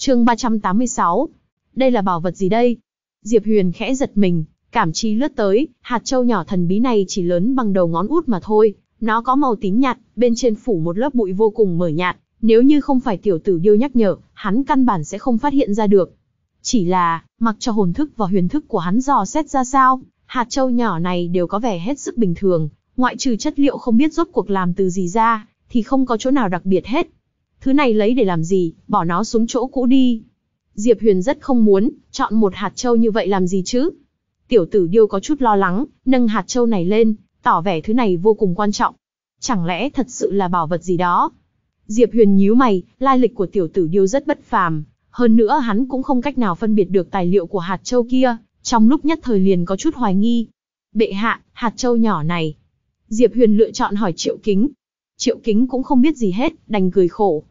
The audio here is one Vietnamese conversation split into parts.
Chương 386. Đây là bảo vật gì đây? Diệp Huyền khẽ giật mình, cảm chi lướt tới, hạt châu nhỏ thần bí này chỉ lớn bằng đầu ngón út mà thôi, nó có màu tím nhạt, bên trên phủ một lớp bụi vô cùng mờ nhạt, nếu như không phải tiểu tử điêu nhắc nhở, hắn căn bản sẽ không phát hiện ra được. Chỉ là, mặc cho hồn thức và huyền thức của hắn dò xét ra sao, hạt châu nhỏ này đều có vẻ hết sức bình thường, ngoại trừ chất liệu không biết rốt cuộc làm từ gì ra, thì không có chỗ nào đặc biệt hết. Thứ này lấy để làm gì, bỏ nó xuống chỗ cũ đi. Diệp Huyền rất không muốn, chọn một hạt châu như vậy làm gì chứ? Tiểu tử điêu có chút lo lắng, nâng hạt châu này lên, tỏ vẻ thứ này vô cùng quan trọng. Chẳng lẽ thật sự là bảo vật gì đó? Diệp Huyền nhíu mày, lai lịch của tiểu tử điêu rất bất phàm, hơn nữa hắn cũng không cách nào phân biệt được tài liệu của hạt châu kia, trong lúc nhất thời liền có chút hoài nghi. Bệ hạ, hạt châu nhỏ này. Diệp Huyền lựa chọn hỏi Triệu Kính. Triệu Kính cũng không biết gì hết, đành cười khổ.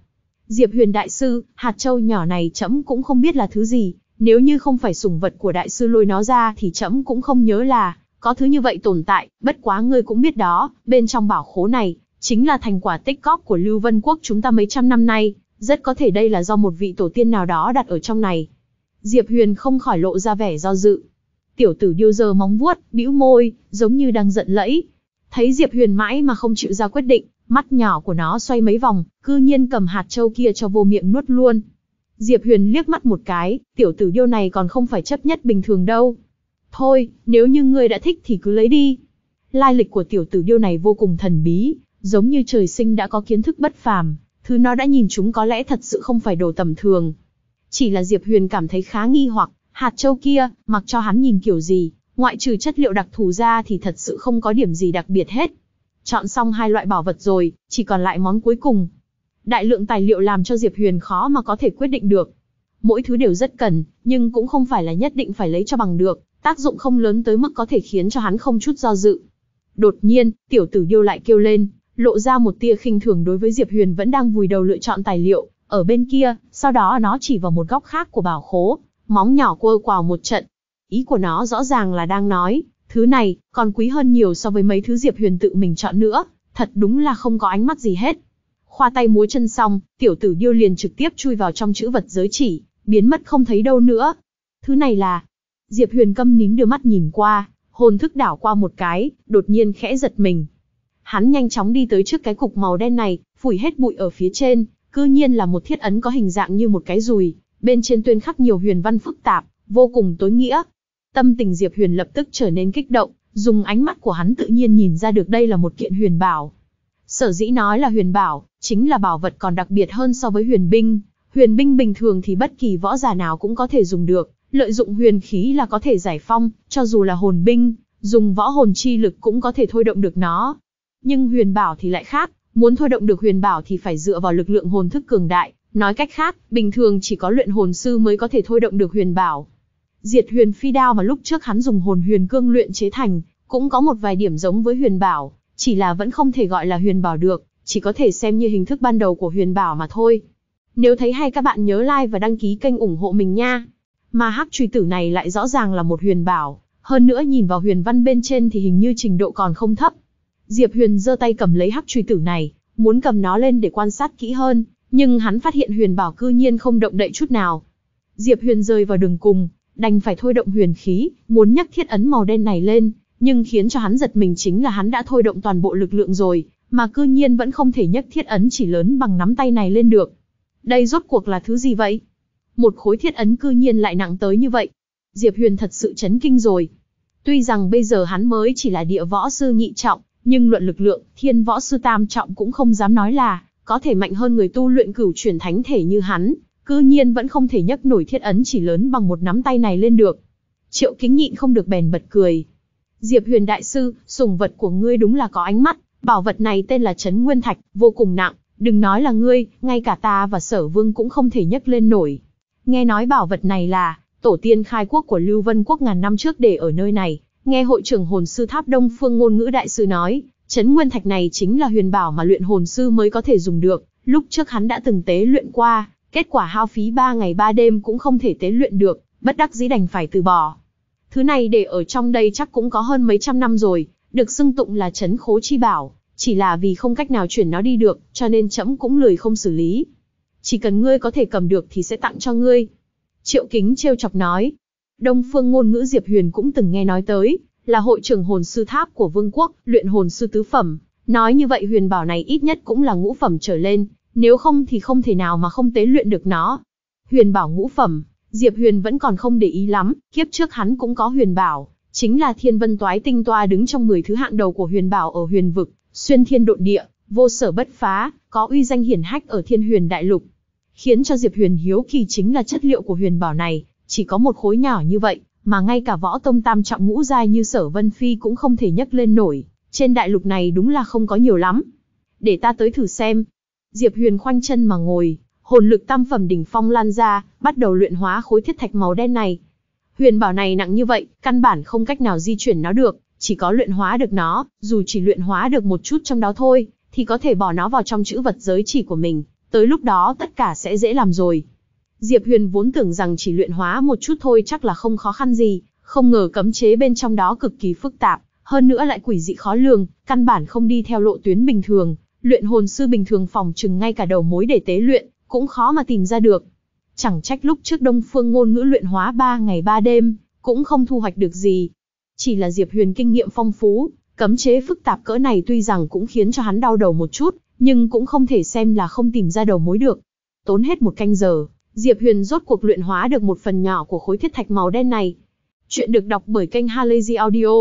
Diệp Huyền đại sư, hạt châu nhỏ này trẫm cũng không biết là thứ gì, nếu như không phải sủng vật của đại sư lôi nó ra thì trẫm cũng không nhớ là có thứ như vậy tồn tại, bất quá ngươi cũng biết đó, bên trong bảo khố này chính là thành quả tích cóp của Lưu Vân quốc chúng ta mấy trăm năm nay, rất có thể đây là do một vị tổ tiên nào đó đặt ở trong này. Diệp Huyền không khỏi lộ ra vẻ do dự. Tiểu tử điêu dơ móng vuốt, bĩu môi, giống như đang giận lẫy. Thấy Diệp Huyền mãi mà không chịu ra quyết định, Mắt nhỏ của nó xoay mấy vòng, cư nhiên cầm hạt châu kia cho vô miệng nuốt luôn. Diệp Huyền liếc mắt một cái, tiểu tử điêu này còn không phải chấp nhất bình thường đâu. Thôi, nếu như ngươi đã thích thì cứ lấy đi. Lai lịch của tiểu tử điêu này vô cùng thần bí, giống như trời sinh đã có kiến thức bất phàm, thứ nó đã nhìn chúng có lẽ thật sự không phải đồ tầm thường. Chỉ là Diệp Huyền cảm thấy khá nghi hoặc, hạt châu kia, mặc cho hắn nhìn kiểu gì, ngoại trừ chất liệu đặc thù ra thì thật sự không có điểm gì đặc biệt hết. Chọn xong hai loại bảo vật rồi, chỉ còn lại món cuối cùng. Đại lượng tài liệu làm cho Diệp Huyền khó mà có thể quyết định được. Mỗi thứ đều rất cần, nhưng cũng không phải là nhất định phải lấy cho bằng được, tác dụng không lớn tới mức có thể khiến cho hắn không chút do dự. Đột nhiên, tiểu tử điêu lại kêu lên, lộ ra một tia khinh thường đối với Diệp Huyền vẫn đang vùi đầu lựa chọn tài liệu, ở bên kia, sau đó nó chỉ vào một góc khác của bảo khố, móng nhỏ quơ quào một trận. Ý của nó rõ ràng là đang nói, Thứ này, còn quý hơn nhiều so với mấy thứ Diệp Huyền tự mình chọn nữa, thật đúng là không có ánh mắt gì hết. Khoa tay múa chân xong, tiểu tử điêu liền trực tiếp chui vào trong chữ vật giới chỉ, biến mất không thấy đâu nữa. Thứ này là... Diệp Huyền câm nín đưa mắt nhìn qua, hồn thức đảo qua một cái, đột nhiên khẽ giật mình. Hắn nhanh chóng đi tới trước cái cục màu đen này, phủi hết bụi ở phía trên, cư nhiên là một thiết ấn có hình dạng như một cái dùi, bên trên tuyên khắc nhiều huyền văn phức tạp, vô cùng tối nghĩa, Tâm tình Diệp Huyền lập tức trở nên kích động, dùng ánh mắt của hắn tự nhiên nhìn ra được đây là một kiện huyền bảo. Sở dĩ nói là huyền bảo, chính là bảo vật còn đặc biệt hơn so với huyền binh. Huyền binh bình thường thì bất kỳ võ giả nào cũng có thể dùng được, lợi dụng huyền khí là có thể giải phong, cho dù là hồn binh, dùng võ hồn chi lực cũng có thể thôi động được nó. Nhưng huyền bảo thì lại khác, muốn thôi động được huyền bảo thì phải dựa vào lực lượng hồn thức cường đại, nói cách khác, bình thường chỉ có luyện hồn sư mới có thể thôi động được huyền bảo. Diệt huyền phi đao mà lúc trước hắn dùng hồn huyền cương luyện chế thành, cũng có một vài điểm giống với huyền bảo, chỉ là vẫn không thể gọi là huyền bảo được, chỉ có thể xem như hình thức ban đầu của huyền bảo mà thôi. Nếu thấy hay các bạn nhớ like và đăng ký kênh ủng hộ mình nha. Mà hắc truy tử này lại rõ ràng là một huyền bảo, hơn nữa nhìn vào huyền văn bên trên thì hình như trình độ còn không thấp. Diệp Huyền giơ tay cầm lấy hắc truy tử này, muốn cầm nó lên để quan sát kỹ hơn, nhưng hắn phát hiện huyền bảo cư nhiên không động đậy chút nào. Diệp Huyền rơi vào đường cùng, đành phải thôi động huyền khí, muốn nhấc thiết ấn màu đen này lên, nhưng khiến cho hắn giật mình chính là hắn đã thôi động toàn bộ lực lượng rồi, mà cư nhiên vẫn không thể nhấc thiết ấn chỉ lớn bằng nắm tay này lên được. Đây rốt cuộc là thứ gì vậy? Một khối thiết ấn cư nhiên lại nặng tới như vậy. Diệp Huyền thật sự chấn kinh rồi. Tuy rằng bây giờ hắn mới chỉ là địa võ sư nhị trọng, nhưng luận lực lượng, thiên võ sư tam trọng cũng không dám nói là có thể mạnh hơn người tu luyện cửu chuyển thánh thể như hắn, cư nhiên vẫn không thể nhấc nổi thiết ấn chỉ lớn bằng một nắm tay này lên được. Triệu kính nhịn không được bèn bật cười. Diệp huyền đại sư, sùng vật của ngươi đúng là có ánh mắt, bảo vật này tên là Trấn Nguyên Thạch, vô cùng nặng, đừng nói là ngươi, ngay cả ta và sở vương cũng không thể nhấc lên nổi. Nghe nói bảo vật này là, tổ tiên khai quốc của Lưu Vân Quốc ngàn năm trước để ở nơi này, nghe hội trưởng hồn sư tháp Đông Phương ngôn ngữ đại sư nói, Trấn Nguyên Thạch này chính là huyền bảo mà luyện hồn sư mới có thể dùng được, lúc trước hắn đã từng tế luyện qua, Kết quả hao phí 3 ngày 3 đêm cũng không thể tế luyện được, bất đắc dĩ đành phải từ bỏ. Thứ này để ở trong đây chắc cũng có hơn mấy trăm năm rồi, được xưng tụng là chấn khố chi bảo, chỉ là vì không cách nào chuyển nó đi được, cho nên trẫm cũng lười không xử lý. Chỉ cần ngươi có thể cầm được thì sẽ tặng cho ngươi. Triệu Kính trêu chọc nói. Đông phương ngôn ngữ Diệp Huyền cũng từng nghe nói tới, là hội trưởng hồn sư tháp của vương quốc, luyện hồn sư tứ phẩm. Nói như vậy huyền bảo này ít nhất cũng là ngũ phẩm trở lên, nếu không thì không thể nào mà không tế luyện được nó. Huyền bảo ngũ phẩm, Diệp Huyền vẫn còn không để ý lắm, kiếp trước hắn cũng có huyền bảo, chính là thiên vân toái tinh toa đứng trong 10 thứ hạng đầu của huyền bảo ở huyền vực, xuyên thiên độn địa, vô sở bất phá, có uy danh hiển hách ở thiên huyền đại lục. Khiến cho Diệp Huyền hiếu kỳ chính là chất liệu của huyền bảo này, chỉ có một khối nhỏ như vậy, mà ngay cả võ tông tam trọng ngũ giai như sở vân phi cũng không thể nhấc lên nổi, trên đại lục này đúng là không có nhiều lắm. Để ta tới thử xem, Diệp Huyền khoanh chân mà ngồi, hồn lực tam phẩm đỉnh phong lan ra, bắt đầu luyện hóa khối thiết thạch màu đen này. Huyền bảo này nặng như vậy, căn bản không cách nào di chuyển nó được, chỉ có luyện hóa được nó, dù chỉ luyện hóa được một chút trong đó thôi, thì có thể bỏ nó vào trong chữ vật giới chỉ của mình, tới lúc đó tất cả sẽ dễ làm rồi. Diệp Huyền vốn tưởng rằng chỉ luyện hóa một chút thôi chắc là không khó khăn gì, không ngờ cấm chế bên trong đó cực kỳ phức tạp, hơn nữa lại quỷ dị khó lường, căn bản không đi theo lộ tuyến bình thường, luyện hồn sư bình thường phòng chừng ngay cả đầu mối để tế luyện, cũng khó mà tìm ra được. Chẳng trách lúc trước Đông Phương ngôn ngữ luyện hóa 3 ngày 3 đêm, cũng không thu hoạch được gì. Chỉ là Diệp Huyền kinh nghiệm phong phú, cấm chế phức tạp cỡ này tuy rằng cũng khiến cho hắn đau đầu một chút, nhưng cũng không thể xem là không tìm ra đầu mối được. Tốn hết một canh giờ, Diệp Huyền rốt cuộc luyện hóa được một phần nhỏ của khối thiết thạch màu đen này. Chuyện được đọc bởi kênh Halazy Audio.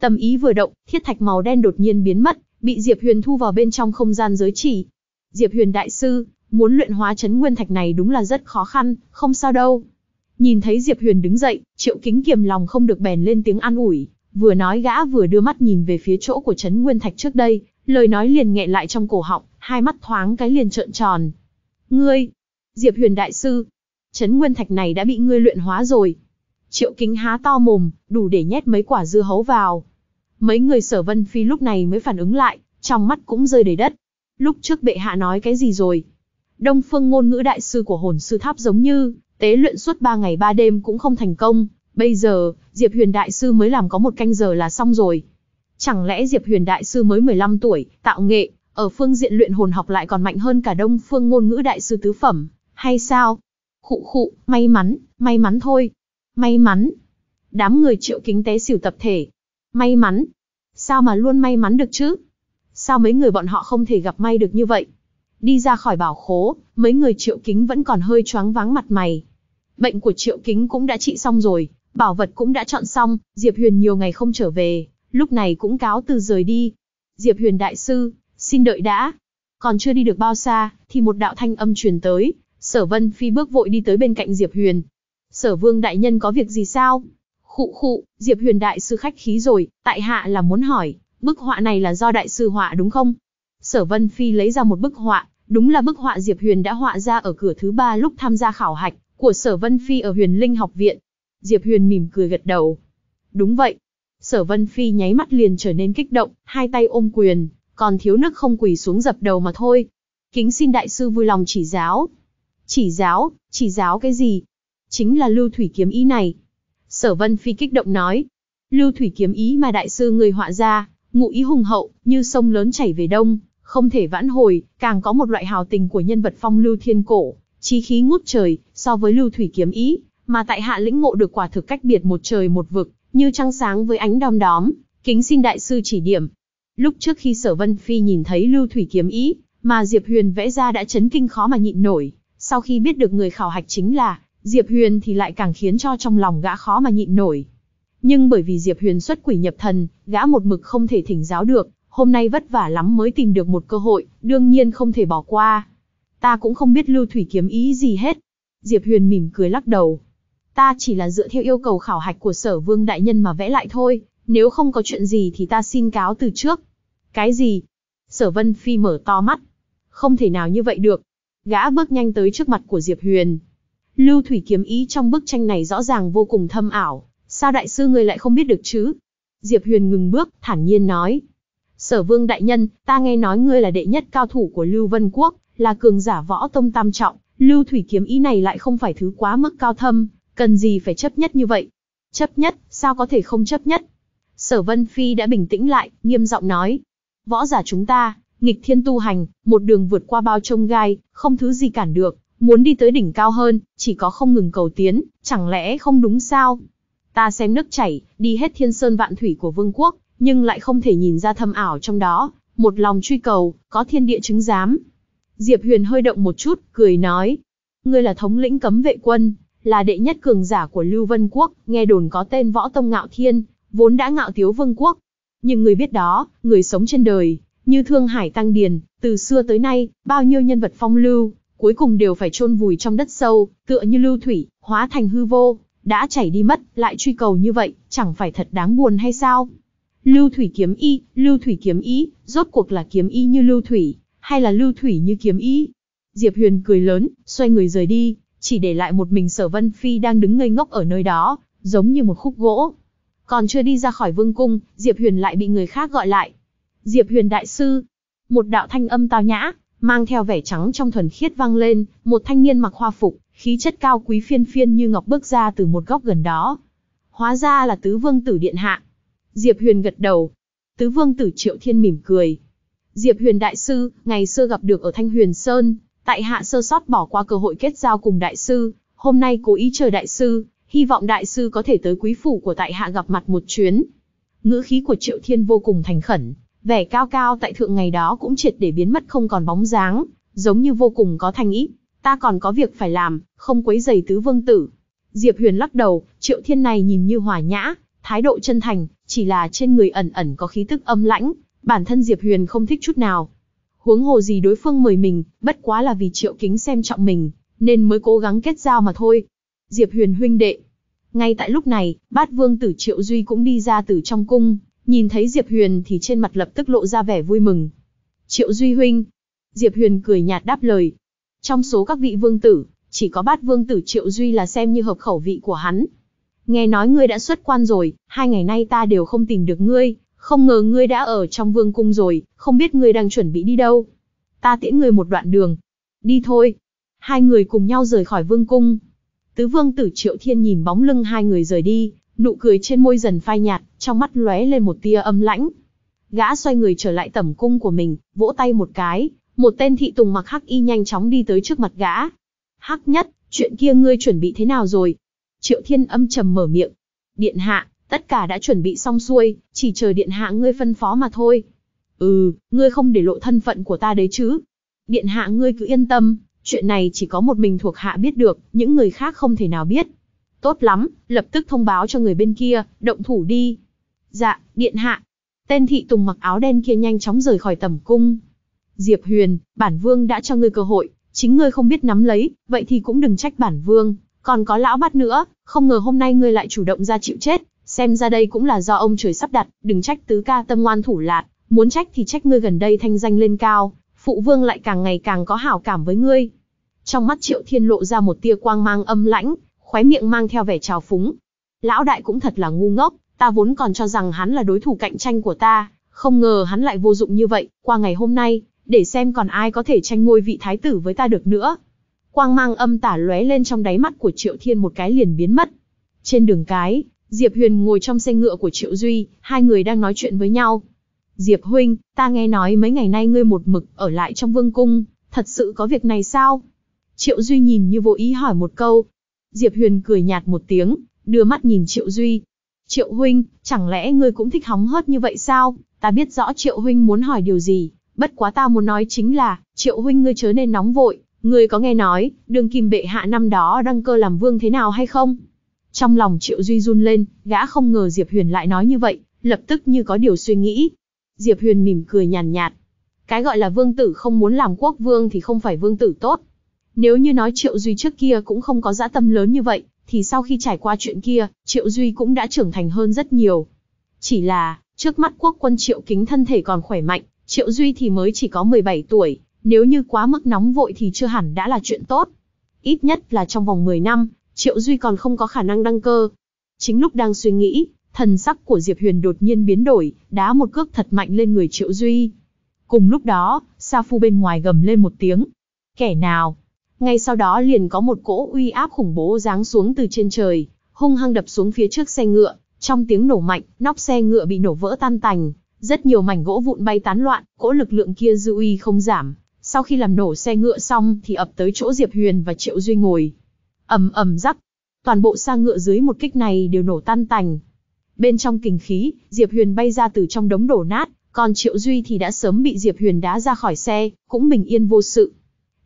Tâm ý vừa động, thiết thạch màu đen đột nhiên biến mất, bị Diệp Huyền thu vào bên trong không gian giới chỉ. Diệp Huyền đại sư, muốn luyện hóa chấn nguyên thạch này đúng là rất khó khăn, không sao đâu. Nhìn thấy Diệp Huyền đứng dậy, Triệu Kính kiềm lòng không được bèn lên tiếng an ủi, vừa nói gã vừa đưa mắt nhìn về phía chỗ của chấn nguyên thạch trước đây, lời nói liền nghẹn lại trong cổ họng, hai mắt thoáng cái liền trợn tròn. Ngươi, Diệp Huyền đại sư, chấn nguyên thạch này đã bị ngươi luyện hóa rồi. Triệu Kính há to mồm, đủ để nhét mấy quả dưa hấu vào, Mấy người sở vân phi lúc này mới phản ứng lại, trong mắt cũng rơi đầy đất. Lúc trước bệ hạ nói cái gì rồi? Đông phương ngôn ngữ đại sư của hồn sư tháp giống như, tế luyện suốt 3 ngày 3 đêm cũng không thành công, bây giờ, Diệp Huyền đại sư mới làm có một canh giờ là xong rồi. Chẳng lẽ Diệp Huyền đại sư mới 15 tuổi, tạo nghệ, ở phương diện luyện hồn học lại còn mạnh hơn cả Đông phương ngôn ngữ đại sư tứ phẩm, hay sao? Khụ khụ, may mắn, may mắn thôi. May mắn. Đám người Triệu Kính tế xỉu tập thể, May mắn? Sao mà luôn may mắn được chứ? Sao mấy người bọn họ không thể gặp may được như vậy? Đi ra khỏi bảo khố, mấy người triệu kính vẫn còn hơi choáng váng mặt mày. Bệnh của triệu kính cũng đã trị xong rồi, bảo vật cũng đã chọn xong, Diệp Huyền nhiều ngày không trở về, lúc này cũng cáo từ rời đi. Diệp Huyền đại sư, xin đợi đã. Còn chưa đi được bao xa, thì một đạo thanh âm truyền tới, sở vân phi bước vội đi tới bên cạnh Diệp Huyền. Sở vương đại nhân có việc gì sao? Khụ khụ, Diệp Huyền đại sư khách khí rồi, tại hạ là muốn hỏi, bức họa này là do đại sư họa đúng không? Sở Vân Phi lấy ra một bức họa, đúng là bức họa Diệp Huyền đã họa ra ở cửa thứ ba lúc tham gia khảo hạch của Sở Vân Phi ở Huyền Linh học viện. Diệp Huyền mỉm cười gật đầu. Đúng vậy. Sở Vân Phi nháy mắt liền trở nên kích động, hai tay ôm quyền, còn thiếu nước không quỳ xuống dập đầu mà thôi. Kính xin đại sư vui lòng chỉ giáo. Chỉ giáo, chỉ giáo cái gì? Chính là lưu thủy kiếm ý này. Sở Vân Phi kích động nói. Lưu thủy kiếm ý mà đại sư người họa ra, ngụ ý hùng hậu, như sông lớn chảy về đông, không thể vãn hồi, càng có một loại hào tình của nhân vật phong lưu thiên cổ, chí khí ngút trời, so với lưu thủy kiếm ý, mà tại hạ lĩnh ngộ được quả thực cách biệt một trời một vực, như trăng sáng với ánh đom đóm, kính xin đại sư chỉ điểm. Lúc trước khi Sở Vân Phi nhìn thấy lưu thủy kiếm ý, mà Diệp Huyền vẽ ra đã chấn kinh khó mà nhịn nổi, sau khi biết được người khảo hạch chính là Diệp Huyền thì lại càng khiến cho trong lòng gã khó mà nhịn nổi. Nhưng bởi vì Diệp Huyền xuất quỷ nhập thần, gã một mực không thể thỉnh giáo được, hôm nay vất vả lắm mới tìm được một cơ hội, đương nhiên không thể bỏ qua. Ta cũng không biết Lưu Thủy kiếm ý gì hết. Diệp Huyền mỉm cười lắc đầu. Ta chỉ là dựa theo yêu cầu khảo hạch của sở vương đại nhân mà vẽ lại thôi, nếu không có chuyện gì thì ta xin cáo từ trước. Cái gì? Sở Vân Phi mở to mắt. Không thể nào như vậy được. Gã bước nhanh tới trước mặt của Diệp Huyền, Lưu Thủy kiếm ý trong bức tranh này rõ ràng vô cùng thâm ảo, sao đại sư người lại không biết được chứ? Diệp Huyền ngừng bước, thản nhiên nói. Sở vương đại nhân, ta nghe nói ngươi là đệ nhất cao thủ của Lưu Vân Quốc, là cường giả võ tông tam trọng, Lưu Thủy kiếm ý này lại không phải thứ quá mức cao thâm, cần gì phải chấp nhất như vậy? Chấp nhất, sao có thể không chấp nhất? Sở Vân Phi đã bình tĩnh lại, nghiêm giọng nói. Võ giả chúng ta, nghịch thiên tu hành, một đường vượt qua bao trông gai, không thứ gì cản được. Muốn đi tới đỉnh cao hơn, chỉ có không ngừng cầu tiến, chẳng lẽ không đúng sao? Ta xem nước chảy, đi hết thiên sơn vạn thủy của vương quốc, nhưng lại không thể nhìn ra thâm ảo trong đó, một lòng truy cầu, có thiên địa chứng giám. Diệp Huyền hơi động một chút, cười nói. Ngươi là thống lĩnh cấm vệ quân, là đệ nhất cường giả của Lưu Vân Quốc, nghe đồn có tên võ tông ngạo thiên, vốn đã ngạo tiếu vương quốc. Nhưng người biết đó, người sống trên đời, như Thương Hải Tăng Điền, từ xưa tới nay, bao nhiêu nhân vật phong lưu, cuối cùng đều phải chôn vùi trong đất sâu, tựa như lưu thủy, hóa thành hư vô, đã chảy đi mất, lại truy cầu như vậy, chẳng phải thật đáng buồn hay sao? Lưu thủy kiếm y, lưu thủy kiếm ý, rốt cuộc là kiếm y như lưu thủy, hay là lưu thủy như kiếm ý? Diệp Huyền cười lớn, xoay người rời đi, chỉ để lại một mình sở vân phi đang đứng ngây ngốc ở nơi đó, giống như một khúc gỗ. Còn chưa đi ra khỏi vương cung, Diệp Huyền lại bị người khác gọi lại. Diệp Huyền đại sư, một đạo thanh âm tao nhã, mang theo vẻ trắng trong thuần khiết vang lên, một thanh niên mặc hoa phục, khí chất cao quý phiên phiên như ngọc bước ra từ một góc gần đó. Hóa ra là tứ vương tử điện hạ. Diệp Huyền gật đầu. Tứ vương tử Triệu Thiên mỉm cười. Diệp Huyền đại sư, ngày xưa gặp được ở Thanh Huyền Sơn, tại hạ sơ sót bỏ qua cơ hội kết giao cùng đại sư, hôm nay cố ý chờ đại sư, hy vọng đại sư có thể tới quý phủ của tại hạ gặp mặt một chuyến. Ngữ khí của Triệu Thiên vô cùng thành khẩn, Vẻ cao cao tại thượng ngày đó cũng triệt để biến mất không còn bóng dáng, giống như vô cùng có thành ý. Ta còn có việc phải làm, không quấy giày tứ vương tử. Diệp Huyền lắc đầu, Triệu Thiên này nhìn như hòa nhã, thái độ chân thành, chỉ là trên người ẩn ẩn có khí tức âm lãnh, bản thân Diệp Huyền không thích chút nào. Huống hồ gì đối phương mời mình, bất quá là vì Triệu Kính xem trọng mình, nên mới cố gắng kết giao mà thôi. Diệp Huyền huynh đệ. Ngay tại lúc này, bát vương tử Triệu Duy cũng đi ra từ trong cung, Nhìn thấy Diệp Huyền thì trên mặt lập tức lộ ra vẻ vui mừng. Triệu Duy Huynh. Diệp Huyền cười nhạt đáp lời. Trong số các vị vương tử, chỉ có bát vương tử Triệu Duy là xem như hợp khẩu vị của hắn. Nghe nói ngươi đã xuất quan rồi, hai ngày nay ta đều không tìm được ngươi, không ngờ ngươi đã ở trong vương cung rồi, không biết ngươi đang chuẩn bị đi đâu. Ta tiễn ngươi một đoạn đường. Đi thôi. Hai người cùng nhau rời khỏi vương cung. Tứ vương tử Triệu Thiên nhìn bóng lưng hai người rời đi, nụ cười trên môi dần phai nhạt, trong mắt lóe lên một tia âm lãnh. Gã xoay người trở lại tẩm cung của mình, vỗ tay một cái, một tên thị tùng mặc hắc y nhanh chóng đi tới trước mặt gã. Hắc nhất, chuyện kia ngươi chuẩn bị thế nào rồi? Triệu Thiên âm trầm mở miệng. Điện hạ, tất cả đã chuẩn bị xong xuôi, chỉ chờ điện hạ ngươi phân phó mà thôi. Ừ, ngươi không để lộ thân phận của ta đấy chứ. Điện hạ ngươi cứ yên tâm, chuyện này chỉ có một mình thuộc hạ biết được, những người khác không thể nào biết. Tốt lắm, lập tức thông báo cho người bên kia, động thủ đi. Dạ, điện hạ. Tên thị tùng mặc áo đen kia nhanh chóng rời khỏi tầm cung. Diệp Huyền, bản vương đã cho ngươi cơ hội, chính ngươi không biết nắm lấy, vậy thì cũng đừng trách bản vương. Còn có lão bắt nữa, không ngờ hôm nay ngươi lại chủ động ra chịu chết, xem ra đây cũng là do ông trời sắp đặt, đừng trách tứ ca tâm ngoan thủ lạt, muốn trách thì trách ngươi gần đây thanh danh lên cao, phụ vương lại càng ngày càng có hảo cảm với ngươi. Trong mắt Triệu Thiên lộ ra một tia quang mang âm lãnh, khóe miệng mang theo vẻ trào phúng. Lão đại cũng thật là ngu ngốc, ta vốn còn cho rằng hắn là đối thủ cạnh tranh của ta, không ngờ hắn lại vô dụng như vậy, qua ngày hôm nay, để xem còn ai có thể tranh ngôi vị thái tử với ta được nữa. Quang mang âm tả lóe lên trong đáy mắt của Triệu Thiên một cái liền biến mất. Trên đường cái, Diệp Huyền ngồi trong xe ngựa của Triệu Duy, hai người đang nói chuyện với nhau. Diệp Huynh, ta nghe nói mấy ngày nay ngươi một mực ở lại trong vương cung, thật sự có việc này sao? Triệu Duy nhìn như vô ý hỏi một câu, Diệp Huyền cười nhạt một tiếng, đưa mắt nhìn Triệu Duy. Triệu Huynh, chẳng lẽ ngươi cũng thích hóng hớt như vậy sao? Ta biết rõ Triệu Huynh muốn hỏi điều gì, bất quá ta muốn nói chính là, Triệu Huynh ngươi chớ nên nóng vội. Ngươi có nghe nói, đường kim bệ hạ năm đó đăng cơ làm vương thế nào hay không? Trong lòng Triệu Duy run lên, gã không ngờ Diệp Huyền lại nói như vậy, lập tức như có điều suy nghĩ. Diệp Huyền mỉm cười nhàn nhạt, nhạt. Cái gọi là vương tử không muốn làm quốc vương thì không phải vương tử tốt, nếu như nói Triệu Duy trước kia cũng không có dã tâm lớn như vậy, thì sau khi trải qua chuyện kia, Triệu Duy cũng đã trưởng thành hơn rất nhiều. Chỉ là, trước mắt quốc quân Triệu Kính thân thể còn khỏe mạnh, Triệu Duy thì mới chỉ có 17 tuổi, nếu như quá mức nóng vội thì chưa hẳn đã là chuyện tốt. Ít nhất là trong vòng 10 năm, Triệu Duy còn không có khả năng đăng cơ. Chính lúc đang suy nghĩ, thần sắc của Diệp Huyền đột nhiên biến đổi, đá một cước thật mạnh lên người Triệu Duy. Cùng lúc đó, Sa Phu bên ngoài gầm lên một tiếng. Kẻ nào? Ngay sau đó liền có một cỗ uy áp khủng bố giáng xuống từ trên trời, hung hăng đập xuống phía trước xe ngựa, trong tiếng nổ mạnh, nóc xe ngựa bị nổ vỡ tan tành, rất nhiều mảnh gỗ vụn bay tán loạn, cỗ lực lượng kia dư uy không giảm. Sau khi làm nổ xe ngựa xong thì ập tới chỗ Diệp Huyền và Triệu Duy ngồi. Ầm ầm rắc, toàn bộ xa ngựa dưới một kích này đều nổ tan tành. Bên trong kình khí, Diệp Huyền bay ra từ trong đống đổ nát, còn Triệu Duy thì đã sớm bị Diệp Huyền đá ra khỏi xe, cũng bình yên vô sự.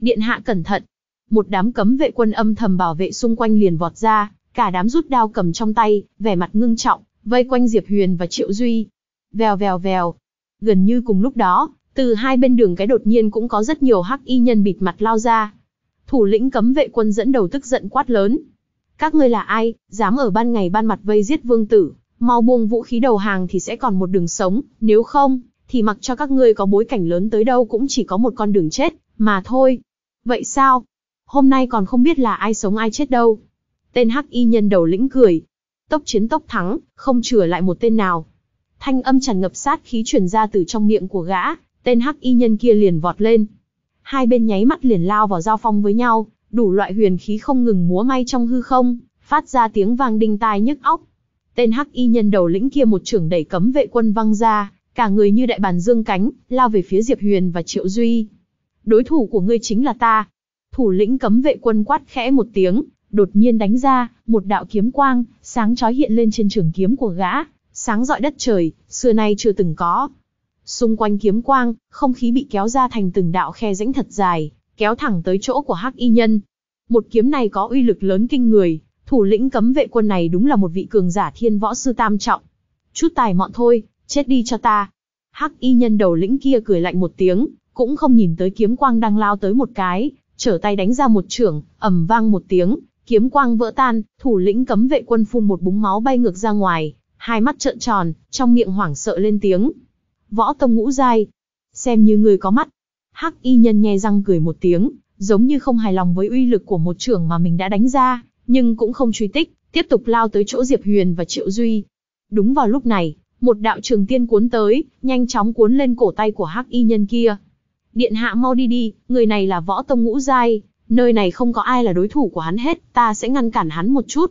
Điện hạ cẩn thận, một đám cấm vệ quân âm thầm bảo vệ xung quanh liền vọt ra, cả đám rút đao cầm trong tay, vẻ mặt ngưng trọng, vây quanh Diệp Huyền và Triệu Duy. Vèo vèo vèo. Gần như cùng lúc đó, từ hai bên đường cái đột nhiên cũng có rất nhiều hắc y nhân bịt mặt lao ra. Thủ lĩnh cấm vệ quân dẫn đầu tức giận quát lớn. Các ngươi là ai, dám ở ban ngày ban mặt vây giết vương tử, mau buông vũ khí đầu hàng thì sẽ còn một đường sống, nếu không, thì mặc cho các ngươi có bối cảnh lớn tới đâu cũng chỉ có một con đường chết, mà thôi. Vậy sao, hôm nay còn không biết là ai sống ai chết đâu. Tên hắc y nhân đầu lĩnh cười. Tốc chiến tốc thắng, không chừa lại một tên nào. Thanh âm tràn ngập sát khí truyền ra từ trong miệng của gã, tên hắc y nhân kia liền vọt lên. Hai bên nháy mắt liền lao vào giao phong với nhau, đủ loại huyền khí không ngừng múa may trong hư không, phát ra tiếng vang đinh tai nhức óc. Tên hắc y nhân đầu lĩnh kia một trưởng đẩy cấm vệ quân văng ra, cả người như đại bàn dương cánh, lao về phía Diệp Huyền và Triệu Duy. Đối thủ của ngươi chính là ta, Thủ lĩnh cấm vệ quân quát khẽ một tiếng, đột nhiên đánh ra, một đạo kiếm quang, sáng chói hiện lên trên trường kiếm của gã, sáng rọi đất trời, xưa nay chưa từng có. Xung quanh kiếm quang, không khí bị kéo ra thành từng đạo khe rãnh thật dài, kéo thẳng tới chỗ của Hắc Y Nhân. Một kiếm này có uy lực lớn kinh người, thủ lĩnh cấm vệ quân này đúng là một vị cường giả thiên võ sư tam trọng. Chút tài mọn thôi, chết đi cho ta. Hắc Y Nhân đầu lĩnh kia cười lạnh một tiếng, cũng không nhìn tới kiếm quang đang lao tới một cái, trở tay đánh ra một trưởng ầm vang một tiếng, kiếm quang vỡ tan, thủ lĩnh cấm vệ quân phun một búng máu bay ngược ra ngoài, hai mắt trợn tròn, trong miệng hoảng sợ lên tiếng. Võ tông ngũ giai, xem như người có mắt. Hắc y nhân nhe răng cười một tiếng, giống như không hài lòng với uy lực của một trưởng mà mình đã đánh ra, nhưng cũng không truy tích, tiếp tục lao tới chỗ Diệp Huyền và Triệu Duy. Đúng vào lúc này, một đạo trường tiên cuốn tới, nhanh chóng cuốn lên cổ tay của Hắc y nhân kia, điện hạ mau đi đi, người này là võ tông ngũ giai, nơi này không có ai là đối thủ của hắn hết, ta sẽ ngăn cản hắn một chút.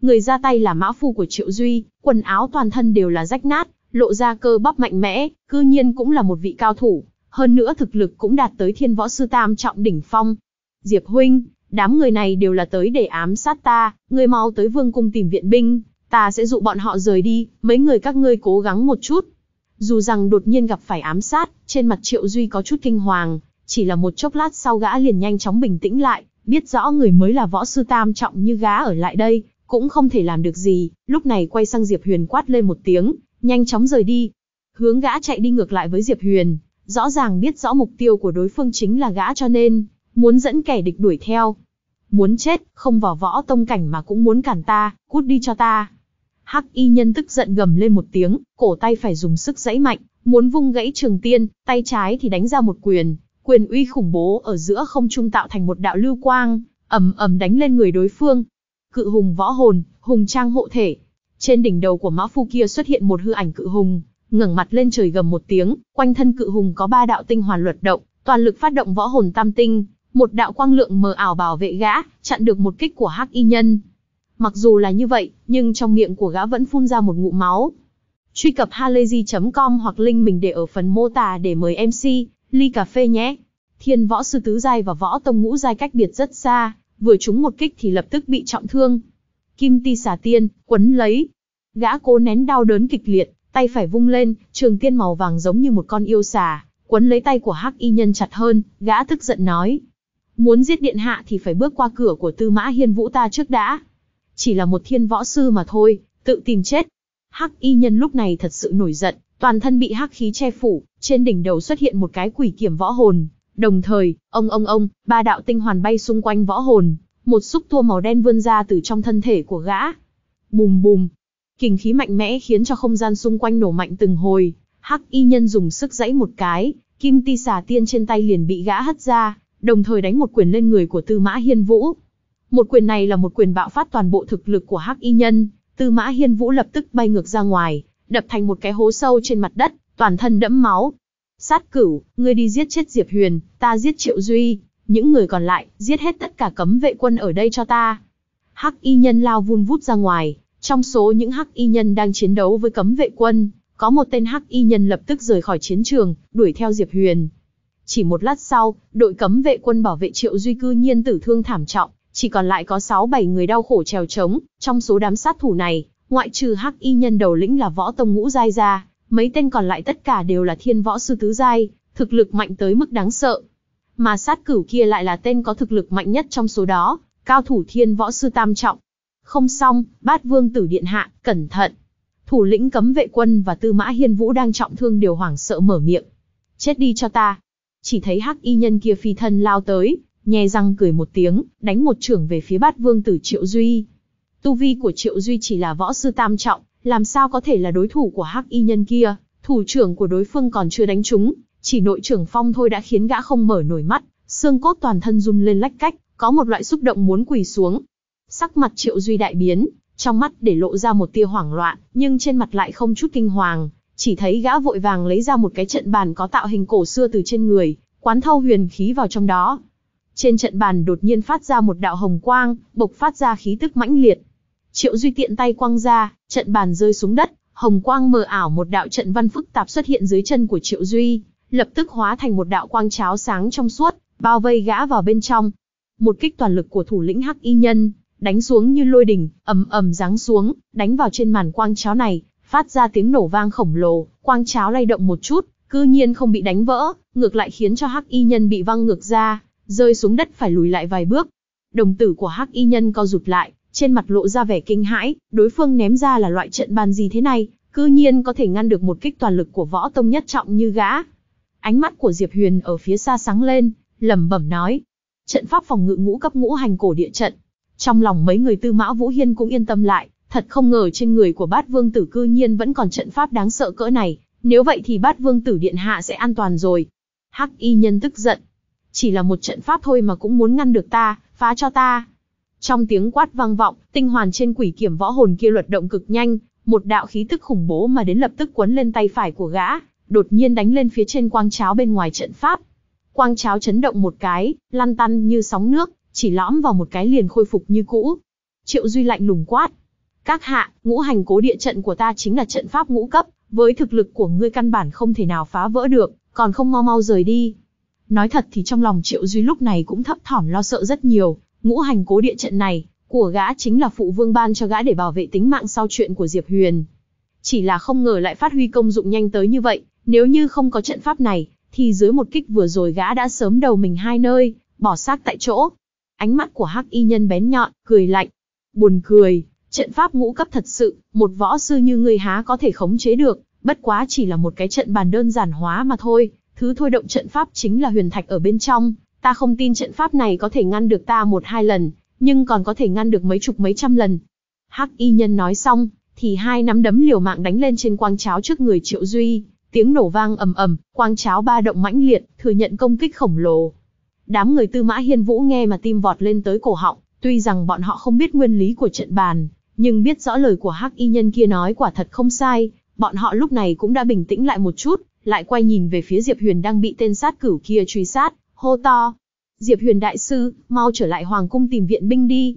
Người ra tay là mã phu của Triệu Duy, quần áo toàn thân đều là rách nát, lộ ra cơ bắp mạnh mẽ, cư nhiên cũng là một vị cao thủ, hơn nữa thực lực cũng đạt tới thiên võ sư tam trọng đỉnh phong. Diệp huynh, đám người này đều là tới để ám sát ta, ngươi mau tới vương cung tìm viện binh, ta sẽ dụ bọn họ rời đi, mấy người các ngươi cố gắng một chút. Dù rằng đột nhiên gặp phải ám sát, trên mặt Triệu Duy có chút kinh hoàng, chỉ là một chốc lát sau gã liền nhanh chóng bình tĩnh lại, biết rõ người mới là võ sư tam trọng như gã ở lại đây, cũng không thể làm được gì, lúc này quay sang Diệp Huyền quát lên một tiếng, nhanh chóng rời đi. Hướng gã chạy đi ngược lại với Diệp Huyền, rõ ràng biết rõ mục tiêu của đối phương chính là gã cho nên, muốn dẫn kẻ địch đuổi theo. Muốn chết, không vào võ tông cảnh mà cũng muốn cản ta, cút đi cho ta. Hắc y nhân tức giận gầm lên một tiếng, cổ tay phải dùng sức dãy mạnh, muốn vung gãy trường tiên, tay trái thì đánh ra một quyền, quyền uy khủng bố ở giữa không trung tạo thành một đạo lưu quang, ầm ầm đánh lên người đối phương. Cự hùng võ hồn, hùng trang hộ thể. Trên đỉnh đầu của mã phu kia xuất hiện một hư ảnh cự hùng, ngẩng mặt lên trời gầm một tiếng, quanh thân cự hùng có ba đạo tinh hoàn luật động, toàn lực phát động võ hồn tam tinh, một đạo quang lượng mờ ảo bảo vệ gã, chặn được một kích của Hắc Y Nhân. Mặc dù là như vậy, nhưng trong miệng của gã vẫn phun ra một ngụm máu. Truy cập halayzi.com hoặc link mình để ở phần mô tả để mời MC, ly cà phê nhé. Thiên võ sư tứ giai và võ tông ngũ giai cách biệt rất xa, vừa trúng một kích thì lập tức bị trọng thương. Kim ti xà tiên, quấn lấy. Gã cố nén đau đớn kịch liệt, tay phải vung lên, trường tiên màu vàng giống như một con yêu xà, quấn lấy tay của hắc y nhân chặt hơn, gã tức giận nói. Muốn giết điện hạ thì phải bước qua cửa của tư mã hiên vũ ta trước đã, chỉ là một thiên võ sư mà thôi, tự tìm chết. Hắc y nhân lúc này thật sự nổi giận, toàn thân bị hắc khí che phủ, trên đỉnh đầu xuất hiện một cái quỷ kiểm võ hồn. Đồng thời, ông ông ông, ba đạo tinh hoàn bay xung quanh võ hồn, một xúc tua màu đen vươn ra từ trong thân thể của gã. Bùm bùm, kình khí mạnh mẽ khiến cho không gian xung quanh nổ mạnh từng hồi. Hắc y nhân dùng sức giãy một cái, kim ti xà tiên trên tay liền bị gã hất ra, đồng thời đánh một quyền lên người của Tư Mã Hiên Vũ. Một quyền này là một quyền bạo phát toàn bộ thực lực của Hắc Y Nhân, Tư Mã Hiên Vũ lập tức bay ngược ra ngoài, đập thành một cái hố sâu trên mặt đất, toàn thân đẫm máu. Sát cửu, ngươi đi giết chết Diệp Huyền, ta giết Triệu Duy, những người còn lại, giết hết tất cả cấm vệ quân ở đây cho ta. Hắc y nhân lao vun vút ra ngoài, trong số những hắc y nhân đang chiến đấu với cấm vệ quân, có một tên hắc y nhân lập tức rời khỏi chiến trường, đuổi theo Diệp Huyền. Chỉ một lát sau, đội cấm vệ quân bảo vệ Triệu Duy cư nhiên tử thương thảm trọng, chỉ còn lại có 6-7 người đau khổ trèo trống, trong số đám sát thủ này, ngoại trừ hắc y nhân đầu lĩnh là võ tông ngũ giai ra, mấy tên còn lại tất cả đều là thiên võ sư tứ giai, thực lực mạnh tới mức đáng sợ. Mà sát cửu kia lại là tên có thực lực mạnh nhất trong số đó, cao thủ thiên võ sư tam trọng. Không xong, bát vương tử điện hạ, cẩn thận. Thủ lĩnh cấm vệ quân và tư mã hiên vũ đang trọng thương đều hoảng sợ mở miệng. Chết đi cho ta. Chỉ thấy hắc y nhân kia phi thân lao tới, nhe răng cười một tiếng, đánh một trưởng về phía bát vương tử Triệu Duy. Tu vi của Triệu Duy chỉ là võ sư tam trọng, làm sao có thể là đối thủ của hắc y nhân kia, thủ trưởng của đối phương còn chưa đánh chúng, chỉ nội trưởng phong thôi đã khiến gã không mở nổi mắt, xương cốt toàn thân run lên lách cách, có một loại xúc động muốn quỳ xuống. Sắc mặt Triệu Duy đại biến, trong mắt để lộ ra một tia hoảng loạn, nhưng trên mặt lại không chút kinh hoàng, chỉ thấy gã vội vàng lấy ra một cái trận bàn có tạo hình cổ xưa từ trên người, quán thâu huyền khí vào trong đó, trên trận bàn đột nhiên phát ra một đạo hồng quang, bộc phát ra khí tức mãnh liệt. Triệu Duy tiện tay quăng ra, trận bàn rơi xuống đất, hồng quang mờ ảo một đạo trận văn phức tạp xuất hiện dưới chân của Triệu Duy, lập tức hóa thành một đạo quang cháo sáng trong suốt, bao vây gã vào bên trong. Một kích toàn lực của thủ lĩnh Hắc Y Nhân, đánh xuống như lôi đỉnh, ầm ầm giáng xuống, đánh vào trên màn quang cháo này, phát ra tiếng nổ vang khổng lồ, quang cháo lay động một chút, cư nhiên không bị đánh vỡ, ngược lại khiến cho Hắc Y Nhân bị văng ngược ra, rơi xuống đất phải lùi lại vài bước. Đồng tử của hắc y nhân co rụt lại, trên mặt lộ ra vẻ kinh hãi, đối phương ném ra là loại trận bàn gì thế này, cư nhiên có thể ngăn được một kích toàn lực của võ tông nhất trọng như gã. Ánh mắt của Diệp Huyền ở phía xa sáng lên, lẩm bẩm nói, trận pháp phòng ngự ngũ cấp ngũ hành cổ địa trận. Trong lòng mấy người Tư Mã Vũ Hiên cũng yên tâm lại, thật không ngờ trên người của Bát Vương tử cư nhiên vẫn còn trận pháp đáng sợ cỡ này, nếu vậy thì Bát Vương tử điện hạ sẽ an toàn rồi. Hắc Y nhân tức giận, chỉ là một trận pháp thôi mà cũng muốn ngăn được ta, phá cho ta. Trong tiếng quát vang vọng, tinh hoàn trên quỷ kiểm võ hồn kia luật động cực nhanh, một đạo khí tức khủng bố mà đến lập tức quấn lên tay phải của gã, đột nhiên đánh lên phía trên quang cháo bên ngoài trận pháp. Quang cháo chấn động một cái, lăn tăn như sóng nước, chỉ lõm vào một cái liền khôi phục như cũ. Triệu Duy lạnh lùng quát. Các hạ, ngũ hành cố địa trận của ta chính là trận pháp ngũ cấp, với thực lực của ngươi căn bản không thể nào phá vỡ được, còn không mau mau rời đi. Nói thật thì trong lòng Triệu Duy lúc này cũng thấp thỏm lo sợ rất nhiều, ngũ hành cố địa trận này, của gã chính là phụ vương ban cho gã để bảo vệ tính mạng sau chuyện của Diệp Huyền. Chỉ là không ngờ lại phát huy công dụng nhanh tới như vậy, nếu như không có trận pháp này, thì dưới một kích vừa rồi gã đã sớm đầu mình hai nơi, bỏ xác tại chỗ. Ánh mắt của Hắc Y Nhân bén nhọn, cười lạnh. Buồn cười, trận pháp ngũ cấp thật sự, một võ sư như ngươi há có thể khống chế được, bất quá chỉ là một cái trận bàn đơn giản hóa mà thôi, Thứ thôi động trận pháp chính là huyền thạch ở bên trong, ta không tin trận pháp này có thể ngăn được ta một hai lần, nhưng còn có thể ngăn được mấy chục mấy trăm lần. Hắc y nhân nói xong, thì hai nắm đấm liều mạng đánh lên trên quang cháo trước người Triệu Duy, tiếng nổ vang ầm ầm, quang cháo ba động mãnh liệt, thừa nhận công kích khổng lồ. Đám người Tư Mã Hiên Vũ nghe mà tim vọt lên tới cổ họng, tuy rằng bọn họ không biết nguyên lý của trận bàn, nhưng biết rõ lời của Hắc y nhân kia nói quả thật không sai, bọn họ lúc này cũng đã bình tĩnh lại một chút, lại quay nhìn về phía Diệp Huyền đang bị tên sát cửu kia truy sát, hô to. Diệp Huyền đại sư, mau trở lại Hoàng cung tìm viện binh đi.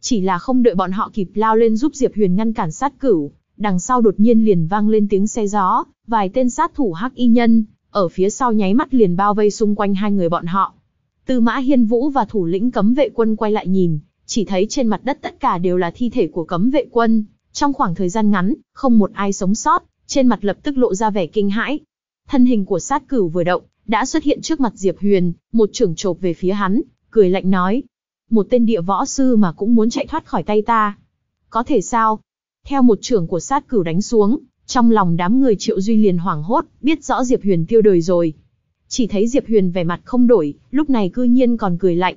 Chỉ là không đợi bọn họ kịp lao lên giúp Diệp Huyền ngăn cản sát cửu, đằng sau đột nhiên liền vang lên tiếng xe gió, vài tên sát thủ hắc y nhân, ở phía sau nháy mắt liền bao vây xung quanh hai người bọn họ. Tư mã hiên vũ và thủ lĩnh cấm vệ quân quay lại nhìn, chỉ thấy trên mặt đất tất cả đều là thi thể của cấm vệ quân. Trong khoảng thời gian ngắn, không một ai sống sót, trên mặt lập tức lộ ra vẻ kinh hãi, Thân hình của sát cửu vừa động, đã xuất hiện trước mặt Diệp Huyền, một trưởng chộp về phía hắn, cười lạnh nói. Một tên địa võ sư mà cũng muốn chạy thoát khỏi tay ta. Có thể sao? Theo một trưởng của sát cửu đánh xuống, trong lòng đám người triệu duy liền hoảng hốt, biết rõ Diệp Huyền tiêu đời rồi. Chỉ thấy Diệp Huyền vẻ mặt không đổi, lúc này cư nhiên còn cười lạnh.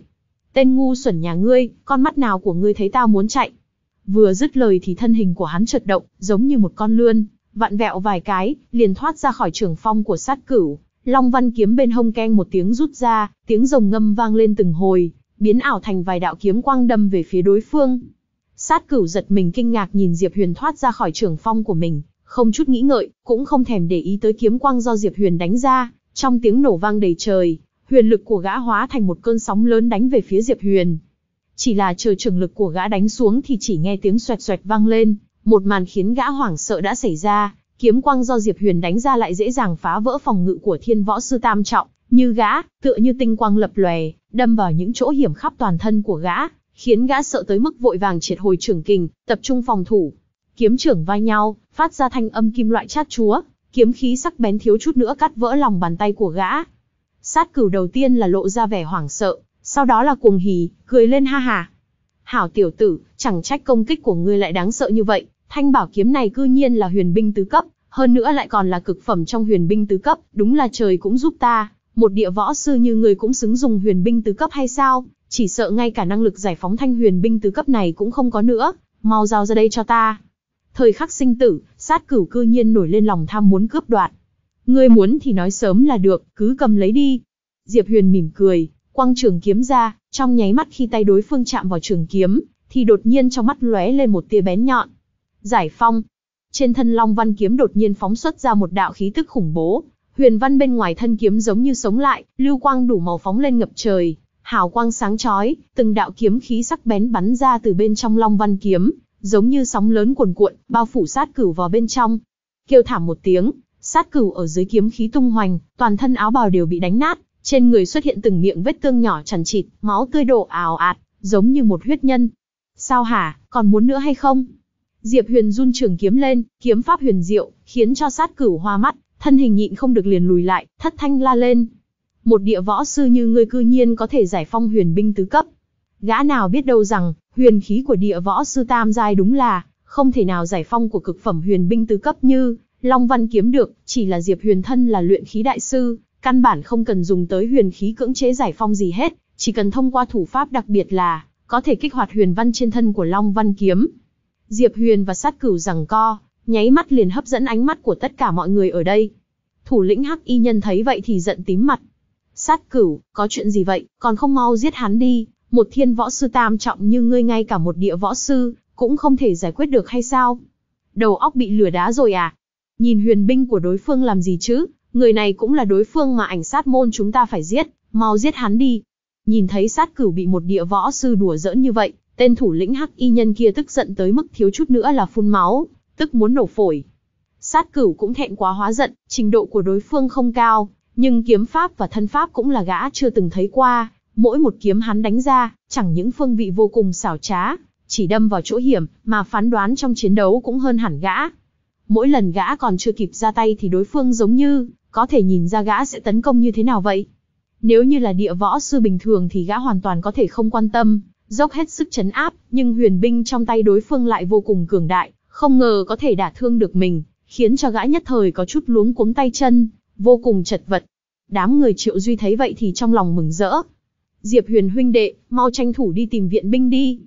Tên ngu xuẩn nhà ngươi, con mắt nào của ngươi thấy tao muốn chạy. Vừa dứt lời thì thân hình của hắn chợt động, giống như một con lươn, vặn vẹo vài cái, liền thoát ra khỏi trường phong của sát cửu. Long văn kiếm bên hông keng một tiếng rút ra, tiếng rồng ngâm vang lên từng hồi, biến ảo thành vài đạo kiếm quang đâm về phía đối phương. Sát cửu giật mình kinh ngạc nhìn Diệp Huyền thoát ra khỏi trường phong của mình, không chút nghĩ ngợi, cũng không thèm để ý tới kiếm quang do Diệp Huyền đánh ra. Trong tiếng nổ vang đầy trời, huyền lực của gã hóa thành một cơn sóng lớn đánh về phía Diệp Huyền. Chỉ là chờ trường lực của gã đánh xuống thì chỉ nghe tiếng xoẹt xoẹt vang lên, một màn khiến gã hoảng sợ đã xảy ra, kiếm quang do Diệp Huyền đánh ra lại dễ dàng phá vỡ phòng ngự của Thiên Võ Sư Tam Trọng, như gã, tựa như tinh quang lập lòe, đâm vào những chỗ hiểm khắp toàn thân của gã, khiến gã sợ tới mức vội vàng triệt hồi trưởng kình, tập trung phòng thủ. Kiếm trưởng vai nhau, phát ra thanh âm kim loại chát chúa, kiếm khí sắc bén thiếu chút nữa cắt vỡ lòng bàn tay của gã. Sát cửu đầu tiên là lộ ra vẻ hoảng sợ, sau đó là cuồng hì, cười lên ha ha. Hảo tiểu tử, chẳng trách công kích của ngươi lại đáng sợ như vậy, Thanh bảo kiếm này cư nhiên là huyền binh tứ cấp, hơn nữa lại còn là cực phẩm trong huyền binh tứ cấp, đúng là trời cũng giúp ta, một địa võ sư như người cũng xứng dùng huyền binh tứ cấp hay sao? Chỉ sợ ngay cả năng lực giải phóng thanh huyền binh tứ cấp này cũng không có nữa, mau giao ra đây cho ta. Thời khắc sinh tử, sát cửu cư nhiên nổi lên lòng tham muốn cướp đoạt. Ngươi muốn thì nói sớm là được, cứ cầm lấy đi. Diệp Huyền mỉm cười, quăng trường kiếm ra, trong nháy mắt khi tay đối phương chạm vào trường kiếm, thì đột nhiên trong mắt lóe lên một tia bén nhọn, Giải phong. Trên thân Long Văn kiếm đột nhiên phóng xuất ra một đạo khí tức khủng bố, huyền văn bên ngoài thân kiếm giống như sống lại, lưu quang đủ màu phóng lên ngập trời, hào quang sáng chói, từng đạo kiếm khí sắc bén bắn ra từ bên trong Long Văn kiếm, giống như sóng lớn cuồn cuộn, bao phủ sát cửu vào bên trong. Kêu thảm một tiếng, sát cửu ở dưới kiếm khí tung hoành, toàn thân áo bào đều bị đánh nát, trên người xuất hiện từng miệng vết thương nhỏ chằn chịt, máu tươi đổ ào ạt, giống như một huyết nhân. Sao hả, còn muốn nữa hay không? Diệp Huyền run trường kiếm lên, kiếm pháp huyền diệu, khiến cho sát cửu hoa mắt, thân hình nhịn không được liền lùi lại, thất thanh la lên. Một địa võ sư như ngươi cư nhiên có thể giải phong huyền binh tứ cấp. Gã nào biết đâu rằng, huyền khí của địa võ sư tam giai đúng là, không thể nào giải phong của cực phẩm huyền binh tứ cấp như, Long Văn kiếm được, chỉ là Diệp Huyền thân là luyện khí đại sư, căn bản không cần dùng tới huyền khí cưỡng chế giải phong gì hết, chỉ cần thông qua thủ pháp đặc biệt là, có thể kích hoạt huyền văn trên thân của Long Văn kiếm. Diệp Huyền và sát cửu rằng co, nháy mắt liền hấp dẫn ánh mắt của tất cả mọi người ở đây. Thủ lĩnh Hắc Y Nhân thấy vậy thì giận tím mặt. Sát cửu, có chuyện gì vậy, còn không mau giết hắn đi, một thiên võ sư tam trọng như ngươi ngay cả một địa võ sư, cũng không thể giải quyết được hay sao? Đầu óc bị lửa đá rồi à? Nhìn huyền binh của đối phương làm gì chứ, người này cũng là đối phương mà ảnh sát môn chúng ta phải giết, mau giết hắn đi. Nhìn thấy sát cửu bị một địa võ sư đùa giỡn như vậy, Tên thủ lĩnh hắc y nhân kia tức giận tới mức thiếu chút nữa là phun máu, tức muốn nổ phổi. Sát cửu cũng thẹn quá hóa giận, trình độ của đối phương không cao, nhưng kiếm pháp và thân pháp cũng là gã chưa từng thấy qua. Mỗi một kiếm hắn đánh ra, chẳng những phương vị vô cùng xảo trá, chỉ đâm vào chỗ hiểm, mà phán đoán trong chiến đấu cũng hơn hẳn gã. Mỗi lần gã còn chưa kịp ra tay thì đối phương giống như, có thể nhìn ra gã sẽ tấn công như thế nào vậy. Nếu như là địa võ sư bình thường thì gã hoàn toàn có thể không quan tâm, dốc hết sức chấn áp, nhưng huyền binh trong tay đối phương lại vô cùng cường đại, không ngờ có thể đả thương được mình, khiến cho gã nhất thời có chút luống cuống tay chân, vô cùng chật vật. Đám người triệu duy thấy vậy thì trong lòng mừng rỡ. Diệp huyền huynh đệ, mau tranh thủ đi tìm viện binh đi.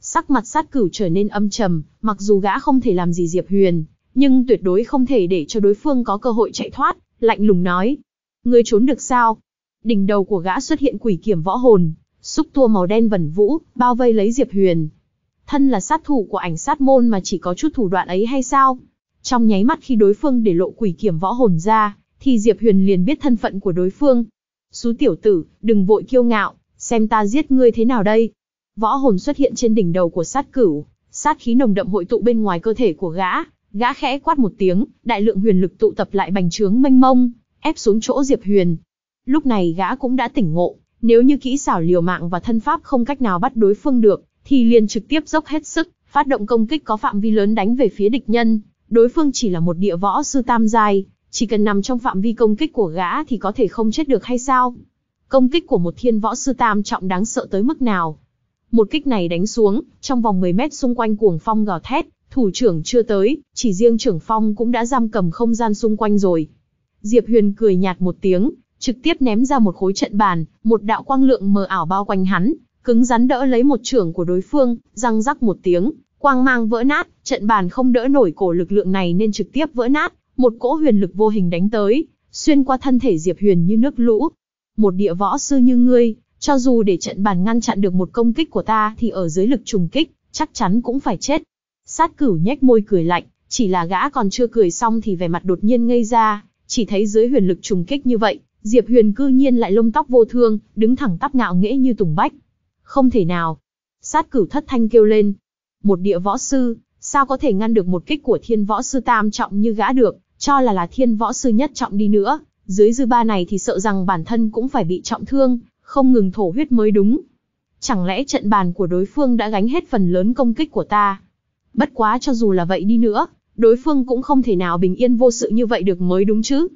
Sắc mặt sát cửu trở nên âm trầm, mặc dù gã không thể làm gì Diệp huyền, nhưng tuyệt đối không thể để cho đối phương có cơ hội chạy thoát, lạnh lùng nói. Ngươi trốn được sao? Đỉnh đầu của gã xuất hiện quỷ kiểm võ hồn, Xúc tua màu đen vẩn vũ, bao vây lấy Diệp Huyền. Thân là sát thủ của ảnh sát môn mà chỉ có chút thủ đoạn ấy hay sao? Trong nháy mắt khi đối phương để lộ quỷ kiểm võ hồn ra, thì Diệp Huyền liền biết thân phận của đối phương. Xú tiểu tử, đừng vội kiêu ngạo, xem ta giết ngươi thế nào đây. Võ hồn xuất hiện trên đỉnh đầu của sát cửu, sát khí nồng đậm hội tụ bên ngoài cơ thể của gã, gã khẽ quát một tiếng, đại lượng huyền lực tụ tập lại bành trướng mênh mông, ép xuống chỗ Diệp Huyền. Lúc này gã cũng đã tỉnh ngộ, nếu như kỹ xảo liều mạng và thân pháp không cách nào bắt đối phương được, thì liền trực tiếp dốc hết sức, phát động công kích có phạm vi lớn đánh về phía địch nhân. Đối phương chỉ là một địa võ sư tam giai, chỉ cần nằm trong phạm vi công kích của gã thì có thể không chết được hay sao? Công kích của một thiên võ sư tam trọng đáng sợ tới mức nào? Một kích này đánh xuống, trong vòng 10 mét xung quanh cuồng phong gào thét, thủ trưởng chưa tới, chỉ riêng trưởng phong cũng đã giam cầm không gian xung quanh rồi. Diệp Huyền cười nhạt một tiếng, trực tiếp ném ra một khối trận bàn, một đạo quang lượng mờ ảo bao quanh hắn, cứng rắn đỡ lấy một trưởng của đối phương, răng rắc một tiếng, quang mang vỡ nát, trận bàn không đỡ nổi cổ lực lượng này nên trực tiếp vỡ nát, một cỗ huyền lực vô hình đánh tới, xuyên qua thân thể Diệp Huyền như nước lũ. Một địa võ sư như ngươi, cho dù để trận bàn ngăn chặn được một công kích của ta thì ở dưới lực trùng kích, chắc chắn cũng phải chết. Sát cửu nhếch môi cười lạnh, chỉ là gã còn chưa cười xong thì vẻ mặt đột nhiên ngây ra, chỉ thấy dưới huyền lực trùng kích như vậy, Diệp Huyền cư nhiên lại lông tóc vô thương, đứng thẳng tắp ngạo nghễ như tùng bách. Không thể nào. Sát cửu thất thanh kêu lên. Một địa võ sư, sao có thể ngăn được một kích của thiên võ sư tam trọng như gã được, cho là là thiên võ sư nhất trọng đi nữa. Dưới dư ba này thì sợ rằng bản thân cũng phải bị trọng thương, không ngừng thổ huyết mới đúng. Chẳng lẽ trận bàn của đối phương đã gánh hết phần lớn công kích của ta? Bất quá cho dù là vậy đi nữa, đối phương cũng không thể nào bình yên vô sự như vậy được mới đúng chứ.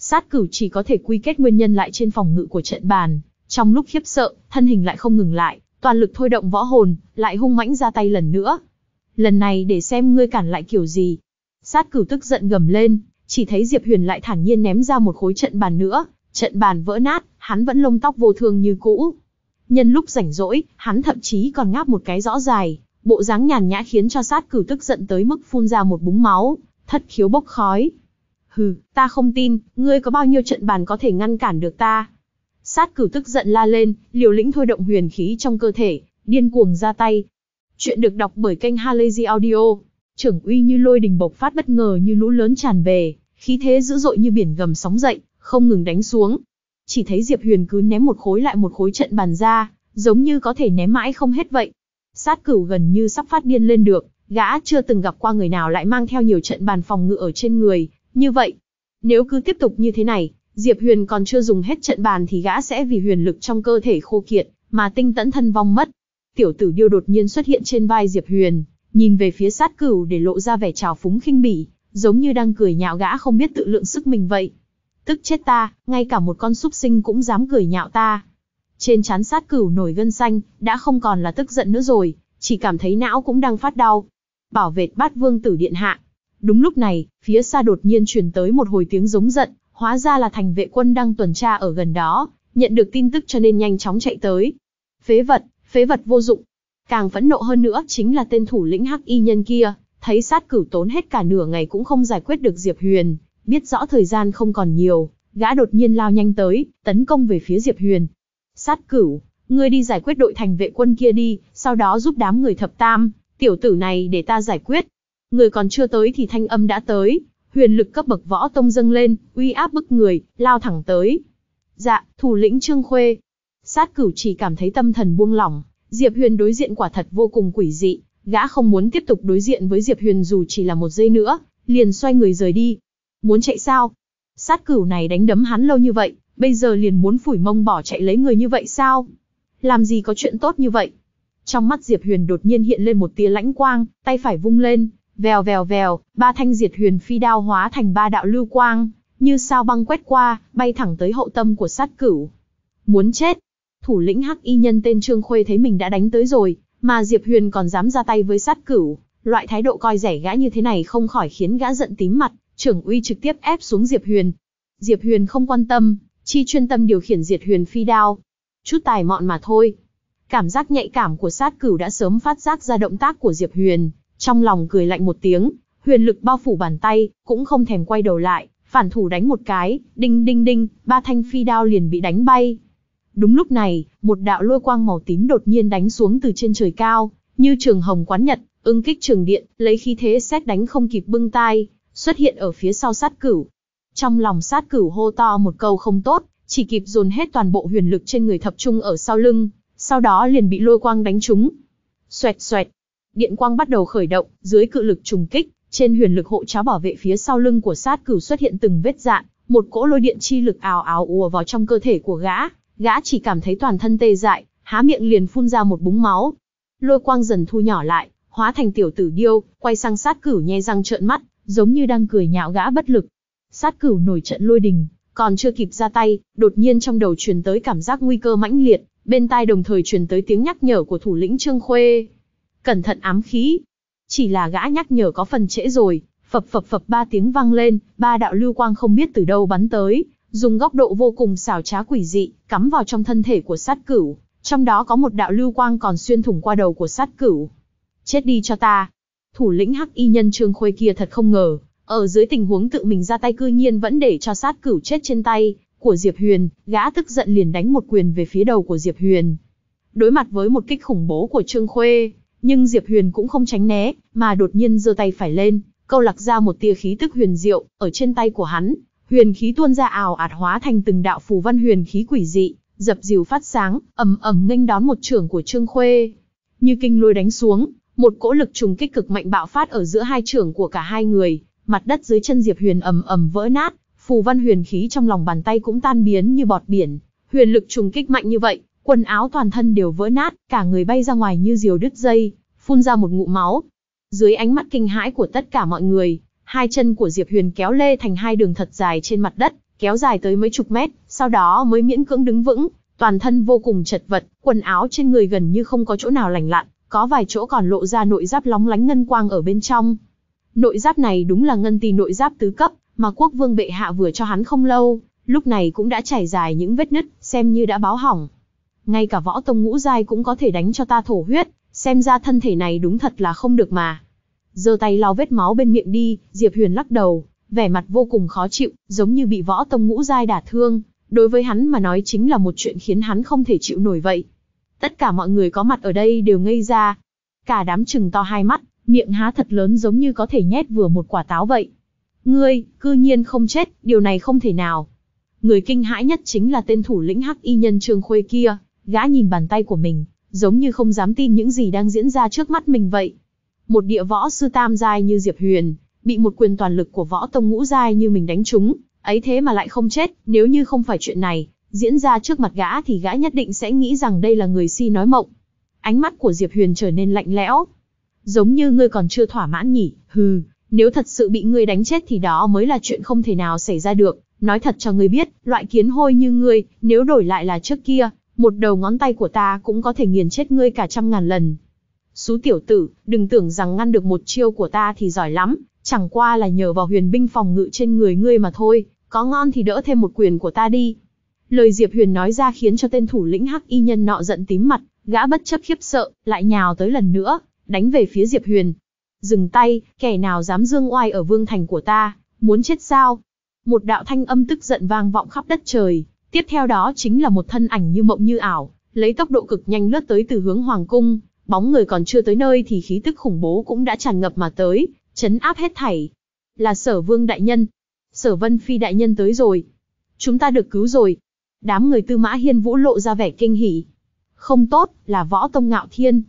Sát cửu chỉ có thể quy kết nguyên nhân lại trên phòng ngự của trận bàn, trong lúc khiếp sợ, thân hình lại không ngừng lại, toàn lực thôi động võ hồn, lại hung mãnh ra tay lần nữa. Lần này để xem ngươi cản lại kiểu gì. Sát cửu tức giận gầm lên, chỉ thấy Diệp Huyền lại thản nhiên ném ra một khối trận bàn nữa, trận bàn vỡ nát, hắn vẫn lông tóc vô thương như cũ. Nhân lúc rảnh rỗi, hắn thậm chí còn ngáp một cái rõ dài, bộ dáng nhàn nhã khiến cho sát cửu tức giận tới mức phun ra một búng máu, thất khiếu bốc khói, hừ, ta không tin, ngươi có bao nhiêu trận bàn có thể ngăn cản được ta. Sát cửu tức giận la lên, liều lĩnh thôi động huyền khí trong cơ thể, điên cuồng ra tay. Chuyện được đọc bởi kênh Halazy Audio. Trưởng uy như lôi đình bộc phát bất ngờ như lũ lớn tràn về, khí thế dữ dội như biển gầm sóng dậy, không ngừng đánh xuống. Chỉ thấy Diệp Huyền cứ ném một khối lại một khối trận bàn ra, giống như có thể ném mãi không hết vậy. Sát cửu gần như sắp phát điên lên được, gã chưa từng gặp qua người nào lại mang theo nhiều trận bàn phòng ngự ở trên người, như vậy, nếu cứ tiếp tục như thế này, Diệp Huyền còn chưa dùng hết trận bàn thì gã sẽ vì huyền lực trong cơ thể khô kiệt, mà tinh tẫn thân vong mất. Tiểu tử điêu đột nhiên xuất hiện trên vai Diệp Huyền, nhìn về phía sát cửu để lộ ra vẻ trào phúng khinh bỉ, giống như đang cười nhạo gã không biết tự lượng sức mình vậy. Tức chết ta, ngay cả một con súc sinh cũng dám cười nhạo ta. Trên chán sát cửu nổi gân xanh, đã không còn là tức giận nữa rồi, chỉ cảm thấy não cũng đang phát đau. Bảo vệ bát vương tử điện hạ, Đúng lúc này, phía xa đột nhiên truyền tới một hồi tiếng giống giận, hóa ra là thành vệ quân đang tuần tra ở gần đó, nhận được tin tức cho nên nhanh chóng chạy tới. Phế vật, phế vật vô dụng. Càng phẫn nộ hơn nữa chính là tên thủ lĩnh hắc y nhân kia, thấy sát cửu tốn hết cả nửa ngày cũng không giải quyết được Diệp Huyền, biết rõ thời gian không còn nhiều, gã đột nhiên lao nhanh tới, tấn công về phía Diệp Huyền. Sát cửu, ngươi đi giải quyết đội thành vệ quân kia đi, sau đó giúp đám người thập tam, tiểu tử này để ta giải quyết người còn chưa tới thì thanh âm đã tới, huyền lực cấp bậc võ tông dâng lên, uy áp bức người, lao thẳng tới. Dạ, thủ lĩnh Trương Khuê. Sát cửu chỉ cảm thấy tâm thần buông lỏng, Diệp Huyền đối diện quả thật vô cùng quỷ dị, gã không muốn tiếp tục đối diện với Diệp Huyền dù chỉ là một giây nữa, liền xoay người rời đi. Muốn chạy sao? Sát cửu này đánh đấm hắn lâu như vậy, bây giờ liền muốn phủi mông bỏ chạy lấy người như vậy sao? Làm gì có chuyện tốt như vậy? Trong mắt Diệp Huyền đột nhiên hiện lên một tia lãnh quang, tay phải vung lên, Vèo vèo vèo, ba thanh diệt huyền phi đao hóa thành ba đạo lưu quang, như sao băng quét qua, bay thẳng tới hậu tâm của sát cửu. Muốn chết! Thủ lĩnh hắc y nhân tên Trương Khuê thấy mình đã đánh tới rồi, mà Diệp Huyền còn dám ra tay với sát cửu. Loại thái độ coi rẻ gã như thế này không khỏi khiến gã giận tím mặt, trưởng uy trực tiếp ép xuống Diệp Huyền. Diệp Huyền không quan tâm, chi chuyên tâm điều khiển diệt huyền phi đao. Chút tài mọn mà thôi. Cảm giác nhạy cảm của sát cửu đã sớm phát giác ra động tác của Diệp Huyền, trong lòng cười lạnh một tiếng, huyền lực bao phủ bàn tay, cũng không thèm quay đầu lại, phản thủ đánh một cái, đinh đinh đinh, ba thanh phi đao liền bị đánh bay. Đúng lúc này, một đạo lôi quang màu tím đột nhiên đánh xuống từ trên trời cao, như trường hồng quán nhật, ứng kích trường điện, lấy khí thế xét đánh không kịp bưng tai, xuất hiện ở phía sau sát cửu. Trong lòng sát cửu hô to một câu không tốt, chỉ kịp dồn hết toàn bộ huyền lực trên người thập trung ở sau lưng, sau đó liền bị lôi quang đánh trúng. Xoẹt xoẹt, điện quang bắt đầu khởi động, dưới cự lực trùng kích, trên huyền lực hộ cháo bảo vệ phía sau lưng của sát cửu xuất hiện từng vết dạn, một cỗ lôi điện chi lực ào ào ùa vào trong cơ thể của gã, gã chỉ cảm thấy toàn thân tê dại, há miệng liền phun ra một búng máu. Lôi quang dần thu nhỏ lại, hóa thành tiểu tử điêu, quay sang sát cửu nhe răng trợn mắt, giống như đang cười nhạo gã bất lực. Sát cửu nổi trận lôi đình, còn chưa kịp ra tay, đột nhiên trong đầu truyền tới cảm giác nguy cơ mãnh liệt, bên tai đồng thời truyền tới tiếng nhắc nhở của thủ lĩnh Trương Khuê, cẩn thận ám khí. Chỉ là gã nhắc nhở có phần trễ rồi, phập phập phập ba tiếng vang lên, ba đạo lưu quang không biết từ đâu bắn tới, dùng góc độ vô cùng xảo trá quỷ dị, cắm vào trong thân thể của sát cửu, trong đó có một đạo lưu quang còn xuyên thủng qua đầu của sát cửu. Chết đi cho ta. Thủ lĩnh hắc y nhân trương khuê kia thật không ngờ, ở dưới tình huống tự mình ra tay cư nhiên vẫn để cho sát cửu chết trên tay của Diệp Huyền, gã tức giận liền đánh một quyền về phía đầu của Diệp Huyền. Đối mặt với một kích khủng bố của Trương Khuê, nhưng Diệp Huyền cũng không tránh né, mà đột nhiên giơ tay phải lên, câu lạc ra một tia khí tức huyền diệu, ở trên tay của hắn, huyền khí tuôn ra ảo ạt hóa thành từng đạo phù văn huyền khí quỷ dị, dập dìu phát sáng, ầm ầm nghênh đón một trưởng của Trương Khuê. Như kinh lôi đánh xuống, một cỗ lực trùng kích cực mạnh bạo phát ở giữa hai trưởng của cả hai người, mặt đất dưới chân Diệp Huyền ầm ầm vỡ nát, phù văn huyền khí trong lòng bàn tay cũng tan biến như bọt biển. Huyền lực trùng kích mạnh như vậy, Quần áo toàn thân đều vỡ nát, cả người bay ra ngoài như diều đứt dây, phun ra một ngụm máu. Dưới ánh mắt kinh hãi của tất cả mọi người, hai chân của Diệp Huyền kéo lê thành hai đường thật dài trên mặt đất, kéo dài tới mấy chục mét, sau đó mới miễn cưỡng đứng vững, toàn thân vô cùng chật vật, quần áo trên người gần như không có chỗ nào lành lặn, có vài chỗ còn lộ ra nội giáp lóng lánh ngân quang ở bên trong. Nội giáp này đúng là ngân tỳ nội giáp tứ cấp, mà quốc vương bệ hạ vừa cho hắn không lâu, lúc này cũng đã chảy dài những vết nứt, xem như đã báo hỏng ngay cả võ tông ngũ giai cũng có thể đánh cho ta thổ huyết, xem ra thân thể này đúng thật là không được mà. Giơ tay lau vết máu bên miệng đi, Diệp Huyền lắc đầu, vẻ mặt vô cùng khó chịu, giống như bị võ tông ngũ giai đả thương, đối với hắn mà nói chính là một chuyện khiến hắn không thể chịu nổi vậy. Tất cả mọi người có mặt ở đây đều ngây ra, cả đám trừng to hai mắt, miệng há thật lớn giống như có thể nhét vừa một quả táo vậy. Ngươi, cư nhiên không chết, điều này không thể nào. Người kinh hãi nhất chính là tên thủ lĩnh hắc y nhân Trương Khuê kia, Gã nhìn bàn tay của mình, giống như không dám tin những gì đang diễn ra trước mắt mình vậy. Một địa võ sư tam giai như Diệp Huyền, bị một quyền toàn lực của võ tông ngũ giai như mình đánh trúng, ấy thế mà lại không chết, nếu như không phải chuyện này, diễn ra trước mặt gã thì gã nhất định sẽ nghĩ rằng đây là người si nói mộng. Ánh mắt của Diệp Huyền trở nên lạnh lẽo. Giống như ngươi còn chưa thỏa mãn nhỉ, hừ, nếu thật sự bị ngươi đánh chết thì đó mới là chuyện không thể nào xảy ra được. Nói thật cho ngươi biết, loại kiến hôi như ngươi, nếu đổi lại là trước kia, một đầu ngón tay của ta cũng có thể nghiền chết ngươi cả trăm ngàn lần. Xú tiểu tử, đừng tưởng rằng ngăn được một chiêu của ta thì giỏi lắm, chẳng qua là nhờ vào huyền binh phòng ngự trên người ngươi mà thôi, có ngon thì đỡ thêm một quyền của ta đi. Lời Diệp Huyền nói ra khiến cho tên thủ lĩnh hắc y nhân nọ giận tím mặt, gã bất chấp khiếp sợ, lại nhào tới lần nữa, đánh về phía Diệp Huyền. Dừng tay, kẻ nào dám dương oai ở vương thành của ta, muốn chết sao? Một đạo thanh âm tức giận vang vọng khắp đất trời, Tiếp theo đó chính là một thân ảnh như mộng như ảo, lấy tốc độ cực nhanh lướt tới từ hướng hoàng cung, bóng người còn chưa tới nơi thì khí tức khủng bố cũng đã tràn ngập mà tới, chấn áp hết thảy. Là sở vương đại nhân. Sở vân phi đại nhân tới rồi. Chúng ta được cứu rồi. Đám người tư mã hiên vũ lộ ra vẻ kinh hỉ. Không tốt, là võ tông ngạo thiên.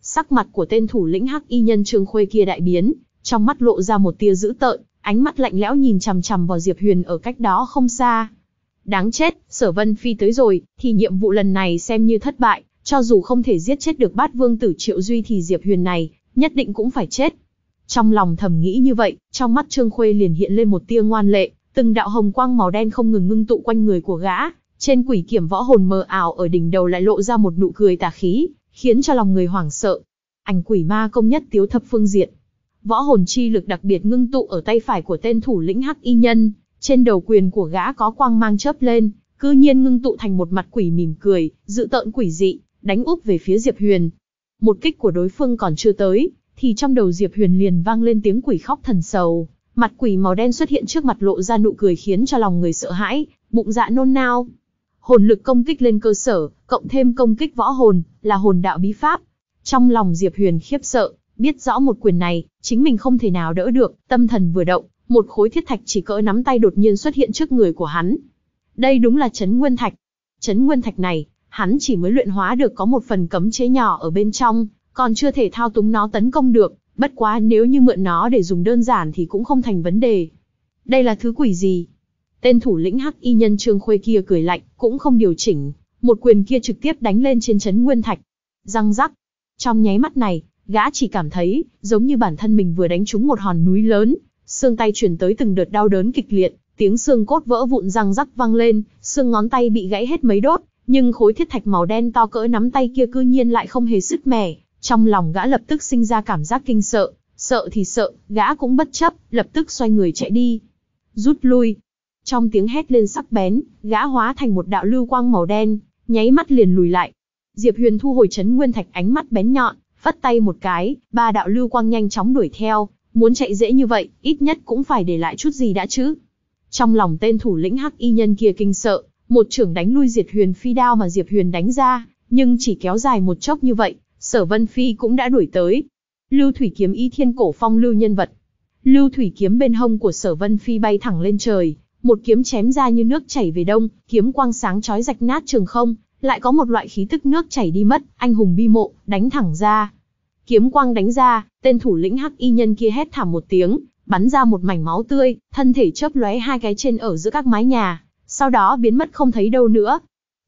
Sắc mặt của tên thủ lĩnh hắc y nhân trương khuê kia đại biến, trong mắt lộ ra một tia dữ tợn, ánh mắt lạnh lẽo nhìn chằm chằm vào Diệp Huyền ở cách đó không xa. Đáng chết, sở vân phi tới rồi, thì nhiệm vụ lần này xem như thất bại, cho dù không thể giết chết được bát vương tử triệu duy thì Diệp Huyền này, nhất định cũng phải chết. Trong lòng thầm nghĩ như vậy, trong mắt Trương Khuê liền hiện lên một tia ngoan lệ, từng đạo hồng quang màu đen không ngừng ngưng tụ quanh người của gã, trên quỷ kiểm võ hồn mờ ảo ở đỉnh đầu lại lộ ra một nụ cười tà khí, khiến cho lòng người hoảng sợ. Ảnh quỷ ma công nhất tiếu thập phương diện. Võ hồn chi lực đặc biệt ngưng tụ ở tay phải của tên thủ lĩnh Hắc Y Nhân, trên đầu quyền của gã có quang mang chớp lên, cư nhiên ngưng tụ thành một mặt quỷ mỉm cười, dự tợn quỷ dị, đánh úp về phía Diệp Huyền. Một kích của đối phương còn chưa tới, thì trong đầu Diệp Huyền liền vang lên tiếng quỷ khóc thần sầu. Mặt quỷ màu đen xuất hiện trước mặt lộ ra nụ cười khiến cho lòng người sợ hãi, bụng dạ nôn nao. Hồn lực công kích lên cơ sở, cộng thêm công kích võ hồn, là hồn đạo bí pháp. Trong lòng Diệp Huyền khiếp sợ, biết rõ một quyền này, chính mình không thể nào đỡ được, tâm thần vừa động, một khối thiết thạch chỉ cỡ nắm tay đột nhiên xuất hiện trước người của hắn. Đây đúng là chấn nguyên thạch. Chấn nguyên thạch này, hắn chỉ mới luyện hóa được có một phần cấm chế nhỏ ở bên trong, còn chưa thể thao túng nó tấn công được, bất quá nếu như mượn nó để dùng đơn giản thì cũng không thành vấn đề. Đây là thứ quỷ gì? Tên thủ lĩnh hắc y nhân Trương Khuê kia cười lạnh, cũng không điều chỉnh, một quyền kia trực tiếp đánh lên trên chấn nguyên thạch. Răng rắc. Trong nháy mắt này, gã chỉ cảm thấy, giống như bản thân mình vừa đánh trúng một hòn núi lớn, xương tay chuyển tới từng đợt đau đớn kịch liệt, tiếng xương cốt vỡ vụn răng rắc vang lên, xương ngón tay bị gãy hết mấy đốt, nhưng khối thiết thạch màu đen to cỡ nắm tay kia cư nhiên lại không hề sức mẻ, trong lòng gã lập tức sinh ra cảm giác kinh sợ, sợ thì sợ, gã cũng bất chấp, lập tức xoay người chạy đi. Rút lui. Trong tiếng hét lên sắc bén, gã hóa thành một đạo lưu quang màu đen, nháy mắt liền lùi lại. Diệp Huyền thu hồi chấn nguyên thạch ánh mắt bén nhọn, phất tay một cái, ba đạo lưu quang nhanh chóng đuổi theo, Muốn chạy dễ như vậy, ít nhất cũng phải để lại chút gì đã chứ. Trong lòng tên thủ lĩnh hắc y nhân kia kinh sợ, một trưởng đánh lui Diệt Huyền phi đao mà Diệp Huyền đánh ra, nhưng chỉ kéo dài một chốc như vậy, Sở Vân Phi cũng đã đuổi tới. Lưu Thủy kiếm y thiên cổ phong lưu nhân vật. Lưu Thủy kiếm bên hông của Sở Vân Phi bay thẳng lên trời, một kiếm chém ra như nước chảy về đông, kiếm quang sáng chói rạch nát trường không, lại có một loại khí tức nước chảy đi mất, anh hùng bi mộ, đánh thẳng ra, Kiếm quang đánh ra, tên thủ lĩnh hắc y nhân kia hét thảm một tiếng, bắn ra một mảnh máu tươi, thân thể chớp lóe hai cái trên ở giữa các mái nhà, sau đó biến mất không thấy đâu nữa.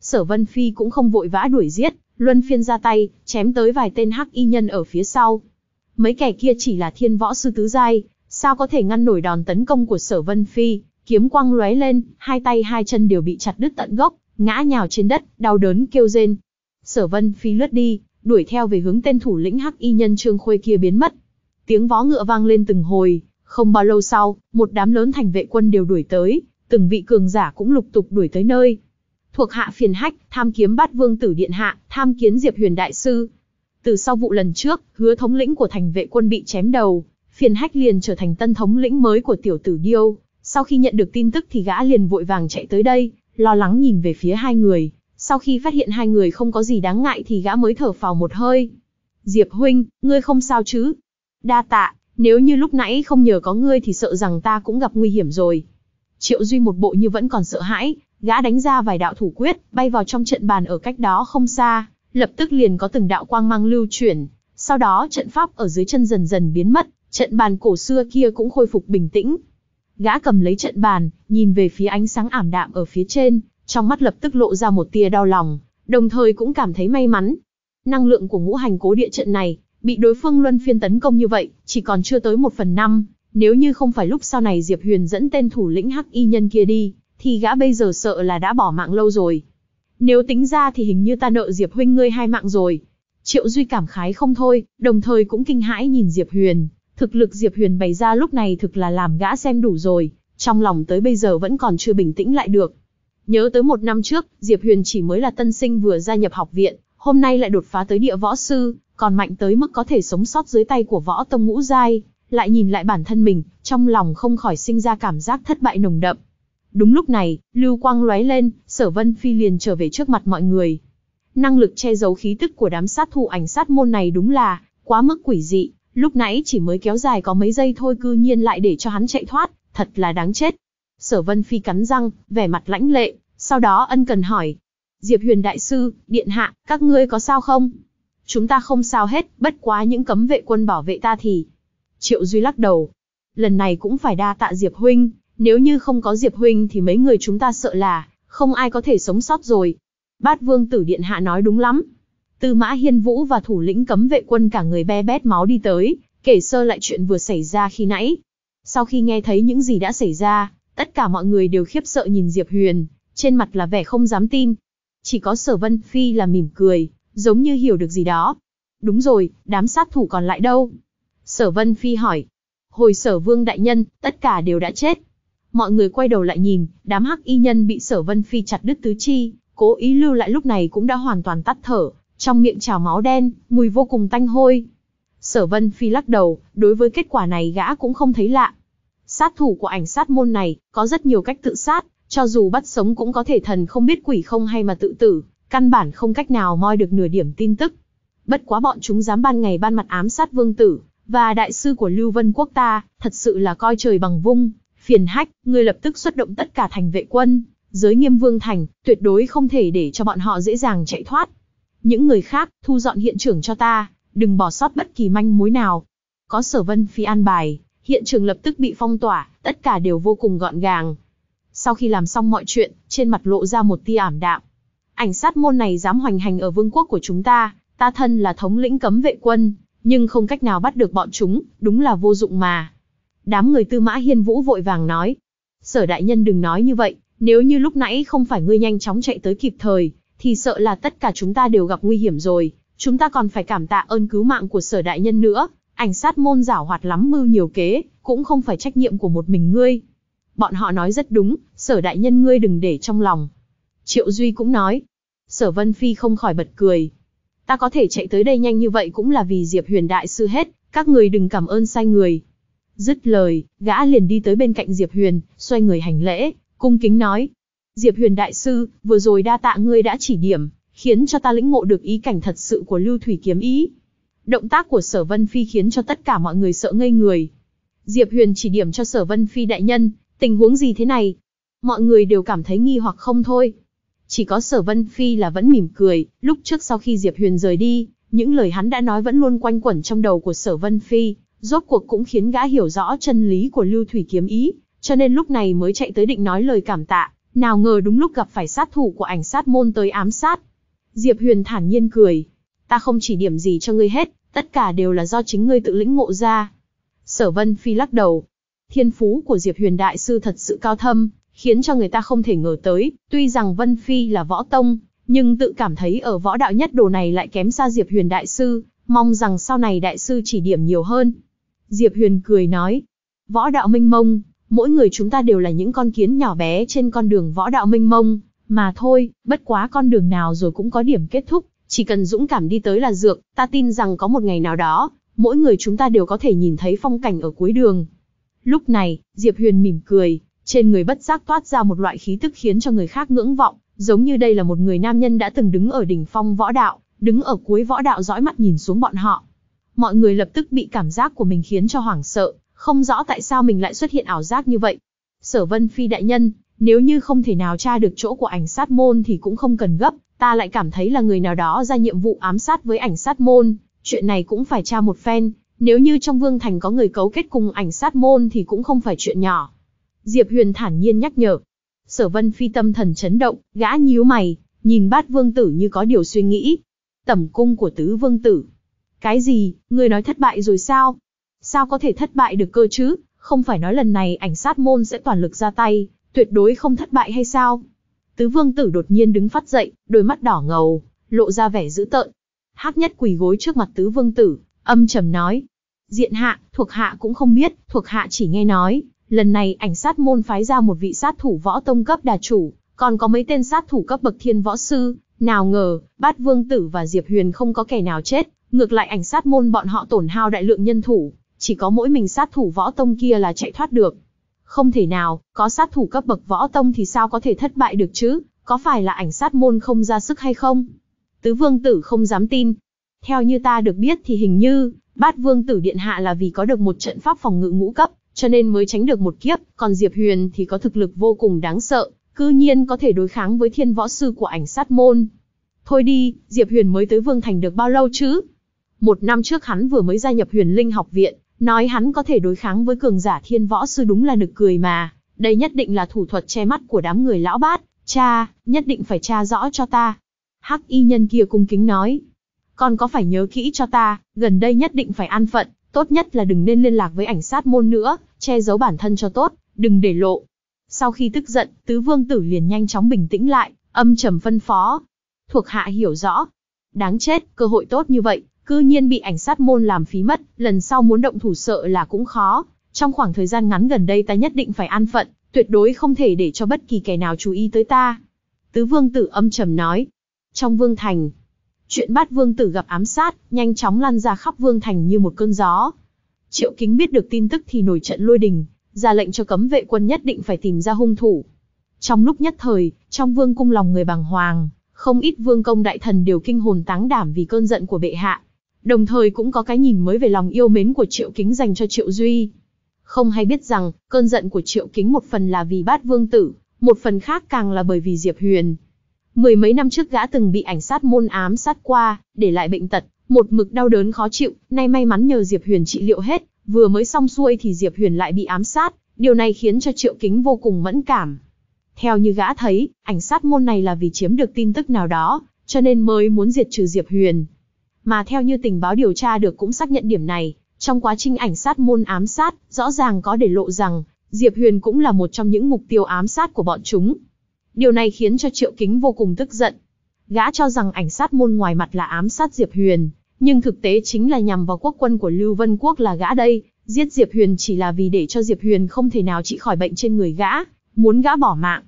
Sở Vân Phi cũng không vội vã đuổi giết, luân phiên ra tay, chém tới vài tên hắc y nhân ở phía sau. Mấy kẻ kia chỉ là thiên võ sư tứ giai, sao có thể ngăn nổi đòn tấn công của Sở Vân Phi? Kiếm quang lóe lên, hai tay hai chân đều bị chặt đứt tận gốc, ngã nhào trên đất, đau đớn kêu rên. Sở Vân Phi lướt đi, đuổi theo về hướng tên thủ lĩnh hắc y nhân trương khuê kia biến mất. Tiếng vó ngựa vang lên từng hồi, không bao lâu sau, một đám lớn thành vệ quân đều đuổi tới, từng vị cường giả cũng lục tục đuổi tới nơi. Thuộc hạ phiền hách, tham kiếm bát vương tử điện hạ, tham kiến Diệp Huyền đại sư. Từ sau vụ lần trước, hứa thống lĩnh của thành vệ quân bị chém đầu, phiền hách liền trở thành tân thống lĩnh mới của tiểu tử điêu. Sau khi nhận được tin tức thì gã liền vội vàng chạy tới đây, lo lắng nhìn về phía hai người, sau khi phát hiện hai người không có gì đáng ngại thì gã mới thở phào một hơi. Diệp huynh, ngươi không sao chứ? Đa tạ, nếu như lúc nãy không nhờ có ngươi thì sợ rằng ta cũng gặp nguy hiểm rồi. Triệu Duy một bộ như vẫn còn sợ hãi, gã đánh ra vài đạo thủ quyết, bay vào trong trận bàn ở cách đó không xa, lập tức liền có từng đạo quang mang lưu chuyển, sau đó trận pháp ở dưới chân dần dần biến mất, trận bàn cổ xưa kia cũng khôi phục bình tĩnh. Gã cầm lấy trận bàn, nhìn về phía ánh sáng ảm đạm ở phía trên, trong mắt lập tức lộ ra một tia đau lòng, đồng thời cũng cảm thấy may mắn. Năng lượng của ngũ hành cố địa trận này, bị đối phương luân phiên tấn công như vậy, chỉ còn chưa tới một phần năm. Nếu như không phải lúc sau này Diệp Huyền dẫn tên thủ lĩnh hắc y nhân kia đi, thì gã bây giờ sợ là đã bỏ mạng lâu rồi. Nếu tính ra thì hình như ta nợ Diệp huynh ngươi hai mạng rồi. Triệu Duy cảm khái không thôi, đồng thời cũng kinh hãi nhìn Diệp Huyền. Thực lực Diệp Huyền bày ra lúc này thực là làm gã xem đủ rồi, trong lòng tới bây giờ vẫn còn chưa bình tĩnh lại được. Nhớ tới một năm trước, Diệp Huyền chỉ mới là tân sinh vừa gia nhập học viện, hôm nay lại đột phá tới địa võ sư, còn mạnh tới mức có thể sống sót dưới tay của võ tông ngũ giai, lại nhìn lại bản thân mình, trong lòng không khỏi sinh ra cảm giác thất bại nồng đậm. Đúng lúc này, lưu quang lóe lên, Sở Vân Phi liền trở về trước mặt mọi người. Năng lực che giấu khí tức của đám sát thủ ảnh sát môn này đúng là quá mức quỷ dị, lúc nãy chỉ mới kéo dài có mấy giây thôi cư nhiên lại để cho hắn chạy thoát, thật là đáng chết. Sở Vân Phi cắn răng, vẻ mặt lãnh lệ, sau đó ân cần hỏi, Diệp Huyền Đại Sư, Điện Hạ, các ngươi có sao không? Chúng ta không sao hết, bất quá những cấm vệ quân bảo vệ ta thì... Triệu Duy lắc đầu. Lần này cũng phải đa tạ Diệp Huynh, nếu như không có Diệp Huynh thì mấy người chúng ta sợ là, không ai có thể sống sót rồi. Bát Vương Tử Điện Hạ nói đúng lắm. Tư Mã Hiên Vũ và thủ lĩnh cấm vệ quân cả người be bét máu đi tới, kể sơ lại chuyện vừa xảy ra khi nãy. Sau khi nghe thấy những gì đã xảy ra, tất cả mọi người đều khiếp sợ nhìn Diệp Huyền, trên mặt là vẻ không dám tin. Chỉ có sở vân phi là mỉm cười, giống như hiểu được gì đó. Đúng rồi, đám sát thủ còn lại đâu? Sở vân phi hỏi. Hồi sở vương đại nhân, tất cả đều đã chết. Mọi người quay đầu lại nhìn, đám hắc y nhân bị sở vân phi chặt đứt tứ chi, cố ý lưu lại lúc này cũng đã hoàn toàn tắt thở, trong miệng trào máu đen, mùi vô cùng tanh hôi. Sở Vân Phi lắc đầu, đối với kết quả này gã cũng không thấy lạ. Sát thủ của ảnh sát môn này có rất nhiều cách tự sát, cho dù bắt sống cũng có thể thần không biết quỷ không hay mà tự tử, căn bản không cách nào moi được nửa điểm tin tức. Bất quá bọn chúng dám ban ngày ban mặt ám sát vương tử, và đại sư của Lưu Vân Quốc ta, thật sự là coi trời bằng vung, phiền hách, người lập tức xuất động tất cả thành vệ quân, giới nghiêm vương thành, tuyệt đối không thể để cho bọn họ dễ dàng chạy thoát. Những người khác, thu dọn hiện trường cho ta, đừng bỏ sót bất kỳ manh mối nào. Có sở vân phi an bài, hiện trường lập tức bị phong tỏa, tất cả đều vô cùng gọn gàng, sau khi làm xong mọi chuyện, trên mặt lộ ra một tia ảm đạm. Ảnh sát môn này dám hoành hành ở vương quốc của chúng ta, ta thân là thống lĩnh cấm vệ quân, nhưng không cách nào bắt được bọn chúng, đúng là vô dụng mà. Đám người tư mã hiên vũ vội vàng nói. Sở đại nhân đừng nói như vậy, nếu như lúc nãy không phải ngươi nhanh chóng chạy tới kịp thời, thì sợ là tất cả chúng ta đều gặp nguy hiểm rồi, chúng ta còn phải cảm tạ ơn cứu mạng của sở đại nhân nữa. Ảnh sát môn giảo hoạt lắm mưu nhiều kế, cũng không phải trách nhiệm của một mình ngươi. Bọn họ nói rất đúng, sở đại nhân ngươi đừng để trong lòng. Triệu Duy cũng nói. Sở Vân Phi không khỏi bật cười. Ta có thể chạy tới đây nhanh như vậy cũng là vì Diệp Huyền Đại Sư hết, các người đừng cảm ơn sai người. Dứt lời, gã liền đi tới bên cạnh Diệp Huyền, xoay người hành lễ, cung kính nói. Diệp Huyền Đại Sư, vừa rồi đa tạ ngươi đã chỉ điểm, khiến cho ta lĩnh ngộ được ý cảnh thật sự của Lưu Thủy Kiếm Ý. Động tác của Sở Vân Phi khiến cho tất cả mọi người sợ ngây người. Diệp Huyền chỉ điểm cho Sở Vân Phi đại nhân, Tình huống gì thế này? Mọi người đều cảm thấy nghi hoặc không thôi. Chỉ có sở Vân Phi là vẫn mỉm cười, lúc trước sau khi Diệp Huyền rời đi, những lời hắn đã nói vẫn luôn quanh quẩn trong đầu của sở Vân Phi, rốt cuộc cũng khiến gã hiểu rõ chân lý của Lưu Thủy Kiếm Ý, cho nên lúc này mới chạy tới định nói lời cảm tạ, nào ngờ đúng lúc gặp phải sát thủ của ảnh sát môn tới ám sát. Diệp Huyền thản nhiên cười, ta không chỉ điểm gì cho ngươi hết, tất cả đều là do chính ngươi tự lĩnh ngộ ra. Sở Vân Phi lắc đầu, Thiên phú của Diệp Huyền Đại Sư thật sự cao thâm, khiến cho người ta không thể ngờ tới, tuy rằng Vân Phi là võ tông, nhưng tự cảm thấy ở võ đạo nhất đồ này lại kém xa Diệp Huyền Đại Sư, mong rằng sau này Đại Sư chỉ điểm nhiều hơn. Diệp Huyền cười nói, võ đạo minh mông, mỗi người chúng ta đều là những con kiến nhỏ bé trên con đường võ đạo minh mông, mà thôi, bất quá con đường nào rồi cũng có điểm kết thúc, chỉ cần dũng cảm đi tới là dược, ta tin rằng có một ngày nào đó, mỗi người chúng ta đều có thể nhìn thấy phong cảnh ở cuối đường. Lúc này, Diệp Huyền mỉm cười, trên người bất giác toát ra một loại khí tức khiến cho người khác ngưỡng vọng, giống như đây là một người nam nhân đã từng đứng ở đỉnh phong võ đạo, đứng ở cuối võ đạo dõi mắt nhìn xuống bọn họ. Mọi người lập tức bị cảm giác của mình khiến cho hoảng sợ, không rõ tại sao mình lại xuất hiện ảo giác như vậy. Sở Vân Phi đại nhân, nếu như không thể nào tra được chỗ của ảnh sát môn thì cũng không cần gấp, ta lại cảm thấy là người nào đó ra nhiệm vụ ám sát với ảnh sát môn, chuyện này cũng phải tra một phen, nếu như trong vương thành có người cấu kết cùng ảnh sát môn thì cũng không phải chuyện nhỏ. Diệp Huyền thản nhiên nhắc nhở. Sở Vân Phi tâm thần chấn động, gã nhíu mày, nhìn Bát Vương tử như có điều suy nghĩ. Tẩm cung của tứ vương tử. Cái gì, người nói thất bại rồi sao? Sao có thể thất bại được cơ chứ? Không phải nói lần này ảnh sát môn sẽ toàn lực ra tay, tuyệt đối không thất bại hay sao? Tứ vương tử đột nhiên đứng phát dậy, đôi mắt đỏ ngầu, lộ ra vẻ dữ tợn. Hắc nhất quỳ gối trước mặt tứ vương tử, âm trầm nói, Diện hạ, thuộc hạ cũng không biết, thuộc hạ chỉ nghe nói, lần này ảnh sát môn phái ra một vị sát thủ võ tông cấp đà chủ, còn có mấy tên sát thủ cấp bậc thiên võ sư, nào ngờ, bát vương tử và Diệp Huyền không có kẻ nào chết, ngược lại ảnh sát môn bọn họ tổn hao đại lượng nhân thủ, chỉ có mỗi mình sát thủ võ tông kia là chạy thoát được. Không thể nào, có sát thủ cấp bậc võ tông thì sao có thể thất bại được chứ, có phải là ảnh sát môn không ra sức hay không? Tứ vương tử không dám tin. Theo như ta được biết thì hình như, Bát Vương Tử Điện Hạ là vì có được một trận pháp phòng ngự ngũ cấp, cho nên mới tránh được một kiếp, còn Diệp Huyền thì có thực lực vô cùng đáng sợ, cư nhiên có thể đối kháng với thiên võ sư của ảnh sát môn. Thôi đi, Diệp Huyền mới tới Vương Thành được bao lâu chứ? Một năm trước hắn vừa mới gia nhập huyền linh học viện, nói hắn có thể đối kháng với cường giả thiên võ sư đúng là nực cười mà. Đây nhất định là thủ thuật che mắt của đám người lão bát, cha, nhất định phải tra rõ cho ta. Hắc y nhân kia cung kính nói, con có phải nhớ kỹ cho ta, gần đây nhất định phải an phận, tốt nhất là đừng nên liên lạc với ảnh sát môn nữa, che giấu bản thân cho tốt, đừng để lộ. Sau khi tức giận, tứ vương tử liền nhanh chóng bình tĩnh lại, âm trầm phân phó. Thuộc hạ hiểu rõ. Đáng chết, cơ hội tốt như vậy, cư nhiên bị ảnh sát môn làm phí mất, lần sau muốn động thủ sợ là cũng khó. Trong khoảng thời gian ngắn gần đây ta nhất định phải an phận, tuyệt đối không thể để cho bất kỳ kẻ nào chú ý tới ta. Tứ vương tử âm trầm nói. Trong vương thành, Chuyện bát vương tử gặp ám sát, nhanh chóng lan ra khắp vương thành như một cơn gió. Triệu Kính biết được tin tức thì nổi trận lôi đình, ra lệnh cho cấm vệ quân nhất định phải tìm ra hung thủ. Trong lúc nhất thời, trong vương cung lòng người bàng hoàng, không ít vương công đại thần đều kinh hồn táng đảm vì cơn giận của bệ hạ. Đồng thời cũng có cái nhìn mới về lòng yêu mến của Triệu Kính dành cho Triệu Duy. Không hay biết rằng, cơn giận của Triệu Kính một phần là vì bát vương tử, một phần khác càng là bởi vì Diệp Huyền, Mười mấy năm trước gã từng bị ảnh sát môn ám sát qua, để lại bệnh tật, một mực đau đớn khó chịu, nay may mắn nhờ Diệp Huyền trị liệu hết, vừa mới xong xuôi thì Diệp Huyền lại bị ám sát, điều này khiến cho Triệu Kính vô cùng mẫn cảm. Theo như gã thấy, ảnh sát môn này là vì chiếm được tin tức nào đó, cho nên mới muốn diệt trừ Diệp Huyền. Mà theo như tình báo điều tra được cũng xác nhận điểm này, trong quá trình ảnh sát môn ám sát, rõ ràng có để lộ rằng, Diệp Huyền cũng là một trong những mục tiêu ám sát của bọn chúng, Điều này khiến cho Triệu Kính vô cùng tức giận. Gã cho rằng ảnh sát môn ngoài mặt là ám sát Diệp Huyền, nhưng thực tế chính là nhằm vào quốc quân của Lưu Vân Quốc là gã đây, giết Diệp Huyền chỉ là vì để cho Diệp Huyền không thể nào trị khỏi bệnh trên người gã, muốn gã bỏ mạng.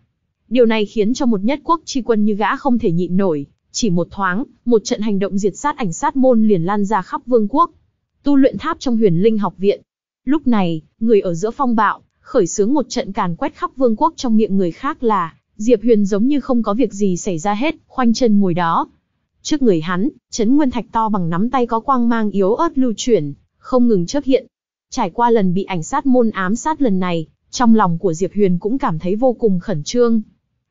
Điều này khiến cho một nhất quốc chi quân như gã không thể nhịn nổi, chỉ một thoáng, một trận hành động diệt sát ảnh sát môn liền lan ra khắp vương quốc. Tu luyện tháp trong huyền linh học viện. Lúc này, người ở giữa phong bạo, khởi xướng một trận càn quét khắp vương quốc trong miệng người khác là Diệp Huyền giống như không có việc gì xảy ra hết, khoanh chân ngồi đó. Trước người hắn, chấn nguyên thạch to bằng nắm tay có quang mang yếu ớt lưu chuyển, không ngừng chớp hiện. Trải qua lần bị ảnh sát môn ám sát lần này, trong lòng của Diệp Huyền cũng cảm thấy vô cùng khẩn trương.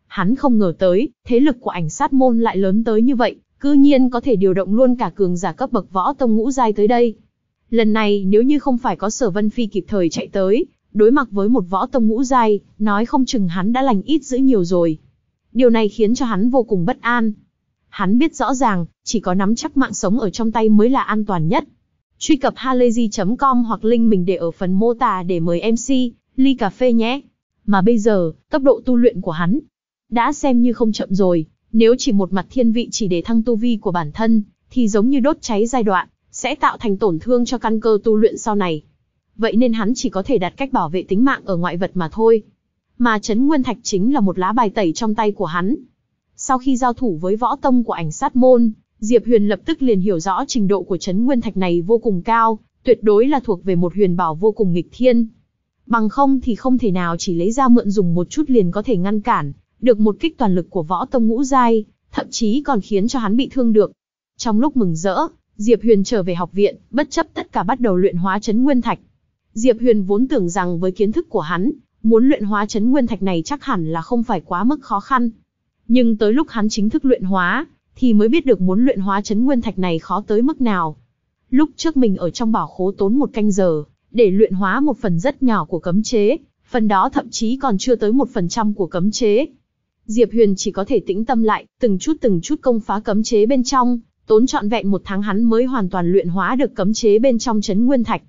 Hắn không ngờ tới, thế lực của ảnh sát môn lại lớn tới như vậy, cư nhiên có thể điều động luôn cả cường giả cấp bậc võ tông ngũ giai tới đây. Lần này nếu như không phải có sở vân phi kịp thời chạy tới, đối mặt với một võ tông ngũ giai, nói không chừng hắn đã lành ít giữ nhiều rồi. Điều này khiến cho hắn vô cùng bất an. Hắn biết rõ ràng, chỉ có nắm chắc mạng sống ở trong tay mới là an toàn nhất. Truy cập halayzi.com hoặc link mình để ở phần mô tả để mời MC, ly cà phê nhé. Mà bây giờ, tốc độ tu luyện của hắn đã xem như không chậm rồi, nếu chỉ một mặt thiên vị chỉ để thăng tu vi của bản thân, thì giống như đốt cháy giai đoạn, sẽ tạo thành tổn thương cho căn cơ tu luyện sau này vậy nên hắn chỉ có thể đặt cách bảo vệ tính mạng ở ngoại vật mà thôi. Mà chấn nguyên thạch chính là một lá bài tẩy trong tay của hắn. Sau khi giao thủ với võ tông của ảnh sát môn, Diệp Huyền lập tức liền hiểu rõ trình độ của chấn nguyên thạch này vô cùng cao, tuyệt đối là thuộc về một huyền bảo vô cùng nghịch thiên. Bằng không thì không thể nào chỉ lấy ra mượn dùng một chút liền có thể ngăn cản, được một kích toàn lực của võ tông ngũ giai, thậm chí còn khiến cho hắn bị thương được. Trong lúc mừng rỡ, Diệp Huyền trở về học viện, bất chấp tất cả bắt đầu luyện hóa chấn nguyên thạch. Diệp Huyền vốn tưởng rằng với kiến thức của hắn, muốn luyện hóa chấn nguyên thạch này chắc hẳn là không phải quá mức khó khăn. Nhưng tới lúc hắn chính thức luyện hóa, thì mới biết được muốn luyện hóa chấn nguyên thạch này khó tới mức nào. Lúc trước mình ở trong bảo khố tốn một canh giờ, để luyện hóa một phần rất nhỏ của cấm chế, phần đó thậm chí còn chưa tới một phần trăm của cấm chế. Diệp Huyền chỉ có thể tĩnh tâm lại, từng chút từng chút công phá cấm chế bên trong, tốn trọn vẹn một tháng hắn mới hoàn toàn luyện hóa được cấm chế bên trong chấn nguyên thạch.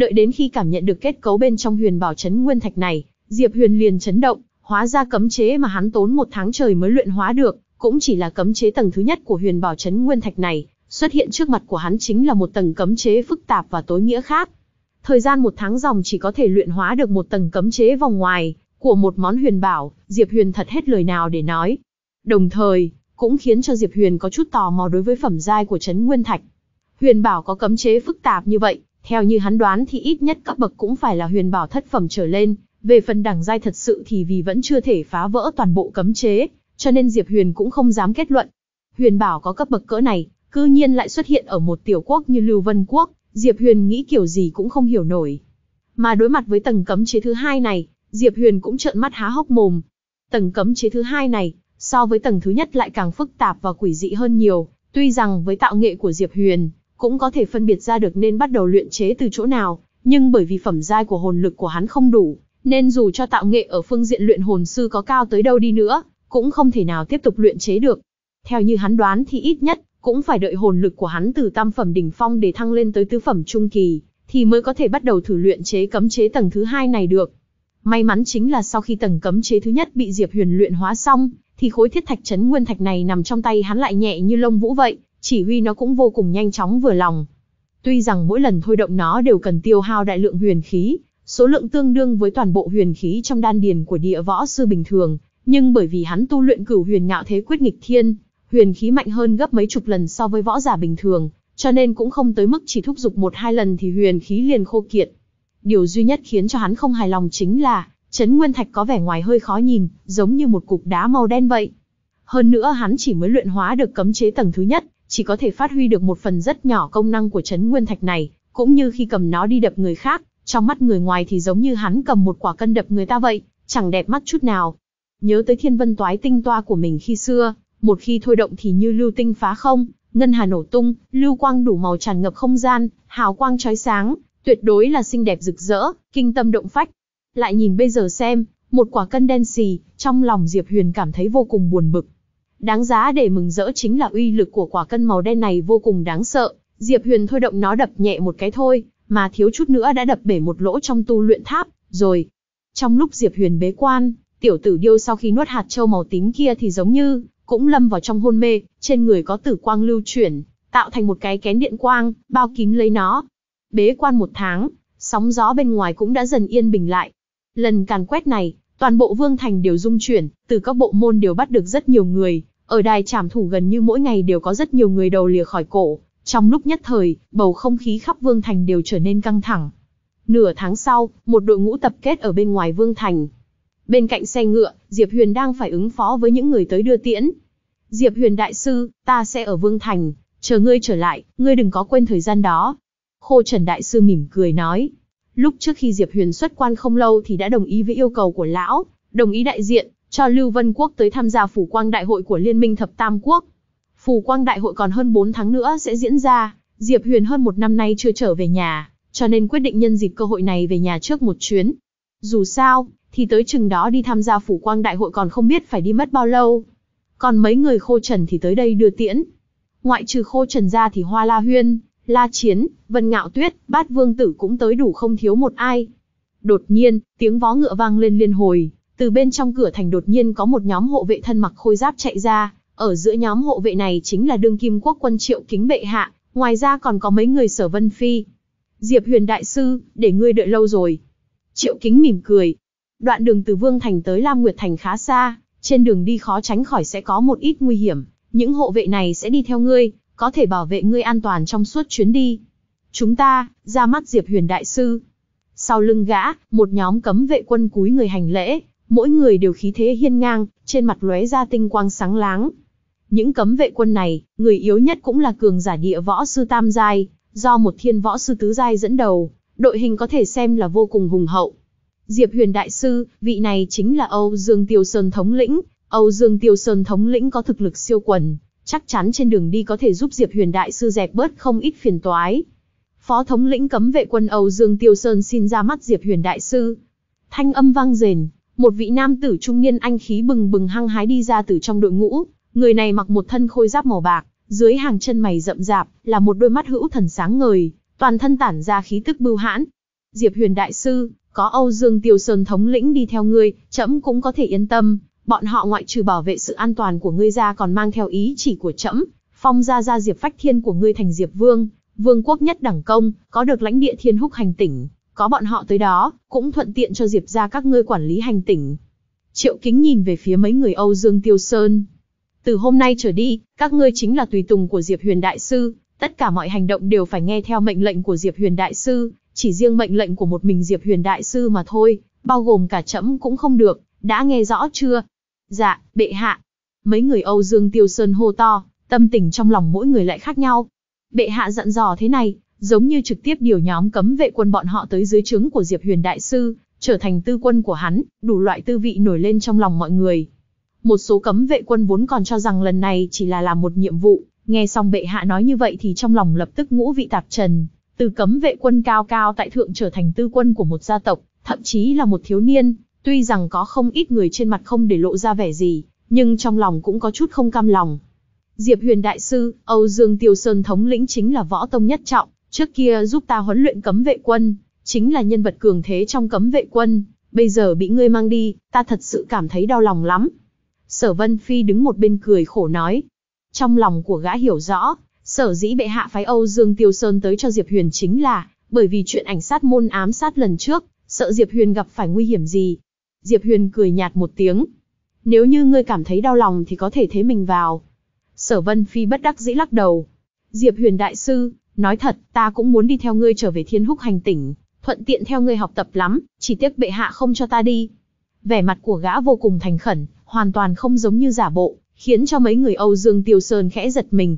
Đợi đến khi cảm nhận được kết cấu bên trong huyền bảo chấn nguyên thạch này, Diệp Huyền liền chấn động, hóa ra cấm chế mà hắn tốn một tháng trời mới luyện hóa được, cũng chỉ là cấm chế tầng thứ nhất của huyền bảo chấn nguyên thạch này, xuất hiện trước mặt của hắn chính là một tầng cấm chế phức tạp và tối nghĩa khác. Thời gian một tháng dòng chỉ có thể luyện hóa được một tầng cấm chế vòng ngoài của một món huyền bảo, Diệp Huyền thật hết lời nào để nói. Đồng thời, cũng khiến cho Diệp Huyền có chút tò mò đối với phẩm giai của Trấn Nguyên Thạch. Huyền bảo có cấm chế phức tạp như vậy, theo như hắn đoán thì ít nhất cấp bậc cũng phải là huyền bảo thất phẩm trở lên, về phần đẳng giai thật sự thì vì vẫn chưa thể phá vỡ toàn bộ cấm chế, cho nên Diệp Huyền cũng không dám kết luận. Huyền bảo có cấp bậc cỡ này, cư nhiên lại xuất hiện ở một tiểu quốc như Lưu Vân Quốc, Diệp Huyền nghĩ kiểu gì cũng không hiểu nổi. Mà đối mặt với tầng cấm chế thứ hai này, Diệp Huyền cũng trợn mắt há hốc mồm. Tầng cấm chế thứ hai này, so với tầng thứ nhất lại càng phức tạp và quỷ dị hơn nhiều, tuy rằng với tạo nghệ của Diệp Huyền, cũng có thể phân biệt ra được nên bắt đầu luyện chế từ chỗ nào, nhưng bởi vì phẩm giai của hồn lực của hắn không đủ, nên dù cho tạo nghệ ở phương diện luyện hồn sư có cao tới đâu đi nữa, cũng không thể nào tiếp tục luyện chế được. Theo như hắn đoán thì ít nhất cũng phải đợi hồn lực của hắn từ tam phẩm đỉnh phong để thăng lên tới tứ phẩm trung kỳ, thì mới có thể bắt đầu thử luyện chế cấm chế tầng thứ hai này được. May mắn chính là sau khi tầng cấm chế thứ nhất bị Diệp Huyền luyện hóa xong, thì khối thiết thạch chấn nguyên thạch này nằm trong tay hắn lại nhẹ như lông vũ vậy, chỉ huy nó cũng vô cùng nhanh chóng vừa lòng. Tuy rằng mỗi lần thôi động nó đều cần tiêu hao đại lượng huyền khí, số lượng tương đương với toàn bộ huyền khí trong đan điền của địa võ sư bình thường, nhưng bởi vì hắn tu luyện cửu huyền ngạo thế quyết nghịch thiên, huyền khí mạnh hơn gấp mấy chục lần so với võ giả bình thường, cho nên cũng không tới mức chỉ thúc giục một hai lần thì huyền khí liền khô kiệt. Điều duy nhất khiến cho hắn không hài lòng chính là, chấn nguyên thạch có vẻ ngoài hơi khó nhìn, giống như một cục đá màu đen vậy. Hơn nữa hắn chỉ mới luyện hóa được cấm chế tầng thứ nhất, chỉ có thể phát huy được một phần rất nhỏ công năng của chấn nguyên thạch này, cũng như khi cầm nó đi đập người khác, trong mắt người ngoài thì giống như hắn cầm một quả cân đập người ta vậy, chẳng đẹp mắt chút nào. Nhớ tới thiên vân toái tinh toa của mình khi xưa, một khi thôi động thì như lưu tinh phá không, ngân hà nổ tung, lưu quang đủ màu tràn ngập không gian, hào quang chói sáng, tuyệt đối là xinh đẹp rực rỡ, kinh tâm động phách. Lại nhìn bây giờ xem, một quả cân đen xì, trong lòng Diệp Huyền cảm thấy vô cùng buồn bực, Đáng giá để mừng rỡ chính là uy lực của quả cân màu đen này vô cùng đáng sợ, Diệp Huyền thôi động nó đập nhẹ một cái thôi, mà thiếu chút nữa đã đập bể một lỗ trong tu luyện tháp, rồi. Trong lúc Diệp Huyền bế quan, tiểu tử điêu sau khi nuốt hạt châu màu tím kia thì giống như, cũng lâm vào trong hôn mê, trên người có tử quang lưu chuyển, tạo thành một cái kén điện quang, bao kín lấy nó. Bế quan một tháng, sóng gió bên ngoài cũng đã dần yên bình lại. Lần càn quét này, toàn bộ vương thành đều rung chuyển, từ các bộ môn đều bắt được rất nhiều người, ở đài trảm thủ gần như mỗi ngày đều có rất nhiều người đầu lìa khỏi cổ, trong lúc nhất thời, bầu không khí khắp Vương Thành đều trở nên căng thẳng. Nửa tháng sau, một đội ngũ tập kết ở bên ngoài Vương Thành. Bên cạnh xe ngựa, Diệp Huyền đang phải ứng phó với những người tới đưa tiễn. Diệp Huyền đại sư, ta sẽ ở Vương Thành, chờ ngươi trở lại, ngươi đừng có quên thời gian đó. Khô Trần đại sư mỉm cười nói. Lúc trước khi Diệp Huyền xuất quan không lâu thì đã đồng ý với yêu cầu của lão, đồng ý đại diện, cho Lưu Vân Quốc tới tham gia Phủ Quang Đại hội của Liên minh Thập Tam Quốc. Phủ Quang Đại hội còn hơn 4 tháng nữa sẽ diễn ra, Diệp Huyền hơn một năm nay chưa trở về nhà, cho nên quyết định nhân dịp cơ hội này về nhà trước một chuyến. Dù sao, thì tới chừng đó đi tham gia Phủ Quang Đại hội còn không biết phải đi mất bao lâu. Còn mấy người khô trần thì tới đây đưa tiễn. Ngoại trừ khô trần ra thì Hoa La Huyên, La Chiến, Vân Ngạo Tuyết, Bát Vương Tử cũng tới đủ không thiếu một ai. Đột nhiên, tiếng vó ngựa vang lên liên hồi, từ bên trong cửa thành đột nhiên có một nhóm hộ vệ thân mặc khôi giáp chạy ra, ở giữa nhóm hộ vệ này chính là đương kim quốc quân triệu kính bệ hạ, ngoài ra còn có mấy người sở vân phi. Diệp huyền đại sư, để ngươi đợi lâu rồi. Triệu kính mỉm cười. Đoạn đường từ Vương Thành tới Lam Nguyệt Thành khá xa, trên đường đi khó tránh khỏi sẽ có một ít nguy hiểm. Những hộ vệ này sẽ đi theo ngươi, có thể bảo vệ ngươi an toàn trong suốt chuyến đi. Chúng ta, ra mắt Diệp huyền đại sư. Sau lưng gã, một nhóm cấm vệ quân cúi người hành lễ, Mỗi người đều khí thế hiên ngang, trên mặt lóe ra tinh quang sáng láng. Những cấm vệ quân này, người yếu nhất cũng là cường giả địa võ sư tam giai, do một thiên võ sư tứ giai dẫn đầu, đội hình có thể xem là vô cùng hùng hậu. Diệp Huyền đại sư, vị này chính là Âu Dương Tiêu Sơn thống lĩnh, Âu Dương Tiêu Sơn thống lĩnh có thực lực siêu quần, chắc chắn trên đường đi có thể giúp Diệp Huyền đại sư dẹp bớt không ít phiền toái. Phó thống lĩnh cấm vệ quân Âu Dương Tiêu Sơn xin ra mắt Diệp Huyền đại sư. Thanh âm vang rền, một vị nam tử trung niên anh khí bừng bừng hăng hái đi ra từ trong đội ngũ, người này mặc một thân khôi giáp màu bạc, dưới hàng chân mày rậm rạp, là một đôi mắt hữu thần sáng ngời, toàn thân tản ra khí tức bưu hãn. Diệp Huyền đại sư, có Âu Dương Tiêu Sơn thống lĩnh đi theo ngươi, trẫm cũng có thể yên tâm, bọn họ ngoại trừ bảo vệ sự an toàn của ngươi ra còn mang theo ý chỉ của trẫm, phong ra ra Diệp Phách Thiên của ngươi thành Diệp Vương, vương quốc nhất đẳng công, có được lãnh địa Thiên Húc hành tỉnh, có bọn họ tới đó, cũng thuận tiện cho Diệp ra các ngươi quản lý hành tỉnh. Triệu Kính nhìn về phía mấy người Âu Dương Tiêu Sơn. Từ hôm nay trở đi, các ngươi chính là tùy tùng của Diệp Huyền Đại Sư, tất cả mọi hành động đều phải nghe theo mệnh lệnh của Diệp Huyền Đại Sư, chỉ riêng mệnh lệnh của một mình Diệp Huyền Đại Sư mà thôi, bao gồm cả trẫm cũng không được, đã nghe rõ chưa? Dạ, bệ hạ. Mấy người Âu Dương Tiêu Sơn hô to, tâm tình trong lòng mỗi người lại khác nhau. Bệ hạ dặn dò thế này, giống như trực tiếp điều nhóm cấm vệ quân bọn họ tới dưới trướng của Diệp Huyền Đại Sư, trở thành tư quân của hắn, đủ loại tư vị nổi lên trong lòng mọi người. Một số cấm vệ quân vốn còn cho rằng lần này chỉ là làm một nhiệm vụ, nghe xong bệ hạ nói như vậy thì trong lòng lập tức ngũ vị tạp trần, từ cấm vệ quân cao cao tại thượng trở thành tư quân của một gia tộc, thậm chí là một thiếu niên, tuy rằng có không ít người trên mặt không để lộ ra vẻ gì, nhưng trong lòng cũng có chút không cam lòng. Diệp Huyền Đại Sư, Âu Dương Tiêu Sơn thống lĩnh chính là võ tông nhất trọng, Trước kia giúp ta huấn luyện cấm vệ quân, chính là nhân vật cường thế trong cấm vệ quân, bây giờ bị ngươi mang đi, ta thật sự cảm thấy đau lòng lắm. Sở Vân Phi đứng một bên cười khổ nói. Trong lòng của gã hiểu rõ, sở dĩ bệ hạ phái Âu Dương Tiêu Sơn tới cho Diệp Huyền chính là, bởi vì chuyện ảnh sát môn ám sát lần trước, sợ Diệp Huyền gặp phải nguy hiểm gì. Diệp Huyền cười nhạt một tiếng. Nếu như ngươi cảm thấy đau lòng thì có thể thế mình vào. Sở Vân Phi bất đắc dĩ lắc đầu. Diệp Huyền đại sư, Nói thật, ta cũng muốn đi theo ngươi trở về thiên húc hành tỉnh, thuận tiện theo ngươi học tập lắm, chỉ tiếc bệ hạ không cho ta đi. Vẻ mặt của gã vô cùng thành khẩn, hoàn toàn không giống như giả bộ, khiến cho mấy người Âu Dương Tiêu Sơn khẽ giật mình.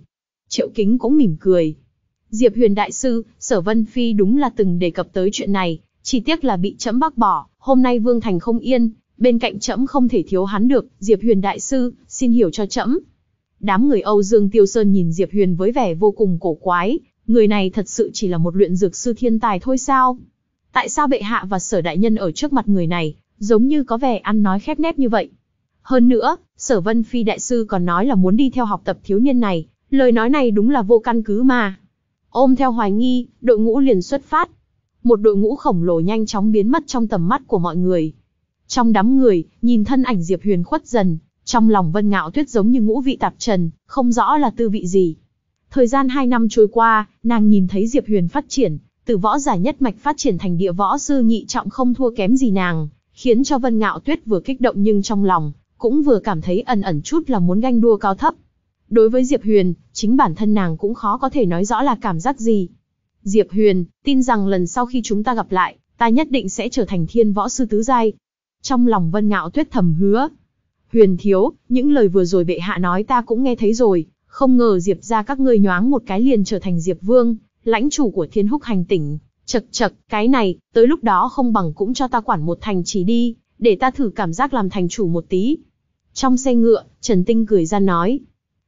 Triệu Kính cũng mỉm cười. Diệp Huyền Đại Sư, Sở Vân Phi đúng là từng đề cập tới chuyện này, chỉ tiếc là bị chấm bác bỏ, hôm nay Vương Thành không yên, bên cạnh chấm không thể thiếu hắn được, Diệp Huyền Đại Sư, xin hiểu cho chấm. Đám người Âu Dương Tiêu Sơn nhìn Diệp Huyền với vẻ vô cùng cổ quái, người này thật sự chỉ là một luyện dược sư thiên tài thôi sao? Tại sao bệ hạ và sở đại nhân ở trước mặt người này, giống như có vẻ ăn nói khép nép như vậy? Hơn nữa, sở vân phi đại sư còn nói là muốn đi theo học tập thiếu niên này, lời nói này đúng là vô căn cứ mà. Ôm theo hoài nghi, đội ngũ liền xuất phát. Một đội ngũ khổng lồ nhanh chóng biến mất trong tầm mắt của mọi người. Trong đám người, nhìn thân ảnh Diệp Huyền khuất dần, trong lòng Vân Ngạo Tuyết giống như ngũ vị tạp trần, không rõ là tư vị gì. Thời gian 2 năm trôi qua, nàng nhìn thấy Diệp Huyền phát triển, từ võ giả nhất mạch phát triển thành địa võ sư nhị trọng không thua kém gì nàng, khiến cho Vân Ngạo Tuyết vừa kích động nhưng trong lòng cũng vừa cảm thấy ẩn ẩn chút là muốn ganh đua cao thấp. Đối với Diệp Huyền, chính bản thân nàng cũng khó có thể nói rõ là cảm giác gì. Diệp Huyền, tin rằng lần sau khi chúng ta gặp lại, ta nhất định sẽ trở thành thiên võ sư tứ giai. Trong lòng Vân Ngạo Tuyết thầm hứa. Huyền thiếu, những lời vừa rồi bệ hạ nói ta cũng nghe thấy rồi, không ngờ Diệp ra các ngươi nhoáng một cái liền trở thành Diệp Vương, lãnh chủ của thiên húc hành tỉnh. Chật chật, cái này, tới lúc đó không bằng cũng cho ta quản một thành trì đi, để ta thử cảm giác làm thành chủ một tí. Trong xe ngựa, Trần Tinh cười ra nói.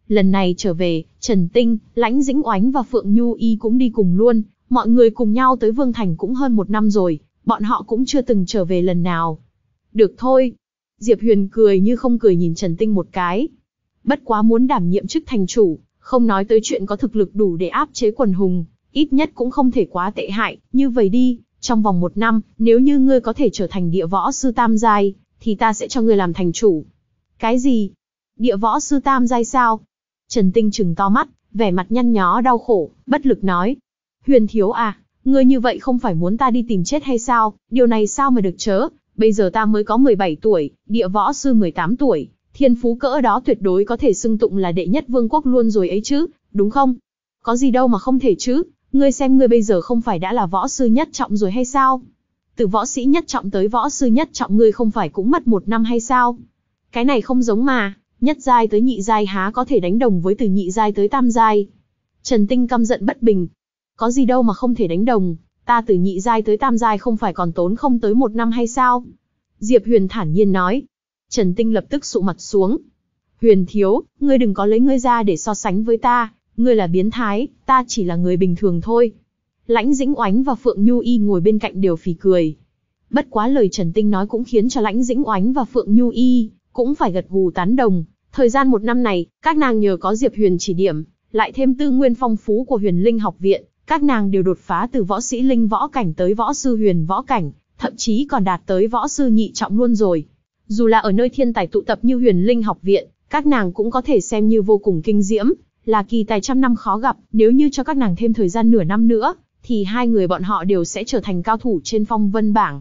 Lần này trở về, Trần Tinh, Lãnh Dĩnh Oánh và Phượng Nhu Y cũng đi cùng luôn, mọi người cùng nhau tới Vương Thành cũng hơn một năm rồi, bọn họ cũng chưa từng trở về lần nào. Được thôi. Diệp Huyền cười như không cười nhìn Trần Tinh một cái, Bất quá muốn đảm nhiệm chức thành chủ, không nói tới chuyện có thực lực đủ để áp chế quần hùng, ít nhất cũng không thể quá tệ hại, như vậy đi, trong vòng một năm, nếu như ngươi có thể trở thành địa võ sư tam giai, thì ta sẽ cho ngươi làm thành chủ. Cái gì? Địa võ sư tam giai sao? Trần Tinh trừng to mắt, vẻ mặt nhăn nhó đau khổ, bất lực nói. Huyền thiếu à, ngươi như vậy không phải muốn ta đi tìm chết hay sao, điều này sao mà được chớ, bây giờ ta mới có 17 tuổi, địa võ sư 18 tuổi, Thiên phú cỡ đó tuyệt đối có thể xưng tụng là đệ nhất vương quốc luôn rồi ấy chứ, đúng không? Có gì đâu mà không thể chứ, ngươi xem ngươi bây giờ không phải đã là võ sư nhất trọng rồi hay sao? Từ võ sĩ nhất trọng tới võ sư nhất trọng ngươi không phải cũng mất một năm hay sao? Cái này không giống mà, nhất giai tới nhị giai há có thể đánh đồng với từ nhị giai tới tam giai. Trần Tinh căm giận bất bình. Có gì đâu mà không thể đánh đồng, ta từ nhị giai tới tam giai không phải còn tốn không tới một năm hay sao? Diệp Huyền thản nhiên nói, Trần Tinh lập tức sụ mặt xuống. Huyền thiếu, ngươi đừng có lấy ngươi ra để so sánh với ta, ngươi là biến thái, ta chỉ là người bình thường thôi. Lãnh Dĩnh Oánh và Phượng Nhu Y ngồi bên cạnh đều phì cười. Bất quá lời Trần Tinh nói cũng khiến cho Lãnh Dĩnh Oánh và Phượng Nhu Y cũng phải gật gù tán đồng. Thời gian một năm này, các nàng nhờ có Diệp Huyền chỉ điểm, lại thêm tư nguyên phong phú của Huyền Linh học viện, các nàng đều đột phá từ võ sĩ linh võ cảnh tới võ sư huyền võ cảnh, thậm chí còn đạt tới võ sư nhị trọng luôn rồi. Dù là ở nơi thiên tài tụ tập như huyền linh học viện, các nàng cũng có thể xem như vô cùng kinh diễm, là kỳ tài trăm năm khó gặp, nếu như cho các nàng thêm thời gian nửa năm nữa, thì hai người bọn họ đều sẽ trở thành cao thủ trên phong vân bảng.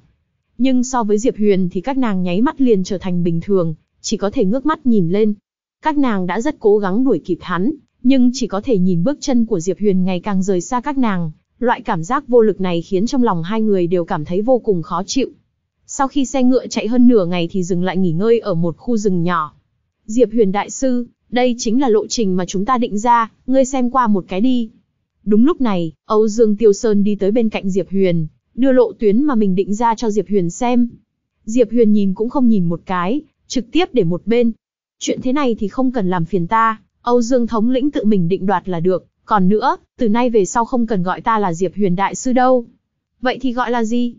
Nhưng so với Diệp Huyền thì các nàng nháy mắt liền trở thành bình thường, chỉ có thể ngước mắt nhìn lên. Các nàng đã rất cố gắng đuổi kịp hắn, nhưng chỉ có thể nhìn bước chân của Diệp Huyền ngày càng rời xa các nàng. Loại cảm giác vô lực này khiến trong lòng hai người đều cảm thấy vô cùng khó chịu. Sau khi xe ngựa chạy hơn nửa ngày thì dừng lại nghỉ ngơi ở một khu rừng nhỏ. Diệp Huyền Đại Sư, đây chính là lộ trình mà chúng ta định ra, ngươi xem qua một cái đi. Đúng lúc này, Âu Dương Tiêu Sơn đi tới bên cạnh Diệp Huyền, đưa lộ tuyến mà mình định ra cho Diệp Huyền xem. Diệp Huyền nhìn cũng không nhìn một cái, trực tiếp để một bên. Chuyện thế này thì không cần làm phiền ta, Âu Dương thống lĩnh tự mình định đoạt là được. Còn nữa, từ nay về sau không cần gọi ta là Diệp Huyền Đại Sư đâu. Vậy thì gọi là gì?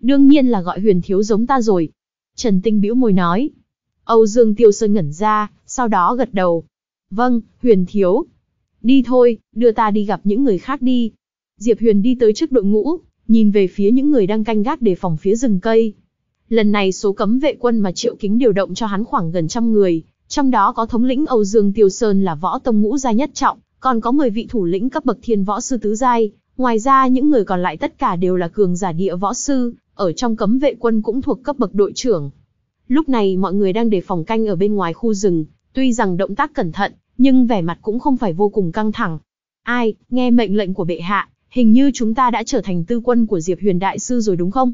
Đương nhiên là gọi huyền thiếu giống ta rồi. Trần Tinh bĩu môi nói. Âu Dương Tiêu Sơn ngẩn ra, sau đó gật đầu. Vâng, huyền thiếu. Đi thôi, đưa ta đi gặp những người khác đi. Diệp Huyền đi tới trước đội ngũ, nhìn về phía những người đang canh gác để phòng phía rừng cây. Lần này số cấm vệ quân mà Triệu Kính điều động cho hắn khoảng gần trăm người, trong đó có thống lĩnh Âu Dương Tiêu Sơn là võ tông ngũ gia nhất trọng, còn có 10 vị thủ lĩnh cấp bậc thiên võ sư tứ giai, ngoài ra những người còn lại tất cả đều là cường giả địa võ sư, ở trong cấm vệ quân cũng thuộc cấp bậc đội trưởng. Lúc này mọi người đang đề phòng canh ở bên ngoài khu rừng, tuy rằng động tác cẩn thận, nhưng vẻ mặt cũng không phải vô cùng căng thẳng. Ai, nghe mệnh lệnh của bệ hạ, hình như chúng ta đã trở thành tư quân của Diệp Huyền Đại Sư rồi đúng không?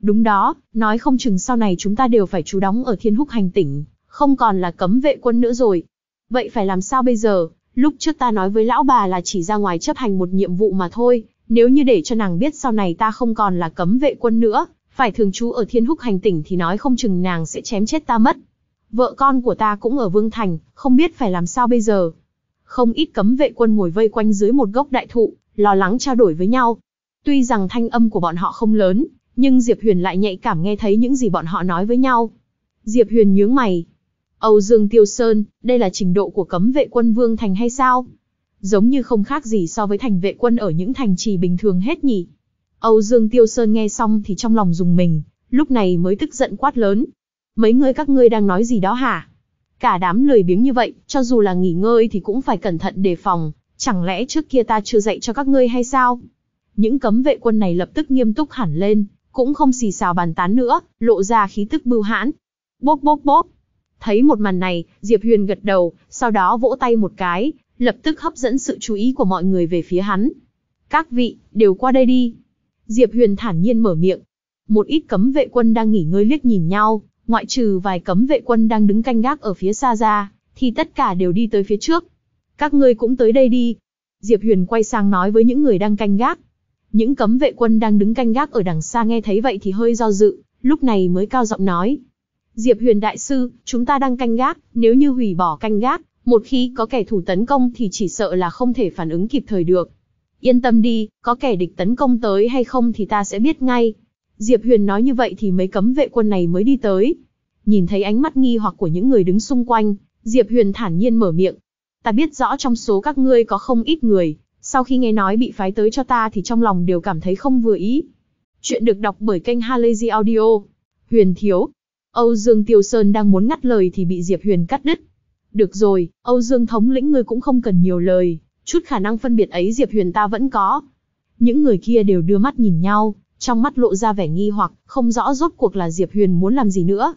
Đúng đó, nói không chừng sau này chúng ta đều phải trú đóng ở thiên húc hành tỉnh, không còn là cấm vệ quân nữa rồi. Vậy phải làm sao bây giờ? Lúc trước ta nói với lão bà là chỉ ra ngoài chấp hành một nhiệm vụ mà thôi, nếu như để cho nàng biết sau này ta không còn là cấm vệ quân nữa, phải thường trú ở thiên húc hành tỉnh thì nói không chừng nàng sẽ chém chết ta mất. Vợ con của ta cũng ở Vương Thành, không biết phải làm sao bây giờ. Không ít cấm vệ quân ngồi vây quanh dưới một gốc đại thụ, lo lắng trao đổi với nhau. Tuy rằng thanh âm của bọn họ không lớn, nhưng Diệp Huyền lại nhạy cảm nghe thấy những gì bọn họ nói với nhau. Diệp Huyền nhướng mày. Âu Dương Tiêu Sơn, đây là trình độ của cấm vệ quân Vương Thành hay sao? giống như không khác gì so với thành vệ quân ở những thành trì bình thường hết nhỉ. Âu Dương Tiêu Sơn nghe xong thì trong lòng dùng mình, lúc này mới tức giận quát lớn. Mấy người các ngươi đang nói gì đó hả? Cả đám lười biếng như vậy, cho dù là nghỉ ngơi thì cũng phải cẩn thận đề phòng, chẳng lẽ trước kia ta chưa dạy cho các ngươi hay sao? Những cấm vệ quân này lập tức nghiêm túc hẳn lên, cũng không xì xào bàn tán nữa, lộ ra khí tức bưu hãn. Bốp bốp bốp. Thấy một màn này, Diệp Huyền gật đầu, sau đó vỗ tay một cái, lập tức hấp dẫn sự chú ý của mọi người về phía hắn. Các vị, đều qua đây đi. Diệp Huyền thản nhiên mở miệng. Một ít cấm vệ quân đang nghỉ ngơi liếc nhìn nhau, ngoại trừ vài cấm vệ quân đang đứng canh gác ở phía xa ra, thì tất cả đều đi tới phía trước. Các ngươi cũng tới đây đi. Diệp Huyền quay sang nói với những người đang canh gác. Những cấm vệ quân đang đứng canh gác ở đằng xa nghe thấy vậy thì hơi do dự, lúc này mới cao giọng nói. Diệp Huyền Đại Sư, chúng ta đang canh gác, nếu như hủy bỏ canh gác, một khi có kẻ thù tấn công thì chỉ sợ là không thể phản ứng kịp thời được. Yên tâm đi, có kẻ địch tấn công tới hay không thì ta sẽ biết ngay. Diệp Huyền nói như vậy thì mấy cấm vệ quân này mới đi tới. Nhìn thấy ánh mắt nghi hoặc của những người đứng xung quanh, Diệp Huyền thản nhiên mở miệng. Ta biết rõ trong số các ngươi có không ít người, sau khi nghe nói bị phái tới cho ta thì trong lòng đều cảm thấy không vừa ý. Chuyện được đọc bởi kênh Halazy Audio. Huyền Thiếu. Âu Dương Tiêu Sơn đang muốn ngắt lời thì bị Diệp Huyền cắt đứt. Được rồi, Âu Dương thống lĩnh ngươi cũng không cần nhiều lời, chút khả năng phân biệt ấy Diệp Huyền ta vẫn có. Những người kia đều đưa mắt nhìn nhau, trong mắt lộ ra vẻ nghi hoặc, không rõ rốt cuộc là Diệp Huyền muốn làm gì nữa.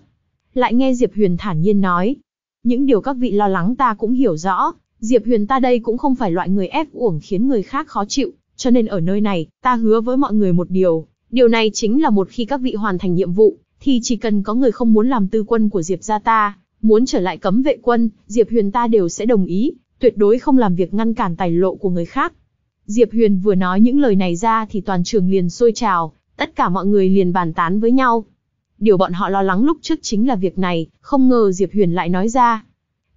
Lại nghe Diệp Huyền thản nhiên nói, những điều các vị lo lắng ta cũng hiểu rõ, Diệp Huyền ta đây cũng không phải loại người ép uổng khiến người khác khó chịu, cho nên ở nơi này, ta hứa với mọi người một điều, điều này chính là một khi các vị hoàn thành nhiệm vụ, thì chỉ cần có người không muốn làm tư quân của Diệp gia ta, Muốn trở lại cấm vệ quân, Diệp Huyền ta đều sẽ đồng ý, tuyệt đối không làm việc ngăn cản tài lộ của người khác. Diệp Huyền vừa nói những lời này ra thì toàn trường liền sôi trào, tất cả mọi người liền bàn tán với nhau. Điều bọn họ lo lắng lúc trước chính là việc này, không ngờ Diệp Huyền lại nói ra.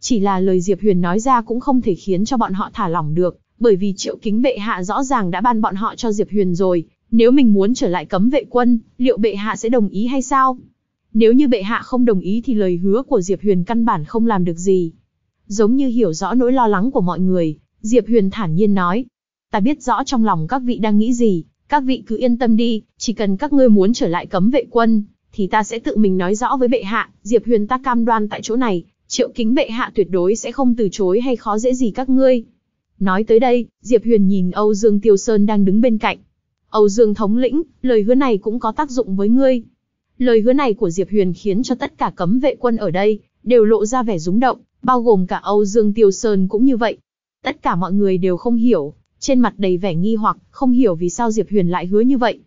Chỉ là lời Diệp Huyền nói ra cũng không thể khiến cho bọn họ thả lỏng được, bởi vì triệu kính bệ hạ rõ ràng đã ban bọn họ cho Diệp Huyền rồi, nếu mình muốn trở lại cấm vệ quân, liệu bệ hạ sẽ đồng ý hay sao? Nếu như bệ hạ không đồng ý thì lời hứa của Diệp Huyền căn bản không làm được gì. Giống như hiểu rõ nỗi lo lắng của mọi người, Diệp Huyền thản nhiên nói. Ta biết rõ trong lòng các vị đang nghĩ gì, các vị cứ yên tâm đi, chỉ cần các ngươi muốn trở lại cấm vệ quân, thì ta sẽ tự mình nói rõ với bệ hạ, Diệp Huyền ta cam đoan tại chỗ này, triệu kính bệ hạ tuyệt đối sẽ không từ chối hay khó dễ gì các ngươi. Nói tới đây, Diệp Huyền nhìn Âu Dương Tiêu Sơn đang đứng bên cạnh. Âu Dương thống lĩnh, lời hứa này cũng có tác dụng với ngươi. Lời hứa này của Diệp Huyền khiến cho tất cả cấm vệ quân ở đây đều lộ ra vẻ rúng động, bao gồm cả Âu Dương Tiêu Sơn cũng như vậy. Tất cả mọi người đều không hiểu, trên mặt đầy vẻ nghi hoặc, không hiểu vì sao Diệp Huyền lại hứa như vậy.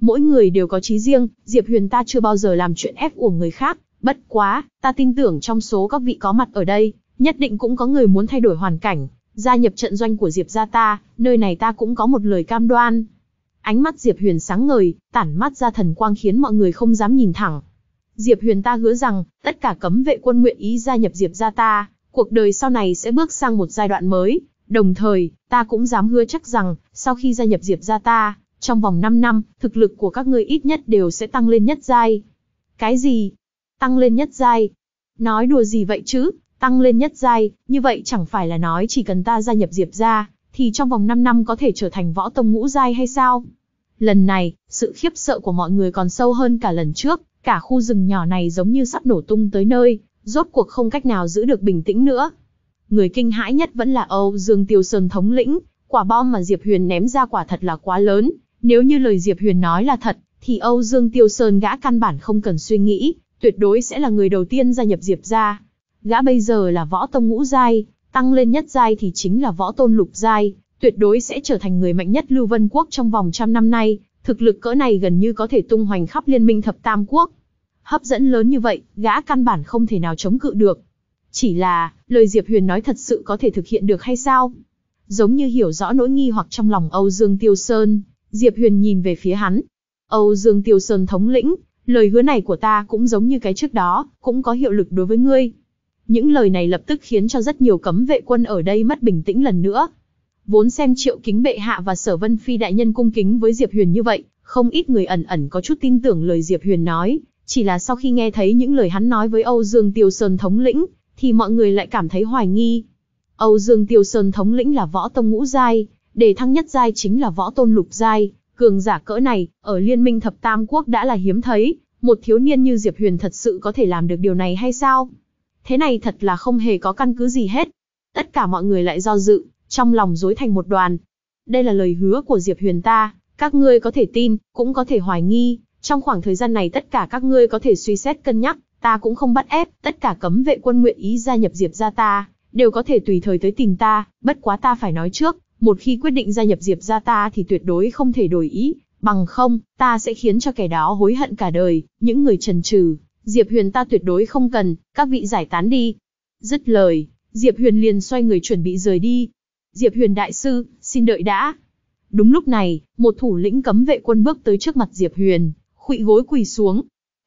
Mỗi người đều có trí riêng, Diệp Huyền ta chưa bao giờ làm chuyện ép uổng người khác, bất quá, ta tin tưởng trong số các vị có mặt ở đây, nhất định cũng có người muốn thay đổi hoàn cảnh, gia nhập trận doanh của Diệp gia ta, nơi này ta cũng có một lời cam đoan, Ánh mắt Diệp Huyền sáng ngời, tản mắt ra thần quang khiến mọi người không dám nhìn thẳng. Diệp Huyền ta hứa rằng, tất cả cấm vệ quân nguyện ý gia nhập Diệp gia ta, cuộc đời sau này sẽ bước sang một giai đoạn mới, đồng thời, ta cũng dám hứa chắc rằng, sau khi gia nhập Diệp gia ta, trong vòng 5 năm, thực lực của các ngươi ít nhất đều sẽ tăng lên nhất giai. Cái gì? Tăng lên nhất giai? Nói đùa gì vậy chứ? Tăng lên nhất giai, như vậy chẳng phải là nói chỉ cần ta gia nhập Diệp gia, thì trong vòng 5 năm có thể trở thành võ tông ngũ giai hay sao? Lần này, sự khiếp sợ của mọi người còn sâu hơn cả lần trước, cả khu rừng nhỏ này giống như sắp nổ tung tới nơi, rốt cuộc không cách nào giữ được bình tĩnh nữa. Người kinh hãi nhất vẫn là Âu Dương Tiêu Sơn thống lĩnh, quả bom mà Diệp Huyền ném ra quả thật là quá lớn, nếu như lời Diệp Huyền nói là thật, thì Âu Dương Tiêu Sơn gã căn bản không cần suy nghĩ, tuyệt đối sẽ là người đầu tiên gia nhập Diệp gia. Gã bây giờ là võ tông ngũ giai, tăng lên nhất giai thì chính là võ tôn lục giai, tuyệt đối sẽ trở thành người mạnh nhất Lưu Vân Quốc trong vòng trăm năm nay, thực lực cỡ này gần như có thể tung hoành khắp liên minh thập tam quốc. Hấp dẫn lớn như vậy, gã căn bản không thể nào chống cự được. Chỉ là, lời Diệp Huyền nói thật sự có thể thực hiện được hay sao? Giống như hiểu rõ nỗi nghi hoặc trong lòng Âu Dương Tiêu Sơn, Diệp Huyền nhìn về phía hắn. Âu Dương Tiêu Sơn thống lĩnh, lời hứa này của ta cũng giống như cái trước đó, cũng có hiệu lực đối với ngươi. Những lời này lập tức khiến cho rất nhiều cấm vệ quân ở đây mất bình tĩnh lần nữa. Vốn xem triệu kính bệ hạ và sở vân phi đại nhân cung kính với Diệp Huyền như vậy, không ít người ẩn ẩn có chút tin tưởng lời Diệp Huyền nói, chỉ là sau khi nghe thấy những lời hắn nói với Âu Dương Tiêu Sơn thống lĩnh, thì mọi người lại cảm thấy hoài nghi. Âu Dương Tiêu Sơn thống lĩnh là võ tông ngũ giai, để thăng nhất giai chính là võ tôn lục giai, cường giả cỡ này, ở liên minh thập tam quốc đã là hiếm thấy, một thiếu niên như Diệp Huyền thật sự có thể làm được điều này hay sao? Thế này thật là không hề có căn cứ gì hết. Tất cả mọi người lại do dự, trong lòng rối thành một đoàn. Đây là lời hứa của Diệp Huyền ta, các ngươi có thể tin, cũng có thể hoài nghi. Trong khoảng thời gian này tất cả các ngươi có thể suy xét cân nhắc, ta cũng không bắt ép, tất cả cấm vệ quân nguyện ý gia nhập Diệp gia ta, đều có thể tùy thời tới tìm ta, bất quá ta phải nói trước, một khi quyết định gia nhập Diệp gia ta thì tuyệt đối không thể đổi ý, bằng không, ta sẽ khiến cho kẻ đó hối hận cả đời, những người trần trừ, Diệp Huyền ta tuyệt đối không cần, các vị giải tán đi. Dứt lời, Diệp Huyền liền xoay người chuẩn bị rời đi. Diệp Huyền đại sư, xin đợi đã. Đúng lúc này, một thủ lĩnh cấm vệ quân bước tới trước mặt Diệp Huyền, khuỵ gối quỳ xuống.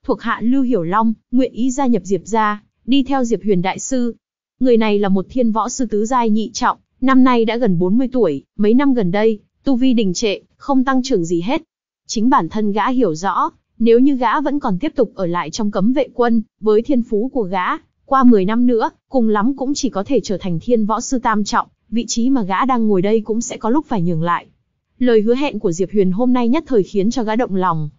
Thuộc hạ Lưu Hiểu Long, nguyện ý gia nhập Diệp gia, đi theo Diệp Huyền đại sư. Người này là một thiên võ sư tứ giai nhị trọng, năm nay đã gần 40 tuổi, mấy năm gần đây, tu vi đình trệ, không tăng trưởng gì hết. Chính bản thân gã hiểu rõ, nếu như gã vẫn còn tiếp tục ở lại trong cấm vệ quân, với thiên phú của gã, qua 10 năm nữa, cùng lắm cũng chỉ có thể trở thành thiên võ sư tam trọng, vị trí mà gã đang ngồi đây cũng sẽ có lúc phải nhường lại. Lời hứa hẹn của Diệp Huyền hôm nay nhất thời khiến cho gã động lòng.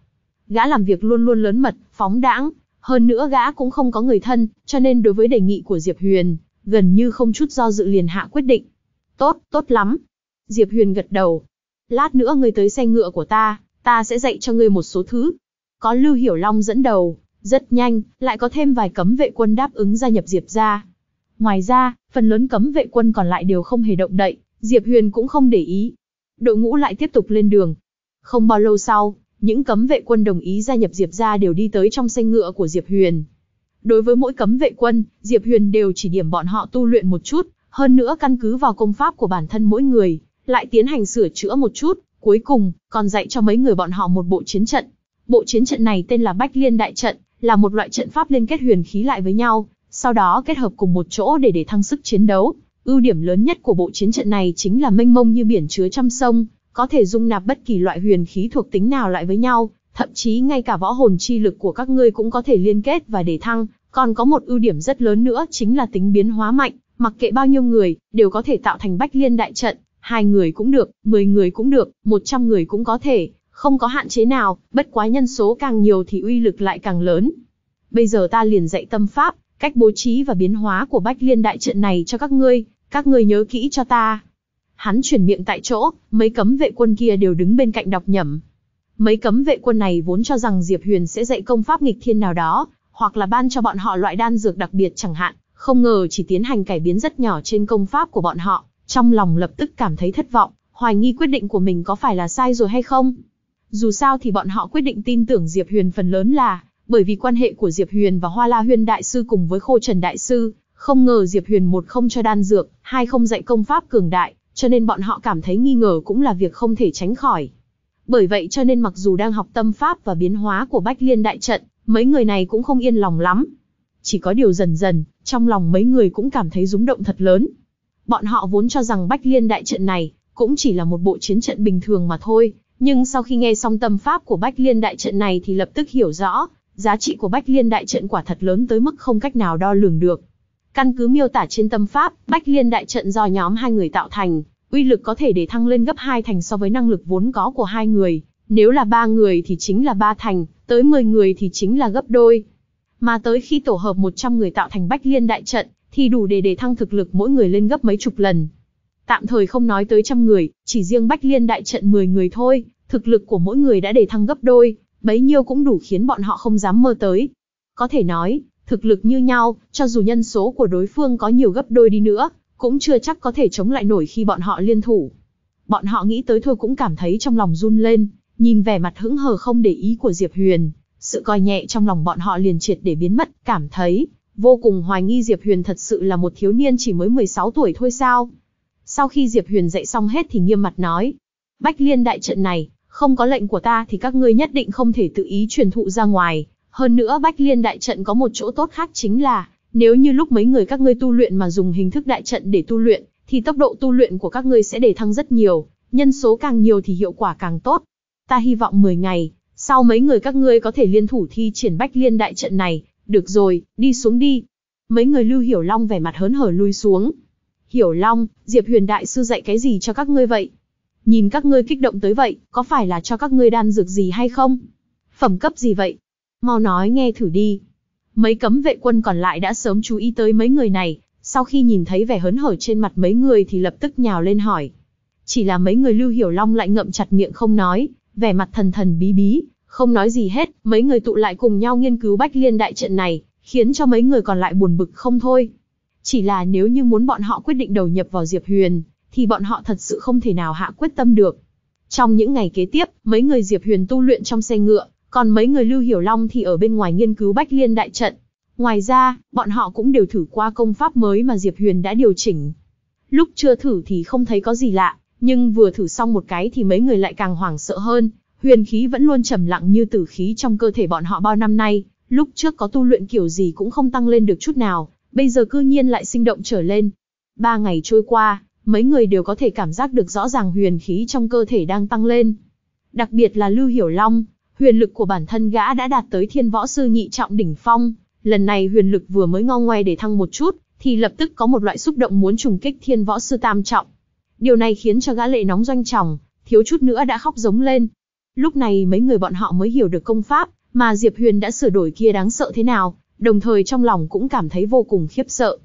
Gã làm việc luôn luôn lớn mật, phóng đãng, hơn nữa gã cũng không có người thân, cho nên đối với đề nghị của Diệp Huyền, gần như không chút do dự liền hạ quyết định. Tốt, tốt lắm. Diệp Huyền gật đầu. Lát nữa ngươi tới xe ngựa của ta, ta sẽ dạy cho ngươi một số thứ, có Lưu Hiểu Long dẫn đầu, rất nhanh, lại có thêm vài cấm vệ quân đáp ứng gia nhập Diệp gia. Ngoài ra, phần lớn cấm vệ quân còn lại đều không hề động đậy, Diệp Huyền cũng không để ý. Đội ngũ lại tiếp tục lên đường. Không bao lâu sau, những cấm vệ quân đồng ý gia nhập Diệp gia đều đi tới trong xe ngựa của Diệp Huyền. Đối với mỗi cấm vệ quân, Diệp Huyền đều chỉ điểm bọn họ tu luyện một chút, hơn nữa căn cứ vào công pháp của bản thân mỗi người, lại tiến hành sửa chữa một chút, cuối cùng còn dạy cho mấy người bọn họ một bộ chiến trận. Bộ chiến trận này tên là Bách Liên Đại Trận, là một loại trận pháp liên kết huyền khí lại với nhau, sau đó kết hợp cùng một chỗ để để thăng sức chiến đấu. Ưu điểm lớn nhất của bộ chiến trận này chính là mênh mông như biển chứa trăm sông, có thể dung nạp bất kỳ loại huyền khí thuộc tính nào lại với nhau, thậm chí ngay cả võ hồn chi lực của các ngươi cũng có thể liên kết và để thăng. Còn có một ưu điểm rất lớn nữa chính là tính biến hóa mạnh, mặc kệ bao nhiêu người, đều có thể tạo thành bách liên đại trận, hai người cũng được, 10 người cũng được, 100 người cũng có thể, không có hạn chế nào, bất quá nhân số càng nhiều thì uy lực lại càng lớn. Bây giờ ta liền dạy tâm pháp, cách bố trí và biến hóa của Bách Liên đại trận này cho các ngươi, các ngươi nhớ kỹ cho ta. Hắn chuyển miệng tại chỗ, mấy cấm vệ quân kia đều đứng bên cạnh đọc nhẩm. Mấy cấm vệ quân này vốn cho rằng Diệp Huyền sẽ dạy công pháp nghịch thiên nào đó, hoặc là ban cho bọn họ loại đan dược đặc biệt chẳng hạn, không ngờ chỉ tiến hành cải biến rất nhỏ trên công pháp của bọn họ, trong lòng lập tức cảm thấy thất vọng, hoài nghi quyết định của mình có phải là sai rồi hay không. Dù sao thì bọn họ quyết định tin tưởng Diệp Huyền phần lớn là bởi vì quan hệ của Diệp Huyền và Hoa La Huyền Đại Sư cùng với Khô Trần Đại Sư, không ngờ Diệp Huyền một không cho đan dược, hai không dạy công pháp cường đại, cho nên bọn họ cảm thấy nghi ngờ cũng là việc không thể tránh khỏi. Bởi vậy cho nên mặc dù đang học tâm pháp và biến hóa của Bách Liên Đại Trận, mấy người này cũng không yên lòng lắm. Chỉ có điều dần dần, trong lòng mấy người cũng cảm thấy rúng động thật lớn. Bọn họ vốn cho rằng Bách Liên Đại Trận này cũng chỉ là một bộ chiến trận bình thường mà thôi, nhưng sau khi nghe xong tâm pháp của Bách Liên Đại Trận này thì lập tức hiểu rõ, giá trị của Bách Liên Đại Trận quả thật lớn tới mức không cách nào đo lường được. Căn cứ miêu tả trên tâm pháp, Bách Liên Đại Trận do nhóm hai người tạo thành, uy lực có thể để thăng lên gấp 2 thành so với năng lực vốn có của hai người, nếu là ba người thì chính là ba thành, tới 10 người thì chính là gấp đôi. Mà tới khi tổ hợp 100 người tạo thành Bách Liên Đại Trận, thì đủ để để thăng thực lực mỗi người lên gấp mấy chục lần, Tạm thời không nói tới trăm người, chỉ riêng Bách Liên đại trận 10 người thôi, thực lực của mỗi người đã để thăng gấp đôi, bấy nhiêu cũng đủ khiến bọn họ không dám mơ tới. Có thể nói, thực lực như nhau, cho dù nhân số của đối phương có nhiều gấp đôi đi nữa, cũng chưa chắc có thể chống lại nổi khi bọn họ liên thủ. Bọn họ nghĩ tới thôi cũng cảm thấy trong lòng run lên, nhìn vẻ mặt hững hờ không để ý của Diệp Huyền, sự coi nhẹ trong lòng bọn họ liền triệt để biến mất, cảm thấy vô cùng hoài nghi Diệp Huyền thật sự là một thiếu niên chỉ mới 16 tuổi thôi sao? Sau khi Diệp Huyền dạy xong hết thì nghiêm mặt nói. Bách liên đại trận này, không có lệnh của ta thì các ngươi nhất định không thể tự ý truyền thụ ra ngoài. Hơn nữa Bách liên đại trận có một chỗ tốt khác chính là, nếu như lúc mấy người các ngươi tu luyện mà dùng hình thức đại trận để tu luyện, thì tốc độ tu luyện của các ngươi sẽ để thăng rất nhiều, nhân số càng nhiều thì hiệu quả càng tốt. Ta hy vọng 10 ngày, sau mấy người các ngươi có thể liên thủ thi triển bách liên đại trận này, được rồi, đi xuống đi. Mấy người Lưu Hiểu Long vẻ mặt hớn hở lui xuống, Hiểu Long, Diệp Huyền Đại Sư dạy cái gì cho các ngươi vậy? Nhìn các ngươi kích động tới vậy, có phải là cho các ngươi đan dược gì hay không? Phẩm cấp gì vậy? Mau nói nghe thử đi. Mấy cấm vệ quân còn lại đã sớm chú ý tới mấy người này, sau khi nhìn thấy vẻ hớn hở trên mặt mấy người thì lập tức nhào lên hỏi. Chỉ là mấy người Lưu Hiểu Long lại ngậm chặt miệng không nói, vẻ mặt thần thần bí bí, không nói gì hết, mấy người tụ lại cùng nhau nghiên cứu Bách Liên đại trận này, khiến cho mấy người còn lại buồn bực không thôi. Chỉ là nếu như muốn bọn họ quyết định đầu nhập vào Diệp Huyền, thì bọn họ thật sự không thể nào hạ quyết tâm được. Trong những ngày kế tiếp, mấy người Diệp Huyền tu luyện trong xe ngựa, còn mấy người Lưu Hiểu Long thì ở bên ngoài nghiên cứu Bách Liên Đại Trận. Ngoài ra, bọn họ cũng đều thử qua công pháp mới mà Diệp Huyền đã điều chỉnh. Lúc chưa thử thì không thấy có gì lạ, nhưng vừa thử xong một cái thì mấy người lại càng hoảng sợ hơn. Huyền khí vẫn luôn trầm lặng như tử khí trong cơ thể bọn họ bao năm nay, lúc trước có tu luyện kiểu gì cũng không tăng lên được chút nào, bây giờ cư nhiên lại sinh động trở lên. Ba ngày trôi qua, mấy người đều có thể cảm giác được rõ ràng huyền khí trong cơ thể đang tăng lên. Đặc biệt là Lưu Hiểu Long, huyền lực của bản thân gã đã đạt tới thiên võ sư nhị trọng đỉnh phong. Lần này huyền lực vừa mới ngao ngoe để thăng một chút, thì lập tức có một loại xúc động muốn trùng kích thiên võ sư tam trọng. Điều này khiến cho gã lệ nóng doanh trọng thiếu chút nữa đã khóc giống lên. Lúc này mấy người bọn họ mới hiểu được công pháp, mà Diệp Huyền đã sửa đổi kia đáng sợ thế nào, đồng thời trong lòng cũng cảm thấy vô cùng khiếp sợ.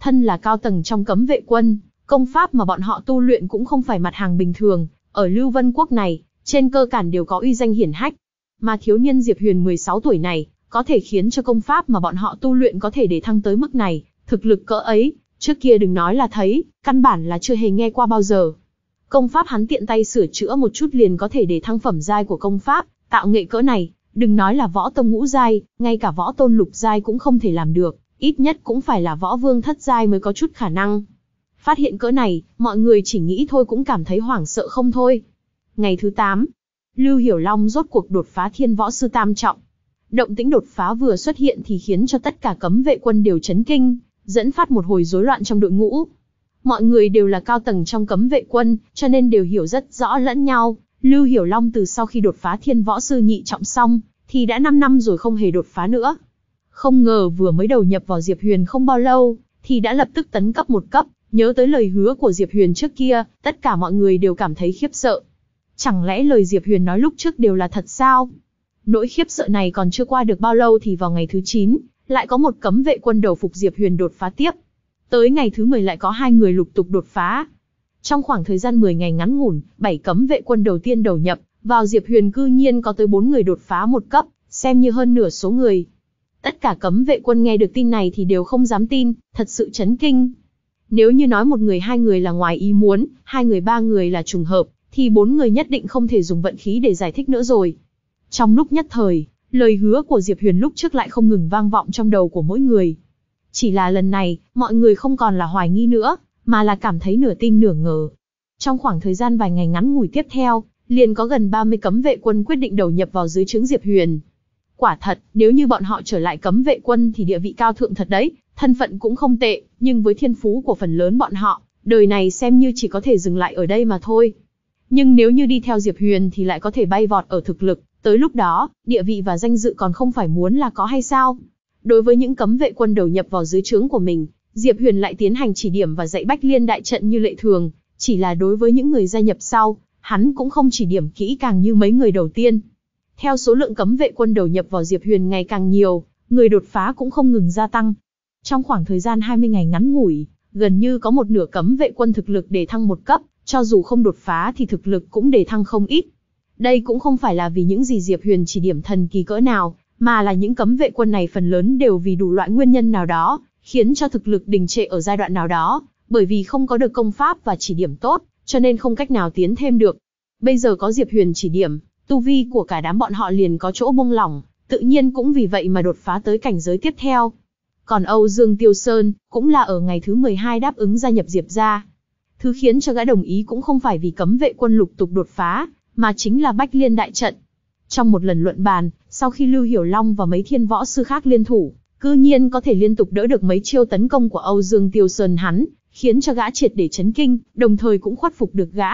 Thân là cao tầng trong cấm vệ quân, công pháp mà bọn họ tu luyện cũng không phải mặt hàng bình thường, ở Lưu Vân Quốc này, trên cơ cản đều có uy danh hiển hách. Mà thiếu niên Diệp Huyền 16 tuổi này, có thể khiến cho công pháp mà bọn họ tu luyện có thể để thăng tới mức này, thực lực cỡ ấy, trước kia đừng nói là thấy, căn bản là chưa hề nghe qua bao giờ. Công pháp hắn tiện tay sửa chữa một chút liền có thể để thăng phẩm giai của công pháp, tạo nghệ cỡ này, Đừng nói là võ tông ngũ giai, ngay cả võ tôn lục giai cũng không thể làm được, ít nhất cũng phải là võ vương thất giai mới có chút khả năng. Phát hiện cỡ này, mọi người chỉ nghĩ thôi cũng cảm thấy hoảng sợ không thôi. Ngày thứ 8, Lưu Hiểu Long rốt cuộc đột phá thiên võ sư tam trọng. Động tĩnh đột phá vừa xuất hiện thì khiến cho tất cả cấm vệ quân đều chấn kinh, dẫn phát một hồi rối loạn trong đội ngũ. Mọi người đều là cao tầng trong cấm vệ quân, cho nên đều hiểu rất rõ lẫn nhau, Lưu Hiểu Long từ sau khi đột phá thiên võ sư nhị trọng xong, thì đã 5 năm rồi không hề đột phá nữa. Không ngờ vừa mới đầu nhập vào Diệp Huyền không bao lâu, thì đã lập tức tấn cấp một cấp, nhớ tới lời hứa của Diệp Huyền trước kia, tất cả mọi người đều cảm thấy khiếp sợ. Chẳng lẽ lời Diệp Huyền nói lúc trước đều là thật sao? Nỗi khiếp sợ này còn chưa qua được bao lâu thì vào ngày thứ 9, lại có một cấm vệ quân đầu phục Diệp Huyền đột phá tiếp. Tới ngày thứ 10 lại có hai người lục tục đột phá, trong khoảng thời gian 10 ngày ngắn ngủn, 7 cấm vệ quân đầu tiên đầu nhập, vào Diệp Huyền cư nhiên có tới 4 người đột phá một cấp, xem như hơn nửa số người. Tất cả cấm vệ quân nghe được tin này thì đều không dám tin, thật sự chấn kinh. Nếu như nói một người hai người là ngoài ý muốn, hai người ba người là trùng hợp, thì bốn người nhất định không thể dùng vận khí để giải thích nữa rồi. Trong lúc nhất thời, lời hứa của Diệp Huyền lúc trước lại không ngừng vang vọng trong đầu của mỗi người. Chỉ là lần này, mọi người không còn là hoài nghi nữa, mà là cảm thấy nửa tin nửa ngờ. Trong khoảng thời gian vài ngày ngắn ngủi tiếp theo, liền có gần 30 cấm vệ quân quyết định đầu nhập vào dưới trướng Diệp Huyền. Quả thật, nếu như bọn họ trở lại cấm vệ quân thì địa vị cao thượng thật đấy, thân phận cũng không tệ, nhưng với thiên phú của phần lớn bọn họ, đời này xem như chỉ có thể dừng lại ở đây mà thôi. Nhưng nếu như đi theo Diệp Huyền thì lại có thể bay vọt ở thực lực, tới lúc đó, địa vị và danh dự còn không phải muốn là có hay sao? Đối với những cấm vệ quân đầu nhập vào dưới trướng của mình, Diệp Huyền lại tiến hành chỉ điểm và dạy Bách Liên đại trận như lệ thường, chỉ là đối với những người gia nhập sau, hắn cũng không chỉ điểm kỹ càng như mấy người đầu tiên. Theo số lượng cấm vệ quân đầu nhập vào Diệp Huyền ngày càng nhiều, người đột phá cũng không ngừng gia tăng. Trong khoảng thời gian 20 ngày ngắn ngủi, gần như có một nửa cấm vệ quân thực lực để thăng một cấp, cho dù không đột phá thì thực lực cũng để thăng không ít. Đây cũng không phải là vì những gì Diệp Huyền chỉ điểm thần kỳ cỡ nào, mà là những cấm vệ quân này phần lớn đều vì đủ loại nguyên nhân nào đó, khiến cho thực lực đình trệ ở giai đoạn nào đó, bởi vì không có được công pháp và chỉ điểm tốt, cho nên không cách nào tiến thêm được. Bây giờ có Diệp Huyền chỉ điểm, tu vi của cả đám bọn họ liền có chỗ buông lỏng, tự nhiên cũng vì vậy mà đột phá tới cảnh giới tiếp theo. Còn Âu Dương Tiêu Sơn, cũng là ở ngày thứ 12 đáp ứng gia nhập Diệp gia. Thứ khiến cho gã đồng ý cũng không phải vì cấm vệ quân lục tục đột phá, mà chính là Bách Liên đại trận. Trong một lần luận bàn, sau khi Lưu Hiểu Long và mấy thiên võ sư khác liên thủ, cư nhiên có thể liên tục đỡ được mấy chiêu tấn công của Âu Dương Tiêu Sơn hắn, khiến cho gã triệt để chấn kinh, đồng thời cũng khuất phục được gã.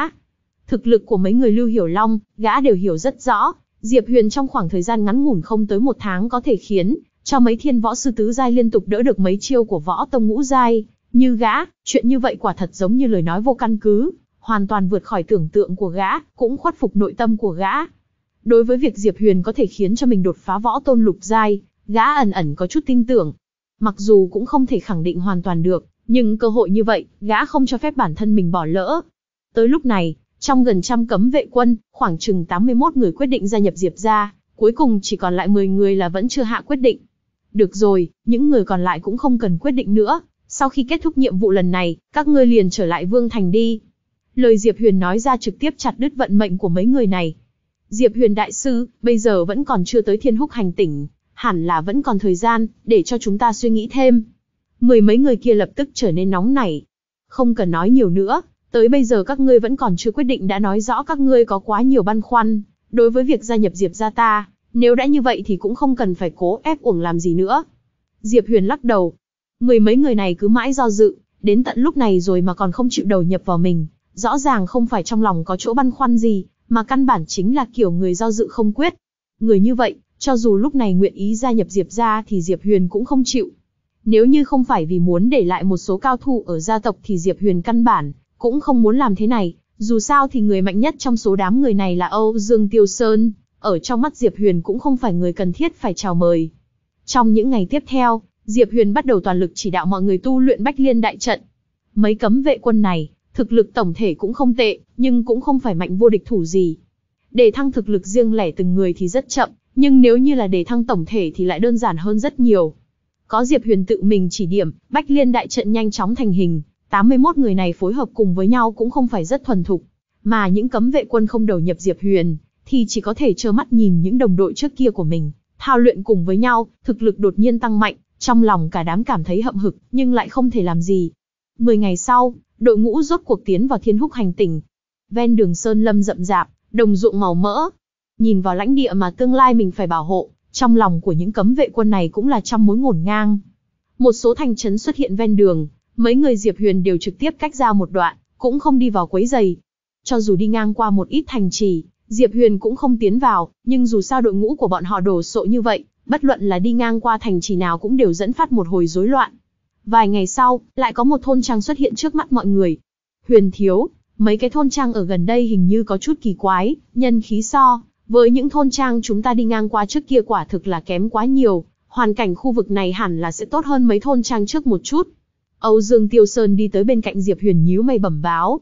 Thực lực của mấy người Lưu Hiểu Long, gã đều hiểu rất rõ, Diệp Huyền trong khoảng thời gian ngắn ngủn không tới một tháng có thể khiến cho mấy thiên võ sư tứ giai liên tục đỡ được mấy chiêu của võ tông ngũ giai, như gã, chuyện như vậy quả thật giống như lời nói vô căn cứ, hoàn toàn vượt khỏi tưởng tượng của gã, cũng khuất phục nội tâm của gã. Đối với việc Diệp Huyền có thể khiến cho mình đột phá võ tôn lục giai, gã ẩn ẩn có chút tin tưởng. Mặc dù cũng không thể khẳng định hoàn toàn được, nhưng cơ hội như vậy, gã không cho phép bản thân mình bỏ lỡ. Tới lúc này, trong gần trăm cấm vệ quân, khoảng chừng 81 người quyết định gia nhập Diệp gia, cuối cùng chỉ còn lại 10 người là vẫn chưa hạ quyết định. Được rồi, những người còn lại cũng không cần quyết định nữa, sau khi kết thúc nhiệm vụ lần này, các ngươi liền trở lại Vương Thành đi. Lời Diệp Huyền nói ra trực tiếp chặt đứt vận mệnh của mấy người này. Diệp Huyền đại sư, bây giờ vẫn còn chưa tới Thiên Húc hành tỉnh, hẳn là vẫn còn thời gian, để cho chúng ta suy nghĩ thêm. Mười mấy người kia lập tức trở nên nóng nảy. Không cần nói nhiều nữa, tới bây giờ các ngươi vẫn còn chưa quyết định đã nói rõ các ngươi có quá nhiều băn khoăn, đối với việc gia nhập Diệp gia ta, nếu đã như vậy thì cũng không cần phải cố ép uổng làm gì nữa. Diệp Huyền lắc đầu, mười mấy người này cứ mãi do dự, đến tận lúc này rồi mà còn không chịu đầu nhập vào mình, rõ ràng không phải trong lòng có chỗ băn khoăn gì, mà căn bản chính là kiểu người do dự không quyết. Người như vậy, cho dù lúc này nguyện ý gia nhập Diệp gia thì Diệp Huyền cũng không chịu. Nếu như không phải vì muốn để lại một số cao thủ ở gia tộc thì Diệp Huyền căn bản cũng không muốn làm thế này, dù sao thì người mạnh nhất trong số đám người này là Âu Dương Tiêu Sơn, ở trong mắt Diệp Huyền cũng không phải người cần thiết phải chào mời. Trong những ngày tiếp theo, Diệp Huyền bắt đầu toàn lực chỉ đạo mọi người tu luyện Bách Liên đại trận. Mấy cấm vệ quân này, thực lực tổng thể cũng không tệ, nhưng cũng không phải mạnh vô địch thủ gì. Để thăng thực lực riêng lẻ từng người thì rất chậm, nhưng nếu như là để thăng tổng thể thì lại đơn giản hơn rất nhiều. Có Diệp Huyền tự mình chỉ điểm, Bách Liên đại trận nhanh chóng thành hình, 81 người này phối hợp cùng với nhau cũng không phải rất thuần thục, mà những cấm vệ quân không đầu nhập Diệp Huyền, thì chỉ có thể trơ mắt nhìn những đồng đội trước kia của mình, thao luyện cùng với nhau, thực lực đột nhiên tăng mạnh, trong lòng cả đám cảm thấy hậm hực, nhưng lại không thể làm gì. Mười ngày sau, đội ngũ rốt cuộc tiến vào thiên húc hành tỉnh. Ven đường sơn lâm rậm rạp, đồng ruộng màu mỡ, Nhìn vào lãnh địa mà tương lai mình phải bảo hộ, trong lòng của những cấm vệ quân này cũng là trong mối ngổn ngang. Một số thành trấn xuất hiện ven đường, mấy người Diệp Huyền đều trực tiếp cách ra một đoạn, cũng không đi vào quấy giày. Cho dù đi ngang qua một ít thành trì, Diệp Huyền cũng không tiến vào, nhưng dù sao đội ngũ của bọn họ đổ sộ như vậy, bất luận là đi ngang qua thành trì nào cũng đều dẫn phát một hồi rối loạn. Vài ngày sau, lại có một thôn trang xuất hiện trước mắt mọi người. Huyền thiếu, mấy cái thôn trang ở gần đây hình như có chút kỳ quái, nhân khí so, với những thôn trang chúng ta đi ngang qua trước kia quả thực là kém quá nhiều, hoàn cảnh khu vực này hẳn là sẽ tốt hơn mấy thôn trang trước một chút. Âu Dương Tiêu Sơn đi tới bên cạnh Diệp Huyền nhíu mày bẩm báo.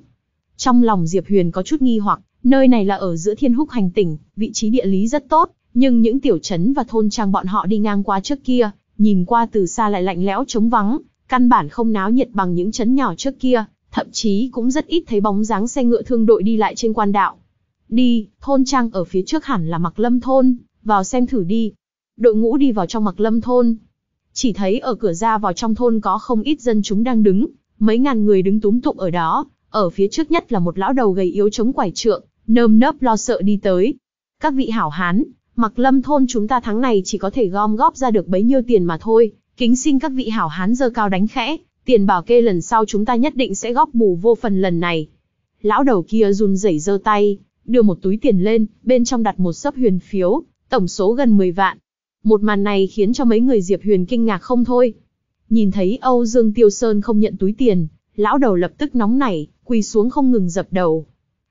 Trong lòng Diệp Huyền có chút nghi hoặc, nơi này là ở giữa thiên húc hành tỉnh, vị trí địa lý rất tốt, nhưng những tiểu trấn và thôn trang bọn họ đi ngang qua trước kia, nhìn qua từ xa lại lạnh lẽo trống vắng, căn bản không náo nhiệt bằng những trấn nhỏ trước kia, thậm chí cũng rất ít thấy bóng dáng xe ngựa thương đội đi lại trên quan đạo. Đi, thôn trang ở phía trước hẳn là mặc lâm thôn, vào xem thử đi. Đội ngũ đi vào trong mặc lâm thôn. Chỉ thấy ở cửa ra vào trong thôn có không ít dân chúng đang đứng, mấy ngàn người đứng túm tụng ở đó. Ở phía trước nhất là một lão đầu gầy yếu chống quải trượng, nơm nớp lo sợ đi tới. Các vị hảo hán, mặc lâm thôn chúng ta tháng này chỉ có thể gom góp ra được bấy nhiêu tiền mà thôi. Kính xin các vị hảo hán dơ cao đánh khẽ, tiền bảo kê lần sau chúng ta nhất định sẽ góp bù vô phần lần này. Lão đầu kia run rẩy giơ tay, đưa một túi tiền lên, bên trong đặt một sấp huyền phiếu, tổng số gần 10 vạn. Một màn này khiến cho mấy người Diệp Huyền kinh ngạc không thôi. Nhìn thấy Âu Dương Tiêu Sơn không nhận túi tiền, lão đầu lập tức nóng nảy, quỳ xuống không ngừng dập đầu.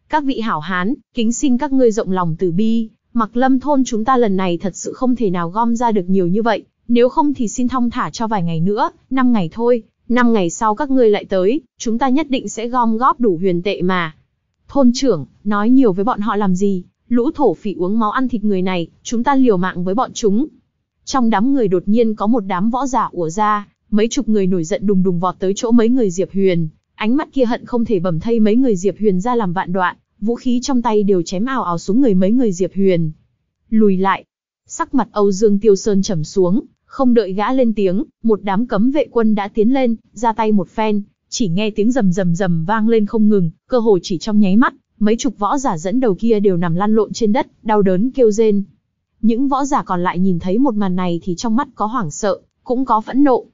Các vị hảo hán, kính xin các ngươi rộng lòng từ bi, mặc lâm thôn chúng ta lần này thật sự không thể nào gom ra được nhiều như vậy, nếu không thì xin thong thả cho vài ngày nữa, năm ngày thôi, năm ngày sau các ngươi lại tới, chúng ta nhất định sẽ gom góp đủ huyền tệ mà. Thôn trưởng, nói nhiều với bọn họ làm gì, lũ thổ phỉ uống máu ăn thịt người này, chúng ta liều mạng với bọn chúng. Trong đám người đột nhiên có một đám võ giả ùa ra, mấy chục người nổi giận đùng đùng vọt tới chỗ mấy người Diệp Huyền, ánh mắt kia hận không thể bầm thay mấy người Diệp Huyền ra làm vạn đoạn, vũ khí trong tay đều chém ảo ảo xuống người mấy người Diệp Huyền. Lùi lại, sắc mặt Âu Dương Tiêu Sơn trầm xuống, không đợi gã lên tiếng, một đám cấm vệ quân đã tiến lên, ra tay một phen, chỉ nghe tiếng rầm rầm rầm vang lên không ngừng, cơ hồ chỉ trong nháy mắt, mấy chục võ giả dẫn đầu kia đều nằm lăn lộn trên đất, đau đớn kêu rên. Những võ giả còn lại nhìn thấy một màn này thì trong mắt có hoảng sợ, cũng có phẫn nộ.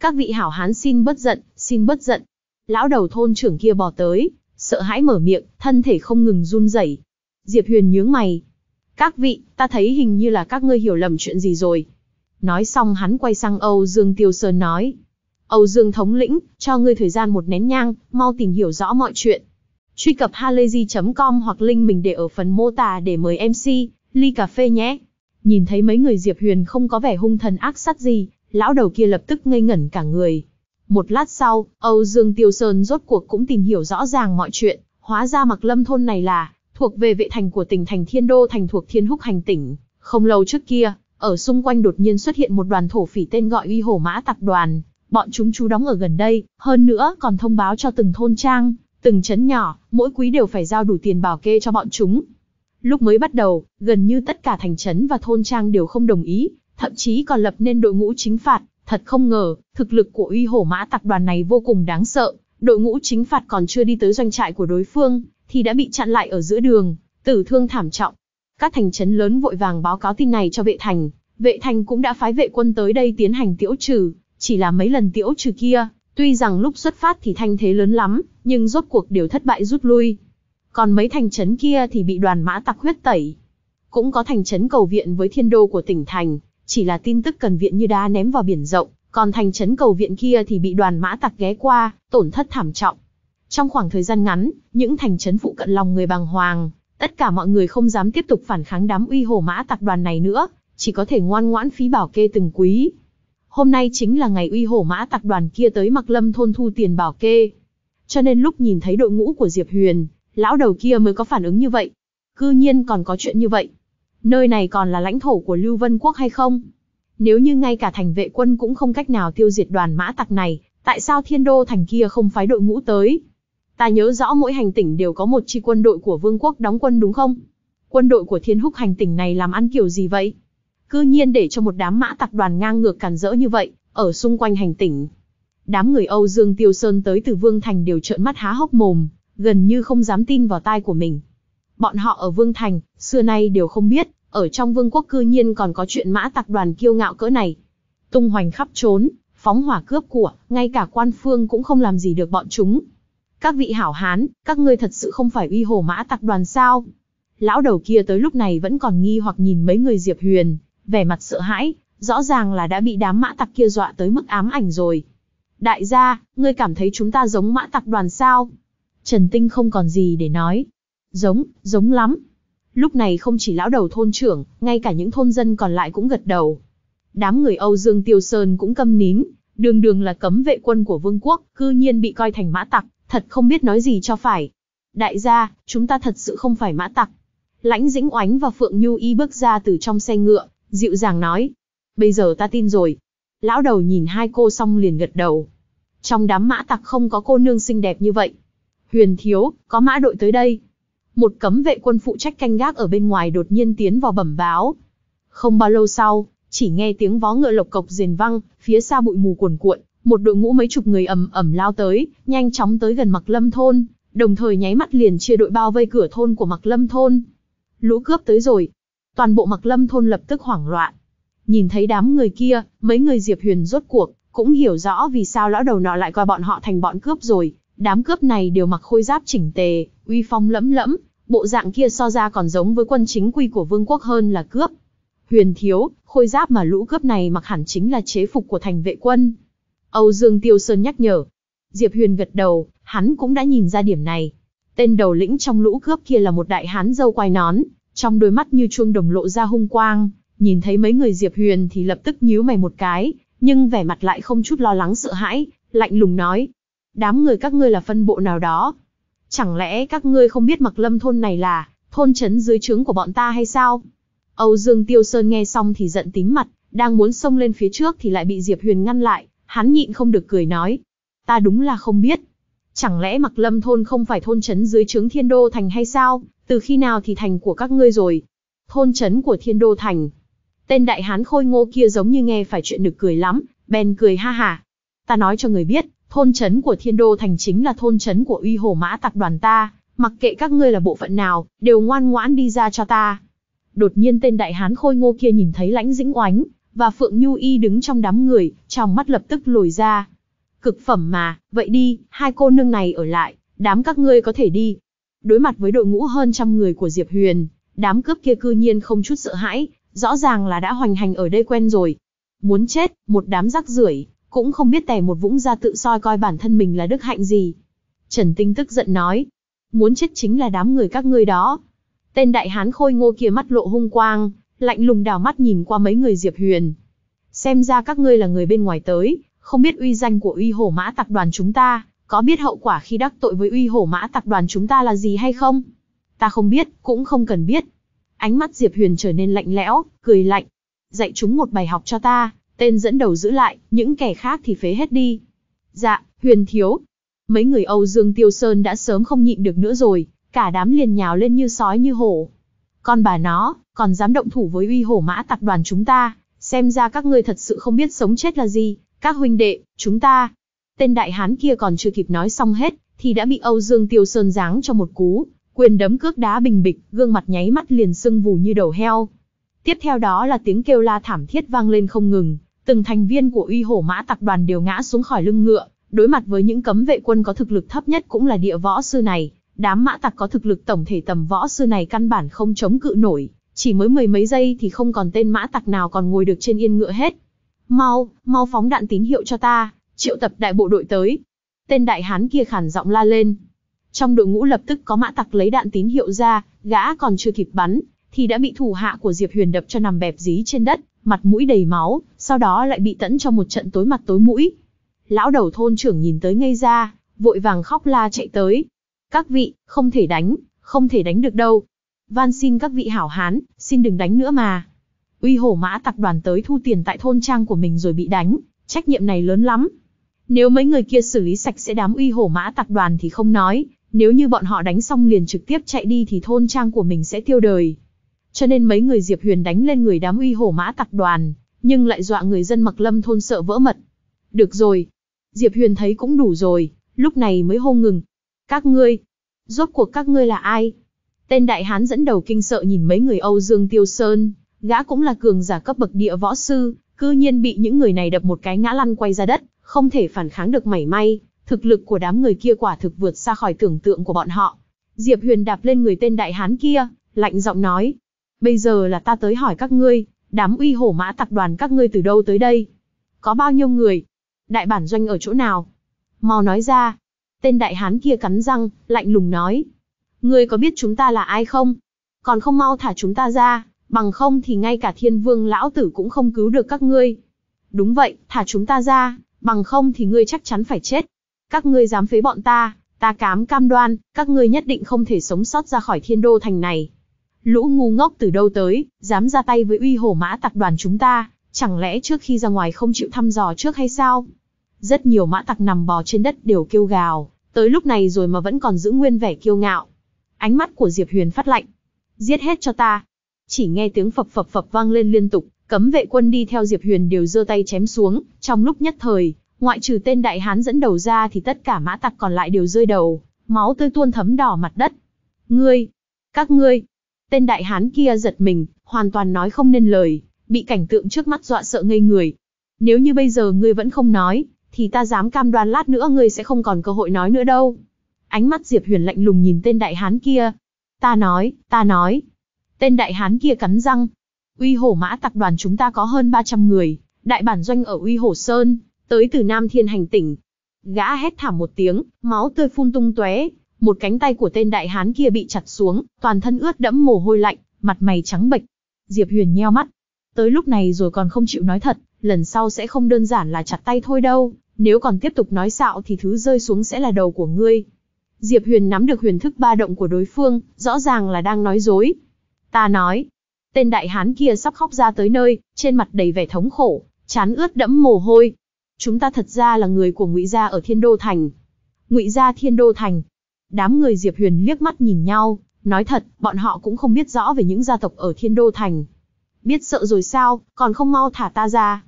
Các vị hảo hán xin bất giận, xin bất giận. Lão đầu thôn trưởng kia bò tới, sợ hãi mở miệng, thân thể không ngừng run rẩy. Diệp Huyền nhướng mày. Các vị, ta thấy hình như là các ngươi hiểu lầm chuyện gì rồi. Nói xong hắn quay sang Âu Dương Tiêu Sơn nói. Âu Dương thống lĩnh, cho ngươi thời gian một nén nhang, mau tìm hiểu rõ mọi chuyện. Truy cập halayzi.com hoặc link mình để ở phần mô tả để mời MC, ly cà phê nhé. Nhìn thấy mấy người Diệp Huyền không có vẻ hung thần ác sát gì, lão đầu kia lập tức ngây ngẩn cả người. Một lát sau, Âu Dương Tiêu Sơn rốt cuộc cũng tìm hiểu rõ ràng mọi chuyện, hóa ra mặc lâm thôn này là, thuộc về vệ thành của tỉnh thành Thiên Đô thành thuộc Thiên Húc hành tỉnh. Không lâu trước kia, ở xung quanh đột nhiên xuất hiện một đoàn thổ phỉ tên gọi uy hổ mã tặc đoàn. Bọn chúng chú đóng ở gần đây, hơn nữa còn thông báo cho từng thôn trang, từng trấn nhỏ, mỗi quý đều phải giao đủ tiền bảo kê cho bọn chúng. Lúc mới bắt đầu, gần như tất cả thành trấn và thôn trang đều không đồng ý, thậm chí còn lập nên đội ngũ chính phạt. Thật không ngờ, thực lực của uy hổ mã tặc đoàn này vô cùng đáng sợ. Đội ngũ chính phạt còn chưa đi tới doanh trại của đối phương, thì đã bị chặn lại ở giữa đường, tử thương thảm trọng. Các thành trấn lớn vội vàng báo cáo tin này cho vệ thành, vệ thành cũng đã phái vệ quân tới đây tiến hành tiễu trừ, chỉ là mấy lần tiễu trừ kia, tuy rằng lúc xuất phát thì thanh thế lớn lắm, nhưng rốt cuộc đều thất bại rút lui. Còn mấy thành trấn kia thì bị đoàn mã tặc huyết tẩy. Cũng có thành trấn cầu viện với thiên đô của tỉnh thành, chỉ là tin tức cần viện như đá ném vào biển rộng, còn thành trấn cầu viện kia thì bị đoàn mã tặc ghé qua, tổn thất thảm trọng. Trong khoảng thời gian ngắn, những thành trấn phụ cận lòng người bàng hoàng, tất cả mọi người không dám tiếp tục phản kháng đám uy hồ mã tặc đoàn này nữa, chỉ có thể ngoan ngoãn phí bảo kê từng quý hôm nay chính là ngày uy hổ mã tặc đoàn kia tới mặc lâm thôn thu tiền bảo kê. Cho nên lúc nhìn thấy đội ngũ của Diệp Huyền, lão đầu kia mới có phản ứng như vậy. Cư nhiên còn có chuyện như vậy. Nơi này còn là lãnh thổ của Lưu Vân Quốc hay không? Nếu như ngay cả thành vệ quân cũng không cách nào tiêu diệt đoàn mã tặc này, tại sao thiên đô thành kia không phái đội ngũ tới? Ta nhớ rõ mỗi hành tỉnh đều có một chi quân đội của vương quốc đóng quân đúng không? Quân đội của thiên húc hành tỉnh này làm ăn kiểu gì vậy? cư nhiên để cho một đám mã tặc đoàn ngang ngược càn rỡ như vậy, ở xung quanh hành tỉnh. Đám người Âu Dương Tiêu Sơn tới từ Vương Thành đều trợn mắt há hốc mồm, gần như không dám tin vào tai của mình. Bọn họ ở Vương Thành, xưa nay đều không biết, ở trong vương quốc cư nhiên còn có chuyện mã tặc đoàn kiêu ngạo cỡ này. Tung hoành khắp trốn, phóng hỏa cướp của, ngay cả quan phương cũng không làm gì được bọn chúng. Các vị hảo hán, các ngươi thật sự không phải uy hồ mã tặc đoàn sao? Lão đầu kia tới lúc này vẫn còn nghi hoặc nhìn mấy người Diệp Huyền, vẻ mặt sợ hãi, rõ ràng là đã bị đám mã tặc kia dọa tới mức ám ảnh rồi. Đại gia, ngươi cảm thấy chúng ta giống mã tặc đoàn sao? Trần Tinh không còn gì để nói. Giống, giống lắm. Lúc này không chỉ lão đầu thôn trưởng, ngay cả những thôn dân còn lại cũng gật đầu. Đám người Âu Dương Tiêu Sơn cũng câm nín, đường đường là cấm vệ quân của vương quốc, cư nhiên bị coi thành mã tặc, thật không biết nói gì cho phải. Đại gia, chúng ta thật sự không phải mã tặc. Lãnh Dĩnh Oánh và Phượng Nhu Y bước ra từ trong xe ngựa, Dịu dàng nói, bây giờ ta tin rồi. Lão đầu nhìn hai cô xong liền gật đầu. Trong đám mã tặc không có cô nương xinh đẹp như vậy. Huyền thiếu, có mã đội tới đây. Một cấm vệ quân phụ trách canh gác ở bên ngoài đột nhiên tiến vào bẩm báo. Không bao lâu sau, chỉ nghe tiếng vó ngựa lộc cộc rền văng, phía xa bụi mù cuồn cuộn, một đội ngũ mấy chục người ầm ầm lao tới, nhanh chóng tới gần Mặc Lâm thôn, đồng thời nháy mắt liền chia đội bao vây cửa thôn của Mặc Lâm thôn. Lũ cướp tới rồi, toàn bộ Mặc Lâm thôn lập tức hoảng loạn. Nhìn thấy đám người kia, mấy người Diệp Huyền rốt cuộc cũng hiểu rõ vì sao lão đầu nọ lại coi bọn họ thành bọn cướp rồi, đám cướp này đều mặc khôi giáp chỉnh tề, uy phong lẫm lẫm, bộ dạng kia so ra còn giống với quân chính quy của vương quốc hơn là cướp. Huyền thiếu, khôi giáp mà lũ cướp này mặc hẳn chính là chế phục của thành vệ quân. Âu Dương Tiêu Sơn nhắc nhở. Diệp Huyền gật đầu, hắn cũng đã nhìn ra điểm này. Tên đầu lĩnh trong lũ cướp kia là một đại hán dâu quai nón, trong đôi mắt như chuông đồng lộ ra hung quang, nhìn thấy mấy người Diệp Huyền thì lập tức nhíu mày một cái, nhưng vẻ mặt lại không chút lo lắng sợ hãi, lạnh lùng nói. Đám người các ngươi là phân bộ nào đó? Chẳng lẽ các ngươi không biết mặc lâm thôn này là thôn chấn dưới trướng của bọn ta hay sao? Âu Dương Tiêu Sơn nghe xong thì giận tím mặt, đang muốn xông lên phía trước thì lại bị Diệp Huyền ngăn lại, hắn nhịn không được cười nói. Ta đúng là không biết. Chẳng lẽ mặc lâm thôn không phải thôn chấn dưới trướng thiên đô thành hay sao? Từ khi nào thì thành của các ngươi rồi? Thôn trấn của thiên đô thành. Tên đại hán khôi ngô kia giống như nghe phải chuyện được cười lắm, bèn cười ha hả. Ta nói cho người biết, thôn trấn của thiên đô thành chính là thôn trấn của uy hồ mã tặc đoàn ta, mặc kệ các ngươi là bộ phận nào, đều ngoan ngoãn đi ra cho ta. Đột nhiên tên đại hán khôi ngô kia nhìn thấy lãnh dĩnh oánh, và Phượng Nhu Y đứng trong đám người, trong mắt lập tức lồi ra. Cực phẩm mà, vậy đi, hai cô nương này ở lại, đám các ngươi có thể đi, Đối mặt với đội ngũ hơn trăm người của Diệp Huyền, đám cướp kia cư nhiên không chút sợ hãi, rõ ràng là đã hoành hành ở đây quen rồi. Muốn chết, một đám rắc rưởi, cũng không biết tè một vũng ra tự soi coi bản thân mình là đức hạnh gì. Trần Tinh tức giận nói, muốn chết chính là đám người các ngươi đó. Tên đại hán khôi ngô kia mắt lộ hung quang, lạnh lùng đào mắt nhìn qua mấy người Diệp Huyền. Xem ra các ngươi là người bên ngoài tới, không biết uy danh của uy hổ mã tặc đoàn chúng ta có biết hậu quả khi đắc tội với uy hổ mã tặc đoàn chúng ta là gì hay không? Ta không biết, cũng không cần biết. Ánh mắt Diệp Huyền trở nên lạnh lẽo, cười lạnh. Dạy chúng một bài học cho ta, tên dẫn đầu giữ lại, những kẻ khác thì phế hết đi. Dạ, Huyền thiếu. Mấy người Âu Dương Tiêu Sơn đã sớm không nhịn được nữa rồi, cả đám liền nhào lên như sói như hổ. Con bà nó, còn dám động thủ với uy hổ mã tặc đoàn chúng ta, xem ra các ngươi thật sự không biết sống chết là gì, các huynh đệ, chúng ta, Tên đại hán kia còn chưa kịp nói xong hết, thì đã bị Âu Dương Tiêu Sơn giáng cho một cú, quyền đấm cước đá bình bịch, gương mặt nháy mắt liền sưng vù như đầu heo. Tiếp theo đó là tiếng kêu la thảm thiết vang lên không ngừng, từng thành viên của uy hổ mã tặc đoàn đều ngã xuống khỏi lưng ngựa, đối mặt với những cấm vệ quân có thực lực thấp nhất cũng là địa võ sư này, đám mã tặc có thực lực tổng thể tầm võ sư này căn bản không chống cự nổi, chỉ mới mười mấy giây thì không còn tên mã tặc nào còn ngồi được trên yên ngựa hết. Mau, mau phóng đạn tín hiệu cho ta, triệu tập đại bộ đội tới. Tên đại hán kia khản giọng la lên. Trong đội ngũ lập tức có mã tặc lấy đạn tín hiệu ra, gã còn chưa kịp bắn, thì đã bị thủ hạ của Diệp Huyền đập cho nằm bẹp dí trên đất, mặt mũi đầy máu, sau đó lại bị tẫn cho một trận tối mặt tối mũi. Lão đầu thôn trưởng nhìn tới ngây ra, vội vàng khóc la chạy tới. Các vị, không thể đánh, không thể đánh được đâu. Van xin các vị hảo hán, xin đừng đánh nữa mà. Uy hổ mã tặc đoàn tới thu tiền tại thôn trang của mình rồi bị đánh, trách nhiệm này lớn lắm. Nếu mấy người kia xử lý sạch sẽ đám uy hổ mã tặc đoàn thì không nói, nếu như bọn họ đánh xong liền trực tiếp chạy đi thì thôn trang của mình sẽ tiêu đời. Cho nên mấy người Diệp Huyền đánh lên người đám uy hổ mã tặc đoàn, nhưng lại dọa người dân mặc lâm thôn sợ vỡ mật. Được rồi. Diệp Huyền thấy cũng đủ rồi, lúc này mới hô ngừng. Các ngươi, rốt cuộc các ngươi là ai? Tên đại hán dẫn đầu kinh sợ nhìn mấy người Âu Dương Tiêu Sơn, gã cũng là cường giả cấp bậc địa võ sư, cư nhiên bị những người này đập một cái ngã lăn quay ra đất, không thể phản kháng được mảy may, thực lực của đám người kia quả thực vượt xa khỏi tưởng tượng của bọn họ. Diệp Huyền đạp lên người tên đại hán kia, lạnh giọng nói: "Bây giờ là ta tới hỏi các ngươi, đám uy hổ mã tặc đoàn các ngươi từ đâu tới đây? Có bao nhiêu người? Đại bản doanh ở chỗ nào? Mau nói ra." Tên đại hán kia cắn răng, lạnh lùng nói: "Ngươi có biết chúng ta là ai không? Còn không mau thả chúng ta ra, bằng không thì ngay cả thiên vương lão tử cũng không cứu được các ngươi. Đúng vậy, thả chúng ta ra, bằng không thì ngươi chắc chắn phải chết. Các ngươi dám phế bọn ta, ta cám cam đoan, các ngươi nhất định không thể sống sót ra khỏi thiên đô thành này. Lũ ngu ngốc từ đâu tới, dám ra tay với uy hổ mã tặc đoàn chúng ta, chẳng lẽ trước khi ra ngoài không chịu thăm dò trước hay sao? Rất nhiều mã tặc nằm bò trên đất đều kêu gào, tới lúc này rồi mà vẫn còn giữ nguyên vẻ kiêu ngạo. Ánh mắt của Diệp Huyền phát lạnh. Giết hết cho ta, chỉ nghe tiếng phập phập phập vang lên liên tục, cấm vệ quân đi theo Diệp Huyền đều giơ tay chém xuống, trong lúc nhất thời, ngoại trừ tên đại hán dẫn đầu ra thì tất cả mã tặc còn lại đều rơi đầu, máu tươi tuôn thấm đỏ mặt đất. Ngươi, các ngươi, tên đại hán kia giật mình, hoàn toàn nói không nên lời, bị cảnh tượng trước mắt dọa sợ ngây người. Nếu như bây giờ ngươi vẫn không nói, thì ta dám cam đoan lát nữa ngươi sẽ không còn cơ hội nói nữa đâu. Ánh mắt Diệp Huyền lạnh lùng nhìn tên đại hán kia. Ta nói, ta nói, Tên đại hán kia cắn răng. Uy hổ mã tặc đoàn chúng ta có hơn 300 người, đại bản doanh ở Uy hổ Sơn, tới từ Nam Thiên Hành tỉnh. Gã hét thảm một tiếng, máu tươi phun tung tóe, một cánh tay của tên đại hán kia bị chặt xuống, toàn thân ướt đẫm mồ hôi lạnh, mặt mày trắng bệch. Diệp Huyền nheo mắt. Tới lúc này rồi còn không chịu nói thật, lần sau sẽ không đơn giản là chặt tay thôi đâu, nếu còn tiếp tục nói xạo thì thứ rơi xuống sẽ là đầu của ngươi. Diệp Huyền nắm được huyền thức ba động của đối phương, rõ ràng là đang nói dối, Ta nói, tên đại hán kia sắp khóc ra tới nơi, trên mặt đầy vẻ thống khổ, chán ướt đẫm mồ hôi. Chúng ta thật ra là người của Ngụy gia ở Thiên Đô thành. Ngụy gia Thiên Đô thành. Đám người Diệp Huyền liếc mắt nhìn nhau, nói thật, bọn họ cũng không biết rõ về những gia tộc ở Thiên Đô thành. Biết sợ rồi sao, còn không mau thả ta ra.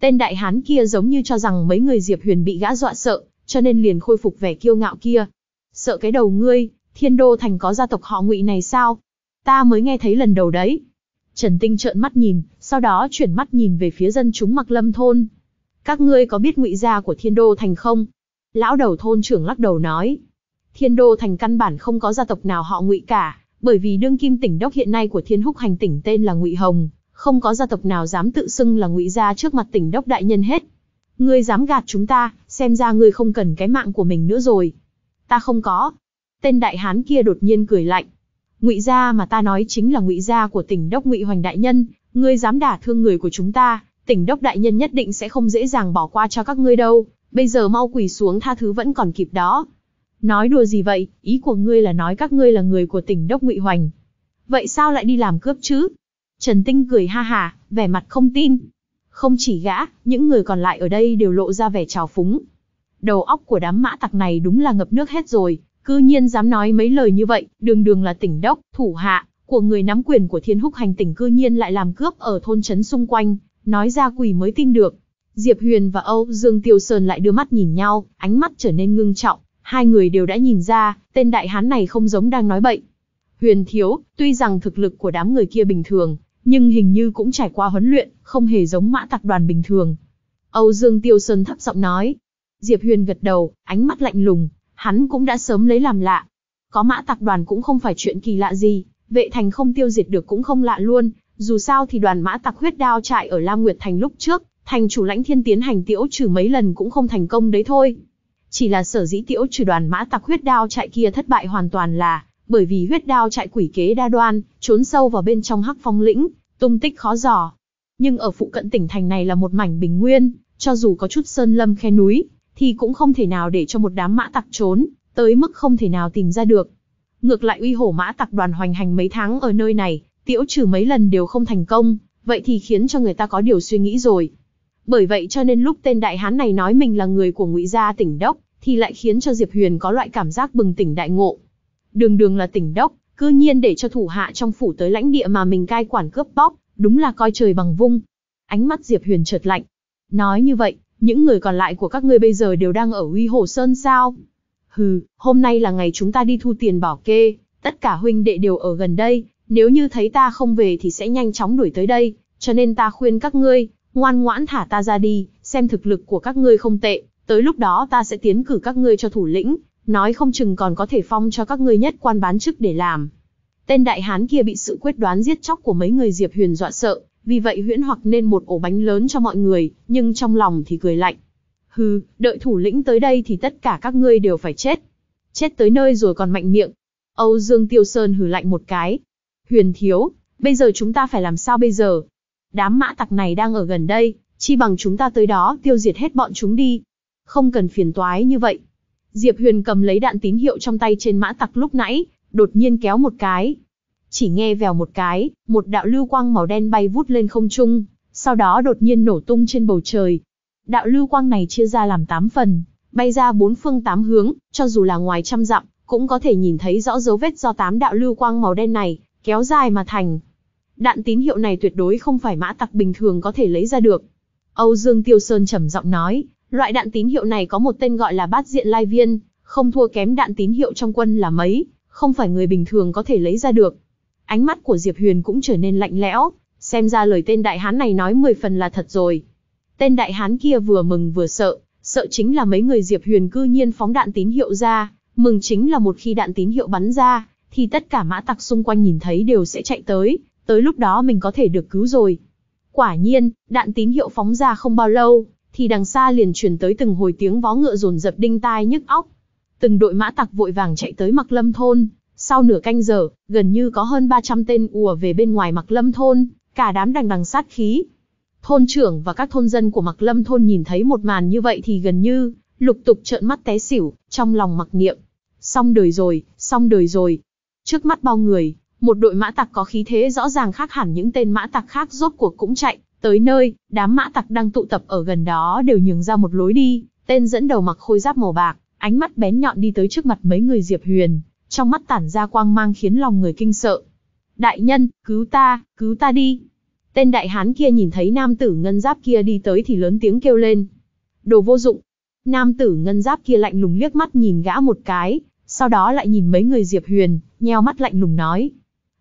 Tên đại hán kia giống như cho rằng mấy người Diệp Huyền bị gã dọa sợ, cho nên liền khôi phục vẻ kiêu ngạo kia. Sợ cái đầu ngươi, Thiên Đô thành có gia tộc họ Ngụy này sao? ta mới nghe thấy lần đầu đấy. Trần Tinh trợn mắt nhìn, sau đó chuyển mắt nhìn về phía dân chúng mặc lâm thôn. Các ngươi có biết ngụy gia của thiên đô thành không? Lão đầu thôn trưởng lắc đầu nói. Thiên đô thành căn bản không có gia tộc nào họ ngụy cả, bởi vì đương kim tỉnh đốc hiện nay của thiên húc hành tỉnh tên là ngụy hồng, không có gia tộc nào dám tự xưng là ngụy gia trước mặt tỉnh đốc đại nhân hết. Ngươi dám gạt chúng ta, xem ra ngươi không cần cái mạng của mình nữa rồi. Ta không có. Tên đại hán kia đột nhiên cười lạnh, Ngụy gia mà ta nói chính là Ngụy gia của Tỉnh đốc Ngụy Hoành đại nhân, ngươi dám đả thương người của chúng ta, Tỉnh đốc đại nhân nhất định sẽ không dễ dàng bỏ qua cho các ngươi đâu, bây giờ mau quỳ xuống tha thứ vẫn còn kịp đó." Nói đùa gì vậy, ý của ngươi là nói các ngươi là người của Tỉnh đốc Ngụy Hoành. Vậy sao lại đi làm cướp chứ? Trần Tinh cười ha hả, vẻ mặt không tin. Không chỉ gã, những người còn lại ở đây đều lộ ra vẻ trào phúng. Đầu óc của đám mã tặc này đúng là ngập nước hết rồi, Cư nhiên dám nói mấy lời như vậy, đường đường là tỉnh đốc, thủ hạ, của người nắm quyền của thiên húc hành tỉnh cư nhiên lại làm cướp ở thôn trấn xung quanh, nói ra quỷ mới tin được. Diệp Huyền và Âu Dương Tiêu Sơn lại đưa mắt nhìn nhau, ánh mắt trở nên ngưng trọng, hai người đều đã nhìn ra, tên đại hán này không giống đang nói bậy. Huyền Thiếu, tuy rằng thực lực của đám người kia bình thường, nhưng hình như cũng trải qua huấn luyện, không hề giống mã tặc đoàn bình thường. Âu Dương Tiêu Sơn thấp giọng nói. Diệp Huyền gật đầu, ánh mắt lạnh lùng, hắn cũng đã sớm lấy làm lạ. Có mã tặc đoàn cũng không phải chuyện kỳ lạ gì, vệ thành không tiêu diệt được cũng không lạ luôn, dù sao thì đoàn mã tặc huyết đao trại ở Lam Nguyệt Thành lúc trước, thành chủ lãnh thiên tiến hành tiễu trừ mấy lần cũng không thành công đấy thôi. Chỉ là sở dĩ tiễu trừ đoàn mã tặc huyết đao trại kia thất bại hoàn toàn là, bởi vì huyết đao trại quỷ kế đa đoan, trốn sâu vào bên trong hắc phong lĩnh, tung tích khó dò. Nhưng ở phụ cận tỉnh thành này là một mảnh bình nguyên, cho dù có chút sơn lâm khe núi, thì cũng không thể nào để cho một đám mã tặc trốn, tới mức không thể nào tìm ra được. Ngược lại uy hổ mã tặc đoàn hoành hành mấy tháng ở nơi này, tiễu trừ mấy lần đều không thành công, vậy thì khiến cho người ta có điều suy nghĩ rồi. Bởi vậy cho nên lúc tên đại hán này nói mình là người của ngụy gia tỉnh Đốc, thì lại khiến cho Diệp Huyền có loại cảm giác bừng tỉnh đại ngộ. Đường đường là tỉnh Đốc, cư nhiên để cho thủ hạ trong phủ tới lãnh địa mà mình cai quản cướp bóc, đúng là coi trời bằng vung. Ánh mắt Diệp Huyền chợt lạnh. Nói như vậy, những người còn lại của các ngươi bây giờ đều đang ở uy Hồ Sơn sao? Hừ, hôm nay là ngày chúng ta đi thu tiền bảo kê, tất cả huynh đệ đều ở gần đây, nếu như thấy ta không về thì sẽ nhanh chóng đuổi tới đây, cho nên ta khuyên các ngươi, ngoan ngoãn thả ta ra đi, xem thực lực của các ngươi không tệ, tới lúc đó ta sẽ tiến cử các ngươi cho thủ lĩnh, nói không chừng còn có thể phong cho các ngươi nhất quan bán chức để làm. Tên đại hán kia bị sự quyết đoán giết chóc của mấy người Diệp Huyền dọa sợ, vì vậy huyễn hoặc nên một ổ bánh lớn cho mọi người, nhưng trong lòng thì cười lạnh. Hừ, đợi thủ lĩnh tới đây thì tất cả các ngươi đều phải chết. Chết tới nơi rồi còn mạnh miệng. Âu Dương Tiêu Sơn hừ lạnh một cái. Huyền thiếu, bây giờ chúng ta phải làm sao bây giờ? Đám mã tặc này đang ở gần đây, chi bằng chúng ta tới đó tiêu diệt hết bọn chúng đi. Không cần phiền toái như vậy. Diệp Huyền cầm lấy đạn tín hiệu trong tay trên mã tặc lúc nãy, đột nhiên kéo một cái, chỉ nghe vèo một cái, một đạo lưu quang màu đen bay vút lên không trung, sau đó đột nhiên nổ tung trên bầu trời. Đạo lưu quang này chia ra làm 8 phần, bay ra bốn phương tám hướng, cho dù là ngoài trăm dặm, cũng có thể nhìn thấy rõ dấu vết do tám đạo lưu quang màu đen này kéo dài mà thành. Đạn tín hiệu này tuyệt đối không phải mã tặc bình thường có thể lấy ra được. Âu Dương Tiêu Sơn trầm giọng nói, loại đạn tín hiệu này có một tên gọi là bát diện lai viên, không thua kém đạn tín hiệu trong quân là mấy, không phải người bình thường có thể lấy ra được. Ánh mắt của Diệp Huyền cũng trở nên lạnh lẽo, xem ra lời tên đại hán này nói 10 phần là thật rồi. Tên đại hán kia vừa mừng vừa sợ, sợ chính là mấy người Diệp Huyền cư nhiên phóng đạn tín hiệu ra, mừng chính là một khi đạn tín hiệu bắn ra, thì tất cả mã tặc xung quanh nhìn thấy đều sẽ chạy tới, tới lúc đó mình có thể được cứu rồi. Quả nhiên, đạn tín hiệu phóng ra không bao lâu, thì đằng xa liền truyền tới từng hồi tiếng vó ngựa rồn rập đinh tai nhức óc. Từng đội mã tặc vội vàng chạy tới Mặc Lâm thôn, sau nửa canh giờ, gần như có hơn 300 tên ùa về bên ngoài Mặc Lâm thôn, cả đám đằng đằng sát khí. Thôn trưởng và các thôn dân của Mặc Lâm thôn nhìn thấy một màn như vậy thì gần như lục tục trợn mắt té xỉu, trong lòng mặc niệm, xong đời rồi, xong đời rồi. Trước mắt bao người, một đội mã tặc có khí thế rõ ràng khác hẳn những tên mã tặc khác rốt cuộc cũng chạy tới nơi, đám mã tặc đang tụ tập ở gần đó đều nhường ra một lối đi, tên dẫn đầu mặc khôi giáp màu bạc, ánh mắt bén nhọn đi tới trước mặt mấy người Diệp Huyền, trong mắt tản ra quang mang khiến lòng người kinh sợ. Đại nhân, cứu ta, cứu ta đi. Tên đại hán kia nhìn thấy nam tử ngân giáp kia đi tới thì lớn tiếng kêu lên. Đồ vô dụng. Nam tử ngân giáp kia lạnh lùng liếc mắt nhìn gã một cái, sau đó lại nhìn mấy người Diệp Huyền, nheo mắt lạnh lùng nói.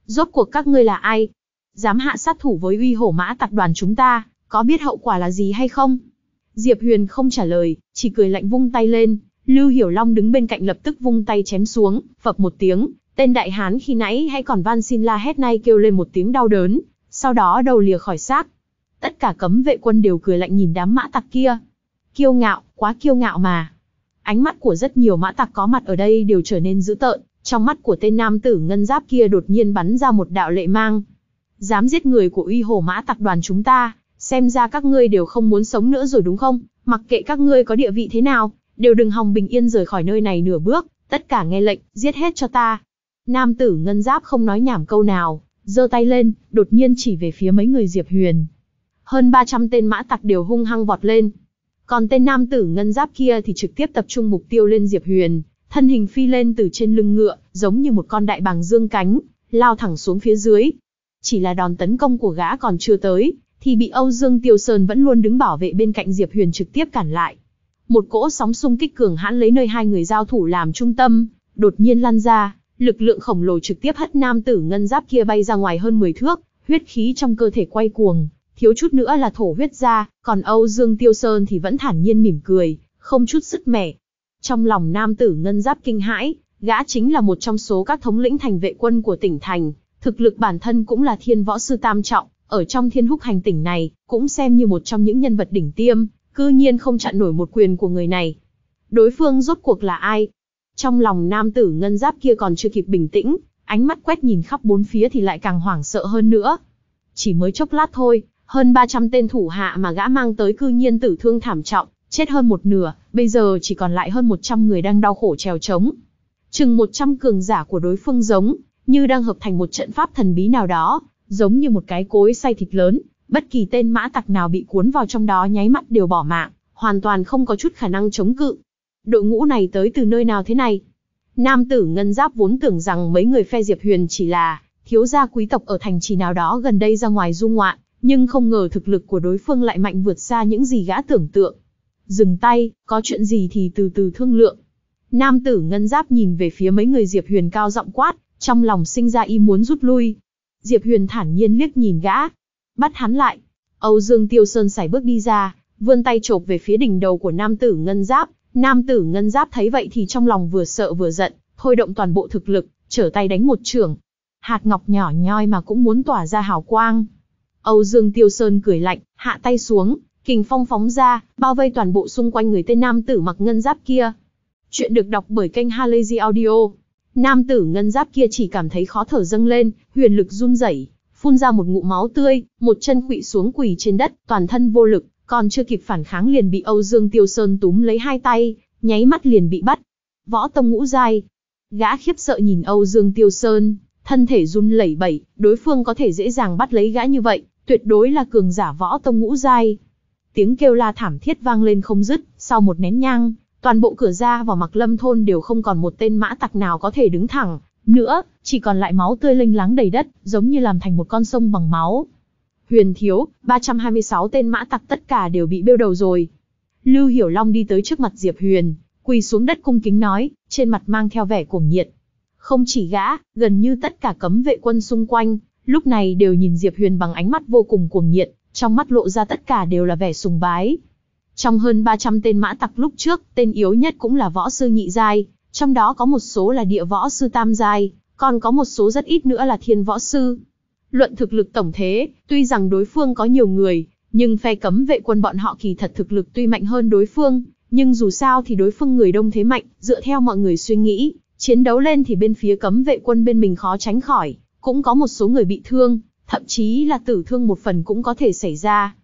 Rốt cuộc các ngươi là ai? Dám hạ sát thủ với uy hổ mã tặc đoàn chúng ta, có biết hậu quả là gì hay không? Diệp Huyền không trả lời, chỉ cười lạnh vung tay lên, Lưu Hiểu Long đứng bên cạnh lập tức vung tay chém xuống, phập một tiếng, tên đại hán khi nãy hay còn van xin la hét nay kêu lên một tiếng đau đớn, sau đó đầu lìa khỏi xác. Tất cả cấm vệ quân đều cười lạnh nhìn đám mã tặc kia. Kiêu ngạo, quá kiêu ngạo mà. Ánh mắt của rất nhiều mã tặc có mặt ở đây đều trở nên dữ tợn, trong mắt của tên nam tử ngân giáp kia đột nhiên bắn ra một đạo lệ mang. Dám giết người của uy hồ mã tặc đoàn chúng ta, xem ra các ngươi đều không muốn sống nữa rồi đúng không? Mặc kệ các ngươi có địa vị thế nào, đều đừng hòng bình yên rời khỏi nơi này nửa bước, tất cả nghe lệnh, giết hết cho ta. Nam tử ngân giáp không nói nhảm câu nào, giơ tay lên, đột nhiên chỉ về phía mấy người Diệp Huyền. Hơn 300 tên mã tặc đều hung hăng vọt lên. Còn tên nam tử ngân giáp kia thì trực tiếp tập trung mục tiêu lên Diệp Huyền, thân hình phi lên từ trên lưng ngựa, giống như một con đại bàng dương cánh, lao thẳng xuống phía dưới. Chỉ là đòn tấn công của gã còn chưa tới, thì bị Âu Dương Tiêu Sơn vẫn luôn đứng bảo vệ bên cạnh Diệp Huyền trực tiếp cản lại. Một cỗ sóng xung kích cường hãn lấy nơi hai người giao thủ làm trung tâm, đột nhiên lăn ra, lực lượng khổng lồ trực tiếp hất nam tử ngân giáp kia bay ra ngoài hơn 10 thước, huyết khí trong cơ thể quay cuồng, thiếu chút nữa là thổ huyết ra, còn Âu Dương Tiêu Sơn thì vẫn thản nhiên mỉm cười, không chút sức mẻ. Trong lòng nam tử ngân giáp kinh hãi, gã chính là một trong số các thống lĩnh thành vệ quân của tỉnh thành, thực lực bản thân cũng là thiên võ sư tam trọng, ở trong thiên húc hành tỉnh này, cũng xem như một trong những nhân vật đỉnh tiêm, cư nhiên không chặn nổi một quyền của người này. Đối phương rốt cuộc là ai? Trong lòng nam tử ngân giáp kia còn chưa kịp bình tĩnh, ánh mắt quét nhìn khắp bốn phía thì lại càng hoảng sợ hơn nữa. Chỉ mới chốc lát thôi, hơn 300 tên thủ hạ mà gã mang tới cư nhiên tử thương thảm trọng, chết hơn một nửa, bây giờ chỉ còn lại hơn 100 người đang đau khổ trèo trống. Chừng 100 cường giả của đối phương giống, như đang hợp thành một trận pháp thần bí nào đó, giống như một cái cối xay thịt lớn, Bất kỳ tên mã tặc nào bị cuốn vào trong đó nháy mắt đều bỏ mạng, hoàn toàn không có chút khả năng chống cự. Đội ngũ này tới từ nơi nào thế này? Nam tử ngân giáp vốn tưởng rằng mấy người phe Diệp Huyền chỉ là thiếu gia quý tộc ở thành trì nào đó gần đây ra ngoài du ngoạn, nhưng không ngờ thực lực của đối phương lại mạnh vượt xa những gì gã tưởng tượng. Dừng tay, có chuyện gì thì từ từ thương lượng. Nam tử ngân giáp nhìn về phía mấy người Diệp Huyền cao giọng quát, trong lòng sinh ra ý muốn rút lui. Diệp Huyền thản nhiên liếc nhìn gã, Bắt hắn lại. Âu Dương Tiêu Sơn sải bước đi ra, vươn tay chộp về phía đỉnh đầu của nam tử ngân giáp. Nam tử ngân giáp thấy vậy thì trong lòng vừa sợ vừa giận, thôi động toàn bộ thực lực, trở tay đánh một trường. Hạt ngọc nhỏ nhoi mà cũng muốn tỏa ra hào quang. Âu Dương Tiêu Sơn cười lạnh, hạ tay xuống, kình phong phóng ra, bao vây toàn bộ xung quanh người tên nam tử mặc ngân giáp kia. Chuyện được đọc bởi kênh Halazy Audio. Nam tử ngân giáp kia chỉ cảm thấy khó thở dâng lên, huyền lực run rẩy, phun ra một ngụ máu tươi, một chân quỵ xuống quỳ trên đất, toàn thân vô lực, còn chưa kịp phản kháng liền bị Âu Dương Tiêu Sơn túm lấy hai tay, nháy mắt liền bị bắt. Võ tông ngũ giai. Gã khiếp sợ nhìn Âu Dương Tiêu Sơn, thân thể run lẩy bẩy, đối phương có thể dễ dàng bắt lấy gã như vậy, tuyệt đối là cường giả võ tông ngũ giai. Tiếng kêu la thảm thiết vang lên không dứt, sau một nén nhang, toàn bộ cửa ra vào Mặc Lâm thôn đều không còn một tên mã tặc nào có thể đứng thẳng, nữa, chỉ còn lại máu tươi linh láng đầy đất, giống như làm thành một con sông bằng máu. Huyền thiếu, 326 tên mã tặc tất cả đều bị bêu đầu rồi. Lưu Hiểu Long đi tới trước mặt Diệp Huyền, quỳ xuống đất cung kính nói, trên mặt mang theo vẻ cuồng nhiệt. Không chỉ gã, gần như tất cả cấm vệ quân xung quanh, lúc này đều nhìn Diệp Huyền bằng ánh mắt vô cùng cuồng nhiệt, trong mắt lộ ra tất cả đều là vẻ sùng bái. Trong hơn 300 tên mã tặc lúc trước, tên yếu nhất cũng là võ sư nhị giai, trong đó có một số là địa võ sư tam giai, còn có một số rất ít nữa là thiên võ sư. Luận thực lực tổng thế, tuy rằng đối phương có nhiều người, nhưng phe cấm vệ quân bọn họ kỳ thật thực lực tuy mạnh hơn đối phương, nhưng dù sao thì đối phương người đông thế mạnh, dựa theo mọi người suy nghĩ, chiến đấu lên thì bên phía cấm vệ quân bên mình khó tránh khỏi, cũng có một số người bị thương, thậm chí là tử thương một phần cũng có thể xảy ra.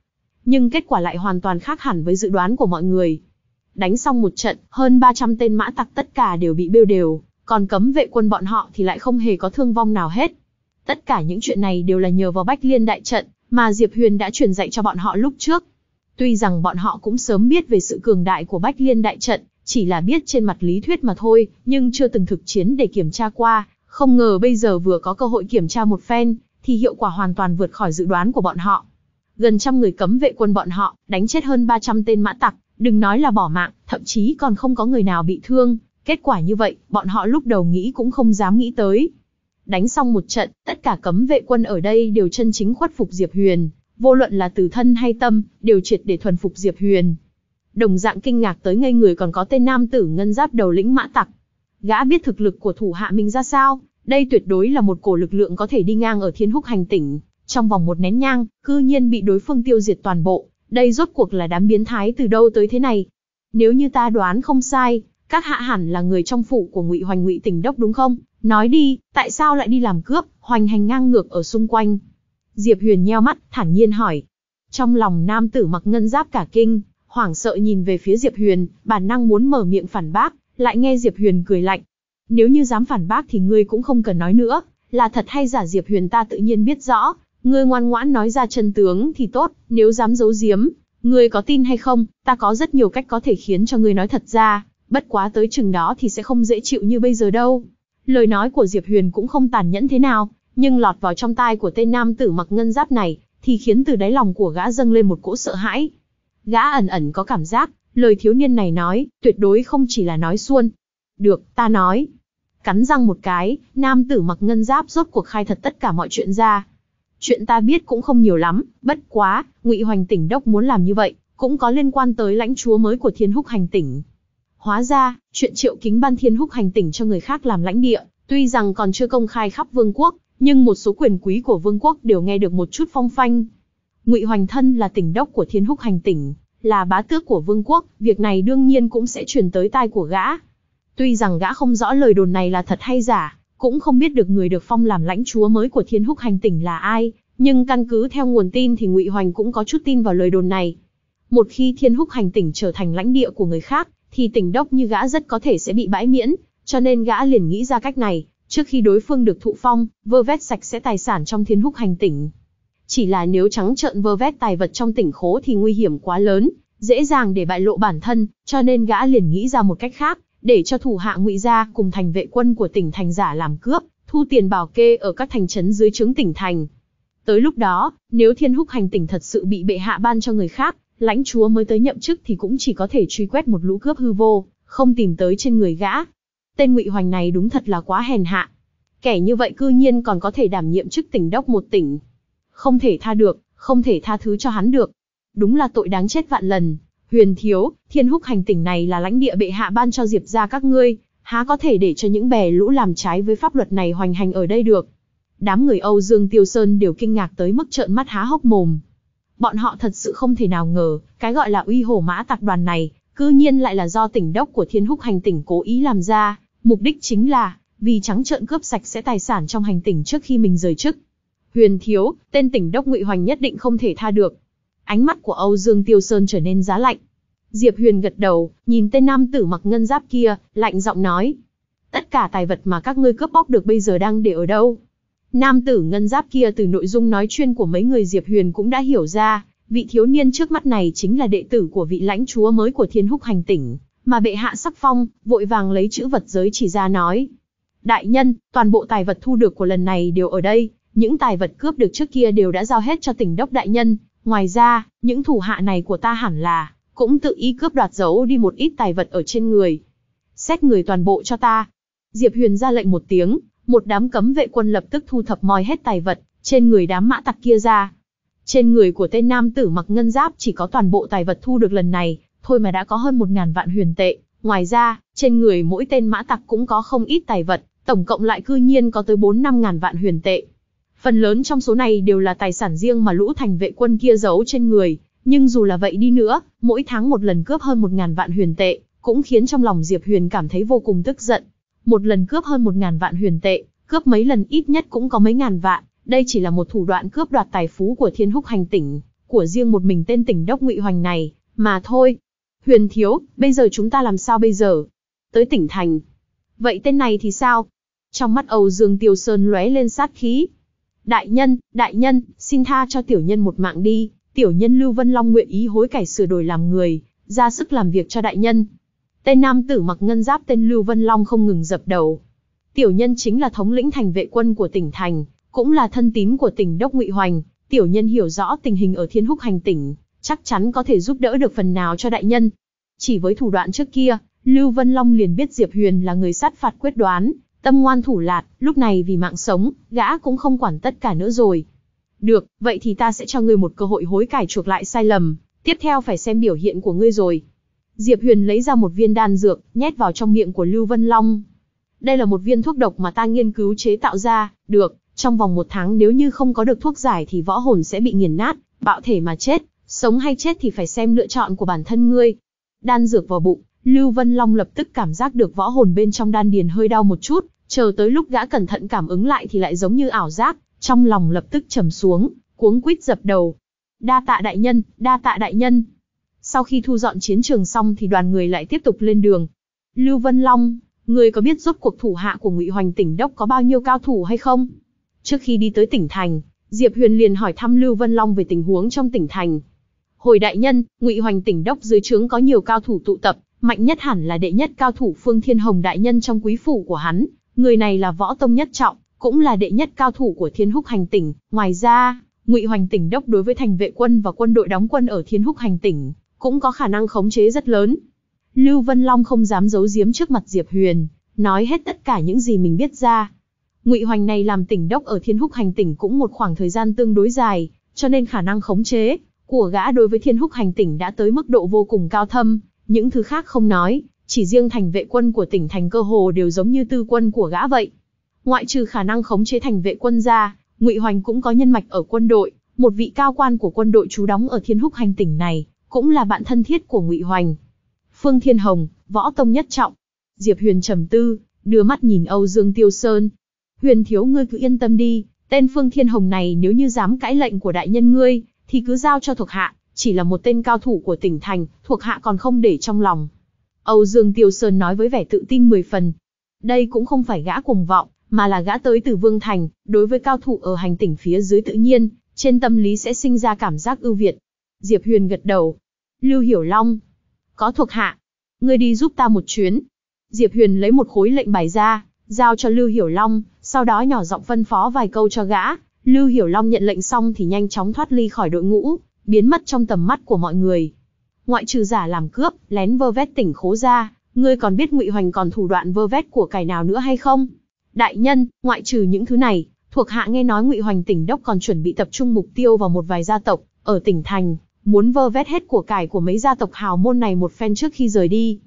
Nhưng kết quả lại hoàn toàn khác hẳn với dự đoán của mọi người. Đánh xong một trận, hơn 300 tên mã tặc tất cả đều bị bêu đều, còn cấm vệ quân bọn họ thì lại không hề có thương vong nào hết. Tất cả những chuyện này đều là nhờ vào Bách Liên đại trận mà Diệp Huyền đã truyền dạy cho bọn họ lúc trước. Tuy rằng bọn họ cũng sớm biết về sự cường đại của Bách Liên đại trận, chỉ là biết trên mặt lý thuyết mà thôi, nhưng chưa từng thực chiến để kiểm tra qua, không ngờ bây giờ vừa có cơ hội kiểm tra một phen, thì hiệu quả hoàn toàn vượt khỏi dự đoán của bọn họ. Gần trăm người cấm vệ quân bọn họ, đánh chết hơn 300 tên mã tặc, Đừng nói là bỏ mạng, thậm chí còn không có người nào bị thương. Kết quả như vậy, bọn họ lúc đầu nghĩ cũng không dám nghĩ tới. Đánh xong một trận, tất cả cấm vệ quân ở đây đều chân chính khuất phục Diệp Huyền. Vô luận là từ thân hay tâm, đều triệt để thuần phục Diệp Huyền. Đồng dạng kinh ngạc tới ngây người còn có tên nam tử ngân giáp đầu lĩnh mã tặc. Gã biết thực lực của thủ hạ mình ra sao, đây tuyệt đối là một cổ lực lượng có thể đi ngang ở thiên húc hành tỉnh. Trong vòng một nén nhang, cư nhiên bị đối phương tiêu diệt toàn bộ, đây rốt cuộc là đám biến thái từ đâu tới thế này? Nếu như ta đoán không sai, các hạ hẳn là người trong phủ của Ngụy Hoành Ngụy Tỉnh Đốc đúng không? Nói đi, tại sao lại đi làm cướp, hoành hành ngang ngược ở xung quanh? Diệp Huyền nheo mắt, thản nhiên hỏi. Trong lòng nam tử mặc ngân giáp cả kinh, hoảng sợ nhìn về phía Diệp Huyền, bản năng muốn mở miệng phản bác, lại nghe Diệp Huyền cười lạnh. Nếu như dám phản bác thì ngươi cũng không cần nói nữa, là thật hay giả Diệp Huyền ta tự nhiên biết rõ, Ngươi ngoan ngoãn nói ra chân tướng thì tốt, nếu dám giấu giếm, ngươi có tin hay không, ta có rất nhiều cách có thể khiến cho ngươi nói thật ra, bất quá tới chừng đó thì sẽ không dễ chịu như bây giờ đâu. Lời nói của Diệp Huyền cũng không tàn nhẫn thế nào, nhưng lọt vào trong tai của tên nam tử mặc ngân giáp này, thì khiến từ đáy lòng của gã dâng lên một cỗ sợ hãi. Gã ẩn ẩn có cảm giác, lời thiếu niên này nói, tuyệt đối không chỉ là nói suôn. Được, ta nói. Cắn răng một cái, nam tử mặc ngân giáp rốt cuộc khai thật tất cả mọi chuyện ra, Chuyện ta biết cũng không nhiều lắm, bất quá, Ngụy Hoành tỉnh đốc muốn làm như vậy, cũng có liên quan tới lãnh chúa mới của Thiên Húc hành tỉnh. Hóa ra, chuyện Triệu Kính ban Thiên Húc hành tỉnh cho người khác làm lãnh địa, tuy rằng còn chưa công khai khắp vương quốc, nhưng một số quyền quý của vương quốc đều nghe được một chút phong phanh. Ngụy Hoành thân là tỉnh đốc của Thiên Húc hành tỉnh, là bá tước của vương quốc, việc này đương nhiên cũng sẽ truyền tới tai của gã. Tuy rằng gã không rõ lời đồn này là thật hay giả, cũng không biết được người được phong làm lãnh chúa mới của thiên húc hành tỉnh là ai, nhưng căn cứ theo nguồn tin thì ngụy Hoành cũng có chút tin vào lời đồn này. Một khi thiên húc hành tỉnh trở thành lãnh địa của người khác, thì tỉnh đốc như gã rất có thể sẽ bị bãi miễn, cho nên gã liền nghĩ ra cách này, trước khi đối phương được thụ phong, vơ vét sạch sẽ tài sản trong thiên húc hành tỉnh. Chỉ là nếu trắng trợn vơ vét tài vật trong tỉnh khố thì nguy hiểm quá lớn, dễ dàng để bại lộ bản thân, cho nên gã liền nghĩ ra một cách khác để cho thủ hạ ngụy gia cùng thành vệ quân của tỉnh thành giả làm cướp, thu tiền bảo kê ở các thành trấn dưới trướng tỉnh thành. Tới lúc đó, nếu thiên húc hành tỉnh thật sự bị bệ hạ ban cho người khác, lãnh chúa mới tới nhậm chức thì cũng chỉ có thể truy quét một lũ cướp hư vô, không tìm tới trên người gã. Tên ngụy hoành này đúng thật là quá hèn hạ. Kẻ như vậy cư nhiên còn có thể đảm nhiệm chức tỉnh đốc một tỉnh. Không thể tha được, không thể tha thứ cho hắn được. Đúng là tội đáng chết vạn lần. Huyền thiếu, thiên húc hành tỉnh này là lãnh địa bệ hạ ban cho Diệp ra các ngươi, há có thể để cho những bè lũ làm trái với pháp luật này hoành hành ở đây được. Đám người Âu Dương Tiêu Sơn đều kinh ngạc tới mức trợn mắt há hốc mồm. Bọn họ thật sự không thể nào ngờ, cái gọi là uy hổ mã tạc đoàn này, cư nhiên lại là do tỉnh đốc của thiên húc hành tỉnh cố ý làm ra, mục đích chính là, vì trắng trợn cướp sạch sẽ tài sản trong hành tỉnh trước khi mình rời chức. Huyền thiếu, tên tỉnh đốc Ngụy Hoành nhất định không thể tha được, Ánh mắt của Âu Dương Tiêu Sơn trở nên giá lạnh. Diệp Huyền gật đầu, nhìn tên nam tử mặc ngân giáp kia, lạnh giọng nói. Tất cả tài vật mà các ngươi cướp bóc được bây giờ đang để ở đâu? Nam tử ngân giáp kia từ nội dung nói chuyên của mấy người Diệp Huyền cũng đã hiểu ra, vị thiếu niên trước mắt này chính là đệ tử của vị lãnh chúa mới của thiên húc hành tỉnh, mà bệ hạ sắc phong, vội vàng lấy chữ vật giới chỉ ra nói. Đại nhân, toàn bộ tài vật thu được của lần này đều ở đây, những tài vật cướp được trước kia đều đã giao hết cho tỉnh đốc đại nhân, Ngoài ra, những thủ hạ này của ta hẳn là, cũng tự ý cướp đoạt giấu đi một ít tài vật ở trên người. Xét người toàn bộ cho ta. Diệp Huyền ra lệnh một tiếng, một đám cấm vệ quân lập tức thu thập moi hết tài vật, trên người đám mã tặc kia ra. Trên người của tên nam tử mặc ngân giáp chỉ có toàn bộ tài vật thu được lần này, thôi mà đã có hơn một ngàn vạn huyền tệ. Ngoài ra, trên người mỗi tên mã tặc cũng có không ít tài vật, tổng cộng lại cư nhiên có tới bốn năm ngàn vạn huyền tệ. Phần lớn trong số này đều là tài sản riêng mà lũ thành vệ quân kia giấu trên người, nhưng dù là vậy đi nữa, mỗi tháng một lần cướp hơn một ngàn vạn huyền tệ, cũng khiến trong lòng Diệp Huyền cảm thấy vô cùng tức giận. Một lần cướp hơn một ngàn vạn huyền tệ, cướp mấy lần ít nhất cũng có mấy ngàn vạn, đây chỉ là một thủ đoạn cướp đoạt tài phú của thiên húc hành tỉnh, của riêng một mình tên tỉnh đốc ngụy hoành này, mà thôi. Huyền thiếu, bây giờ chúng ta làm sao bây giờ? Tới tỉnh thành. Vậy tên này thì sao? Trong mắt Âu Dương Tiêu Sơn lóe lên sát khí, Đại nhân, đại nhân, xin tha cho tiểu nhân một mạng đi, tiểu nhân Lưu Vân Long nguyện ý hối cải sửa đổi làm người, ra sức làm việc cho đại nhân. Tên nam tử mặc ngân giáp tên Lưu Vân Long không ngừng dập đầu. Tiểu nhân chính là thống lĩnh thành vệ quân của tỉnh thành, cũng là thân tín của tỉnh đốc Ngụy Hoành, tiểu nhân hiểu rõ tình hình ở Thiên Húc hành tỉnh, chắc chắn có thể giúp đỡ được phần nào cho đại nhân. Chỉ với thủ đoạn trước kia, Lưu Vân Long liền biết Diệp Huyền là người sát phạt quyết đoán, Tâm ngoan thủ lạt, lúc này vì mạng sống, gã cũng không quản tất cả nữa rồi. Được, vậy thì ta sẽ cho ngươi một cơ hội hối cải chuộc lại sai lầm, tiếp theo phải xem biểu hiện của ngươi rồi. Diệp Huyền lấy ra một viên đan dược, nhét vào trong miệng của Lưu Vân Long. Đây là một viên thuốc độc mà ta nghiên cứu chế tạo ra, được, trong vòng một tháng nếu như không có được thuốc giải thì võ hồn sẽ bị nghiền nát, bạo thể mà chết, sống hay chết thì phải xem lựa chọn của bản thân ngươi. Đan dược vào bụng, Lưu Vân Long lập tức cảm giác được võ hồn bên trong đan điền hơi đau một chút, Chờ tới lúc gã cẩn thận cảm ứng lại thì lại giống như ảo giác, trong lòng lập tức trầm xuống, cuống quýt dập đầu. Đa tạ đại nhân, đa tạ đại nhân. Sau khi thu dọn chiến trường xong thì đoàn người lại tiếp tục lên đường. Lưu Vân Long, người có biết rốt cuộc thủ hạ của Ngụy Hoành tỉnh đốc có bao nhiêu cao thủ hay không? Trước khi đi tới tỉnh thành, Diệp Huyền liền hỏi thăm Lưu Vân Long về tình huống trong tỉnh thành. Hồi đại nhân, Ngụy Hoành tỉnh đốc dưới trướng có nhiều cao thủ tụ tập, mạnh nhất hẳn là đệ nhất cao thủ Phương Thiên Hồng đại nhân trong quý phủ của hắn, Người này là võ tông nhất trọng, cũng là đệ nhất cao thủ của Thiên Húc hành tỉnh, ngoài ra, Ngụy Hoành tỉnh đốc đối với thành vệ quân và quân đội đóng quân ở Thiên Húc hành tỉnh, cũng có khả năng khống chế rất lớn. Lưu Vân Long không dám giấu giếm trước mặt Diệp Huyền, nói hết tất cả những gì mình biết ra. Ngụy Hoành này làm tỉnh đốc ở Thiên Húc hành tỉnh cũng một khoảng thời gian tương đối dài, cho nên khả năng khống chế của gã đối với Thiên Húc hành tỉnh đã tới mức độ vô cùng cao thâm, những thứ khác không nói, chỉ riêng thành vệ quân của tỉnh thành cơ hồ đều giống như tư quân của gã vậy. Ngoại trừ khả năng khống chế thành vệ quân ra, Ngụy Hoành cũng có nhân mạch ở quân đội, một vị cao quan của quân đội trú đóng ở Thiên Húc hành tỉnh này, cũng là bạn thân thiết của Ngụy Hoành. Phương Thiên Hồng, võ tông nhất trọng. Diệp Huyền trầm tư, đưa mắt nhìn Âu Dương Tiêu Sơn. Huyền thiếu ngươi cứ yên tâm đi, tên Phương Thiên Hồng này nếu như dám cãi lệnh của đại nhân ngươi, thì cứ giao cho thuộc hạ, chỉ là một tên cao thủ của tỉnh thành, thuộc hạ còn không để trong lòng. Âu Dương Tiêu Sơn nói với vẻ tự tin 10 phần. Đây cũng không phải gã cùng vọng, mà là gã tới từ Vương Thành, đối với cao thủ ở hành tỉnh phía dưới tự nhiên, trên tâm lý sẽ sinh ra cảm giác ưu việt. Diệp Huyền gật đầu. Lưu Hiểu Long. Có thuộc hạ. Ngươi đi giúp ta một chuyến. Diệp Huyền lấy một khối lệnh bài ra, giao cho Lưu Hiểu Long, sau đó nhỏ giọng phân phó vài câu cho gã. Lưu Hiểu Long nhận lệnh xong thì nhanh chóng thoát ly khỏi đội ngũ, biến mất trong tầm mắt của mọi người ngoại trừ giả làm cướp, lén vơ vét tỉnh khố ra, ngươi còn biết ngụy hoành còn thủ đoạn vơ vét của cải nào nữa hay không? Đại nhân, ngoại trừ những thứ này, thuộc hạ nghe nói ngụy hoành tỉnh đốc còn chuẩn bị tập trung mục tiêu vào một vài gia tộc ở tỉnh thành, muốn vơ vét hết của cải của mấy gia tộc hào môn này một phen trước khi rời đi.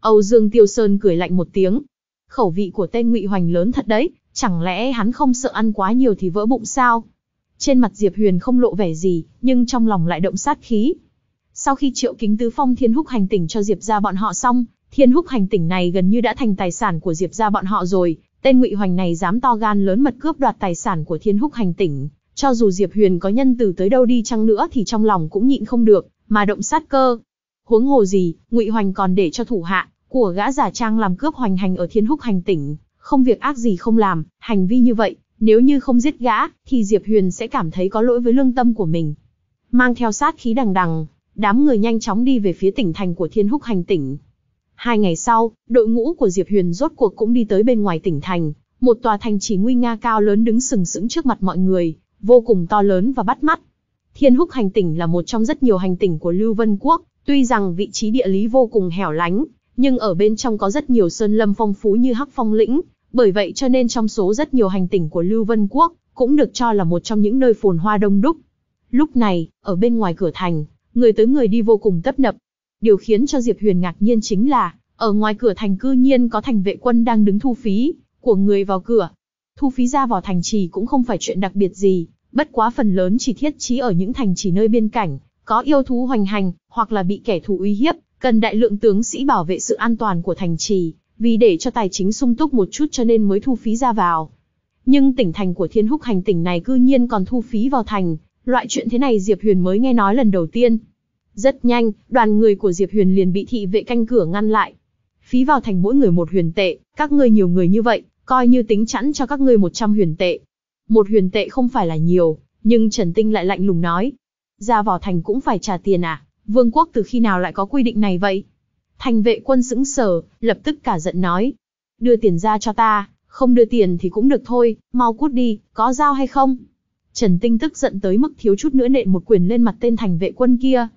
Âu Dương Tiêu Sơn cười lạnh một tiếng. Khẩu vị của tên Ngụy Hoành lớn thật đấy, chẳng lẽ hắn không sợ ăn quá nhiều thì vỡ bụng sao? Trên mặt Diệp Huyền không lộ vẻ gì, nhưng trong lòng lại động sát khí, sau khi triệu kính tứ phong thiên húc hành tỉnh cho Diệp ra bọn họ xong, thiên húc hành tỉnh này gần như đã thành tài sản của Diệp ra bọn họ rồi. Tên ngụy hoành này dám to gan lớn mật cướp đoạt tài sản của thiên húc hành tỉnh. Cho dù Diệp Huyền có nhân từ tới đâu đi chăng nữa thì trong lòng cũng nhịn không được, mà động sát cơ. Huống hồ gì, ngụy hoành còn để cho thủ hạ của gã giả trang làm cướp hoành hành ở thiên húc hành tỉnh. Không việc ác gì không làm, hành vi như vậy, nếu như không giết gã, thì Diệp Huyền sẽ cảm thấy có lỗi với lương tâm của mình. Mang theo sát khí đằng đằng, đám người nhanh chóng đi về phía tỉnh thành của Thiên Húc hành tỉnh. Hai ngày sau, đội ngũ của Diệp Huyền rốt cuộc cũng đi tới bên ngoài tỉnh thành, một tòa thành chỉ nguy nga cao lớn đứng sừng sững trước mặt mọi người, vô cùng to lớn và bắt mắt. Thiên Húc hành tỉnh là một trong rất nhiều hành tỉnh của Lưu Vân Quốc, tuy rằng vị trí địa lý vô cùng hẻo lánh, nhưng ở bên trong có rất nhiều sơn lâm phong phú như Hắc Phong Lĩnh, bởi vậy cho nên trong số rất nhiều hành tỉnh của Lưu Vân Quốc, cũng được cho là một trong những nơi phồn hoa đông đúc. Lúc này, ở bên ngoài cửa thành, người tới người đi vô cùng tấp nập. Điều khiến cho Diệp Huyền ngạc nhiên chính là, ở ngoài cửa thành cư nhiên có thành vệ quân đang đứng thu phí của người vào cửa. Thu phí ra vào thành trì cũng không phải chuyện đặc biệt gì, bất quá phần lớn chỉ thiết trí ở những thành trì nơi biên cảnh, có yêu thú hoành hành, hoặc là bị kẻ thù uy hiếp, cần đại lượng tướng sĩ bảo vệ sự an toàn của thành trì, vì để cho tài chính sung túc một chút cho nên mới thu phí ra vào. Nhưng tỉnh thành của Thiên Húc hành tỉnh này cư nhiên còn thu phí vào thành, Loại chuyện thế này Diệp Huyền mới nghe nói lần đầu tiên. Rất nhanh, đoàn người của Diệp Huyền liền bị thị vệ canh cửa ngăn lại. Phí vào thành mỗi người một huyền tệ, các ngươi nhiều người như vậy, coi như tính chẵn cho các ngươi 100 huyền tệ. Một huyền tệ không phải là nhiều, nhưng Trần Tinh lại lạnh lùng nói. Ra vào thành cũng phải trả tiền à, vương quốc từ khi nào lại có quy định này vậy? Thành vệ quân sững sờ, lập tức cả giận nói. Đưa tiền ra cho ta, không đưa tiền thì cũng được thôi, mau cút đi, có dao hay không? Trần Tinh tức giận tới mức thiếu chút nữa nện một quyền lên mặt tên thành vệ quân kia.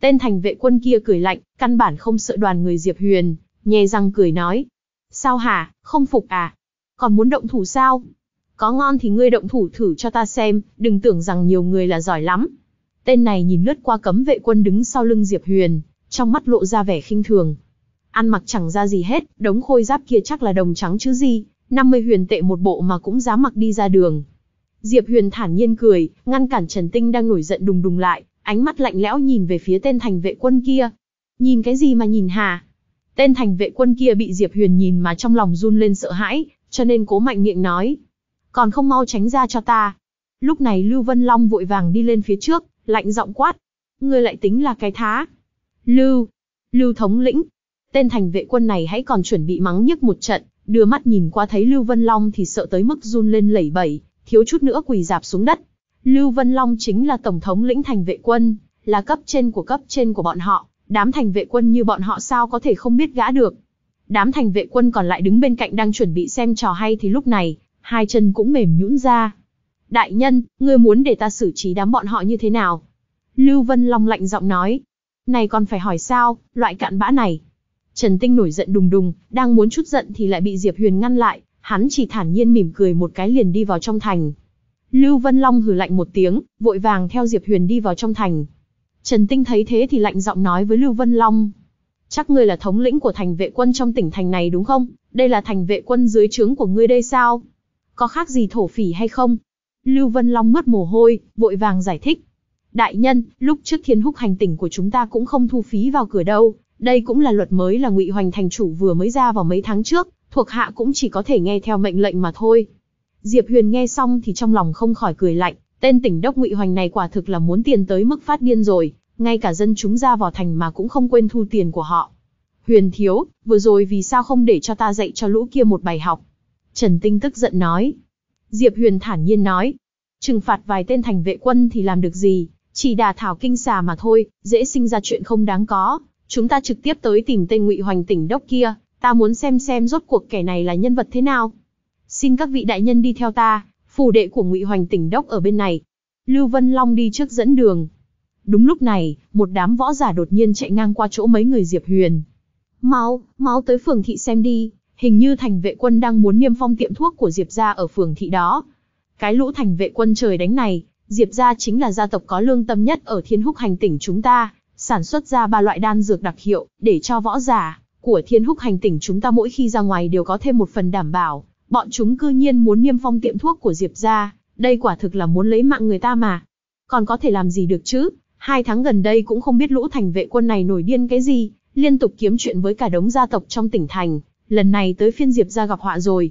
Tên thành vệ quân kia cười lạnh, căn bản không sợ đoàn người Diệp Huyền, nhè răng cười nói. Sao hả, không phục à? Còn muốn động thủ sao? Có ngon thì ngươi động thủ thử cho ta xem, đừng tưởng rằng nhiều người là giỏi lắm. Tên này nhìn lướt qua cấm vệ quân đứng sau lưng Diệp Huyền, trong mắt lộ ra vẻ khinh thường. Ăn mặc chẳng ra gì hết, đống khôi giáp kia chắc là đồng trắng chứ gì, 50 huyền tệ một bộ mà cũng dám mặc đi ra đường, Diệp Huyền thản nhiên cười, ngăn cản Trần Tinh đang nổi giận đùng đùng lại, ánh mắt lạnh lẽo nhìn về phía tên thành vệ quân kia. Nhìn cái gì mà nhìn hà? Tên thành vệ quân kia bị Diệp Huyền nhìn mà trong lòng run lên sợ hãi, cho nên cố mạnh miệng nói. Còn không mau tránh ra cho ta. Lúc này Lưu Vân Long vội vàng đi lên phía trước, lạnh giọng quát. Ngươi lại tính là cái thá. Lưu. Lưu thống lĩnh. Tên thành vệ quân này hãy còn chuẩn bị mắng nhức một trận, đưa mắt nhìn qua thấy Lưu Vân Long thì sợ tới mức run lên lẩy bẩy, thiếu chút nữa quỳ dạp xuống đất. Lưu Vân Long chính là tổng thống lĩnh thành vệ quân, là cấp trên của cấp trên của bọn họ, đám thành vệ quân như bọn họ sao có thể không biết gã được. Đám thành vệ quân còn lại đứng bên cạnh đang chuẩn bị xem trò hay thì lúc này, hai chân cũng mềm nhũn ra. Đại nhân, ngươi muốn để ta xử trí đám bọn họ như thế nào? Lưu Vân Long lạnh giọng nói. Này còn phải hỏi sao, loại cạn bã này. Trần Tinh nổi giận đùng đùng, đang muốn chút giận thì lại bị Diệp Huyền ngăn lại, hắn chỉ thản nhiên mỉm cười một cái liền đi vào trong thành. Lưu Vân Long hừ lạnh một tiếng, vội vàng theo Diệp Huyền đi vào trong thành. Trần Tinh thấy thế thì lạnh giọng nói với Lưu Vân Long. Chắc ngươi là thống lĩnh của thành vệ quân trong tỉnh thành này đúng không? Đây là thành vệ quân dưới trướng của ngươi đây sao? Có khác gì thổ phỉ hay không? Lưu Vân Long mất mồ hôi, vội vàng giải thích. Đại nhân, lúc trước thiên húc hành tỉnh của chúng ta cũng không thu phí vào cửa đâu. Đây cũng là luật mới là ngụy Hoành thành chủ vừa mới ra vào mấy tháng trước, thuộc hạ cũng chỉ có thể nghe theo mệnh lệnh mà thôi. Diệp Huyền nghe xong thì trong lòng không khỏi cười lạnh, tên tỉnh đốc Ngụy Hoành này quả thực là muốn tiền tới mức phát điên rồi, ngay cả dân chúng ra vào thành mà cũng không quên thu tiền của họ. Huyền thiếu, vừa rồi vì sao không để cho ta dạy cho lũ kia một bài học? Trần Tinh tức giận nói. Diệp Huyền thản nhiên nói, trừng phạt vài tên thành vệ quân thì làm được gì, chỉ đà thảo kinh xà mà thôi, dễ sinh ra chuyện không đáng có. Chúng ta trực tiếp tới tìm tên Ngụy Hoành tỉnh đốc kia, ta muốn xem xem rốt cuộc kẻ này là nhân vật thế nào. Xin các vị đại nhân đi theo ta, phù đệ của Ngụy Hoành tỉnh đốc ở bên này. Lưu Vân Long đi trước dẫn đường. Đúng lúc này, một đám võ giả đột nhiên chạy ngang qua chỗ mấy người Diệp Huyền. Mau, mau tới phường thị xem đi, hình như thành vệ quân đang muốn niêm phong tiệm thuốc của Diệp gia ở phường thị đó. Cái lũ thành vệ quân trời đánh này, Diệp gia chính là gia tộc có lương tâm nhất ở Thiên Húc hành tỉnh chúng ta, sản xuất ra ba loại đan dược đặc hiệu để cho võ giả, của thiên húc hành tỉnh chúng ta mỗi khi ra ngoài đều có thêm một phần đảm bảo, bọn chúng cư nhiên muốn niêm phong tiệm thuốc của Diệp ra, đây quả thực là muốn lấy mạng người ta mà. Còn có thể làm gì được chứ, hai tháng gần đây cũng không biết lũ thành vệ quân này nổi điên cái gì, liên tục kiếm chuyện với cả đống gia tộc trong tỉnh thành, lần này tới phiên Diệp ra gặp họa rồi.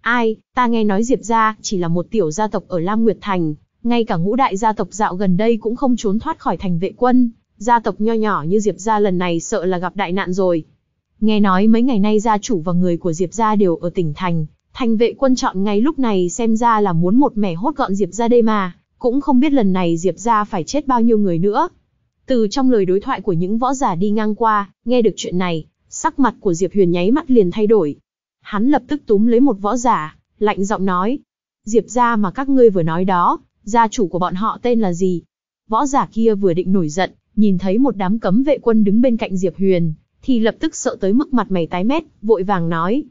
Ai, ta nghe nói Diệp ra chỉ là một tiểu gia tộc ở Lam Nguyệt Thành, ngay cả ngũ đại gia tộc dạo gần đây cũng không trốn thoát khỏi thành vệ quân, gia tộc nho nhỏ như Diệp ra lần này sợ là gặp đại nạn rồi. Nghe nói mấy ngày nay gia chủ và người của Diệp gia đều ở tỉnh thành, thành vệ quân chọn ngay lúc này xem ra là muốn một mẻ hốt gọn Diệp gia đây mà, cũng không biết lần này Diệp gia phải chết bao nhiêu người nữa. Từ trong lời đối thoại của những võ giả đi ngang qua, nghe được chuyện này, sắc mặt của Diệp Huyền nháy mắt liền thay đổi. Hắn lập tức túm lấy một võ giả, lạnh giọng nói: "Diệp gia mà các ngươi vừa nói đó, gia chủ của bọn họ tên là gì?" Võ giả kia vừa định nổi giận, nhìn thấy một đám cấm vệ quân đứng bên cạnh Diệp Huyền, thì lập tức sợ tới mức mặt mày tái mét, vội vàng nói.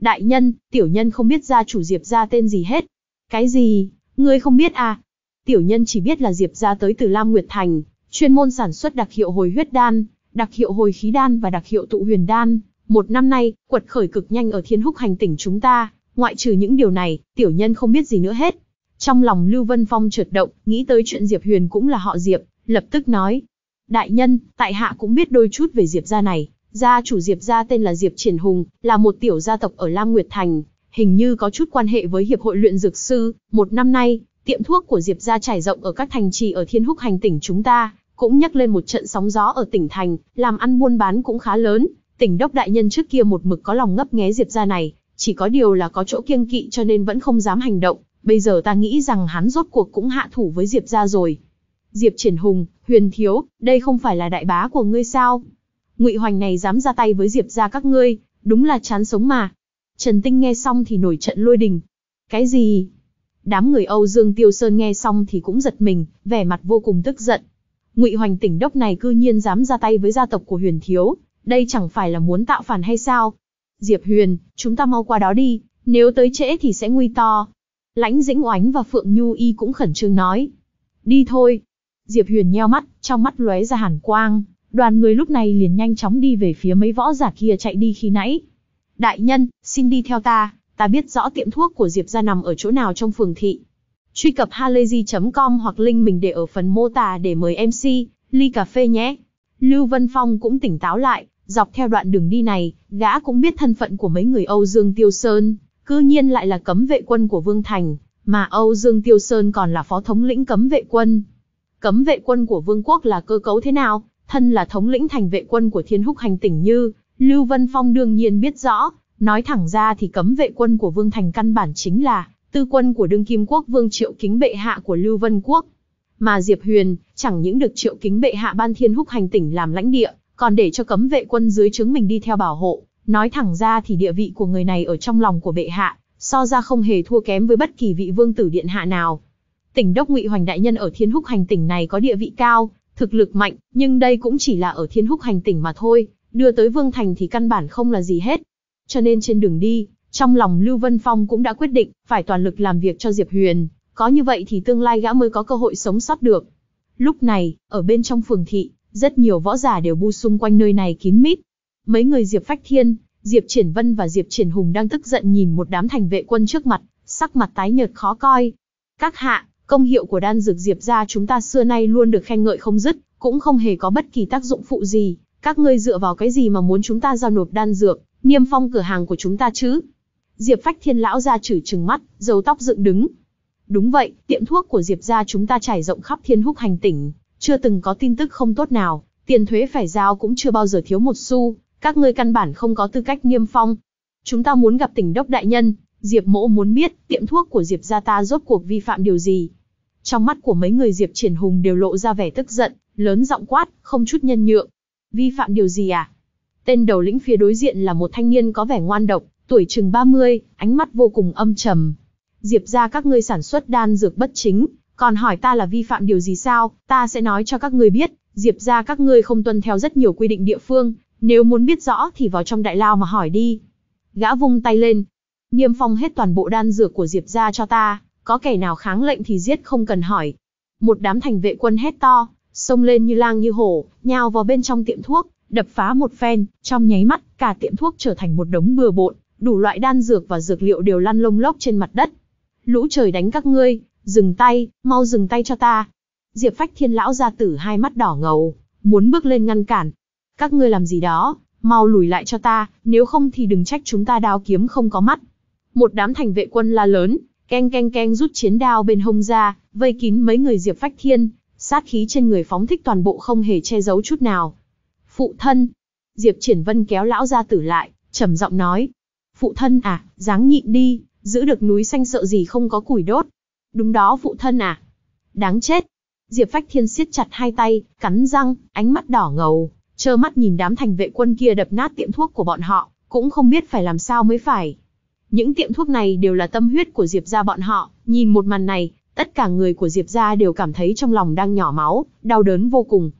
Đại nhân, tiểu nhân không biết gia chủ Diệp gia tên gì hết. Cái gì, ngươi không biết à? Tiểu nhân chỉ biết là Diệp gia tới từ Lam Nguyệt Thành, chuyên môn sản xuất đặc hiệu hồi huyết đan, đặc hiệu hồi khí đan và đặc hiệu tụ huyền đan. Một năm nay, quật khởi cực nhanh ở thiên húc hành tỉnh chúng ta, ngoại trừ những điều này, tiểu nhân không biết gì nữa hết. Trong lòng Lưu Vân Phong trượt động, nghĩ tới chuyện Diệp Huyền cũng là họ Diệp, lập tức nói. Đại nhân, tại hạ cũng biết đôi chút về Diệp gia này, Gia chủ Diệp gia tên là Diệp Triển Hùng, là một tiểu gia tộc ở Lam Nguyệt Thành, hình như có chút quan hệ với Hiệp hội luyện dược sư, một năm nay, tiệm thuốc của Diệp gia trải rộng ở các thành trì ở Thiên Húc hành tỉnh chúng ta, cũng nhắc lên một trận sóng gió ở tỉnh thành, làm ăn buôn bán cũng khá lớn, tỉnh đốc đại nhân trước kia một mực có lòng ngấp nghé Diệp gia này, chỉ có điều là có chỗ kiêng kỵ cho nên vẫn không dám hành động, bây giờ ta nghĩ rằng hắn rốt cuộc cũng hạ thủ với Diệp gia rồi. Diệp Triển Hùng, Huyền Thiếu, đây không phải là đại bá của ngươi sao? Ngụy Hoành này dám ra tay với Diệp gia các ngươi, đúng là chán sống mà. Trần Tinh nghe xong thì nổi trận lôi đình. Cái gì? Đám người Âu Dương Tiêu Sơn nghe xong thì cũng giật mình, vẻ mặt vô cùng tức giận. Ngụy Hoành tỉnh đốc này cư nhiên dám ra tay với gia tộc của Huyền Thiếu, đây chẳng phải là muốn tạo phản hay sao? Diệp Huyền, chúng ta mau qua đó đi, nếu tới trễ thì sẽ nguy to. Lãnh Dĩnh Oánh và Phượng Nhu Y cũng khẩn trương nói. Đi thôi. Diệp Huyền nheo mắt, trong mắt lóe ra hàn quang, Đoàn người lúc này liền nhanh chóng đi về phía mấy võ giả kia chạy đi khi nãy. Đại nhân, xin đi theo ta, ta biết rõ tiệm thuốc của Diệp ra nằm ở chỗ nào trong phường thị. Truy cập halayzi.com hoặc link mình để ở phần mô tả để mời MC, ly cà phê nhé. Lưu Vân Phong cũng tỉnh táo lại, dọc theo đoạn đường đi này, gã cũng biết thân phận của mấy người Âu Dương Tiêu Sơn, cư nhiên lại là cấm vệ quân của Vương Thành, mà Âu Dương Tiêu Sơn còn là phó thống lĩnh cấm vệ quân. Cấm vệ quân của Vương quốc là cơ cấu thế nào, thân là thống lĩnh thành vệ quân của Thiên Húc hành tỉnh Như, Lưu Vân Phong đương nhiên biết rõ, nói thẳng ra thì cấm vệ quân của Vương Thành căn bản chính là tư quân của đương kim quốc Vương Triệu Kính bệ hạ của Lưu Vân Quốc. Mà Diệp Huyền, chẳng những được Triệu Kính bệ hạ ban Thiên Húc hành tỉnh làm lãnh địa, còn để cho cấm vệ quân dưới trướng mình đi theo bảo hộ, nói thẳng ra thì địa vị của người này ở trong lòng của bệ hạ, so ra không hề thua kém với bất kỳ vị vương tử điện hạ nào. Tỉnh đốc Ngụy Hoành đại nhân ở Thiên Húc hành tỉnh này có địa vị cao, Thực lực mạnh, nhưng đây cũng chỉ là ở thiên húc hành tỉnh mà thôi, đưa tới Vương Thành thì căn bản không là gì hết. Cho nên trên đường đi, trong lòng Lưu Vân Phong cũng đã quyết định, phải toàn lực làm việc cho Diệp Huyền, có như vậy thì tương lai gã mới có cơ hội sống sót được. Lúc này, ở bên trong phường thị, rất nhiều võ giả đều bu xung quanh nơi này kín mít. Mấy người Diệp Phách Thiên, Diệp Triển Vân và Diệp Triển Hùng đang tức giận nhìn một đám thành vệ quân trước mặt, sắc mặt tái nhợt khó coi. Các hạ, Công hiệu của đan dược Diệp gia chúng ta xưa nay luôn được khen ngợi không dứt, cũng không hề có bất kỳ tác dụng phụ gì, các ngươi dựa vào cái gì mà muốn chúng ta giao nộp đan dược, niêm phong cửa hàng của chúng ta chứ? Diệp Phách Thiên lão ra chửi chừng mắt, râu tóc dựng đứng. Đúng vậy, tiệm thuốc của Diệp gia chúng ta trải rộng khắp Thiên Húc hành tỉnh, chưa từng có tin tức không tốt nào, tiền thuế phải giao cũng chưa bao giờ thiếu một xu, các ngươi căn bản không có tư cách niêm phong. Chúng ta muốn gặp tỉnh đốc đại nhân, Diệp Mỗ muốn biết, tiệm thuốc của Diệp gia ta rốt cuộc vi phạm điều gì? Trong mắt của mấy người Diệp Triển Hùng đều lộ ra vẻ tức giận, lớn giọng quát, không chút nhân nhượng. Vi phạm điều gì à? Tên đầu lĩnh phía đối diện là một thanh niên có vẻ ngoan độc, tuổi chừng 30, ánh mắt vô cùng âm trầm. Diệp gia các ngươi sản xuất đan dược bất chính, còn hỏi ta là vi phạm điều gì sao, ta sẽ nói cho các ngươi biết, Diệp gia các ngươi không tuân theo rất nhiều quy định địa phương, nếu muốn biết rõ thì vào trong đại lao mà hỏi đi. Gã vung tay lên, niêm phong hết toàn bộ đan dược của Diệp gia cho ta, có kẻ nào kháng lệnh thì giết không cần hỏi. Một đám thành vệ quân hét to, xông lên như lang như hổ, nhào vào bên trong tiệm thuốc, đập phá một phen, trong nháy mắt, cả tiệm thuốc trở thành một đống bừa bộn, đủ loại đan dược và dược liệu đều lăn lông lốc trên mặt đất. Lũ trời đánh các ngươi, dừng tay, mau dừng tay cho ta. Diệp Phách Thiên lão ra tử hai mắt đỏ ngầu, muốn bước lên ngăn cản. Các ngươi làm gì đó, mau lùi lại cho ta, nếu không thì đừng trách chúng ta đao kiếm không có mắt một đám thành vệ quân la lớn, keng keng keng rút chiến đao bên hông ra, vây kín mấy người Diệp Phách Thiên, sát khí trên người phóng thích toàn bộ không hề che giấu chút nào. Phụ thân, Diệp Triển Vân kéo lão gia tử lại, trầm giọng nói, phụ thân à, dáng nhịn đi, giữ được núi xanh sợ gì không có củi đốt. Đúng đó phụ thân à, đáng chết. Diệp Phách Thiên siết chặt hai tay, cắn răng, ánh mắt đỏ ngầu, trơ mắt nhìn đám thành vệ quân kia đập nát tiệm thuốc của bọn họ, cũng không biết phải làm sao mới phải. Những tiệm thuốc này đều là tâm huyết của Diệp gia bọn họ, nhìn một màn này, tất cả người của Diệp gia đều cảm thấy trong lòng đang nhỏ máu, đau đớn vô cùng.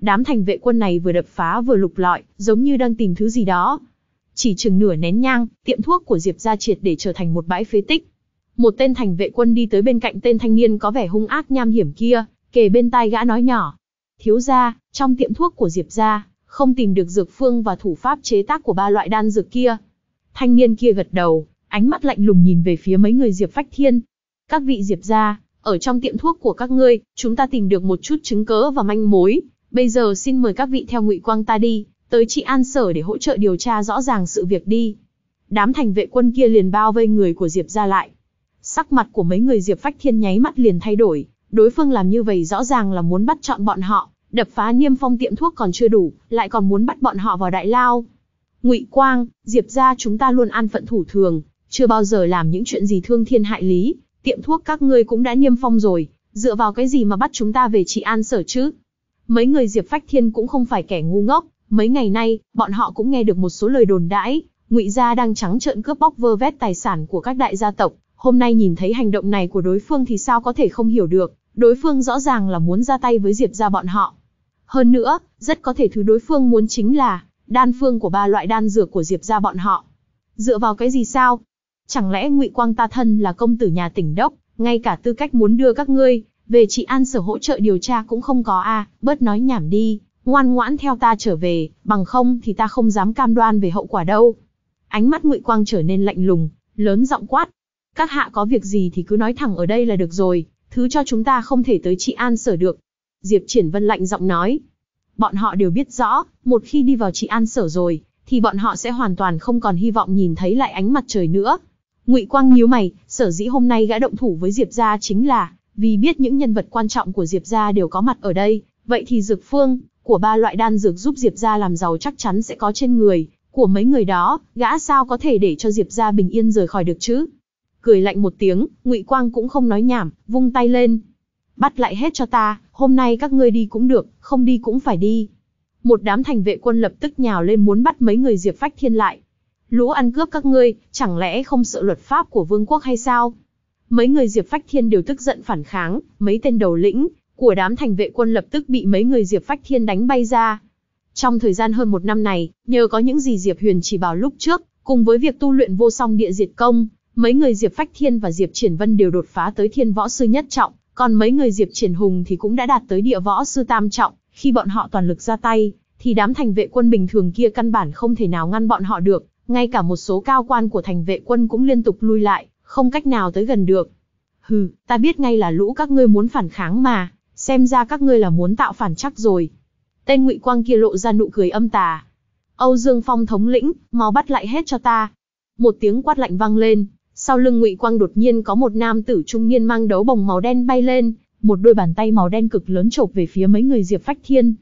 Đám thành vệ quân này vừa đập phá vừa lục lọi, giống như đang tìm thứ gì đó. Chỉ chừng nửa nén nhang, tiệm thuốc của Diệp gia triệt để trở thành một bãi phế tích. Một tên thành vệ quân đi tới bên cạnh tên thanh niên có vẻ hung ác nham hiểm kia, kề bên tai gã nói nhỏ: "Thiếu gia, trong tiệm thuốc của Diệp gia, không tìm được dược phương và thủ pháp chế tác của ba loại đan dược kia, Thanh niên kia gật đầu, ánh mắt lạnh lùng nhìn về phía mấy người Diệp Phách Thiên. Các vị Diệp gia, ở trong tiệm thuốc của các ngươi, chúng ta tìm được một chút chứng cớ và manh mối. Bây giờ xin mời các vị theo Ngụy Quang ta đi, tới trị an sở để hỗ trợ điều tra rõ ràng sự việc đi. Đám thành vệ quân kia liền bao vây người của Diệp gia lại. Sắc mặt của mấy người Diệp Phách Thiên nháy mắt liền thay đổi, đối phương làm như vậy rõ ràng là muốn bắt chọn bọn họ, đập phá niêm phong tiệm thuốc còn chưa đủ, lại còn muốn bắt bọn họ vào đại lao. Ngụy Quang, Diệp gia chúng ta luôn an phận thủ thường, chưa bao giờ làm những chuyện gì thương thiên hại lý, tiệm thuốc các ngươi cũng đã niêm phong rồi, dựa vào cái gì mà bắt chúng ta về trị an sở chứ? Mấy người Diệp Phách Thiên cũng không phải kẻ ngu ngốc, mấy ngày nay, bọn họ cũng nghe được một số lời đồn đãi, Ngụy gia đang trắng trợn cướp bóc vơ vét tài sản của các đại gia tộc, hôm nay nhìn thấy hành động này của đối phương thì sao có thể không hiểu được, đối phương rõ ràng là muốn ra tay với Diệp gia bọn họ. Hơn nữa, rất có thể thứ đối phương muốn chính là đan phương của ba loại đan dược của Diệp gia bọn họ. Dựa vào cái gì sao? Chẳng lẽ Ngụy Quang ta thân là công tử nhà tỉnh đốc, ngay cả tư cách muốn đưa các ngươi về trị an sở hỗ trợ điều tra cũng không có a, à, bớt nói nhảm đi, ngoan ngoãn theo ta trở về, bằng không thì ta không dám cam đoan về hậu quả đâu. Ánh mắt Ngụy Quang trở nên lạnh lùng, lớn giọng quát, các hạ có việc gì thì cứ nói thẳng ở đây là được rồi, thứ cho chúng ta không thể tới trị an sở được. Diệp Triển Vân lạnh giọng nói, Bọn họ đều biết rõ, một khi đi vào trị an sở rồi, thì bọn họ sẽ hoàn toàn không còn hy vọng nhìn thấy lại ánh mặt trời nữa. Ngụy Quang nhíu mày, sở dĩ hôm nay gã động thủ với Diệp gia chính là vì biết những nhân vật quan trọng của Diệp gia đều có mặt ở đây, vậy thì dược phương của ba loại đan dược giúp Diệp gia làm giàu chắc chắn sẽ có trên người của mấy người đó, gã sao có thể để cho Diệp gia bình yên rời khỏi được chứ? Cười lạnh một tiếng, Ngụy Quang cũng không nói nhảm, vung tay lên, bắt lại hết cho ta, hôm nay các ngươi đi cũng được, không đi cũng phải đi. Một đám thành vệ quân lập tức nhào lên muốn bắt mấy người Diệp Phách Thiên lại. Lũ ăn cướp các ngươi, chẳng lẽ không sợ luật pháp của vương quốc hay sao? Mấy người Diệp Phách Thiên đều tức giận phản kháng, mấy tên đầu lĩnh của đám thành vệ quân lập tức bị mấy người Diệp Phách Thiên đánh bay ra. Trong thời gian hơn một năm này, nhờ có những gì Diệp Huyền chỉ bảo lúc trước, cùng với việc tu luyện vô song địa diệt công, mấy người Diệp Phách Thiên và Diệp Triển Vân đều đột phá tới thiên võ sư nhất trọng. Còn mấy người Diệp Triển Hùng thì cũng đã đạt tới địa võ sư tam trọng, khi bọn họ toàn lực ra tay, thì đám thành vệ quân bình thường kia căn bản không thể nào ngăn bọn họ được, ngay cả một số cao quan của thành vệ quân cũng liên tục lui lại, không cách nào tới gần được. Hừ, ta biết ngay là lũ các ngươi muốn phản kháng mà, xem ra các ngươi là muốn tạo phản chắc rồi. Tên Ngụy Quang kia lộ ra nụ cười âm tà. Âu Dương Phong thống lĩnh, mau bắt lại hết cho ta. Một tiếng quát lạnh vang lên, sau lưng ngụy quang đột nhiên có một nam tử trung niên mang đấu bồng màu đen bay lên một đôi bàn tay màu đen cực lớn chộp về phía mấy người diệp phách thiên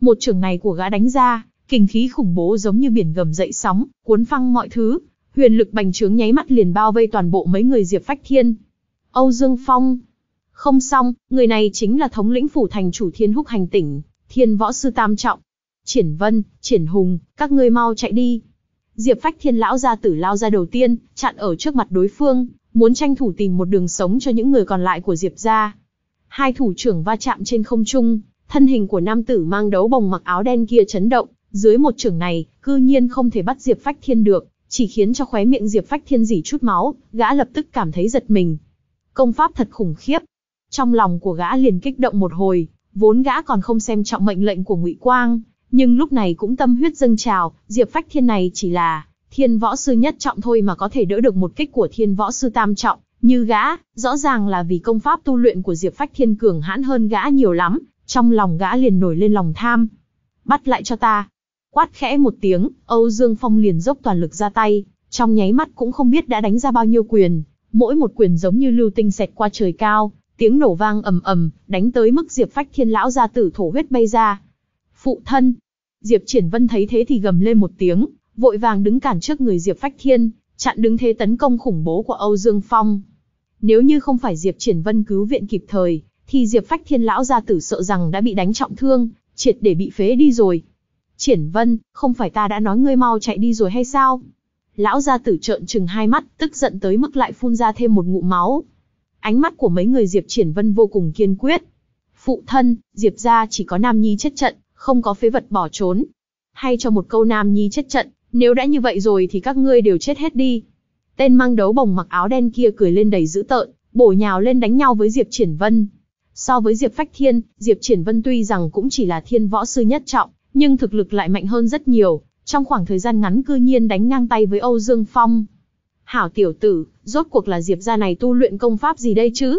một trường này của gã đánh ra kinh khí khủng bố giống như biển gầm dậy sóng cuốn phăng mọi thứ huyền lực bành trướng nháy mắt liền bao vây toàn bộ mấy người diệp phách thiên âu dương phong không xong người này chính là thống lĩnh phủ thành chủ thiên húc hành tỉnh thiên võ sư tam trọng triển vân triển hùng các ngươi mau chạy đi Diệp Phách Thiên lão gia tử lao ra đầu tiên, chặn ở trước mặt đối phương, muốn tranh thủ tìm một đường sống cho những người còn lại của Diệp gia. Hai thủ trưởng va chạm trên không trung, thân hình của nam tử mang đấu bồng mặc áo đen kia chấn động, dưới một trưởng này, cư nhiên không thể bắt Diệp Phách Thiên được, chỉ khiến cho khóe miệng Diệp Phách Thiên dỉ chút máu, gã lập tức cảm thấy giật mình. Công pháp thật khủng khiếp. Trong lòng của gã liền kích động một hồi, vốn gã còn không xem trọng mệnh lệnh của Ngụy Quang, nhưng lúc này cũng tâm huyết dâng trào, Diệp Phách Thiên này chỉ là thiên võ sư nhất trọng thôi mà có thể đỡ được một kích của thiên võ sư tam trọng, như gã, rõ ràng là vì công pháp tu luyện của Diệp Phách Thiên cường hãn hơn gã nhiều lắm, trong lòng gã liền nổi lên lòng tham. Bắt lại cho ta. Quát khẽ một tiếng, Âu Dương Phong liền dốc toàn lực ra tay, trong nháy mắt cũng không biết đã đánh ra bao nhiêu quyền, mỗi một quyền giống như lưu tinh xẹt qua trời cao, tiếng nổ vang ầm ầm, đánh tới mức Diệp Phách Thiên lão ra tử thổ huyết bay ra, Phụ thân. Diệp Triển Vân thấy thế thì gầm lên một tiếng, vội vàng đứng cản trước người Diệp Phách Thiên, chặn đứng thế tấn công khủng bố của Âu Dương Phong. Nếu như không phải Diệp Triển Vân cứu viện kịp thời, thì Diệp Phách Thiên lão gia tử sợ rằng đã bị đánh trọng thương, triệt để bị phế đi rồi. Triển Vân, không phải ta đã nói ngươi mau chạy đi rồi hay sao? Lão gia tử trợn trừng hai mắt, tức giận tới mức lại phun ra thêm một ngụm máu. Ánh mắt của mấy người Diệp Triển Vân vô cùng kiên quyết. Phụ thân, Diệp gia chỉ có nam nhi chết trận, không có phế vật bỏ trốn. Hay cho một câu nam nhi chết trận, nếu đã như vậy rồi thì các ngươi đều chết hết đi. Tên mang đấu bồng mặc áo đen kia cười lên đầy dữ tợn, bổ nhào lên đánh nhau với Diệp Triển Vân. So với Diệp Phách Thiên, Diệp Triển Vân tuy rằng cũng chỉ là thiên võ sư nhất trọng, nhưng thực lực lại mạnh hơn rất nhiều, trong khoảng thời gian ngắn cư nhiên đánh ngang tay với Âu Dương Phong. Hảo tiểu tử, rốt cuộc là Diệp gia này tu luyện công pháp gì đây chứ?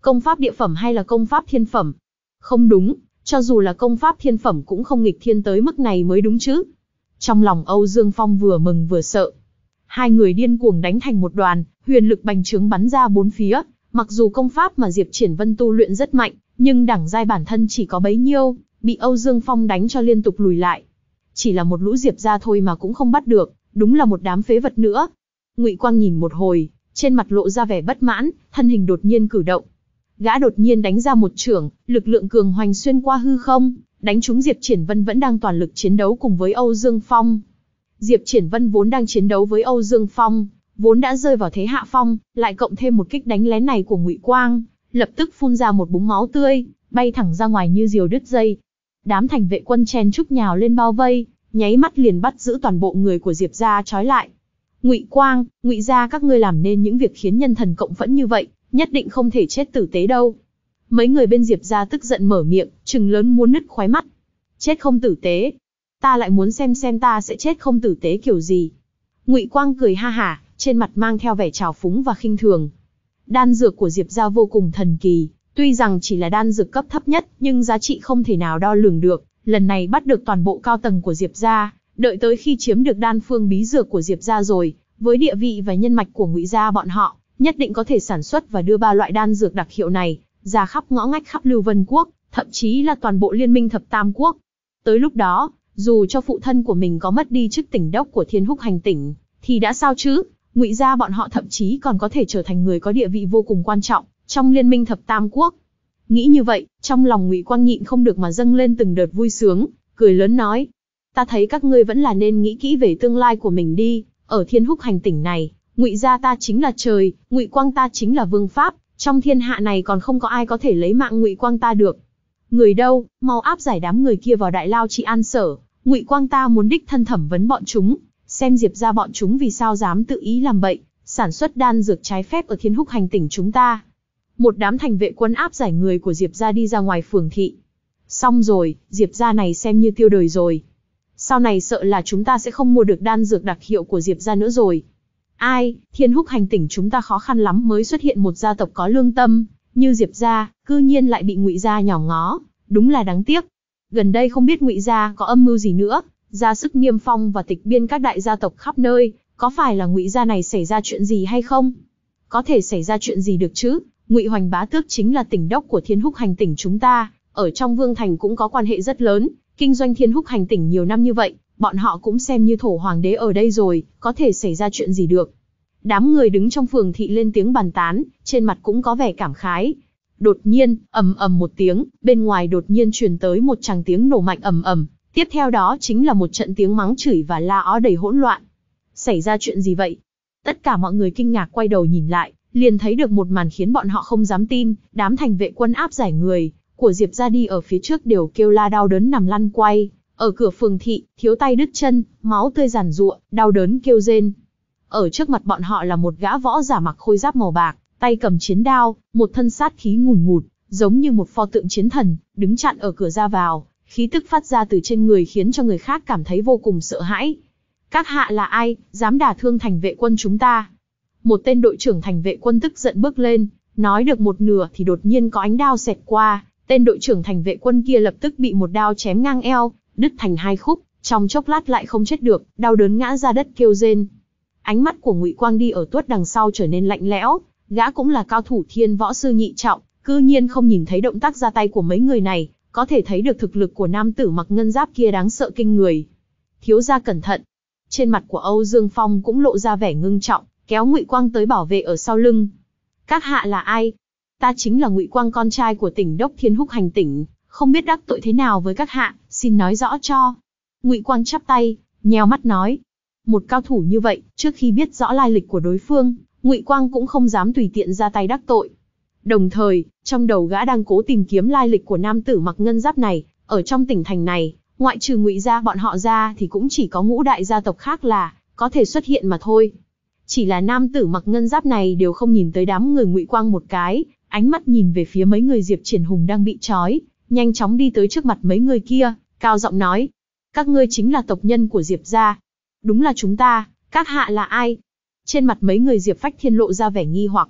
Công pháp địa phẩm hay là công pháp thiên phẩm? Không đúng, cho dù là công pháp thiên phẩm cũng không nghịch thiên tới mức này mới đúng chứ. Trong lòng Âu Dương Phong vừa mừng vừa sợ. Hai người điên cuồng đánh thành một đoàn, huyền lực bành trướng bắn ra bốn phía. Mặc dù công pháp mà Diệp Triển Vân tu luyện rất mạnh, nhưng đẳng giai bản thân chỉ có bấy nhiêu, bị Âu Dương Phong đánh cho liên tục lùi lại. Chỉ là một lũ Diệp ra thôi mà cũng không bắt được, đúng là một đám phế vật nữa. Ngụy Quang nhìn một hồi, trên mặt lộ ra vẻ bất mãn, thân hình đột nhiên cử động, Gã đột nhiên đánh ra một trưởng, lực lượng cường hoành xuyên qua hư không, đánh trúng Diệp Triển Vân vẫn đang toàn lực chiến đấu cùng với Âu Dương Phong. Diệp Triển Vân vốn đang chiến đấu với Âu Dương Phong, vốn đã rơi vào thế hạ phong, lại cộng thêm một kích đánh lén này của Ngụy Quang, lập tức phun ra một búng máu tươi, bay thẳng ra ngoài như diều đứt dây. Đám thành vệ quân chen chúc nhào lên bao vây, nháy mắt liền bắt giữ toàn bộ người của Diệp gia trói lại. Ngụy Quang, Ngụy gia các ngươi làm nên những việc khiến nhân thần cộng phẫn như vậy, nhất định không thể chết tử tế đâu. Mấy người bên Diệp ra tức giận mở miệng, chừng lớn muốn nứt khóe mắt. Chết không tử tế. Ta lại muốn xem xem ta sẽ chết không tử tế kiểu gì. Ngụy Quang cười ha hả, trên mặt mang theo vẻ trào phúng và khinh thường. Đan dược của Diệp gia vô cùng thần kỳ, tuy rằng chỉ là đan dược cấp thấp nhất, nhưng giá trị không thể nào đo lường được, lần này bắt được toàn bộ cao tầng của Diệp gia, đợi tới khi chiếm được đan phương bí dược của Diệp gia rồi, với địa vị và nhân mạch của Ngụy gia bọn họ, nhất định có thể sản xuất và đưa ba loại đan dược đặc hiệu này ra khắp ngõ ngách khắp Lưu Vân Quốc, thậm chí là toàn bộ liên minh thập tam quốc. Tới lúc đó, dù cho phụ thân của mình có mất đi chức tỉnh đốc của Thiên Húc hành tỉnh, thì đã sao chứ? Ngụy gia bọn họ thậm chí còn có thể trở thành người có địa vị vô cùng quan trọng trong liên minh thập tam quốc. Nghĩ như vậy, trong lòng Ngụy Quang nhịn không được mà dâng lên từng đợt vui sướng, cười lớn nói: "Ta thấy các ngươi vẫn là nên nghĩ kỹ về tương lai của mình đi, ở Thiên Húc hành tỉnh này, ngụy gia ta chính là trời, ngụy quang ta chính là vương pháp, trong thiên hạ này còn không có ai có thể lấy mạng ngụy quang ta được. Người đâu, mau áp giải đám người kia vào đại lao trị an sở, ngụy quang ta muốn đích thân thẩm vấn bọn chúng, xem diệp ra bọn chúng vì sao dám tự ý làm bậy, sản xuất đan dược trái phép ở thiên húc hành tỉnh chúng ta. Một đám thành vệ quân áp giải người của diệp ra đi ra ngoài phường thị. Xong rồi, diệp ra này xem như tiêu đời rồi. Sau này sợ là chúng ta sẽ không mua được đan dược đặc hiệu của diệp ra nữa rồi. Ai, thiên húc hành tỉnh chúng ta khó khăn lắm mới xuất hiện một gia tộc có lương tâm, như Diệp gia, cư nhiên lại bị Ngụy gia nhỏ ngó, đúng là đáng tiếc. Gần đây không biết Ngụy gia có âm mưu gì nữa, ra sức nghiêm phong và tịch biên các đại gia tộc khắp nơi, có phải là Ngụy gia này xảy ra chuyện gì hay không? Có thể xảy ra chuyện gì được chứ? Ngụy Hoành Bá Tước chính là tỉnh đốc của Thiên Húc hành tỉnh chúng ta, ở trong Vương thành cũng có quan hệ rất lớn, kinh doanh Thiên Húc hành tỉnh nhiều năm như vậy, bọn họ cũng xem như thổ hoàng đế ở đây rồi, có thể xảy ra chuyện gì được. Đám người đứng trong phường thị lên tiếng bàn tán, trên mặt cũng có vẻ cảm khái. Đột nhiên, ầm ầm một tiếng, bên ngoài đột nhiên truyền tới một tràng tiếng nổ mạnh ầm ầm, tiếp theo đó chính là một trận tiếng mắng chửi và la ó đầy hỗn loạn. Xảy ra chuyện gì vậy? Tất cả mọi người kinh ngạc quay đầu nhìn lại, liền thấy được một màn khiến bọn họ không dám tin, đám thành vệ quân áp giải người của Diệp gia đi ở phía trước đều kêu la đau đớn nằm lăn quay, ở cửa phường thị, thiếu tay đứt chân, máu tươi giàn giụa, đau đớn kêu rên. Ở trước mặt bọn họ là một gã võ giả mặc khôi giáp màu bạc, tay cầm chiến đao, một thân sát khí ngùn ngụt, giống như một pho tượng chiến thần, đứng chặn ở cửa ra vào, khí tức phát ra từ trên người khiến cho người khác cảm thấy vô cùng sợ hãi. Các hạ là ai, dám đả thương thành vệ quân chúng ta? Một tên đội trưởng thành vệ quân tức giận bước lên, nói được một nửa thì đột nhiên có ánh đao xẹt qua, tên đội trưởng thành vệ quân kia lập tức bị một đao chém ngang eo, đứt thành hai khúc, trong chốc lát lại không chết được, đau đớn ngã ra đất kêu rên. Ánh mắt của Ngụy Quang đi ở tuốt đằng sau trở nên lạnh lẽo, gã cũng là cao thủ thiên võ sư nhị trọng, cư nhiên không nhìn thấy động tác ra tay của mấy người này, có thể thấy được thực lực của nam tử mặc ngân giáp kia đáng sợ kinh người. Thiếu gia cẩn thận. Trên mặt của Âu Dương Phong cũng lộ ra vẻ ngưng trọng, kéo Ngụy Quang tới bảo vệ ở sau lưng. Các hạ là ai? Ta chính là Ngụy Quang con trai của tỉnh đốc Thiên Húc hành tỉnh, không biết đắc tội thế nào với các hạ, xin nói rõ cho. Ngụy Quang chắp tay, nheo mắt nói. Một cao thủ như vậy, trước khi biết rõ lai lịch của đối phương, Ngụy Quang cũng không dám tùy tiện ra tay đắc tội. Đồng thời, trong đầu gã đang cố tìm kiếm lai lịch của nam tử mặc ngân giáp này, ở trong tỉnh thành này, ngoại trừ Ngụy gia bọn họ ra thì cũng chỉ có ngũ đại gia tộc khác là có thể xuất hiện mà thôi. Chỉ là nam tử mặc ngân giáp này đều không nhìn tới đám người Ngụy Quang một cái, ánh mắt nhìn về phía mấy người Diệp Triển Hùng đang bị trói, nhanh chóng đi tới trước mặt mấy người kia, cao giọng nói. Các ngươi chính là tộc nhân của Diệp gia. Đúng là chúng ta, các hạ là ai? Trên mặt mấy người Diệp Phách Thiên lộ ra vẻ nghi hoặc.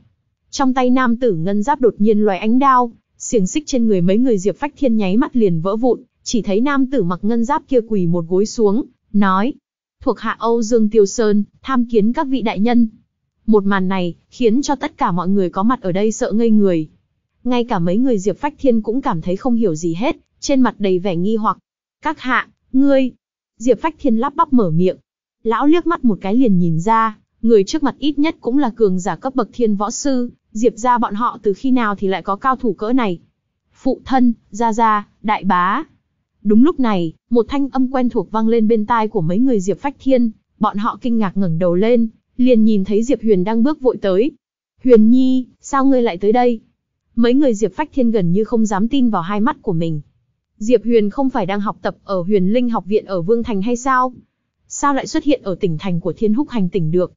Trong tay nam tử ngân giáp đột nhiên loài ánh đao, xiềng xích trên người mấy người Diệp Phách Thiên nháy mắt liền vỡ vụn, chỉ thấy nam tử mặc ngân giáp kia quỳ một gối xuống, nói. Thuộc hạ Âu Dương Tiêu Sơn, tham kiến các vị đại nhân. Một màn này, khiến cho tất cả mọi người có mặt ở đây sợ ngây người, ngay cả mấy người Diệp Phách Thiên cũng cảm thấy không hiểu gì hết, trên mặt đầy vẻ nghi hoặc. Các hạ, ngươi. Diệp Phách Thiên lắp bắp mở miệng. Lão liếc mắt một cái liền nhìn ra, người trước mặt ít nhất cũng là cường giả cấp bậc thiên võ sư, Diệp ra bọn họ từ khi nào thì lại có cao thủ cỡ này. Phụ thân, gia gia, đại bá. Đúng lúc này, một thanh âm quen thuộc vang lên bên tai của mấy người Diệp Phách Thiên, bọn họ kinh ngạc ngẩng đầu lên, liền nhìn thấy Diệp Huyền đang bước vội tới. Huyền Nhi, sao ngươi lại tới đây? Mấy người Diệp Phách Thiên gần như không dám tin vào hai mắt của mình. Diệp Huyền không phải đang học tập ở Huyền Linh Học Viện ở Vương Thành hay sao? Sao lại xuất hiện ở tỉnh thành của Thiên Húc Hành tỉnh được?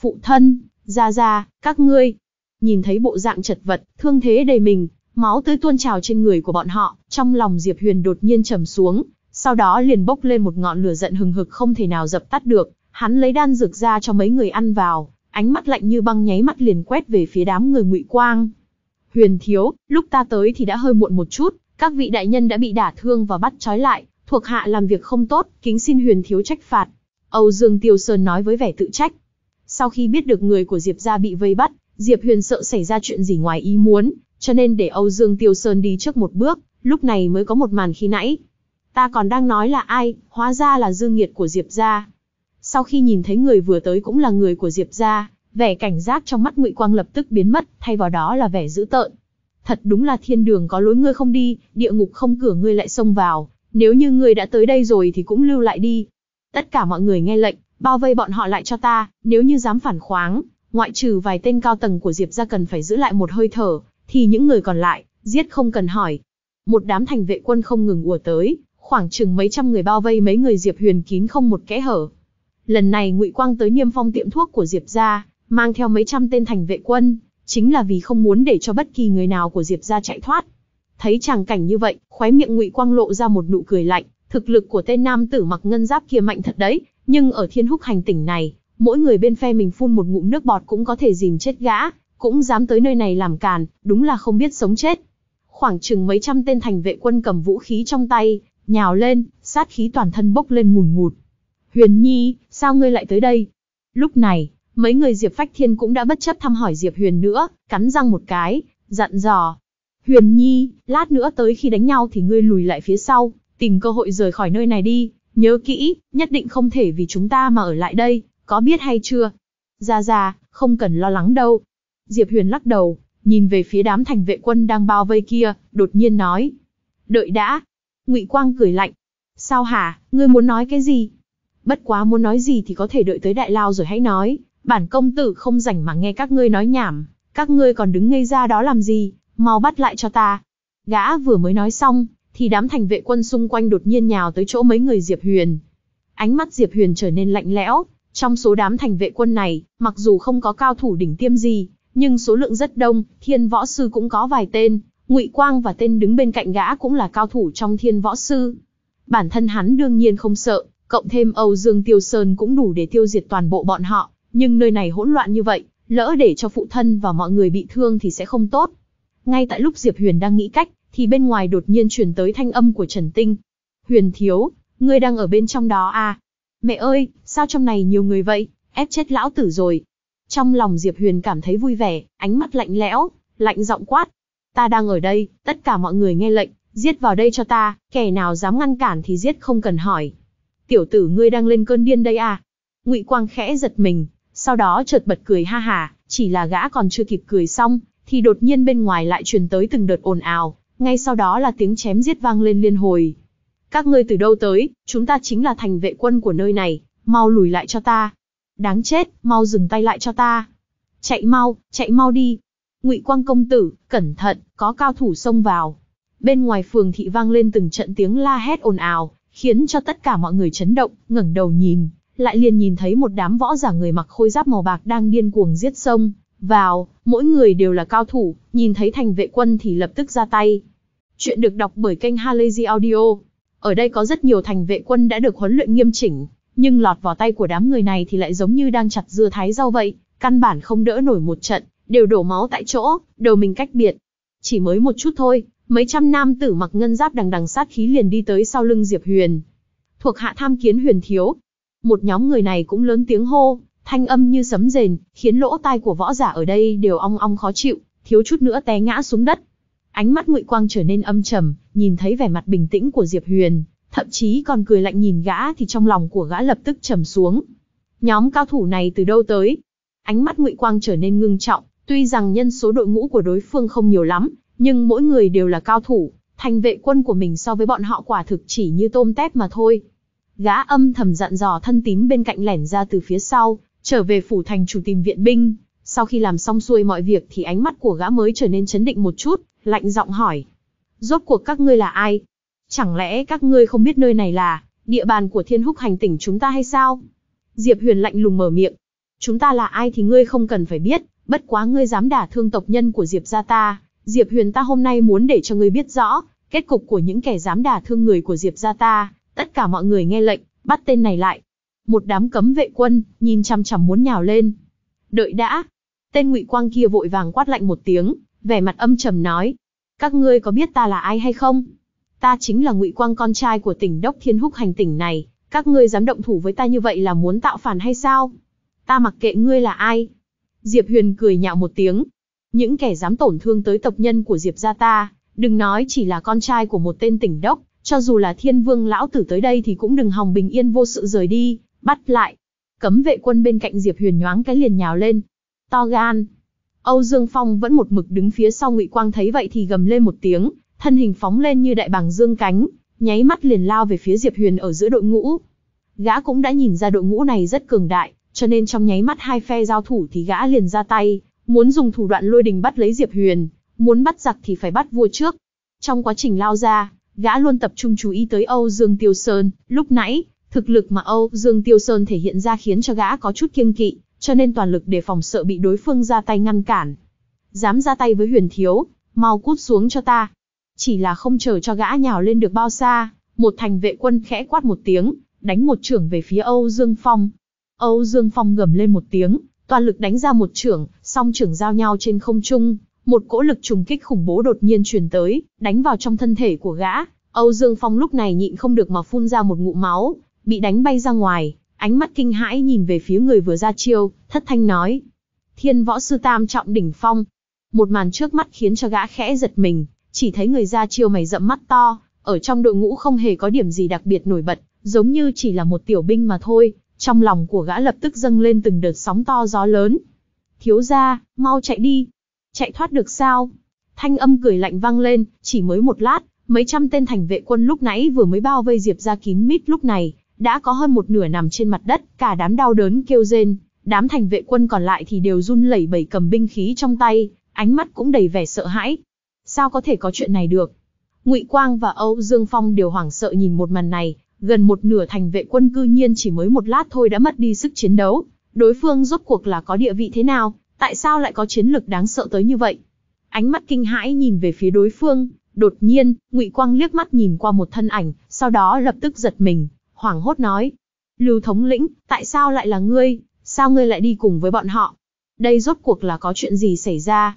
Phụ thân, gia gia, các ngươi. Nhìn thấy bộ dạng chật vật, thương thế đầy mình, máu tươi tuôn trào trên người của bọn họ, trong lòng Diệp Huyền đột nhiên trầm xuống, sau đó liền bốc lên một ngọn lửa giận hừng hực không thể nào dập tắt được, hắn lấy đan dược ra cho mấy người ăn vào, ánh mắt lạnh như băng nháy mắt liền quét về phía đám người Ngụy Quang. Huyền thiếu, lúc ta tới thì đã hơi muộn một chút, các vị đại nhân đã bị đả thương và bắt trói lại, thuộc hạ làm việc không tốt, kính xin huyền thiếu trách phạt. Âu Dương Tiêu Sơn nói với vẻ tự trách. Sau khi biết được người của Diệp gia bị vây bắt, Diệp Huyền sợ xảy ra chuyện gì ngoài ý muốn, cho nên để Âu Dương Tiêu Sơn đi trước một bước, lúc này mới có một màn khi nãy. Ta còn đang nói là ai, hóa ra là Dương Nghiệt của Diệp gia. Sau khi nhìn thấy người vừa tới cũng là người của Diệp gia, vẻ cảnh giác trong mắt Ngụy Quang lập tức biến mất, thay vào đó là vẻ dữ tợn. Thật đúng là thiên đường có lối ngươi không đi, địa ngục không cửa ngươi lại xông vào, nếu như ngươi đã tới đây rồi thì cũng lưu lại đi. Tất cả mọi người nghe lệnh, bao vây bọn họ lại cho ta, nếu như dám phản khoáng, ngoại trừ vài tên cao tầng của Diệp gia cần phải giữ lại một hơi thở, thì những người còn lại, giết không cần hỏi. Một đám thành vệ quân không ngừng ùa tới, khoảng chừng mấy trăm người bao vây mấy người Diệp Huyền kín không một kẽ hở. Lần này Ngụy Quang tới Niêm Phong tiệm thuốc của Diệp gia, mang theo mấy trăm tên thành vệ quân, chính là vì không muốn để cho bất kỳ người nào của Diệp gia chạy thoát. Thấy chàng cảnh như vậy, khóe miệng Ngụy Quang lộ ra một nụ cười lạnh, thực lực của tên nam tử mặc ngân giáp kia mạnh thật đấy, nhưng ở Thiên Húc hành tỉnh này, mỗi người bên phe mình phun một ngụm nước bọt cũng có thể dìm chết gã, cũng dám tới nơi này làm càn, đúng là không biết sống chết. Khoảng chừng mấy trăm tên thành vệ quân cầm vũ khí trong tay, nhào lên, sát khí toàn thân bốc lên ngùn ngụt. Huyền Nhi, sao ngươi lại tới đây? Lúc này, Mấy người Diệp Phách Thiên cũng đã bất chấp thăm hỏi Diệp Huyền nữa, cắn răng một cái, dặn dò. Huyền Nhi, lát nữa tới khi đánh nhau thì ngươi lùi lại phía sau, tìm cơ hội rời khỏi nơi này đi, nhớ kỹ, nhất định không thể vì chúng ta mà ở lại đây, có biết hay chưa? Ra ra, không cần lo lắng đâu. Diệp Huyền lắc đầu, nhìn về phía đám thành vệ quân đang bao vây kia, đột nhiên nói. Đợi đã. Ngụy Quang cười lạnh. Sao hả, ngươi muốn nói cái gì? Bất quá muốn nói gì thì có thể đợi tới đại lao rồi hãy nói, bản công tử không rảnh mà nghe các ngươi nói nhảm, các ngươi còn đứng ngây ra đó làm gì, mau bắt lại cho ta. Gã vừa mới nói xong, thì đám thành vệ quân xung quanh đột nhiên nhào tới chỗ mấy người Diệp Huyền. Ánh mắt Diệp Huyền trở nên lạnh lẽo, trong số đám thành vệ quân này, mặc dù không có cao thủ đỉnh tiêm gì, nhưng số lượng rất đông, thiên võ sư cũng có vài tên, Ngụy Quang và tên đứng bên cạnh gã cũng là cao thủ trong thiên võ sư. Bản thân hắn đương nhiên không sợ, cộng thêm Âu Dương Tiêu Sơn cũng đủ để tiêu diệt toàn bộ bọn họ, nhưng nơi này hỗn loạn như vậy, lỡ để cho phụ thân và mọi người bị thương thì sẽ không tốt. Ngay tại lúc Diệp Huyền đang nghĩ cách, thì bên ngoài đột nhiên truyền tới thanh âm của Trần Tinh. Huyền thiếu, ngươi đang ở bên trong đó à? Mẹ ơi, sao trong này nhiều người vậy, ép chết lão tử rồi. Trong lòng Diệp Huyền cảm thấy vui vẻ, ánh mắt lạnh lẽo, lạnh giọng quát. Ta đang ở đây, tất cả mọi người nghe lệnh, giết vào đây cho ta, kẻ nào dám ngăn cản thì giết không cần hỏi. Tiểu tử ngươi đang lên cơn điên đây à? Ngụy Quang khẽ giật mình, sau đó chợt bật cười ha hà, chỉ là gã còn chưa kịp cười xong, thì đột nhiên bên ngoài lại truyền tới từng đợt ồn ào, ngay sau đó là tiếng chém giết vang lên liên hồi. Các ngươi từ đâu tới, chúng ta chính là thành vệ quân của nơi này, mau lùi lại cho ta. Đáng chết, mau dừng tay lại cho ta. Chạy mau, chạy mau đi. Ngụy Quang công tử, cẩn thận, có cao thủ xông vào. Bên ngoài phường thị vang lên từng trận tiếng la hét ồn ào, khiến cho tất cả mọi người chấn động, ngẩng đầu nhìn, lại liền nhìn thấy một đám võ giả người mặc khôi giáp màu bạc đang điên cuồng giết sông vào, mỗi người đều là cao thủ, nhìn thấy thành vệ quân thì lập tức ra tay. Chuyện được đọc bởi kênh Halazy Audio. Ở đây có rất nhiều thành vệ quân đã được huấn luyện nghiêm chỉnh, nhưng lọt vào tay của đám người này thì lại giống như đang chặt dưa thái rau vậy, căn bản không đỡ nổi một trận, đều đổ máu tại chỗ, đầu mình cách biệt. Chỉ mới một chút thôi, mấy trăm nam tử mặc ngân giáp đằng đằng sát khí liền đi tới sau lưng Diệp Huyền. Thuộc hạ tham kiến Huyền Thiếu, một nhóm người này cũng lớn tiếng hô, thanh âm như sấm rền, khiến lỗ tai của võ giả ở đây đều ong ong khó chịu, thiếu chút nữa té ngã xuống đất. Ánh mắt Ngụy Quang trở nên âm trầm, nhìn thấy vẻ mặt bình tĩnh của Diệp Huyền, thậm chí còn cười lạnh nhìn gã thì trong lòng của gã lập tức trầm xuống. Nhóm cao thủ này từ đâu tới? Ánh mắt Ngụy Quang trở nên ngưng trọng, tuy rằng nhân số đội ngũ của đối phương không nhiều lắm, nhưng mỗi người đều là cao thủ, thành vệ quân của mình so với bọn họ quả thực chỉ như tôm tép mà thôi. Gã âm thầm dặn dò thân tín bên cạnh lẻn ra từ phía sau, trở về phủ thành chủ tìm viện binh. Sau khi làm xong xuôi mọi việc thì ánh mắt của gã mới trở nên chấn định một chút, lạnh giọng hỏi. Rốt cuộc các ngươi là ai? Chẳng lẽ các ngươi không biết nơi này là địa bàn của thiên húc hành tỉnh chúng ta hay sao? Diệp Huyền lạnh lùng mở miệng. Chúng ta là ai thì ngươi không cần phải biết, bất quá ngươi dám đả thương tộc nhân của Diệp gia ta. Diệp Huyền ta hôm nay muốn để cho ngươi biết rõ, kết cục của những kẻ dám đả thương người của Diệp gia ta, Tất cả mọi người nghe lệnh, bắt tên này lại. Một đám cấm vệ quân, nhìn chằm chằm muốn nhào lên. Đợi đã. Tên ngụy quang kia vội vàng quát lạnh một tiếng, vẻ mặt âm trầm nói. Các ngươi có biết ta là ai hay không? Ta chính là ngụy quang con trai của tỉnh Đốc Thiên Húc hành tỉnh này. Các ngươi dám động thủ với ta như vậy là muốn tạo phản hay sao? Ta mặc kệ ngươi là ai. Diệp Huyền cười nhạo một tiếng. Những kẻ dám tổn thương tới tộc nhân của Diệp gia ta, đừng nói chỉ là con trai của một tên tỉnh Đốc, cho dù là thiên vương lão tử tới đây thì cũng đừng hòng bình yên vô sự rời đi, bắt lại. Cấm vệ quân bên cạnh Diệp Huyền nhoáng cái liền nhào lên. To gan. Âu Dương Phong vẫn một mực đứng phía sau Ngụy Quang thấy vậy thì gầm lên một tiếng, thân hình phóng lên như đại bàng dương cánh, nháy mắt liền lao về phía Diệp Huyền ở giữa đội ngũ. Gã cũng đã nhìn ra đội ngũ này rất cường đại, cho nên trong nháy mắt hai phe giao thủ thì gã liền ra tay, muốn dùng thủ đoạn lôi đình bắt lấy Diệp Huyền, muốn bắt giặc thì phải bắt vua trước. Trong quá trình lao ra, Gã luôn tập trung chú ý tới Âu Dương Tiêu Sơn, lúc nãy, thực lực mà Âu Dương Tiêu Sơn thể hiện ra khiến cho gã có chút kiêng kỵ, cho nên toàn lực để phòng sợ bị đối phương ra tay ngăn cản. Dám ra tay với huyền thiếu, mau cút xuống cho ta. Chỉ là không chờ cho gã nhào lên được bao xa, một thành vệ quân khẽ quát một tiếng, đánh một trưởng về phía Âu Dương Phong. Âu Dương Phong gầm lên một tiếng, toàn lực đánh ra một trưởng, song trưởng giao nhau trên không trung, một cỗ lực trùng kích khủng bố đột nhiên truyền tới, đánh vào trong thân thể của gã. Âu Dương Phong lúc này nhịn không được mà phun ra một ngụm máu, bị đánh bay ra ngoài, ánh mắt kinh hãi nhìn về phía người vừa ra chiêu, thất thanh nói. Thiên võ sư tam trọng đỉnh phong. Một màn trước mắt khiến cho gã khẽ giật mình, chỉ thấy người ra chiêu mày rậm mắt to, ở trong đội ngũ không hề có điểm gì đặc biệt nổi bật, giống như chỉ là một tiểu binh mà thôi, trong lòng của gã lập tức dâng lên từng đợt sóng to gió lớn. Thiếu ra, mau chạy đi, chạy thoát được sao? Thanh âm cười lạnh vang lên, chỉ mới một lát, mấy trăm tên thành vệ quân lúc nãy vừa mới bao vây Diệp ra kín mít lúc này, đã có hơn một nửa nằm trên mặt đất, cả đám đau đớn kêu rên, đám thành vệ quân còn lại thì đều run lẩy bẩy cầm binh khí trong tay, ánh mắt cũng đầy vẻ sợ hãi. Sao có thể có chuyện này được? Ngụy Quang và Âu Dương Phong đều hoảng sợ nhìn một màn này, gần một nửa thành vệ quân cư nhiên chỉ mới một lát thôi đã mất đi sức chiến đấu, đối phương rốt cuộc là có địa vị thế nào, Tại sao lại có chiến lực đáng sợ tới như vậy? Ánh mắt kinh hãi nhìn về phía đối phương, đột nhiên, Ngụy Quang liếc mắt nhìn qua một thân ảnh, sau đó lập tức giật mình, hoảng hốt nói: "Lưu thống lĩnh, tại sao lại là ngươi? Sao ngươi lại đi cùng với bọn họ? Đây rốt cuộc là có chuyện gì xảy ra?"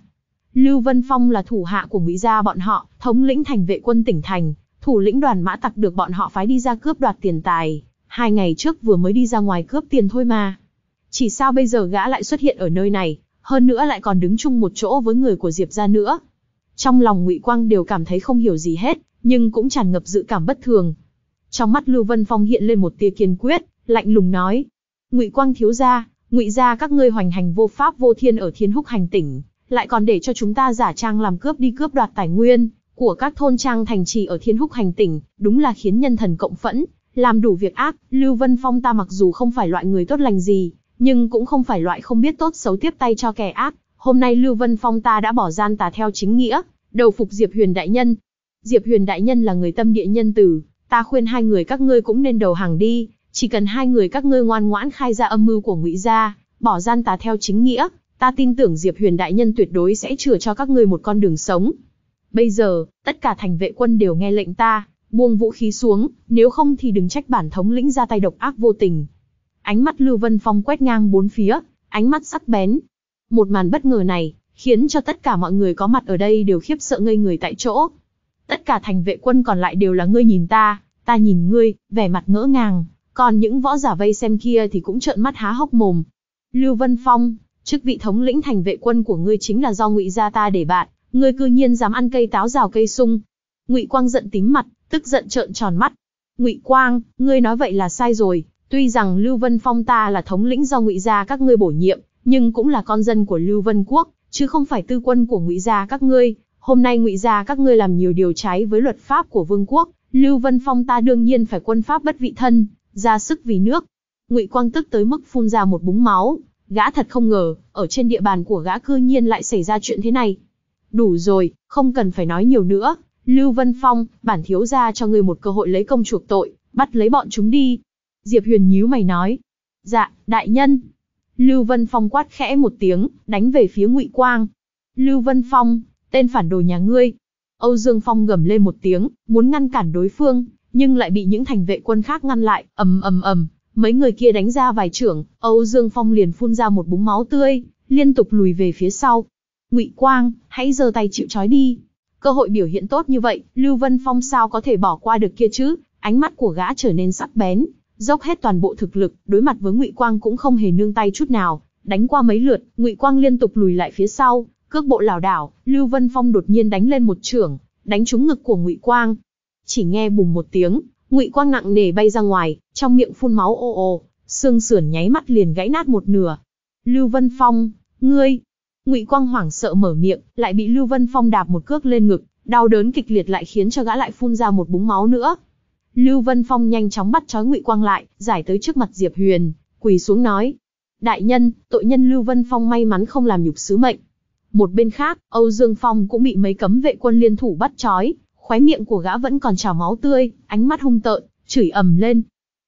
Lưu Vân Phong là thủ hạ của Ngụy gia bọn họ, thống lĩnh thành vệ quân tỉnh thành, thủ lĩnh đoàn mã tặc được bọn họ phái đi ra cướp đoạt tiền tài, hai ngày trước vừa mới đi ra ngoài cướp tiền thôi mà. Chỉ sao bây giờ gã lại xuất hiện ở nơi này, hơn nữa lại còn đứng chung một chỗ với người của Diệp gia nữa. Trong lòng Ngụy Quang đều cảm thấy không hiểu gì hết, nhưng cũng tràn ngập dự cảm bất thường. Trong mắt Lưu Vân Phong hiện lên một tia kiên quyết, lạnh lùng nói: "Ngụy Quang thiếu gia, Ngụy gia các ngươi hoành hành vô pháp vô thiên ở Thiên Húc hành tỉnh, lại còn để cho chúng ta giả trang làm cướp đi cướp đoạt tài nguyên của các thôn trang thành trì ở Thiên Húc hành tỉnh, đúng là khiến nhân thần cộng phẫn, làm đủ việc ác, Lưu Vân Phong ta mặc dù không phải loại người tốt lành gì, nhưng cũng không phải loại không biết tốt xấu tiếp tay cho kẻ ác. Hôm nay Lưu Vân Phong ta đã bỏ gian tà theo chính nghĩa, đầu phục Diệp Huyền Đại Nhân. Diệp Huyền Đại Nhân là người tâm địa nhân từ, ta khuyên hai người các ngươi cũng nên đầu hàng đi, chỉ cần hai người các ngươi ngoan ngoãn khai ra âm mưu của ngụy gia, bỏ gian tà theo chính nghĩa, ta tin tưởng Diệp Huyền Đại Nhân tuyệt đối sẽ chừa cho các ngươi một con đường sống. Bây giờ, tất cả thành vệ quân đều nghe lệnh ta, buông vũ khí xuống, nếu không thì đừng trách bản thống lĩnh ra tay độc ác vô tình. Ánh mắt Lưu Vân Phong quét ngang bốn phía, ánh mắt sắc bén. Một màn bất ngờ này, khiến cho tất cả mọi người có mặt ở đây đều khiếp sợ ngây người tại chỗ. Tất cả thành vệ quân còn lại đều là ngươi nhìn ta, ta nhìn ngươi, vẻ mặt ngỡ ngàng, còn những võ giả vây xem kia thì cũng trợn mắt há hốc mồm. Lưu Vân Phong, chức vị thống lĩnh thành vệ quân của ngươi chính là do ngụy gia ta để bạn, ngươi cư nhiên dám ăn cây táo rào cây sung. Ngụy Quang giận tím mặt, tức giận trợn tròn mắt. Ngụy Quang, ngươi nói vậy là sai rồi, Tuy rằng Lưu Vân Phong ta là thống lĩnh do Ngụy gia các ngươi bổ nhiệm, nhưng cũng là con dân của Lưu Vân quốc, chứ không phải tư quân của Ngụy gia các ngươi. Hôm nay Ngụy gia các ngươi làm nhiều điều trái với luật pháp của vương quốc, Lưu Vân Phong ta đương nhiên phải quân pháp bất vị thân, ra sức vì nước. Ngụy Quang tức tới mức phun ra một búng máu, gã thật không ngờ, ở trên địa bàn của gã cư nhiên lại xảy ra chuyện thế này. Đủ rồi, không cần phải nói nhiều nữa, Lưu Vân Phong, bản thiếu gia cho ngươi một cơ hội lấy công chuộc tội, bắt lấy bọn chúng đi. Diệp Huyền nhíu mày nói. Dạ, đại nhân. Lưu Vân Phong quát khẽ một tiếng, đánh về phía Ngụy Quang. Lưu Vân Phong, tên phản đồ nhà ngươi. Âu Dương Phong gầm lên một tiếng, muốn ngăn cản đối phương, nhưng lại bị những thành vệ quân khác ngăn lại, ầm ầm ầm, mấy người kia đánh ra vài trưởng, Âu Dương Phong liền phun ra một búng máu tươi, liên tục lùi về phía sau. Ngụy Quang, hãy giơ tay chịu trói đi. Cơ hội biểu hiện tốt như vậy, Lưu Vân Phong sao có thể bỏ qua được kia chứ? Ánh mắt của gã trở nên sắc bén, dốc hết toàn bộ thực lực, đối mặt với Ngụy Quang cũng không hề nương tay chút nào, đánh qua mấy lượt, Ngụy Quang liên tục lùi lại phía sau, cước bộ lảo đảo, Lưu Vân Phong đột nhiên đánh lên một trưởng đánh trúng ngực của Ngụy Quang. Chỉ nghe bùng một tiếng, Ngụy Quang nặng nề bay ra ngoài, trong miệng phun máu ô ô, xương sườn nháy mắt liền gãy nát một nửa. Lưu Vân Phong, ngươi! Ngụy Quang hoảng sợ mở miệng, lại bị Lưu Vân Phong đạp một cước lên ngực, đau đớn kịch liệt lại khiến cho gã lại phun ra một búng máu nữa, Lưu Vân Phong nhanh chóng bắt trói Ngụy Quang lại, giải tới trước mặt Diệp Huyền, quỳ xuống nói: "Đại nhân, tội nhân Lưu Vân Phong may mắn không làm nhục sứ mệnh." Một bên khác, Âu Dương Phong cũng bị mấy cấm vệ quân liên thủ bắt trói, khóe miệng của gã vẫn còn trào máu tươi, ánh mắt hung tợn, chửi ầm lên: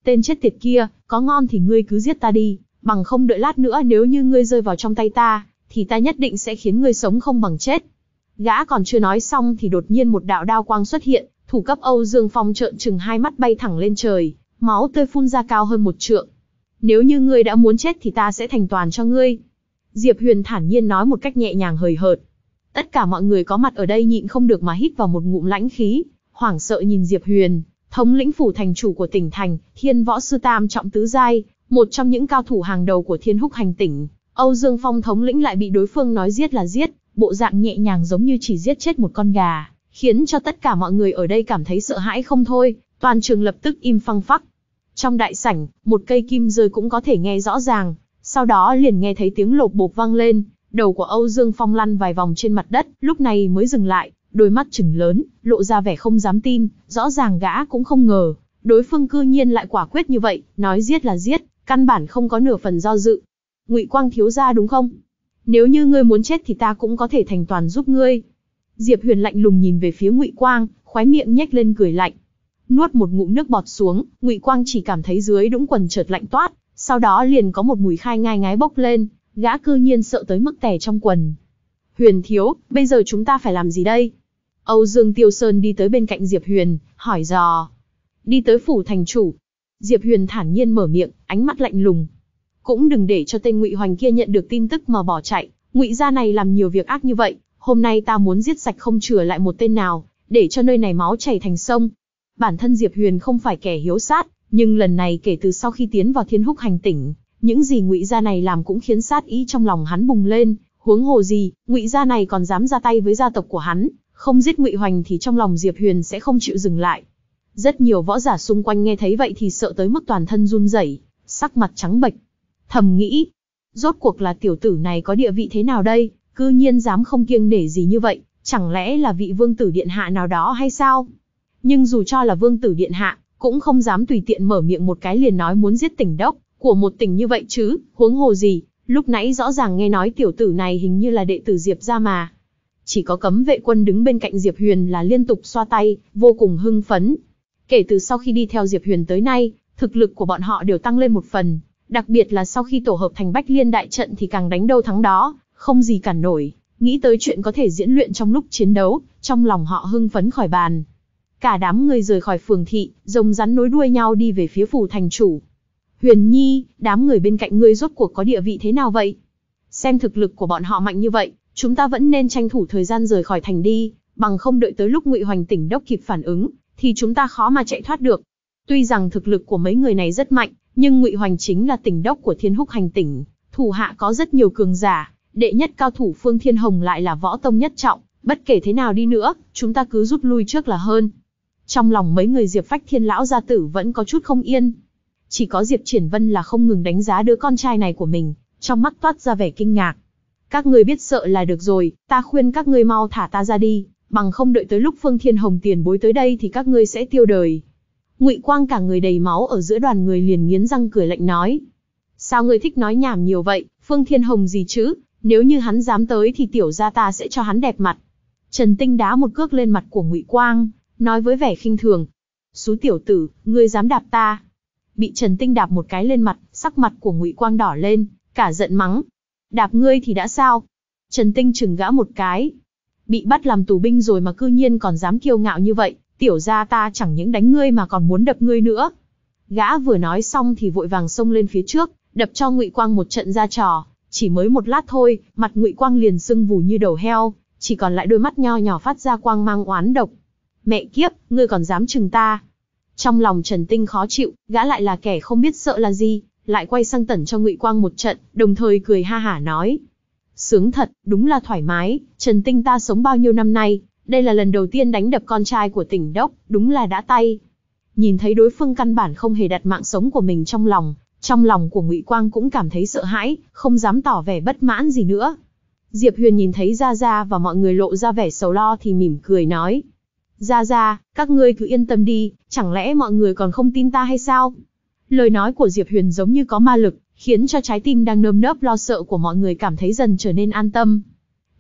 "Tên chết tiệt kia, có ngon thì ngươi cứ giết ta đi, bằng không đợi lát nữa nếu như ngươi rơi vào trong tay ta, thì ta nhất định sẽ khiến ngươi sống không bằng chết." Gã còn chưa nói xong thì đột nhiên một đạo đao quang xuất hiện, Thủ cấp Âu Dương Phong trợn trừng hai mắt bay thẳng lên trời, máu tươi phun ra cao hơn một trượng. Nếu như ngươi đã muốn chết thì ta sẽ thành toàn cho ngươi. Diệp Huyền thản nhiên nói một cách nhẹ nhàng hời hợt. Tất cả mọi người có mặt ở đây nhịn không được mà hít vào một ngụm lãnh khí, hoảng sợ nhìn Diệp Huyền, thống lĩnh phủ thành chủ của tỉnh thành, thiên võ sư tam trọng tứ giai, một trong những cao thủ hàng đầu của thiên húc hành tỉnh. Âu Dương Phong thống lĩnh lại bị đối phương nói giết là giết, bộ dạng nhẹ nhàng giống như chỉ giết chết một con gà khiến cho tất cả mọi người ở đây cảm thấy sợ hãi không thôi, toàn trường lập tức im phăng phắc. Trong đại sảnh, một cây kim rơi cũng có thể nghe rõ ràng, sau đó liền nghe thấy tiếng lột bột vang lên, đầu của Âu Dương Phong lăn vài vòng trên mặt đất, lúc này mới dừng lại, đôi mắt chừng lớn, lộ ra vẻ không dám tin, rõ ràng gã cũng không ngờ, đối phương cư nhiên lại quả quyết như vậy, nói giết là giết, căn bản không có nửa phần do dự. Ngụy Quang thiếu gia đúng không? Nếu như ngươi muốn chết thì ta cũng có thể thành toàn giúp ngươi, Diệp Huyền lạnh lùng nhìn về phía Ngụy Quang, khóe miệng nhếch lên cười lạnh. Nuốt một ngụm nước bọt xuống, Ngụy Quang chỉ cảm thấy dưới đũng quần chợt lạnh toát, sau đó liền có một mùi khai ngai ngái bốc lên, gã cư nhiên sợ tới mức tè trong quần. Huyền thiếu, bây giờ chúng ta phải làm gì đây? Âu Dương Tiêu Sơn đi tới bên cạnh Diệp Huyền, hỏi dò. Đi tới phủ thành chủ. Diệp Huyền thản nhiên mở miệng, ánh mắt lạnh lùng. Cũng đừng để cho tên Ngụy Hoành kia nhận được tin tức mà bỏ chạy, Ngụy gia này làm nhiều việc ác như vậy, hôm nay ta muốn giết sạch không chừa lại một tên nào, để cho nơi này máu chảy thành sông. Bản thân Diệp Huyền không phải kẻ hiếu sát, nhưng lần này kể từ sau khi tiến vào thiên húc hành tỉnh, những gì ngụy gia này làm cũng khiến sát ý trong lòng hắn bùng lên, huống hồ gì, ngụy gia này còn dám ra tay với gia tộc của hắn, không giết ngụy hoành thì trong lòng Diệp Huyền sẽ không chịu dừng lại. Rất nhiều võ giả xung quanh nghe thấy vậy thì sợ tới mức toàn thân run rẩy, sắc mặt trắng bệch. Thầm nghĩ, rốt cuộc là tiểu tử này có địa vị thế nào đây, cư nhiên dám không kiêng nể gì như vậy, chẳng lẽ là vị vương tử điện hạ nào đó hay sao? Nhưng dù cho là vương tử điện hạ, cũng không dám tùy tiện mở miệng một cái liền nói muốn giết tỉnh đốc, của một tỉnh như vậy chứ, huống hồ gì, lúc nãy rõ ràng nghe nói tiểu tử này hình như là đệ tử Diệp ra mà. Chỉ có cấm vệ quân đứng bên cạnh Diệp Huyền là liên tục xoa tay, vô cùng hưng phấn. Kể từ sau khi đi theo Diệp Huyền tới nay, thực lực của bọn họ đều tăng lên một phần, đặc biệt là sau khi tổ hợp thành Bách Liên đại trận thì càng đánh đâu thắng đó, không gì cản nổi, nghĩ tới chuyện có thể diễn luyện trong lúc chiến đấu, trong lòng họ hưng phấn khỏi bàn. Cả đám người rời khỏi phường thị, rồng rắn nối đuôi nhau đi về phía phủ thành chủ. Huyền Nhi, đám người bên cạnh ngươi rốt cuộc có địa vị thế nào vậy? Xem thực lực của bọn họ mạnh như vậy, chúng ta vẫn nên tranh thủ thời gian rời khỏi thành đi, bằng không đợi tới lúc Ngụy Hoành tỉnh đốc kịp phản ứng, thì chúng ta khó mà chạy thoát được. Tuy rằng thực lực của mấy người này rất mạnh, nhưng Ngụy Hoành chính là tỉnh đốc của Thiên Húc hành tỉnh, thủ hạ có rất nhiều cường giả, đệ nhất cao thủ Phương Thiên Hồng lại là võ tông nhất trọng, bất kể thế nào đi nữa, chúng ta cứ rút lui trước là hơn. Trong lòng mấy người Diệp Phách Thiên lão gia tử vẫn có chút không yên. Chỉ có Diệp Triển Vân là không ngừng đánh giá đứa con trai này của mình, trong mắt toát ra vẻ kinh ngạc. Các người biết sợ là được rồi, ta khuyên các người mau thả ta ra đi, bằng không đợi tới lúc Phương Thiên Hồng tiền bối tới đây thì các ngươi sẽ tiêu đời. Ngụy Quang cả người đầy máu ở giữa đoàn người liền nghiến răng cười lạnh nói. Sao ngươi thích nói nhảm nhiều vậy, Phương Thiên Hồng gì chứ, nếu như hắn dám tới thì tiểu gia ta sẽ cho hắn đẹp mặt. Trần Tinh đá một cước lên mặt của Ngụy Quang, nói với vẻ khinh thường. Xú tiểu tử, ngươi dám đạp ta. Bị Trần Tinh đạp một cái lên mặt, sắc mặt của Ngụy Quang đỏ lên, cả giận mắng. Đạp ngươi thì đã sao? Trần Tinh chừng gã một cái. Bị bắt làm tù binh rồi mà cư nhiên còn dám kiêu ngạo như vậy, tiểu gia ta chẳng những đánh ngươi mà còn muốn đập ngươi nữa. Gã vừa nói xong thì vội vàng xông lên phía trước, đập cho Ngụy Quang một trận ra trò. Chỉ mới một lát thôi, mặt Ngụy Quang liền sưng vù như đầu heo, chỉ còn lại đôi mắt nho nhỏ phát ra quang mang oán độc. Mẹ kiếp, ngươi còn dám chừng ta? Trong lòng Trần Tinh khó chịu, gã lại là kẻ không biết sợ là gì, lại quay sang tẩn cho Ngụy Quang một trận, đồng thời cười ha hả nói: "Sướng thật, đúng là thoải mái, Trần Tinh ta sống bao nhiêu năm nay, đây là lần đầu tiên đánh đập con trai của tỉnh đốc, đúng là đã tay." Nhìn thấy đối phương căn bản không hề đặt mạng sống của mình trong lòng, trong lòng của Ngụy Quang cũng cảm thấy sợ hãi, không dám tỏ vẻ bất mãn gì nữa. Diệp Huyền nhìn thấy Gia Gia và mọi người lộ ra vẻ sầu lo thì mỉm cười nói. Gia Gia, các ngươi cứ yên tâm đi, chẳng lẽ mọi người còn không tin ta hay sao? Lời nói của Diệp Huyền giống như có ma lực, khiến cho trái tim đang nơm nớp lo sợ của mọi người cảm thấy dần trở nên an tâm.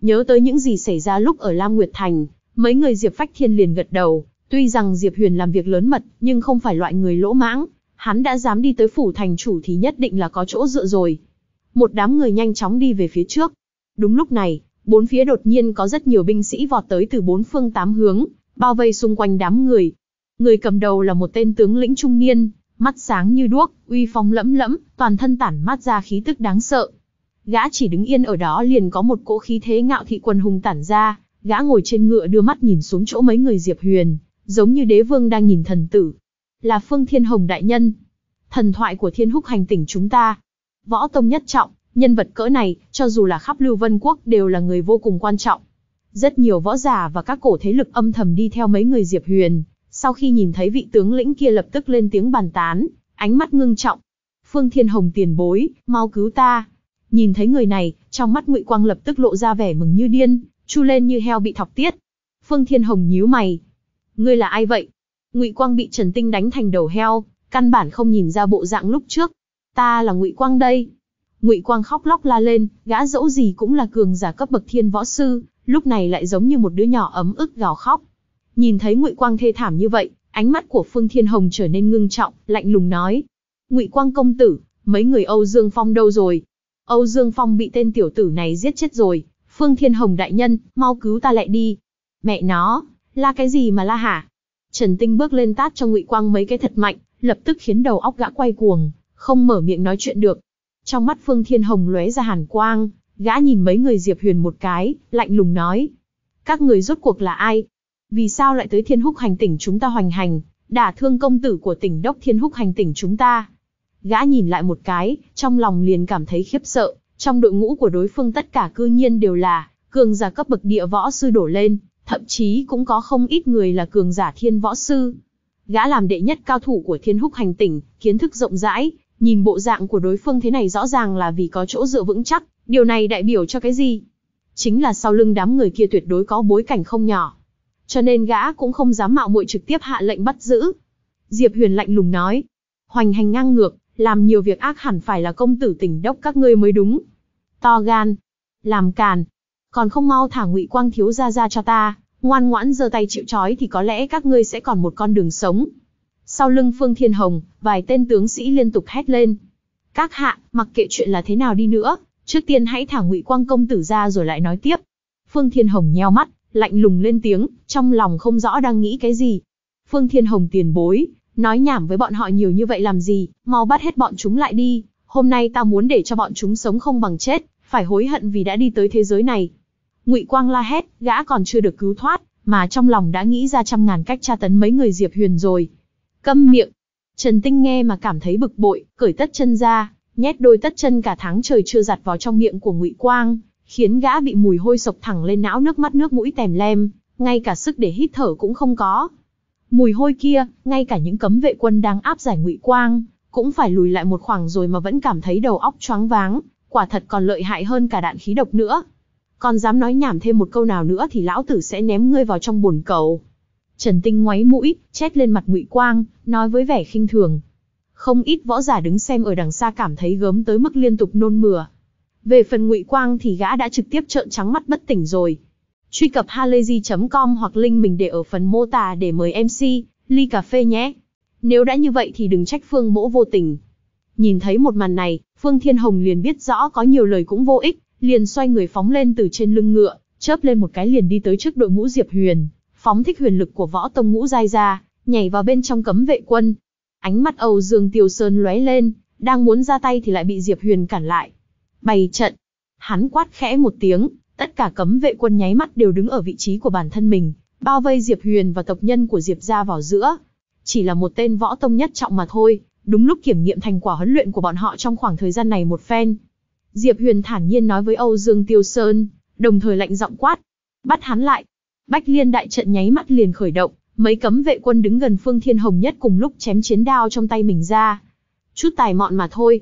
Nhớ tới những gì xảy ra lúc ở Lam Nguyệt Thành, mấy người Diệp Phách Thiên liền gật đầu, tuy rằng Diệp Huyền làm việc lớn mật, nhưng không phải loại người lỗ mãng, hắn đã dám đi tới phủ thành chủ thì nhất định là có chỗ dựa rồi. Một đám người nhanh chóng đi về phía trước. Đúng lúc này, bốn phía đột nhiên có rất nhiều binh sĩ vọt tới từ bốn phương tám hướng, bao vây xung quanh đám người. Người cầm đầu là một tên tướng lĩnh trung niên, mắt sáng như đuốc, uy phong lẫm lẫm, toàn thân tản mát ra khí tức đáng sợ. Gã chỉ đứng yên ở đó liền có một cỗ khí thế ngạo thị quần hùng tản ra, gã ngồi trên ngựa đưa mắt nhìn xuống chỗ mấy người Diệp Huyền, giống như đế vương đang nhìn thần tử là Phương Thiên Hồng Đại Nhân. Thần thoại của thiên húc hành tỉnh chúng ta. Võ Tông nhất trọng, nhân vật cỡ này, cho dù là khắp Lưu Vân Quốc đều là người vô cùng quan trọng. Rất nhiều võ giả và các cổ thế lực âm thầm đi theo mấy người Diệp Huyền, sau khi nhìn thấy vị tướng lĩnh kia lập tức lên tiếng bàn tán, ánh mắt ngưng trọng. Phương Thiên Hồng tiền bối, mau cứu ta. Nhìn thấy người này, trong mắt Ngụy Quang lập tức lộ ra vẻ mừng như điên, chu lên như heo bị thọc tiết. Phương Thiên Hồng nhíu mày. Ngươi là ai vậy? Ngụy Quang bị Trần Tinh đánh thành đầu heo, căn bản không nhìn ra bộ dạng lúc trước. Ta là Ngụy Quang đây. Ngụy Quang khóc lóc la lên, gã dẫu gì cũng là cường giả cấp bậc thiên võ sư, lúc này lại giống như một đứa nhỏ ấm ức gào khóc. Nhìn thấy Ngụy Quang thê thảm như vậy, ánh mắt của Phương Thiên Hồng trở nên ngưng trọng, lạnh lùng nói: "Ngụy Quang công tử, mấy người Âu Dương Phong đâu rồi? Âu Dương Phong bị tên tiểu tử này giết chết rồi, Phương Thiên Hồng đại nhân, mau cứu ta lại đi. Mẹ nó, la cái gì mà la hả? Trần Tinh bước lên tát cho Ngụy Quang mấy cái thật mạnh, lập tức khiến đầu óc gã quay cuồng, không mở miệng nói chuyện được. Trong mắt Phương Thiên Hồng lóe ra hàn quang, gã nhìn mấy người Diệp Huyền một cái, lạnh lùng nói: "Các người rốt cuộc là ai? Vì sao lại tới Thiên Húc hành tỉnh chúng ta hoành hành, đả thương công tử của tỉnh đốc Thiên Húc hành tỉnh chúng ta?" Gã nhìn lại một cái, trong lòng liền cảm thấy khiếp sợ, trong đội ngũ của đối phương tất cả cư nhiên đều là cường giả cấp bậc địa võ sư đổ lên, thậm chí cũng có không ít người là cường giả thiên võ sư. Gã làm đệ nhất cao thủ của thiên húc hành tỉnh, kiến thức rộng rãi, nhìn bộ dạng của đối phương thế này rõ ràng là vì có chỗ dựa vững chắc, điều này đại biểu cho cái gì? Chính là sau lưng đám người kia tuyệt đối có bối cảnh không nhỏ. Cho nên gã cũng không dám mạo muội trực tiếp hạ lệnh bắt giữ. Diệp Huyền lạnh lùng nói, hoành hành ngang ngược, làm nhiều việc ác hẳn phải là công tử tỉnh đốc các ngươi mới đúng. To gan, làm càn, còn không mau thả ngụy quang thiếu ra ra cho ta, ngoan ngoãn giơ tay chịu trói thì có lẽ các ngươi sẽ còn một con đường sống. Sau lưng Phương Thiên Hồng, vài tên tướng sĩ liên tục hét lên. Các hạ, mặc kệ chuyện là thế nào đi nữa, trước tiên hãy thả ngụy quang công tử ra rồi lại nói tiếp. Phương Thiên Hồng nheo mắt, lạnh lùng lên tiếng, trong lòng không rõ đang nghĩ cái gì. Phương Thiên Hồng tiền bối, nói nhảm với bọn họ nhiều như vậy làm gì, mau bắt hết bọn chúng lại đi, hôm nay ta muốn để cho bọn chúng sống không bằng chết, phải hối hận vì đã đi tới thế giới này. Ngụy Quang la hét, gã còn chưa được cứu thoát, mà trong lòng đã nghĩ ra trăm ngàn cách tra tấn mấy người Diệp Huyền rồi. Câm miệng. Trần Tinh nghe mà cảm thấy bực bội, cởi tất chân ra, nhét đôi tất chân cả tháng trời chưa giặt vào trong miệng của Ngụy Quang, khiến gã bị mùi hôi sộc thẳng lên não nước mắt nước mũi tèm lem, ngay cả sức để hít thở cũng không có. Mùi hôi kia, ngay cả những cấm vệ quân đang áp giải Ngụy Quang, cũng phải lùi lại một khoảng rồi mà vẫn cảm thấy đầu óc choáng váng, quả thật còn lợi hại hơn cả đạn khí độc nữa còn dám nói nhảm thêm một câu nào nữa thì lão tử sẽ ném ngươi vào trong bồn cầu. Trần Tinh ngoáy mũi, chét lên mặt Ngụy Quang, nói với vẻ khinh thường. Không ít võ giả đứng xem ở đằng xa cảm thấy gớm tới mức liên tục nôn mửa. Về phần Ngụy Quang thì gã đã trực tiếp trợn trắng mắt bất tỉnh rồi. Truy cập halayzi.com hoặc link mình để ở phần mô tả để mời MC, ly cà phê nhé. Nếu đã như vậy thì đừng trách Phương Mỗ vô tình. Nhìn thấy một màn này, Phương Thiên Hồng liền biết rõ có nhiều lời cũng vô ích, liền xoay người phóng lên từ trên lưng ngựa, chớp lên một cái liền đi tới trước đội ngũ Diệp Huyền, phóng thích huyền lực của võ tông ngũ giai ra, nhảy vào bên trong cấm vệ quân. Ánh mắt Âu Dương Tiêu Sơn lóe lên, đang muốn ra tay thì lại bị Diệp Huyền cản lại. Bày trận. Hắn quát khẽ một tiếng, tất cả cấm vệ quân nháy mắt đều đứng ở vị trí của bản thân mình, bao vây Diệp Huyền và tộc nhân của Diệp gia vào giữa. Chỉ là một tên võ tông nhất trọng mà thôi, đúng lúc kiểm nghiệm thành quả huấn luyện của bọn họ trong khoảng thời gian này một phen. Diệp Huyền thản nhiên nói với Âu Dương Tiêu Sơn, đồng thời lạnh giọng quát. Bắt hắn lại. Bách liên đại trận nháy mắt liền khởi động, mấy cấm vệ quân đứng gần Phương Thiên Hồng nhất cùng lúc chém chiến đao trong tay mình ra. Chút tài mọn mà thôi.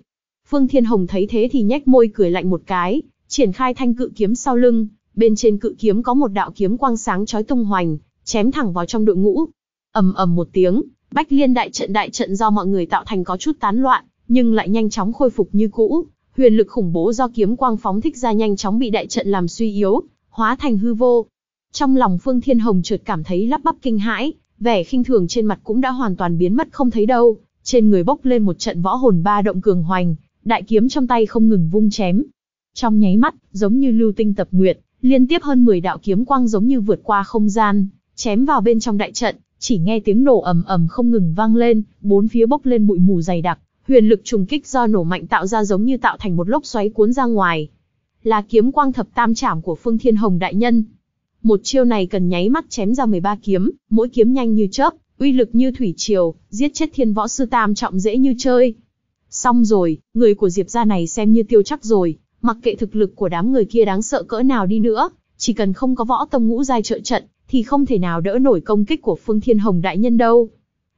Phương Thiên Hồng thấy thế thì nhếch môi cười lạnh một cái, triển khai thanh cự kiếm sau lưng, bên trên cự kiếm có một đạo kiếm quang sáng chói tung hoành, chém thẳng vào trong đội ngũ. Ầm ầm một tiếng, Bách Liên đại trận đại trận do mọi người tạo thành có chút tán loạn, nhưng lại nhanh chóng khôi phục như cũ, huyền lực khủng bố do kiếm quang phóng thích ra nhanh chóng bị đại trận làm suy yếu, hóa thành hư vô. Trong lòng Phương Thiên Hồng chợt cảm thấy lắp bắp kinh hãi, vẻ khinh thường trên mặt cũng đã hoàn toàn biến mất không thấy đâu, trên người bốc lên một trận võ hồn ba động cường hoành, đại kiếm trong tay không ngừng vung chém. Trong nháy mắt, giống như lưu tinh tập nguyệt, liên tiếp hơn 10 đạo kiếm quang giống như vượt qua không gian, chém vào bên trong đại trận, chỉ nghe tiếng nổ ầm ầm không ngừng vang lên, bốn phía bốc lên bụi mù dày đặc, Huyền lực trùng kích do nổ mạnh tạo ra giống như tạo thành một lốc xoáy cuốn ra ngoài. Là kiếm quang thập tam trảm của Phương Thiên Hồng đại nhân. Một chiêu này cần nháy mắt chém ra 13 kiếm, mỗi kiếm nhanh như chớp, uy lực như thủy triều, giết chết thiên võ sư tam trọng dễ như chơi. Xong rồi, người của Diệp gia này xem như tiêu chắc rồi, mặc kệ thực lực của đám người kia đáng sợ cỡ nào đi nữa, chỉ cần không có võ tông ngũ giai trợ trận, thì không thể nào đỡ nổi công kích của Phương Thiên Hồng đại nhân đâu.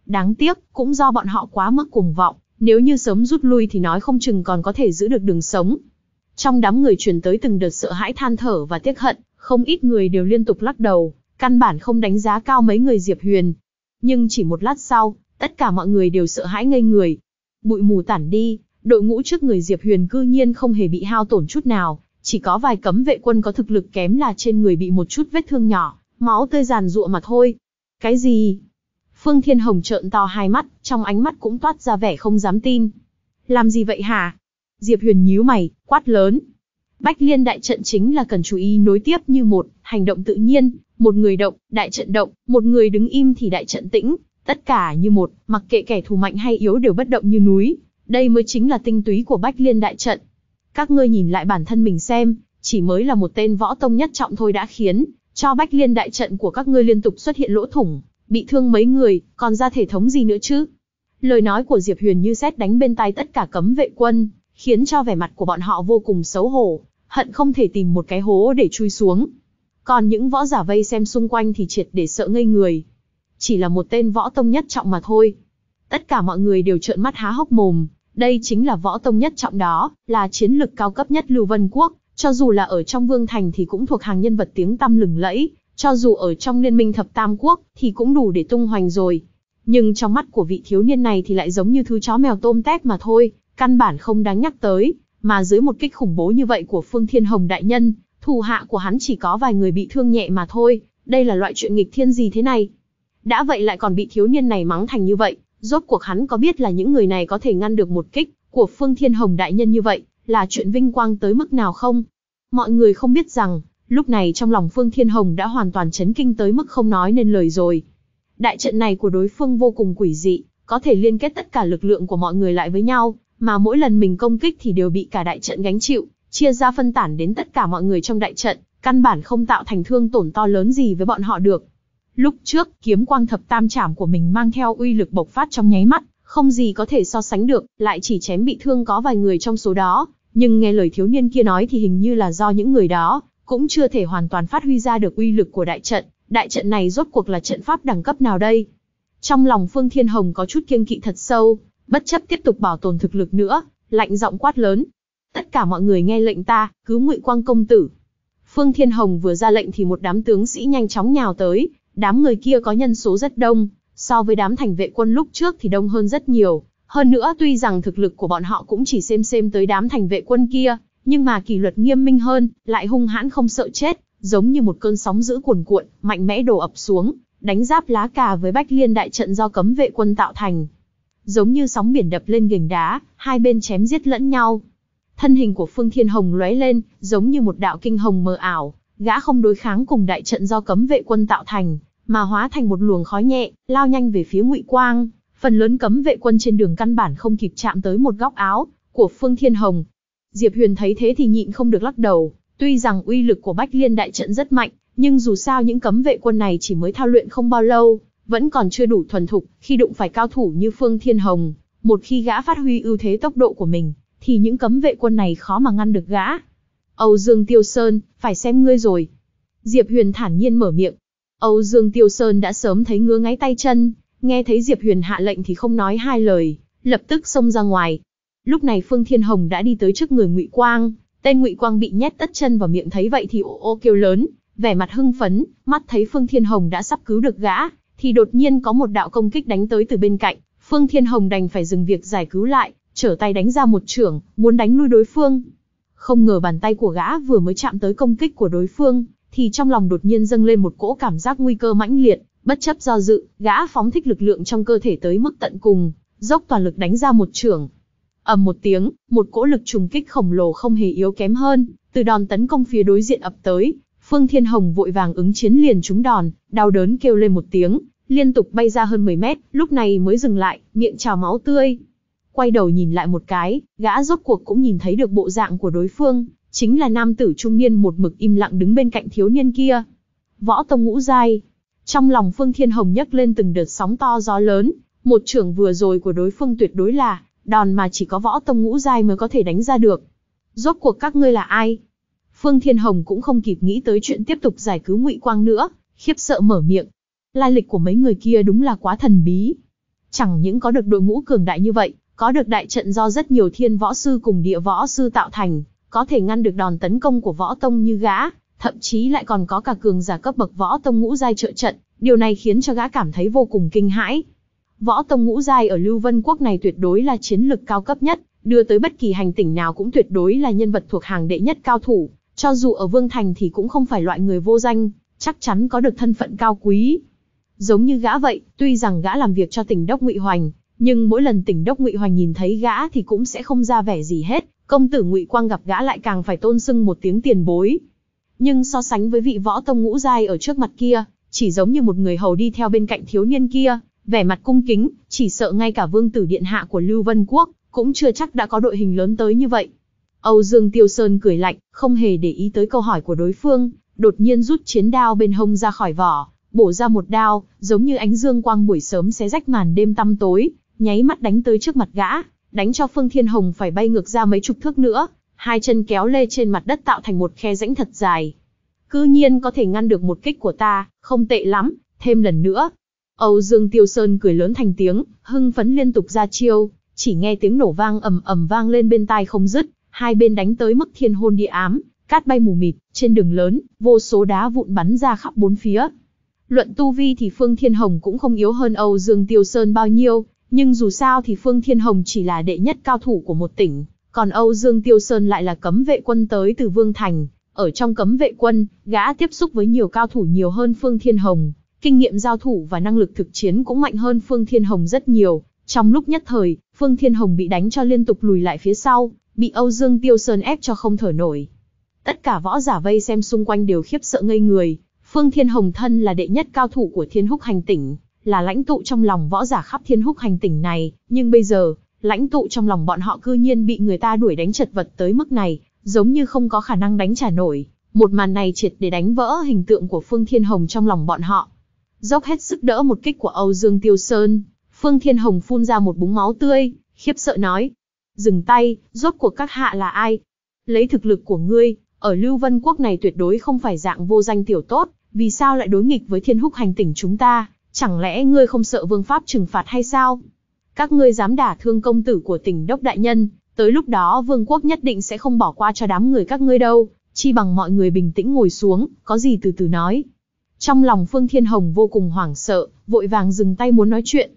Đáng tiếc, cũng do bọn họ quá mức cuồng vọng, nếu như sớm rút lui thì nói không chừng còn có thể giữ được đường sống. Trong đám người truyền tới từng đợt sợ hãi than thở và tiếc hận, không ít người đều liên tục lắc đầu, căn bản không đánh giá cao mấy người Diệp Huyền. Nhưng chỉ một lát sau, tất cả mọi người đều sợ hãi ngây người. Bụi mù tản đi, đội ngũ trước người Diệp Huyền cư nhiên không hề bị hao tổn chút nào, chỉ có vài cấm vệ quân có thực lực kém là trên người bị một chút vết thương nhỏ, máu tươi giàn rụa mà thôi. Cái gì? Phương Thiên Hồng trợn to hai mắt, trong ánh mắt cũng toát ra vẻ không dám tin. Làm gì vậy hả? Diệp Huyền nhíu mày, quát lớn. Bách liên đại trận chính là cần chú ý nối tiếp như một, hành động tự nhiên, một người động, đại trận động, một người đứng im thì đại trận tĩnh, tất cả như một, mặc kệ kẻ thù mạnh hay yếu đều bất động như núi. Đây mới chính là tinh túy của Bách Liên Đại Trận. Các ngươi nhìn lại bản thân mình xem, chỉ mới là một tên võ tông nhất trọng thôi đã khiến cho Bách Liên Đại Trận của các ngươi liên tục xuất hiện lỗ thủng, bị thương mấy người, còn ra thể thống gì nữa chứ? Lời nói của Diệp Huyền như xét đánh bên tai tất cả cấm vệ quân, khiến cho vẻ mặt của bọn họ vô cùng xấu hổ, hận không thể tìm một cái hố để chui xuống. Còn những võ giả vây xem xung quanh thì triệt để sợ ngây người. Chỉ là một tên võ tông nhất trọng mà thôi. Tất cả mọi người đều trợn mắt há hốc mồm, đây chính là võ tông nhất trọng đó, là chiến lực cao cấp nhất Lưu Vân Quốc, cho dù là ở trong vương thành thì cũng thuộc hàng nhân vật tiếng tăm lừng lẫy, cho dù ở trong liên minh thập tam quốc, thì cũng đủ để tung hoành rồi. Nhưng trong mắt của vị thiếu niên này thì lại giống như thứ chó mèo tôm tép mà thôi, căn bản không đáng nhắc tới. Mà dưới một kích khủng bố như vậy của Phương Thiên Hồng Đại Nhân, thủ hạ của hắn chỉ có vài người bị thương nhẹ mà thôi, đây là loại chuyện nghịch thiên gì thế này. Đã vậy lại còn bị thiếu niên này mắng thành như vậy, rốt cuộc hắn có biết là những người này có thể ngăn được một kích của Phương Thiên Hồng Đại Nhân như vậy, là chuyện vinh quang tới mức nào không? Mọi người không biết rằng, Lúc này trong lòng Phương Thiên Hồng đã hoàn toàn chấn kinh tới mức không nói nên lời rồi. Đại trận này của đối phương vô cùng quỷ dị, có thể liên kết tất cả lực lượng của mọi người lại với nhau, mà mỗi lần mình công kích thì đều bị cả đại trận gánh chịu, chia ra phân tản đến tất cả mọi người trong đại trận, căn bản không tạo thành thương tổn to lớn gì với bọn họ được. Lúc trước, kiếm quang thập tam trảm của mình mang theo uy lực bộc phát trong nháy mắt, không gì có thể so sánh được, lại chỉ chém bị thương có vài người trong số đó, nhưng nghe lời thiếu niên kia nói thì hình như là do những người đó cũng chưa thể hoàn toàn phát huy ra được uy lực của đại trận, đại trận này rốt cuộc là trận pháp đẳng cấp nào đây? Trong lòng Phương Thiên Hồng có chút kiêng kỵ thật sâu, bất chấp tiếp tục bảo tồn thực lực nữa, lạnh giọng quát lớn. Tất cả mọi người nghe lệnh ta, cứu Ngụy Quang công tử. Phương Thiên Hồng vừa ra lệnh thì một đám tướng sĩ nhanh chóng nhào tới, đám người kia có nhân số rất đông, so với đám thành vệ quân lúc trước thì đông hơn rất nhiều. Hơn nữa tuy rằng thực lực của bọn họ cũng chỉ xem xem tới đám thành vệ quân kia, nhưng mà kỷ luật nghiêm minh hơn, lại hung hãn không sợ chết, giống như một cơn sóng dữ cuồn cuộn, mạnh mẽ đổ ập xuống, đánh giáp lá cà với Bách Liên đại trận do cấm vệ quân tạo thành. Giống như sóng biển đập lên gành đá, hai bên chém giết lẫn nhau. Thân hình của Phương Thiên Hồng lóe lên, giống như một đạo kinh hồng mờ ảo, gã không đối kháng cùng đại trận do cấm vệ quân tạo thành, mà hóa thành một luồng khói nhẹ, lao nhanh về phía Ngụy Quang. Phần lớn cấm vệ quân trên đường căn bản không kịp chạm tới một góc áo của Phương Thiên Hồng, Diệp Huyền thấy thế thì nhịn không được lắc đầu, tuy rằng uy lực của Bách Liên đại trận rất mạnh, nhưng dù sao những cấm vệ quân này chỉ mới thao luyện không bao lâu, vẫn còn chưa đủ thuần thục, khi đụng phải cao thủ như Phương Thiên Hồng, một khi gã phát huy ưu thế tốc độ của mình, thì những cấm vệ quân này khó mà ngăn được gã. Âu Dương Tiêu Sơn, phải xem ngươi rồi. Diệp Huyền thản nhiên mở miệng. Âu Dương Tiêu Sơn đã sớm thấy ngứa ngáy tay chân, nghe thấy Diệp Huyền hạ lệnh thì không nói hai lời, lập tức xông ra ngoài, Lúc này Phương Thiên Hồng đã đi tới trước người Ngụy Quang, tên Ngụy Quang bị nhét tất chân vào miệng thấy vậy thì ô ô kêu lớn, vẻ mặt hưng phấn, mắt thấy Phương Thiên Hồng đã sắp cứu được gã, thì đột nhiên có một đạo công kích đánh tới từ bên cạnh, Phương Thiên Hồng đành phải dừng việc giải cứu lại, trở tay đánh ra một trưởng, muốn đánh lui đối phương. Không ngờ bàn tay của gã vừa mới chạm tới công kích của đối phương, thì trong lòng đột nhiên dâng lên một cỗ cảm giác nguy cơ mãnh liệt, bất chấp do dự, gã phóng thích lực lượng trong cơ thể tới mức tận cùng, dốc toàn lực đánh ra một trưởng ầm một tiếng, một cỗ lực trùng kích khổng lồ không hề yếu kém hơn, từ đòn tấn công phía đối diện ập tới, Phương Thiên Hồng vội vàng ứng chiến liền trúng đòn, đau đớn kêu lên một tiếng, liên tục bay ra hơn 10 mét, lúc này mới dừng lại, miệng trào máu tươi. Quay đầu nhìn lại một cái, gã rốt cuộc cũng nhìn thấy được bộ dạng của đối phương, chính là nam tử trung niên một mực im lặng đứng bên cạnh thiếu niên kia. Võ tông ngũ giai. Trong lòng Phương Thiên Hồng nhấc lên từng đợt sóng to gió lớn, một trưởng vừa rồi của đối phương tuyệt đối là đòn mà chỉ có võ tông ngũ giai mới có thể đánh ra được. Rốt cuộc các ngươi là ai? Phương Thiên Hồng cũng không kịp nghĩ tới chuyện tiếp tục giải cứu Ngụy Quang nữa, khiếp sợ mở miệng. Lai lịch của mấy người kia đúng là quá thần bí. Chẳng những có được đội ngũ cường đại như vậy, có được đại trận do rất nhiều thiên võ sư cùng địa võ sư tạo thành, có thể ngăn được đòn tấn công của võ tông như gã, thậm chí lại còn có cả cường giả cấp bậc võ tông ngũ giai trợ trận, điều này khiến cho gã cảm thấy vô cùng kinh hãi. Võ tông ngũ giai ở Lưu Vân Quốc này tuyệt đối là chiến lực cao cấp nhất, đưa tới bất kỳ hành tỉnh nào cũng tuyệt đối là nhân vật thuộc hàng đệ nhất cao thủ, cho dù ở Vương Thành thì cũng không phải loại người vô danh, chắc chắn có được thân phận cao quý. Giống như gã vậy, tuy rằng gã làm việc cho tỉnh đốc Ngụy Hoành, nhưng mỗi lần tỉnh đốc Ngụy Hoành nhìn thấy gã thì cũng sẽ không ra vẻ gì hết, công tử Ngụy Quang gặp gã lại càng phải tôn sưng một tiếng tiền bối. Nhưng so sánh với vị võ tông ngũ giai ở trước mặt kia, chỉ giống như một người hầu đi theo bên cạnh thiếu niên kia, vẻ mặt cung kính, chỉ sợ ngay cả vương tử điện hạ của Lưu Vân Quốc, cũng chưa chắc đã có đội hình lớn tới như vậy. Âu Dương Tiêu Sơn cười lạnh, không hề để ý tới câu hỏi của đối phương, đột nhiên rút chiến đao bên hông ra khỏi vỏ, bổ ra một đao, giống như ánh dương quang buổi sớm xé rách màn đêm tăm tối, nháy mắt đánh tới trước mặt gã, đánh cho Phương Thiên Hồng phải bay ngược ra mấy chục thước nữa, hai chân kéo lê trên mặt đất tạo thành một khe rãnh thật dài. Cư nhiên có thể ngăn được một kích của ta, không tệ lắm, thêm lần nữa, Âu Dương Tiêu Sơn cười lớn thành tiếng, hưng phấn liên tục ra chiêu, chỉ nghe tiếng nổ vang ầm ầm vang lên bên tai không dứt, hai bên đánh tới mức thiên hôn địa ám, cát bay mù mịt, trên đường lớn, vô số đá vụn bắn ra khắp bốn phía. Luận tu vi thì Phương Thiên Hồng cũng không yếu hơn Âu Dương Tiêu Sơn bao nhiêu, nhưng dù sao thì Phương Thiên Hồng chỉ là đệ nhất cao thủ của một tỉnh, còn Âu Dương Tiêu Sơn lại là cấm vệ quân tới từ Vương Thành. Ở trong cấm vệ quân, gã tiếp xúc với nhiều cao thủ nhiều hơn Phương Thiên Hồng, kinh nghiệm giao thủ và năng lực thực chiến cũng mạnh hơn Phương Thiên Hồng rất nhiều. Trong lúc nhất thời, Phương Thiên Hồng bị đánh cho liên tục lùi lại phía sau, bị Âu Dương Tiêu Sơn ép cho không thở nổi. Tất cả võ giả vây xem xung quanh đều khiếp sợ ngây người, Phương Thiên Hồng thân là đệ nhất cao thủ của Thiên Húc hành tỉnh, là lãnh tụ trong lòng võ giả khắp Thiên Húc hành tỉnh này, nhưng bây giờ, lãnh tụ trong lòng bọn họ cư nhiên bị người ta đuổi đánh chật vật tới mức này, giống như không có khả năng đánh trả nổi. Một màn này triệt để đánh vỡ hình tượng của Phương Thiên Hồng trong lòng bọn họ dốc hết sức đỡ một kích của Âu Dương Tiêu Sơn. Phương Thiên Hồng phun ra một búng máu tươi, khiếp sợ nói. Dừng tay, rốt cuộc các hạ là ai? Lấy thực lực của ngươi, ở Lưu Vân Quốc này tuyệt đối không phải dạng vô danh tiểu tốt, vì sao lại đối nghịch với thiên húc hành tỉnh chúng ta? Chẳng lẽ ngươi không sợ vương pháp trừng phạt hay sao? Các ngươi dám đả thương công tử của tỉnh Đốc Đại Nhân, tới lúc đó vương quốc nhất định sẽ không bỏ qua cho đám người các ngươi đâu, chi bằng mọi người bình tĩnh ngồi xuống, có gì từ từ nói. Trong lòng Phương Thiên Hồng vô cùng hoảng sợ, vội vàng dừng tay muốn nói chuyện.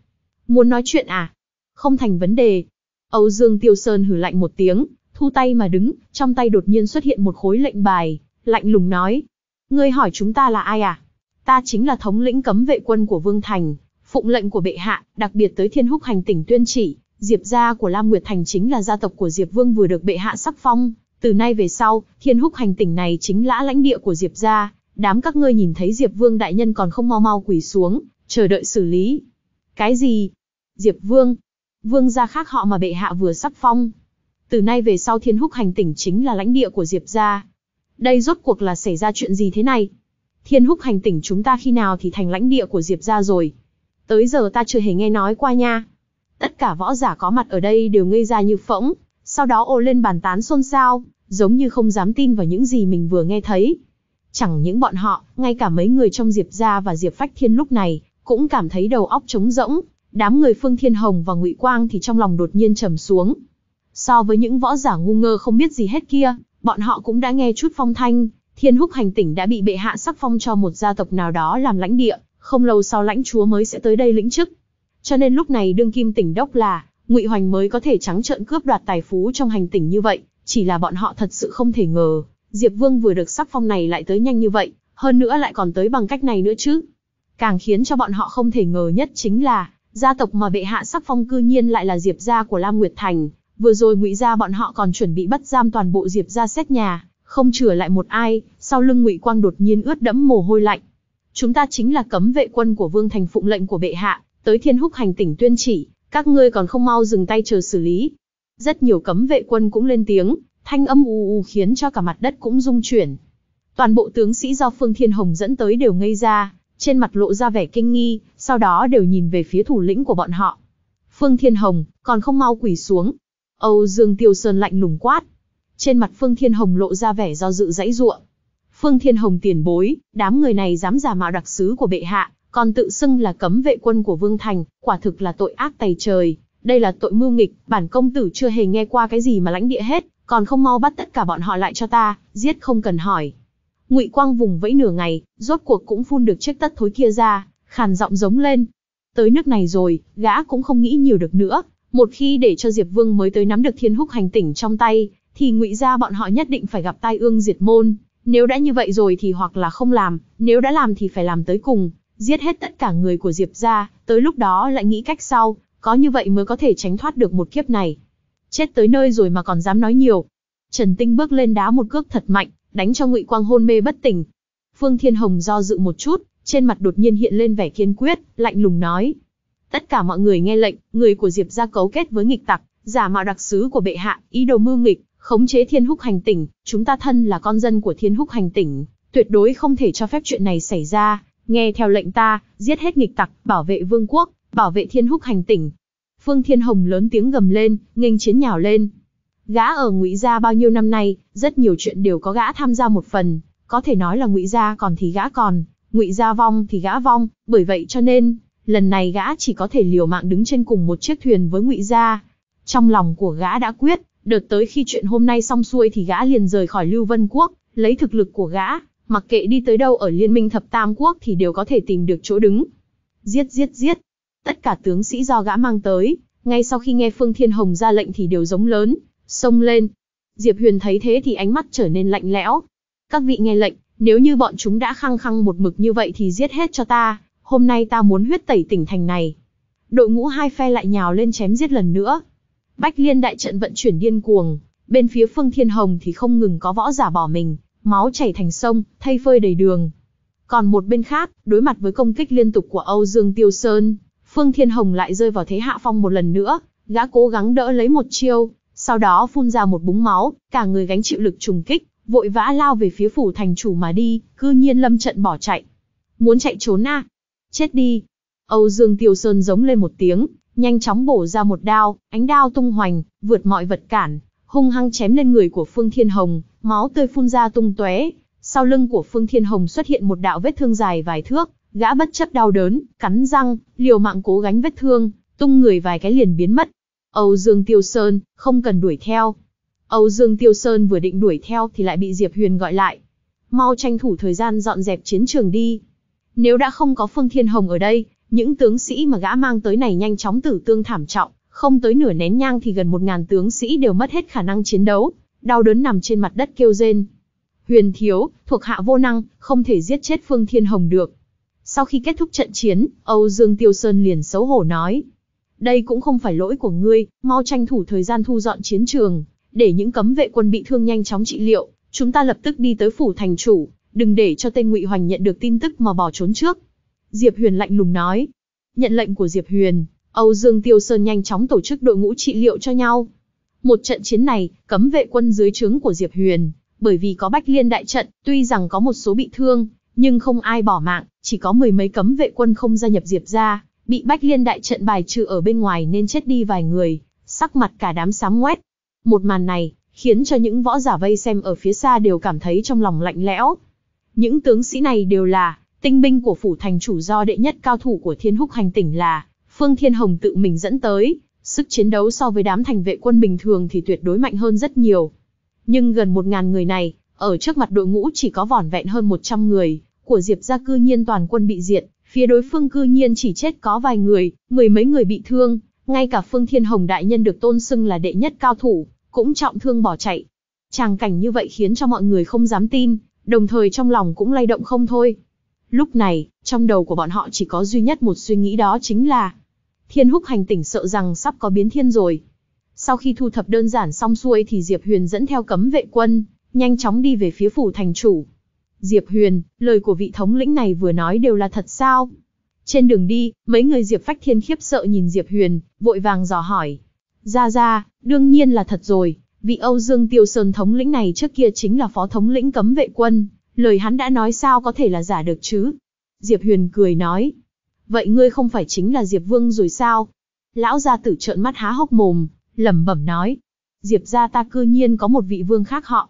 Muốn nói chuyện à? Không thành vấn đề. Âu Dương Tiêu Sơn hử lạnh một tiếng, thu tay mà đứng, trong tay đột nhiên xuất hiện một khối lệnh bài, lạnh lùng nói. Ngươi hỏi chúng ta là ai à? Ta chính là thống lĩnh cấm vệ quân của Vương Thành, phụng lệnh của bệ hạ, đặc biệt tới thiên húc hành tỉnh tuyên chỉ, Diệp gia của Lam Nguyệt Thành chính là gia tộc của Diệp Vương vừa được bệ hạ sắc phong, từ nay về sau, Thiên Húc hành tỉnh này chính là lãnh địa của Diệp gia, đám các ngươi nhìn thấy Diệp Vương đại nhân còn không mau mau quỳ xuống, chờ đợi xử lý. Cái gì? Diệp Vương? Vương gia khác họ mà bệ hạ vừa sắp phong. Từ nay về sau thiên húc hành tỉnh chính là lãnh địa của Diệp gia. Đây rốt cuộc là xảy ra chuyện gì thế này? Thiên húc hành tỉnh chúng ta khi nào thì thành lãnh địa của Diệp gia rồi? Tới giờ ta chưa hề nghe nói qua nha. Tất cả võ giả có mặt ở đây đều ngây ra như phỗng, sau đó ô lên bàn tán xôn xao, giống như không dám tin vào những gì mình vừa nghe thấy. Chẳng những bọn họ, ngay cả mấy người trong Diệp gia và Diệp Phách Thiên lúc này cũng cảm thấy đầu óc trống rỗng, đám người Phương Thiên Hồng và Ngụy Quang thì trong lòng đột nhiên trầm xuống. So với những võ giả ngu ngơ không biết gì hết kia, bọn họ cũng đã nghe chút phong thanh, Thiên Húc hành tỉnh đã bị bệ hạ sắc phong cho một gia tộc nào đó làm lãnh địa, không lâu sau lãnh chúa mới sẽ tới đây lĩnh chức. Cho nên lúc này đương kim tỉnh đốc là, Ngụy Hoành mới có thể trắng trợn cướp đoạt tài phú trong hành tỉnh như vậy, chỉ là bọn họ thật sự không thể ngờ, Diệp Vương vừa được sắc phong này lại tới nhanh như vậy, hơn nữa lại còn tới bằng cách này nữa chứ. Càng khiến cho bọn họ không thể ngờ nhất chính là, gia tộc mà bệ hạ sắc phong cư nhiên lại là Diệp gia của Lam Nguyệt Thành, vừa rồi Ngụy gia bọn họ còn chuẩn bị bắt giam toàn bộ Diệp gia xét nhà, không chừa lại một ai, sau lưng Ngụy Quang đột nhiên ướt đẫm mồ hôi lạnh. Chúng ta chính là cấm vệ quân của Vương Thành phụng lệnh của bệ hạ, tới Thiên Húc hành tỉnh tuyên chỉ, các ngươi còn không mau dừng tay chờ xử lý. Rất nhiều cấm vệ quân cũng lên tiếng, thanh âm u u khiến cho cả mặt đất cũng rung chuyển. Toàn bộ tướng sĩ do Phương Thiên Hồng dẫn tới đều ngây ra, trên mặt lộ ra vẻ kinh nghi, sau đó đều nhìn về phía thủ lĩnh của bọn họ. Phương Thiên Hồng, còn không mau quỷ xuống. Âu Dương Tiêu Sơn lạnh lùng quát. Trên mặt Phương Thiên Hồng lộ ra vẻ do dự dãy ruộng. Phương Thiên Hồng tiền bối, đám người này dám giả mạo đặc sứ của bệ hạ, còn tự xưng là cấm vệ quân của Vương Thành, quả thực là tội ác tày trời. Đây là tội mưu nghịch, bản công tử chưa hề nghe qua cái gì mà lãnh địa hết, còn không mau bắt tất cả bọn họ lại cho ta, giết không cần hỏi. Ngụy Quang vùng vẫy nửa ngày, rốt cuộc cũng phun được chiếc tất thối kia ra, khàn giọng giống lên. Tới nước này rồi, gã cũng không nghĩ nhiều được nữa, một khi để cho Diệp Vương mới tới nắm được Thiên Húc hành tỉnh trong tay, thì Ngụy gia bọn họ nhất định phải gặp tai ương diệt môn, nếu đã như vậy rồi thì hoặc là không làm, nếu đã làm thì phải làm tới cùng, giết hết tất cả người của Diệp gia, tới lúc đó lại nghĩ cách sau, có như vậy mới có thể tránh thoát được một kiếp này chết tới nơi rồi mà còn dám nói nhiều. Trần Tinh bước lên đá một cước thật mạnh, đánh cho Ngụy Quang hôn mê bất tỉnh. Phương Thiên Hồng do dự một chút, trên mặt đột nhiên hiện lên vẻ kiên quyết, lạnh lùng nói: "Tất cả mọi người nghe lệnh, người của Diệp gia cấu kết với nghịch tặc, giả mạo đặc sứ của bệ hạ, ý đồ mưu nghịch, khống chế Thiên Húc hành tỉnh, chúng ta thân là con dân của Thiên Húc hành tỉnh, tuyệt đối không thể cho phép chuyện này xảy ra, nghe theo lệnh ta, giết hết nghịch tặc, bảo vệ vương quốc, bảo vệ Thiên Húc hành tỉnh, Phương Thiên Hồng lớn tiếng gầm lên, nghênh chiến nhào lên. Gã ở Ngụy gia bao nhiêu năm nay, rất nhiều chuyện đều có gã tham gia một phần, có thể nói là Ngụy gia còn thì gã còn, Ngụy gia vong thì gã vong, bởi vậy cho nên, lần này gã chỉ có thể liều mạng đứng trên cùng một chiếc thuyền với Ngụy gia. Trong lòng của gã đã quyết, đợt tới khi chuyện hôm nay xong xuôi thì gã liền rời khỏi Lưu Vân quốc, lấy thực lực của gã, mặc kệ đi tới đâu ở Liên minh Thập Tam quốc thì đều có thể tìm được chỗ đứng. Giết giết giết, Tất cả tướng sĩ do gã mang tới, ngay sau khi nghe Phương Thiên Hồng ra lệnh thì đều giống lớn, xông lên. Diệp Huyền thấy thế thì ánh mắt trở nên lạnh lẽo. Các vị nghe lệnh, nếu như bọn chúng đã khăng khăng một mực như vậy thì giết hết cho ta, hôm nay ta muốn huyết tẩy tỉnh thành này. Đội ngũ hai phe lại nhào lên chém giết lần nữa. Bách liên đại trận vận chuyển điên cuồng, bên phía Phương Thiên Hồng thì không ngừng có võ giả bỏ mình, máu chảy thành sông, thay phơi đầy đường. Còn một bên khác, đối mặt với công kích liên tục của Âu Dương Tiêu Sơn, Phương Thiên Hồng lại rơi vào thế hạ phong một lần nữa, gã cố gắng đỡ lấy một chiêu, sau đó phun ra một búng máu, cả người gánh chịu lực trùng kích, vội vã lao về phía phủ thành chủ mà đi, cư nhiên lâm trận bỏ chạy. Muốn chạy trốn à? Chết đi. Âu Dương Tiêu Sơn giống lên một tiếng, nhanh chóng bổ ra một đao, ánh đao tung hoành, vượt mọi vật cản, hung hăng chém lên người của Phương Thiên Hồng, máu tươi phun ra tung tóe. Sau lưng của Phương Thiên Hồng xuất hiện một đạo vết thương dài vài thước, Gã bất chấp đau đớn, cắn răng, liều mạng cố gánh vết thương, tung người vài cái liền biến mất. Âu Dương Tiêu Sơn, không cần đuổi theo. Âu Dương Tiêu Sơn vừa định đuổi theo thì lại bị Diệp Huyền gọi lại. Mau tranh thủ thời gian dọn dẹp chiến trường đi. Nếu đã không có Phương Thiên Hồng ở đây, những tướng sĩ mà gã mang tới này nhanh chóng tử tương thảm trọng, không tới nửa nén nhang thì gần một ngàn tướng sĩ đều mất hết khả năng chiến đấu, đau đớn nằm trên mặt đất kêu rên. Huyền thiếu, thuộc hạ vô năng, không thể giết chết Phương Thiên Hồng được. Sau khi kết thúc trận chiến, Âu Dương Tiêu Sơn liền xấu hổ nói. Đây cũng không phải lỗi của ngươi, mau tranh thủ thời gian thu dọn chiến trường, để những cấm vệ quân bị thương nhanh chóng trị liệu, chúng ta lập tức đi tới phủ thành chủ, đừng để cho tên Ngụy Hoành nhận được tin tức mà bỏ trốn trước. Diệp Huyền lạnh lùng nói. Nhận lệnh của Diệp Huyền, Âu Dương Tiêu Sơn nhanh chóng tổ chức đội ngũ trị liệu cho nhau. Một trận chiến này, cấm vệ quân dưới trướng của Diệp Huyền, bởi vì có Bách Liên đại trận, tuy rằng có một số bị thương, nhưng không ai bỏ mạng, chỉ có mười mấy cấm vệ quân không gia nhập Diệp gia, bị Bách Liên đại trận bài trừ ở bên ngoài nên chết đi vài người, sắc mặt cả đám sám ngoét. Một màn này, khiến cho những võ giả vây xem ở phía xa đều cảm thấy trong lòng lạnh lẽo. Những tướng sĩ này đều là tinh binh của phủ thành chủ do đệ nhất cao thủ của Thiên Húc hành tỉnh là Phương Thiên Hồng tự mình dẫn tới, sức chiến đấu so với đám thành vệ quân bình thường thì tuyệt đối mạnh hơn rất nhiều. Nhưng gần 1000 người này, ở trước mặt đội ngũ chỉ có vỏn vẹn hơn 100 người, của Diệp gia cư nhiên toàn quân bị diệt, phía đối phương cư nhiên chỉ chết có vài người, mười mấy người bị thương, ngay cả Phương Thiên Hồng đại nhân được tôn xưng là đệ nhất cao thủ, cũng trọng thương bỏ chạy. Tràng cảnh như vậy khiến cho mọi người không dám tin, đồng thời trong lòng cũng lay động không thôi. Lúc này, trong đầu của bọn họ chỉ có duy nhất một suy nghĩ đó chính là Thiên Húc hành tỉnh sợ rằng sắp có biến thiên rồi. Sau khi thu thập đơn giản xong xuôi thì Diệp Huyền dẫn theo cấm vệ quân, nhanh chóng đi về phía phủ thành chủ, Diệp Huyền, lời của vị thống lĩnh này vừa nói đều là thật sao? Trên đường đi, mấy người Diệp Phách Thiên khiếp sợ nhìn Diệp Huyền, vội vàng dò hỏi. Ra ra, đương nhiên là thật rồi, vị Âu Dương Tiêu Sơn thống lĩnh này trước kia chính là phó thống lĩnh cấm vệ quân, lời hắn đã nói sao có thể là giả được chứ? Diệp Huyền cười nói. Vậy ngươi không phải chính là Diệp Vương rồi sao? Lão gia tử trợn mắt há hốc mồm, lẩm bẩm nói. Diệp gia ta cư nhiên có một vị vương khác họ,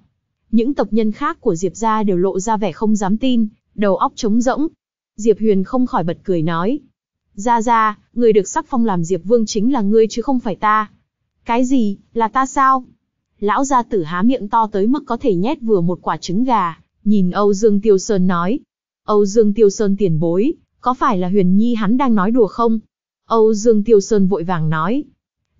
những tộc nhân khác của Diệp gia đều lộ ra vẻ không dám tin, đầu óc trống rỗng. Diệp Huyền không khỏi bật cười nói, "Gia gia, người được sắc phong làm Diệp Vương chính là ngươi chứ không phải ta." "Cái gì? Là ta sao?" Lão gia tử há miệng to tới mức có thể nhét vừa một quả trứng gà, nhìn Âu Dương Tiêu Sơn nói, "Âu Dương Tiêu Sơn tiền bối, có phải là Huyền Nhi hắn đang nói đùa không?" Âu Dương Tiêu Sơn vội vàng nói,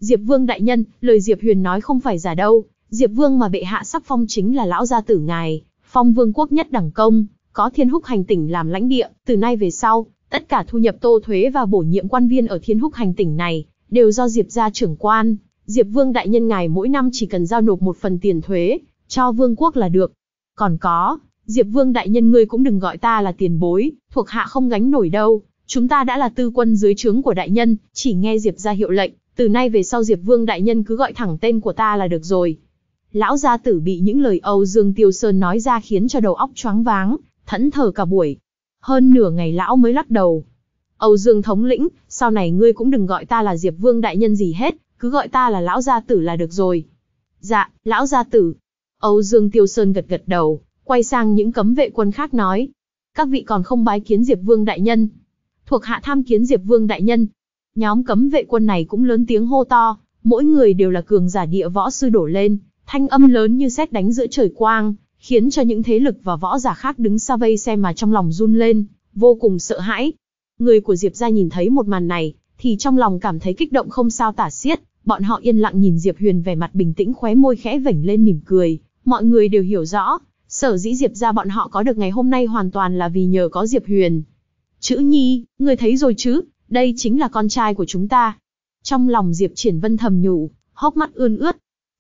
Diệp Vương đại nhân, lời Diệp Huyền nói không phải giả đâu, Diệp Vương mà bệ hạ sắc phong chính là lão gia tử ngài, phong vương quốc nhất đẳng công, có thiên húc hành tỉnh làm lãnh địa, từ nay về sau, tất cả thu nhập tô thuế và bổ nhiệm quan viên ở thiên húc hành tỉnh này, đều do Diệp gia trưởng quan. Diệp Vương đại nhân ngài mỗi năm chỉ cần giao nộp một phần tiền thuế, cho vương quốc là được. Còn có, Diệp Vương đại nhân ngươi cũng đừng gọi ta là tiền bối, thuộc hạ không gánh nổi đâu. Chúng ta đã là tư quân dưới trướng của đại nhân, chỉ nghe Diệp gia hiệu lệnh, từ nay về sau Diệp Vương đại nhân cứ gọi thẳng tên của ta là được rồi lão gia tử bị những lời Âu Dương Tiêu Sơn nói ra khiến cho đầu óc choáng váng, thẫn thờ cả buổi. Hơn nửa ngày lão mới lắc đầu. Âu Dương thống lĩnh, sau này ngươi cũng đừng gọi ta là Diệp Vương đại nhân gì hết, cứ gọi ta là lão gia tử là được rồi. Dạ, lão gia tử. Âu Dương Tiêu Sơn gật gật đầu, quay sang những cấm vệ quân khác nói. Các vị còn không bái kiến Diệp Vương đại nhân. Thuộc hạ tham kiến Diệp Vương đại nhân. Nhóm cấm vệ quân này cũng lớn tiếng hô to, mỗi người đều là cường giả địa võ sư đổ lên, Thanh âm lớn như sét đánh giữa trời quang, khiến cho những thế lực và võ giả khác đứng xa vây xem mà trong lòng run lên, vô cùng sợ hãi. Người của Diệp gia nhìn thấy một màn này, thì trong lòng cảm thấy kích động không sao tả xiết, bọn họ yên lặng nhìn Diệp Huyền vẻ mặt bình tĩnh khóe môi khẽ vểnh lên mỉm cười, mọi người đều hiểu rõ, sở dĩ Diệp gia bọn họ có được ngày hôm nay hoàn toàn là vì nhờ có Diệp Huyền. Chữ Nhi, người thấy rồi chứ, đây chính là con trai của chúng ta. Trong lòng Diệp Triển Vân thầm nhủ, hốc mắt ươn ướt,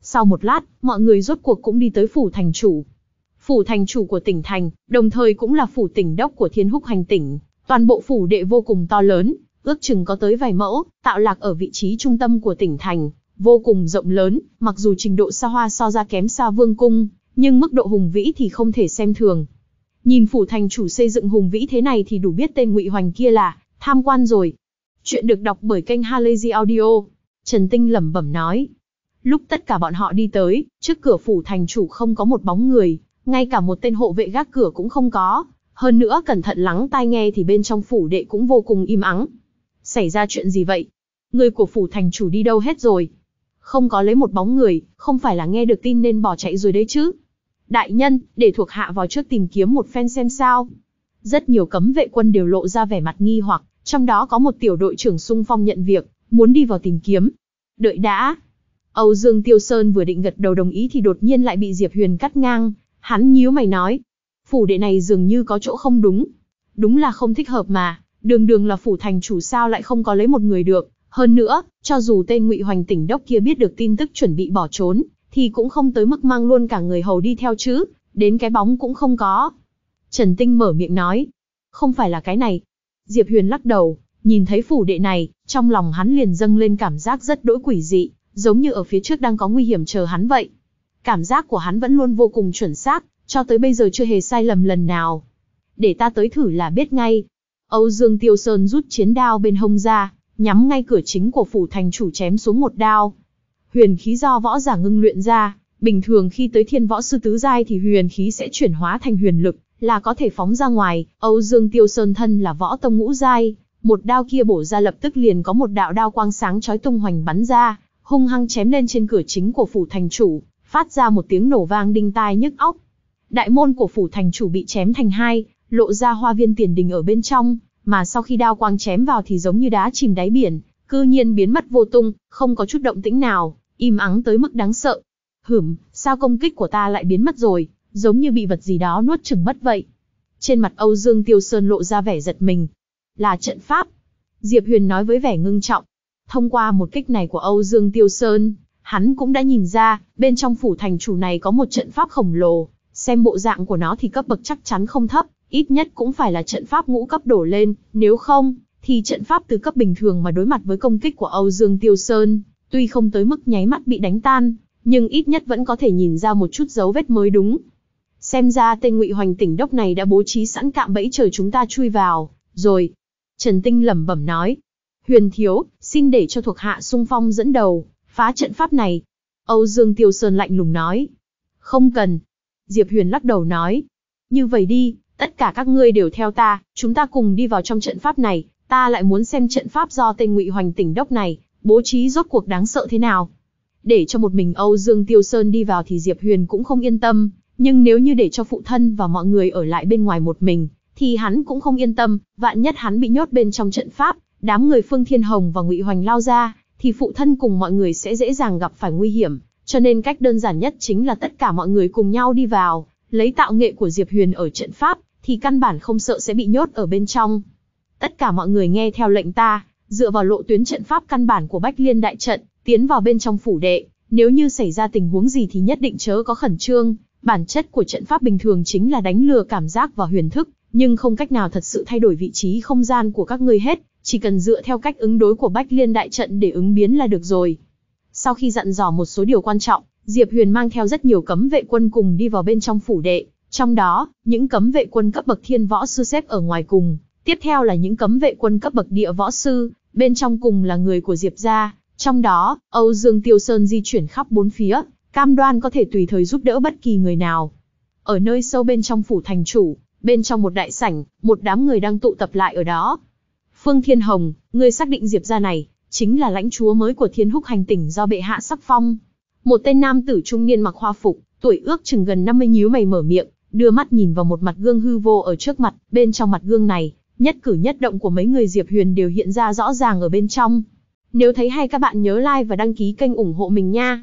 sau một lát, mọi người rốt cuộc cũng đi tới phủ thành chủ. Phủ thành chủ của tỉnh thành, đồng thời cũng là phủ tỉnh đốc của thiên húc hành tỉnh. Toàn bộ phủ đệ vô cùng to lớn, ước chừng có tới vài mẫu, tạo lạc ở vị trí trung tâm của tỉnh thành, vô cùng rộng lớn, mặc dù trình độ xa hoa so ra kém xa vương cung, nhưng mức độ hùng vĩ thì không thể xem thường. Nhìn phủ thành chủ xây dựng hùng vĩ thế này thì đủ biết tên ngụy hoành kia là tham quan rồi. Chuyện được đọc bởi kênh Halazy Audio. Trần Tinh lẩm bẩm nói. Lúc tất cả bọn họ đi tới, trước cửa phủ thành chủ không có một bóng người, ngay cả một tên hộ vệ gác cửa cũng không có. Hơn nữa cẩn thận lắng tai nghe thì bên trong phủ đệ cũng vô cùng im ắng. Xảy ra chuyện gì vậy? Người của phủ thành chủ đi đâu hết rồi? Không có lấy một bóng người, không phải là nghe được tin nên bỏ chạy rồi đấy chứ. Đại nhân, để thuộc hạ vào trước tìm kiếm một phen xem sao. Rất nhiều cấm vệ quân đều lộ ra vẻ mặt nghi hoặc, trong đó có một tiểu đội trưởng sung phong nhận việc, muốn đi vào tìm kiếm. Đợi đã, Âu Dương Tiêu Sơn vừa định gật đầu đồng ý thì đột nhiên lại bị Diệp Huyền cắt ngang, hắn nhíu mày nói, phủ đệ này dường như có chỗ không đúng, đúng là không thích hợp mà, đường đường là phủ thành chủ sao lại không có lấy một người được, hơn nữa, cho dù tên Ngụy Hoành tỉnh đốc kia biết được tin tức chuẩn bị bỏ trốn, thì cũng không tới mức mang luôn cả người hầu đi theo chứ, đến cái bóng cũng không có. Trần Tinh mở miệng nói, không phải là cái này. Diệp Huyền lắc đầu, nhìn thấy phủ đệ này, trong lòng hắn liền dâng lên cảm giác rất đỗi quỷ dị, giống như ở phía trước đang có nguy hiểm chờ hắn vậy. Cảm giác của hắn vẫn luôn vô cùng chuẩn xác, cho tới bây giờ chưa hề sai lầm lần nào. Để ta tới thử là biết ngay. Âu Dương Tiêu Sơn rút chiến đao bên hông ra, nhắm ngay cửa chính của phủ thành chủ chém xuống một đao. Huyền khí do võ giả ngưng luyện ra, bình thường khi tới thiên võ sư tứ giai thì huyền khí sẽ chuyển hóa thành huyền lực, là có thể phóng ra ngoài. Âu Dương Tiêu Sơn thân là võ tông ngũ giai, một đao kia bổ ra lập tức liền có một đạo đao quang sáng chói tung hoành bắn ra, hung hăng chém lên trên cửa chính của phủ thành chủ, phát ra một tiếng nổ vang đinh tai nhức óc. Đại môn của phủ thành chủ bị chém thành hai, lộ ra hoa viên tiền đình ở bên trong, mà sau khi đao quang chém vào thì giống như đá chìm đáy biển, cư nhiên biến mất vô tung, không có chút động tĩnh nào, im ắng tới mức đáng sợ. Hửm, sao công kích của ta lại biến mất rồi, giống như bị vật gì đó nuốt chừng mất vậy. Trên mặt Âu Dương Tiêu Sơn lộ ra vẻ giật mình. Là trận pháp. Diệp Huyền nói với vẻ ngưng trọng, Thông qua một kích này của Âu Dương Tiêu Sơn, hắn cũng đã nhìn ra, bên trong phủ thành chủ này có một trận pháp khổng lồ, xem bộ dạng của nó thì cấp bậc chắc chắn không thấp, ít nhất cũng phải là trận pháp ngũ cấp đổ lên, nếu không, thì trận pháp từ cấp bình thường mà đối mặt với công kích của Âu Dương Tiêu Sơn, tuy không tới mức nháy mắt bị đánh tan, nhưng ít nhất vẫn có thể nhìn ra một chút dấu vết mới đúng. Xem ra tên ngụy hoành tỉnh đốc này đã bố trí sẵn cạm bẫy chờ chúng ta chui vào, rồi. Trần Tinh lẩm bẩm nói, Huyền thiếu, xin để cho thuộc hạ sung phong dẫn đầu, phá trận pháp này. Âu Dương Tiêu Sơn lạnh lùng nói. Không cần. Diệp Huyền lắc đầu nói. Như vậy đi, tất cả các ngươi đều theo ta, chúng ta cùng đi vào trong trận pháp này, ta lại muốn xem trận pháp do tên ngụy hoành tỉnh đốc này, bố trí rốt cuộc đáng sợ thế nào. Để cho một mình Âu Dương Tiêu Sơn đi vào thì Diệp Huyền cũng không yên tâm, nhưng nếu như để cho phụ thân và mọi người ở lại bên ngoài một mình, thì hắn cũng không yên tâm, vạn nhất hắn bị nhốt bên trong trận pháp, đám người Phương Thiên Hồng và Ngụy Hoành lao ra, thì phụ thân cùng mọi người sẽ dễ dàng gặp phải nguy hiểm, cho nên cách đơn giản nhất chính là tất cả mọi người cùng nhau đi vào, lấy tạo nghệ của Diệp Huyền ở trận pháp, thì căn bản không sợ sẽ bị nhốt ở bên trong. Tất cả mọi người nghe theo lệnh ta, dựa vào lộ tuyến trận pháp căn bản của Bách Liên đại trận, tiến vào bên trong phủ đệ, nếu như xảy ra tình huống gì thì nhất định chớ có khẩn trương, bản chất của trận pháp bình thường chính là đánh lừa cảm giác và huyền thức, nhưng không cách nào thật sự thay đổi vị trí không gian của các ngươi hết, chỉ cần dựa theo cách ứng đối của Bách Liên đại trận để ứng biến là được rồi. Sau khi dặn dò một số điều quan trọng, Diệp Huyền mang theo rất nhiều cấm vệ quân cùng đi vào bên trong phủ đệ, trong đó, những cấm vệ quân cấp bậc thiên võ sư xếp ở ngoài cùng, tiếp theo là những cấm vệ quân cấp bậc địa võ sư, bên trong cùng là người của Diệp gia, trong đó, Âu Dương Tiêu Sơn di chuyển khắp bốn phía, cam đoan có thể tùy thời giúp đỡ bất kỳ người nào. Ở nơi sâu bên trong phủ thành chủ, bên trong một đại sảnh, một đám người đang tụ tập lại ở đó. Phương Thiên Hồng, ngươi xác định Diệp gia này, chính là lãnh chúa mới của thiên húc hành tỉnh do bệ hạ sắc phong. Một tên nam tử trung niên mặc hoa phục, tuổi ước chừng gần 50 nhíu mày mở miệng, đưa mắt nhìn vào một mặt gương hư vô ở trước mặt, bên trong mặt gương này, nhất cử nhất động của mấy người Diệp Huyền đều hiện ra rõ ràng ở bên trong. Nếu thấy hay các bạn nhớ like và đăng ký kênh ủng hộ mình nha.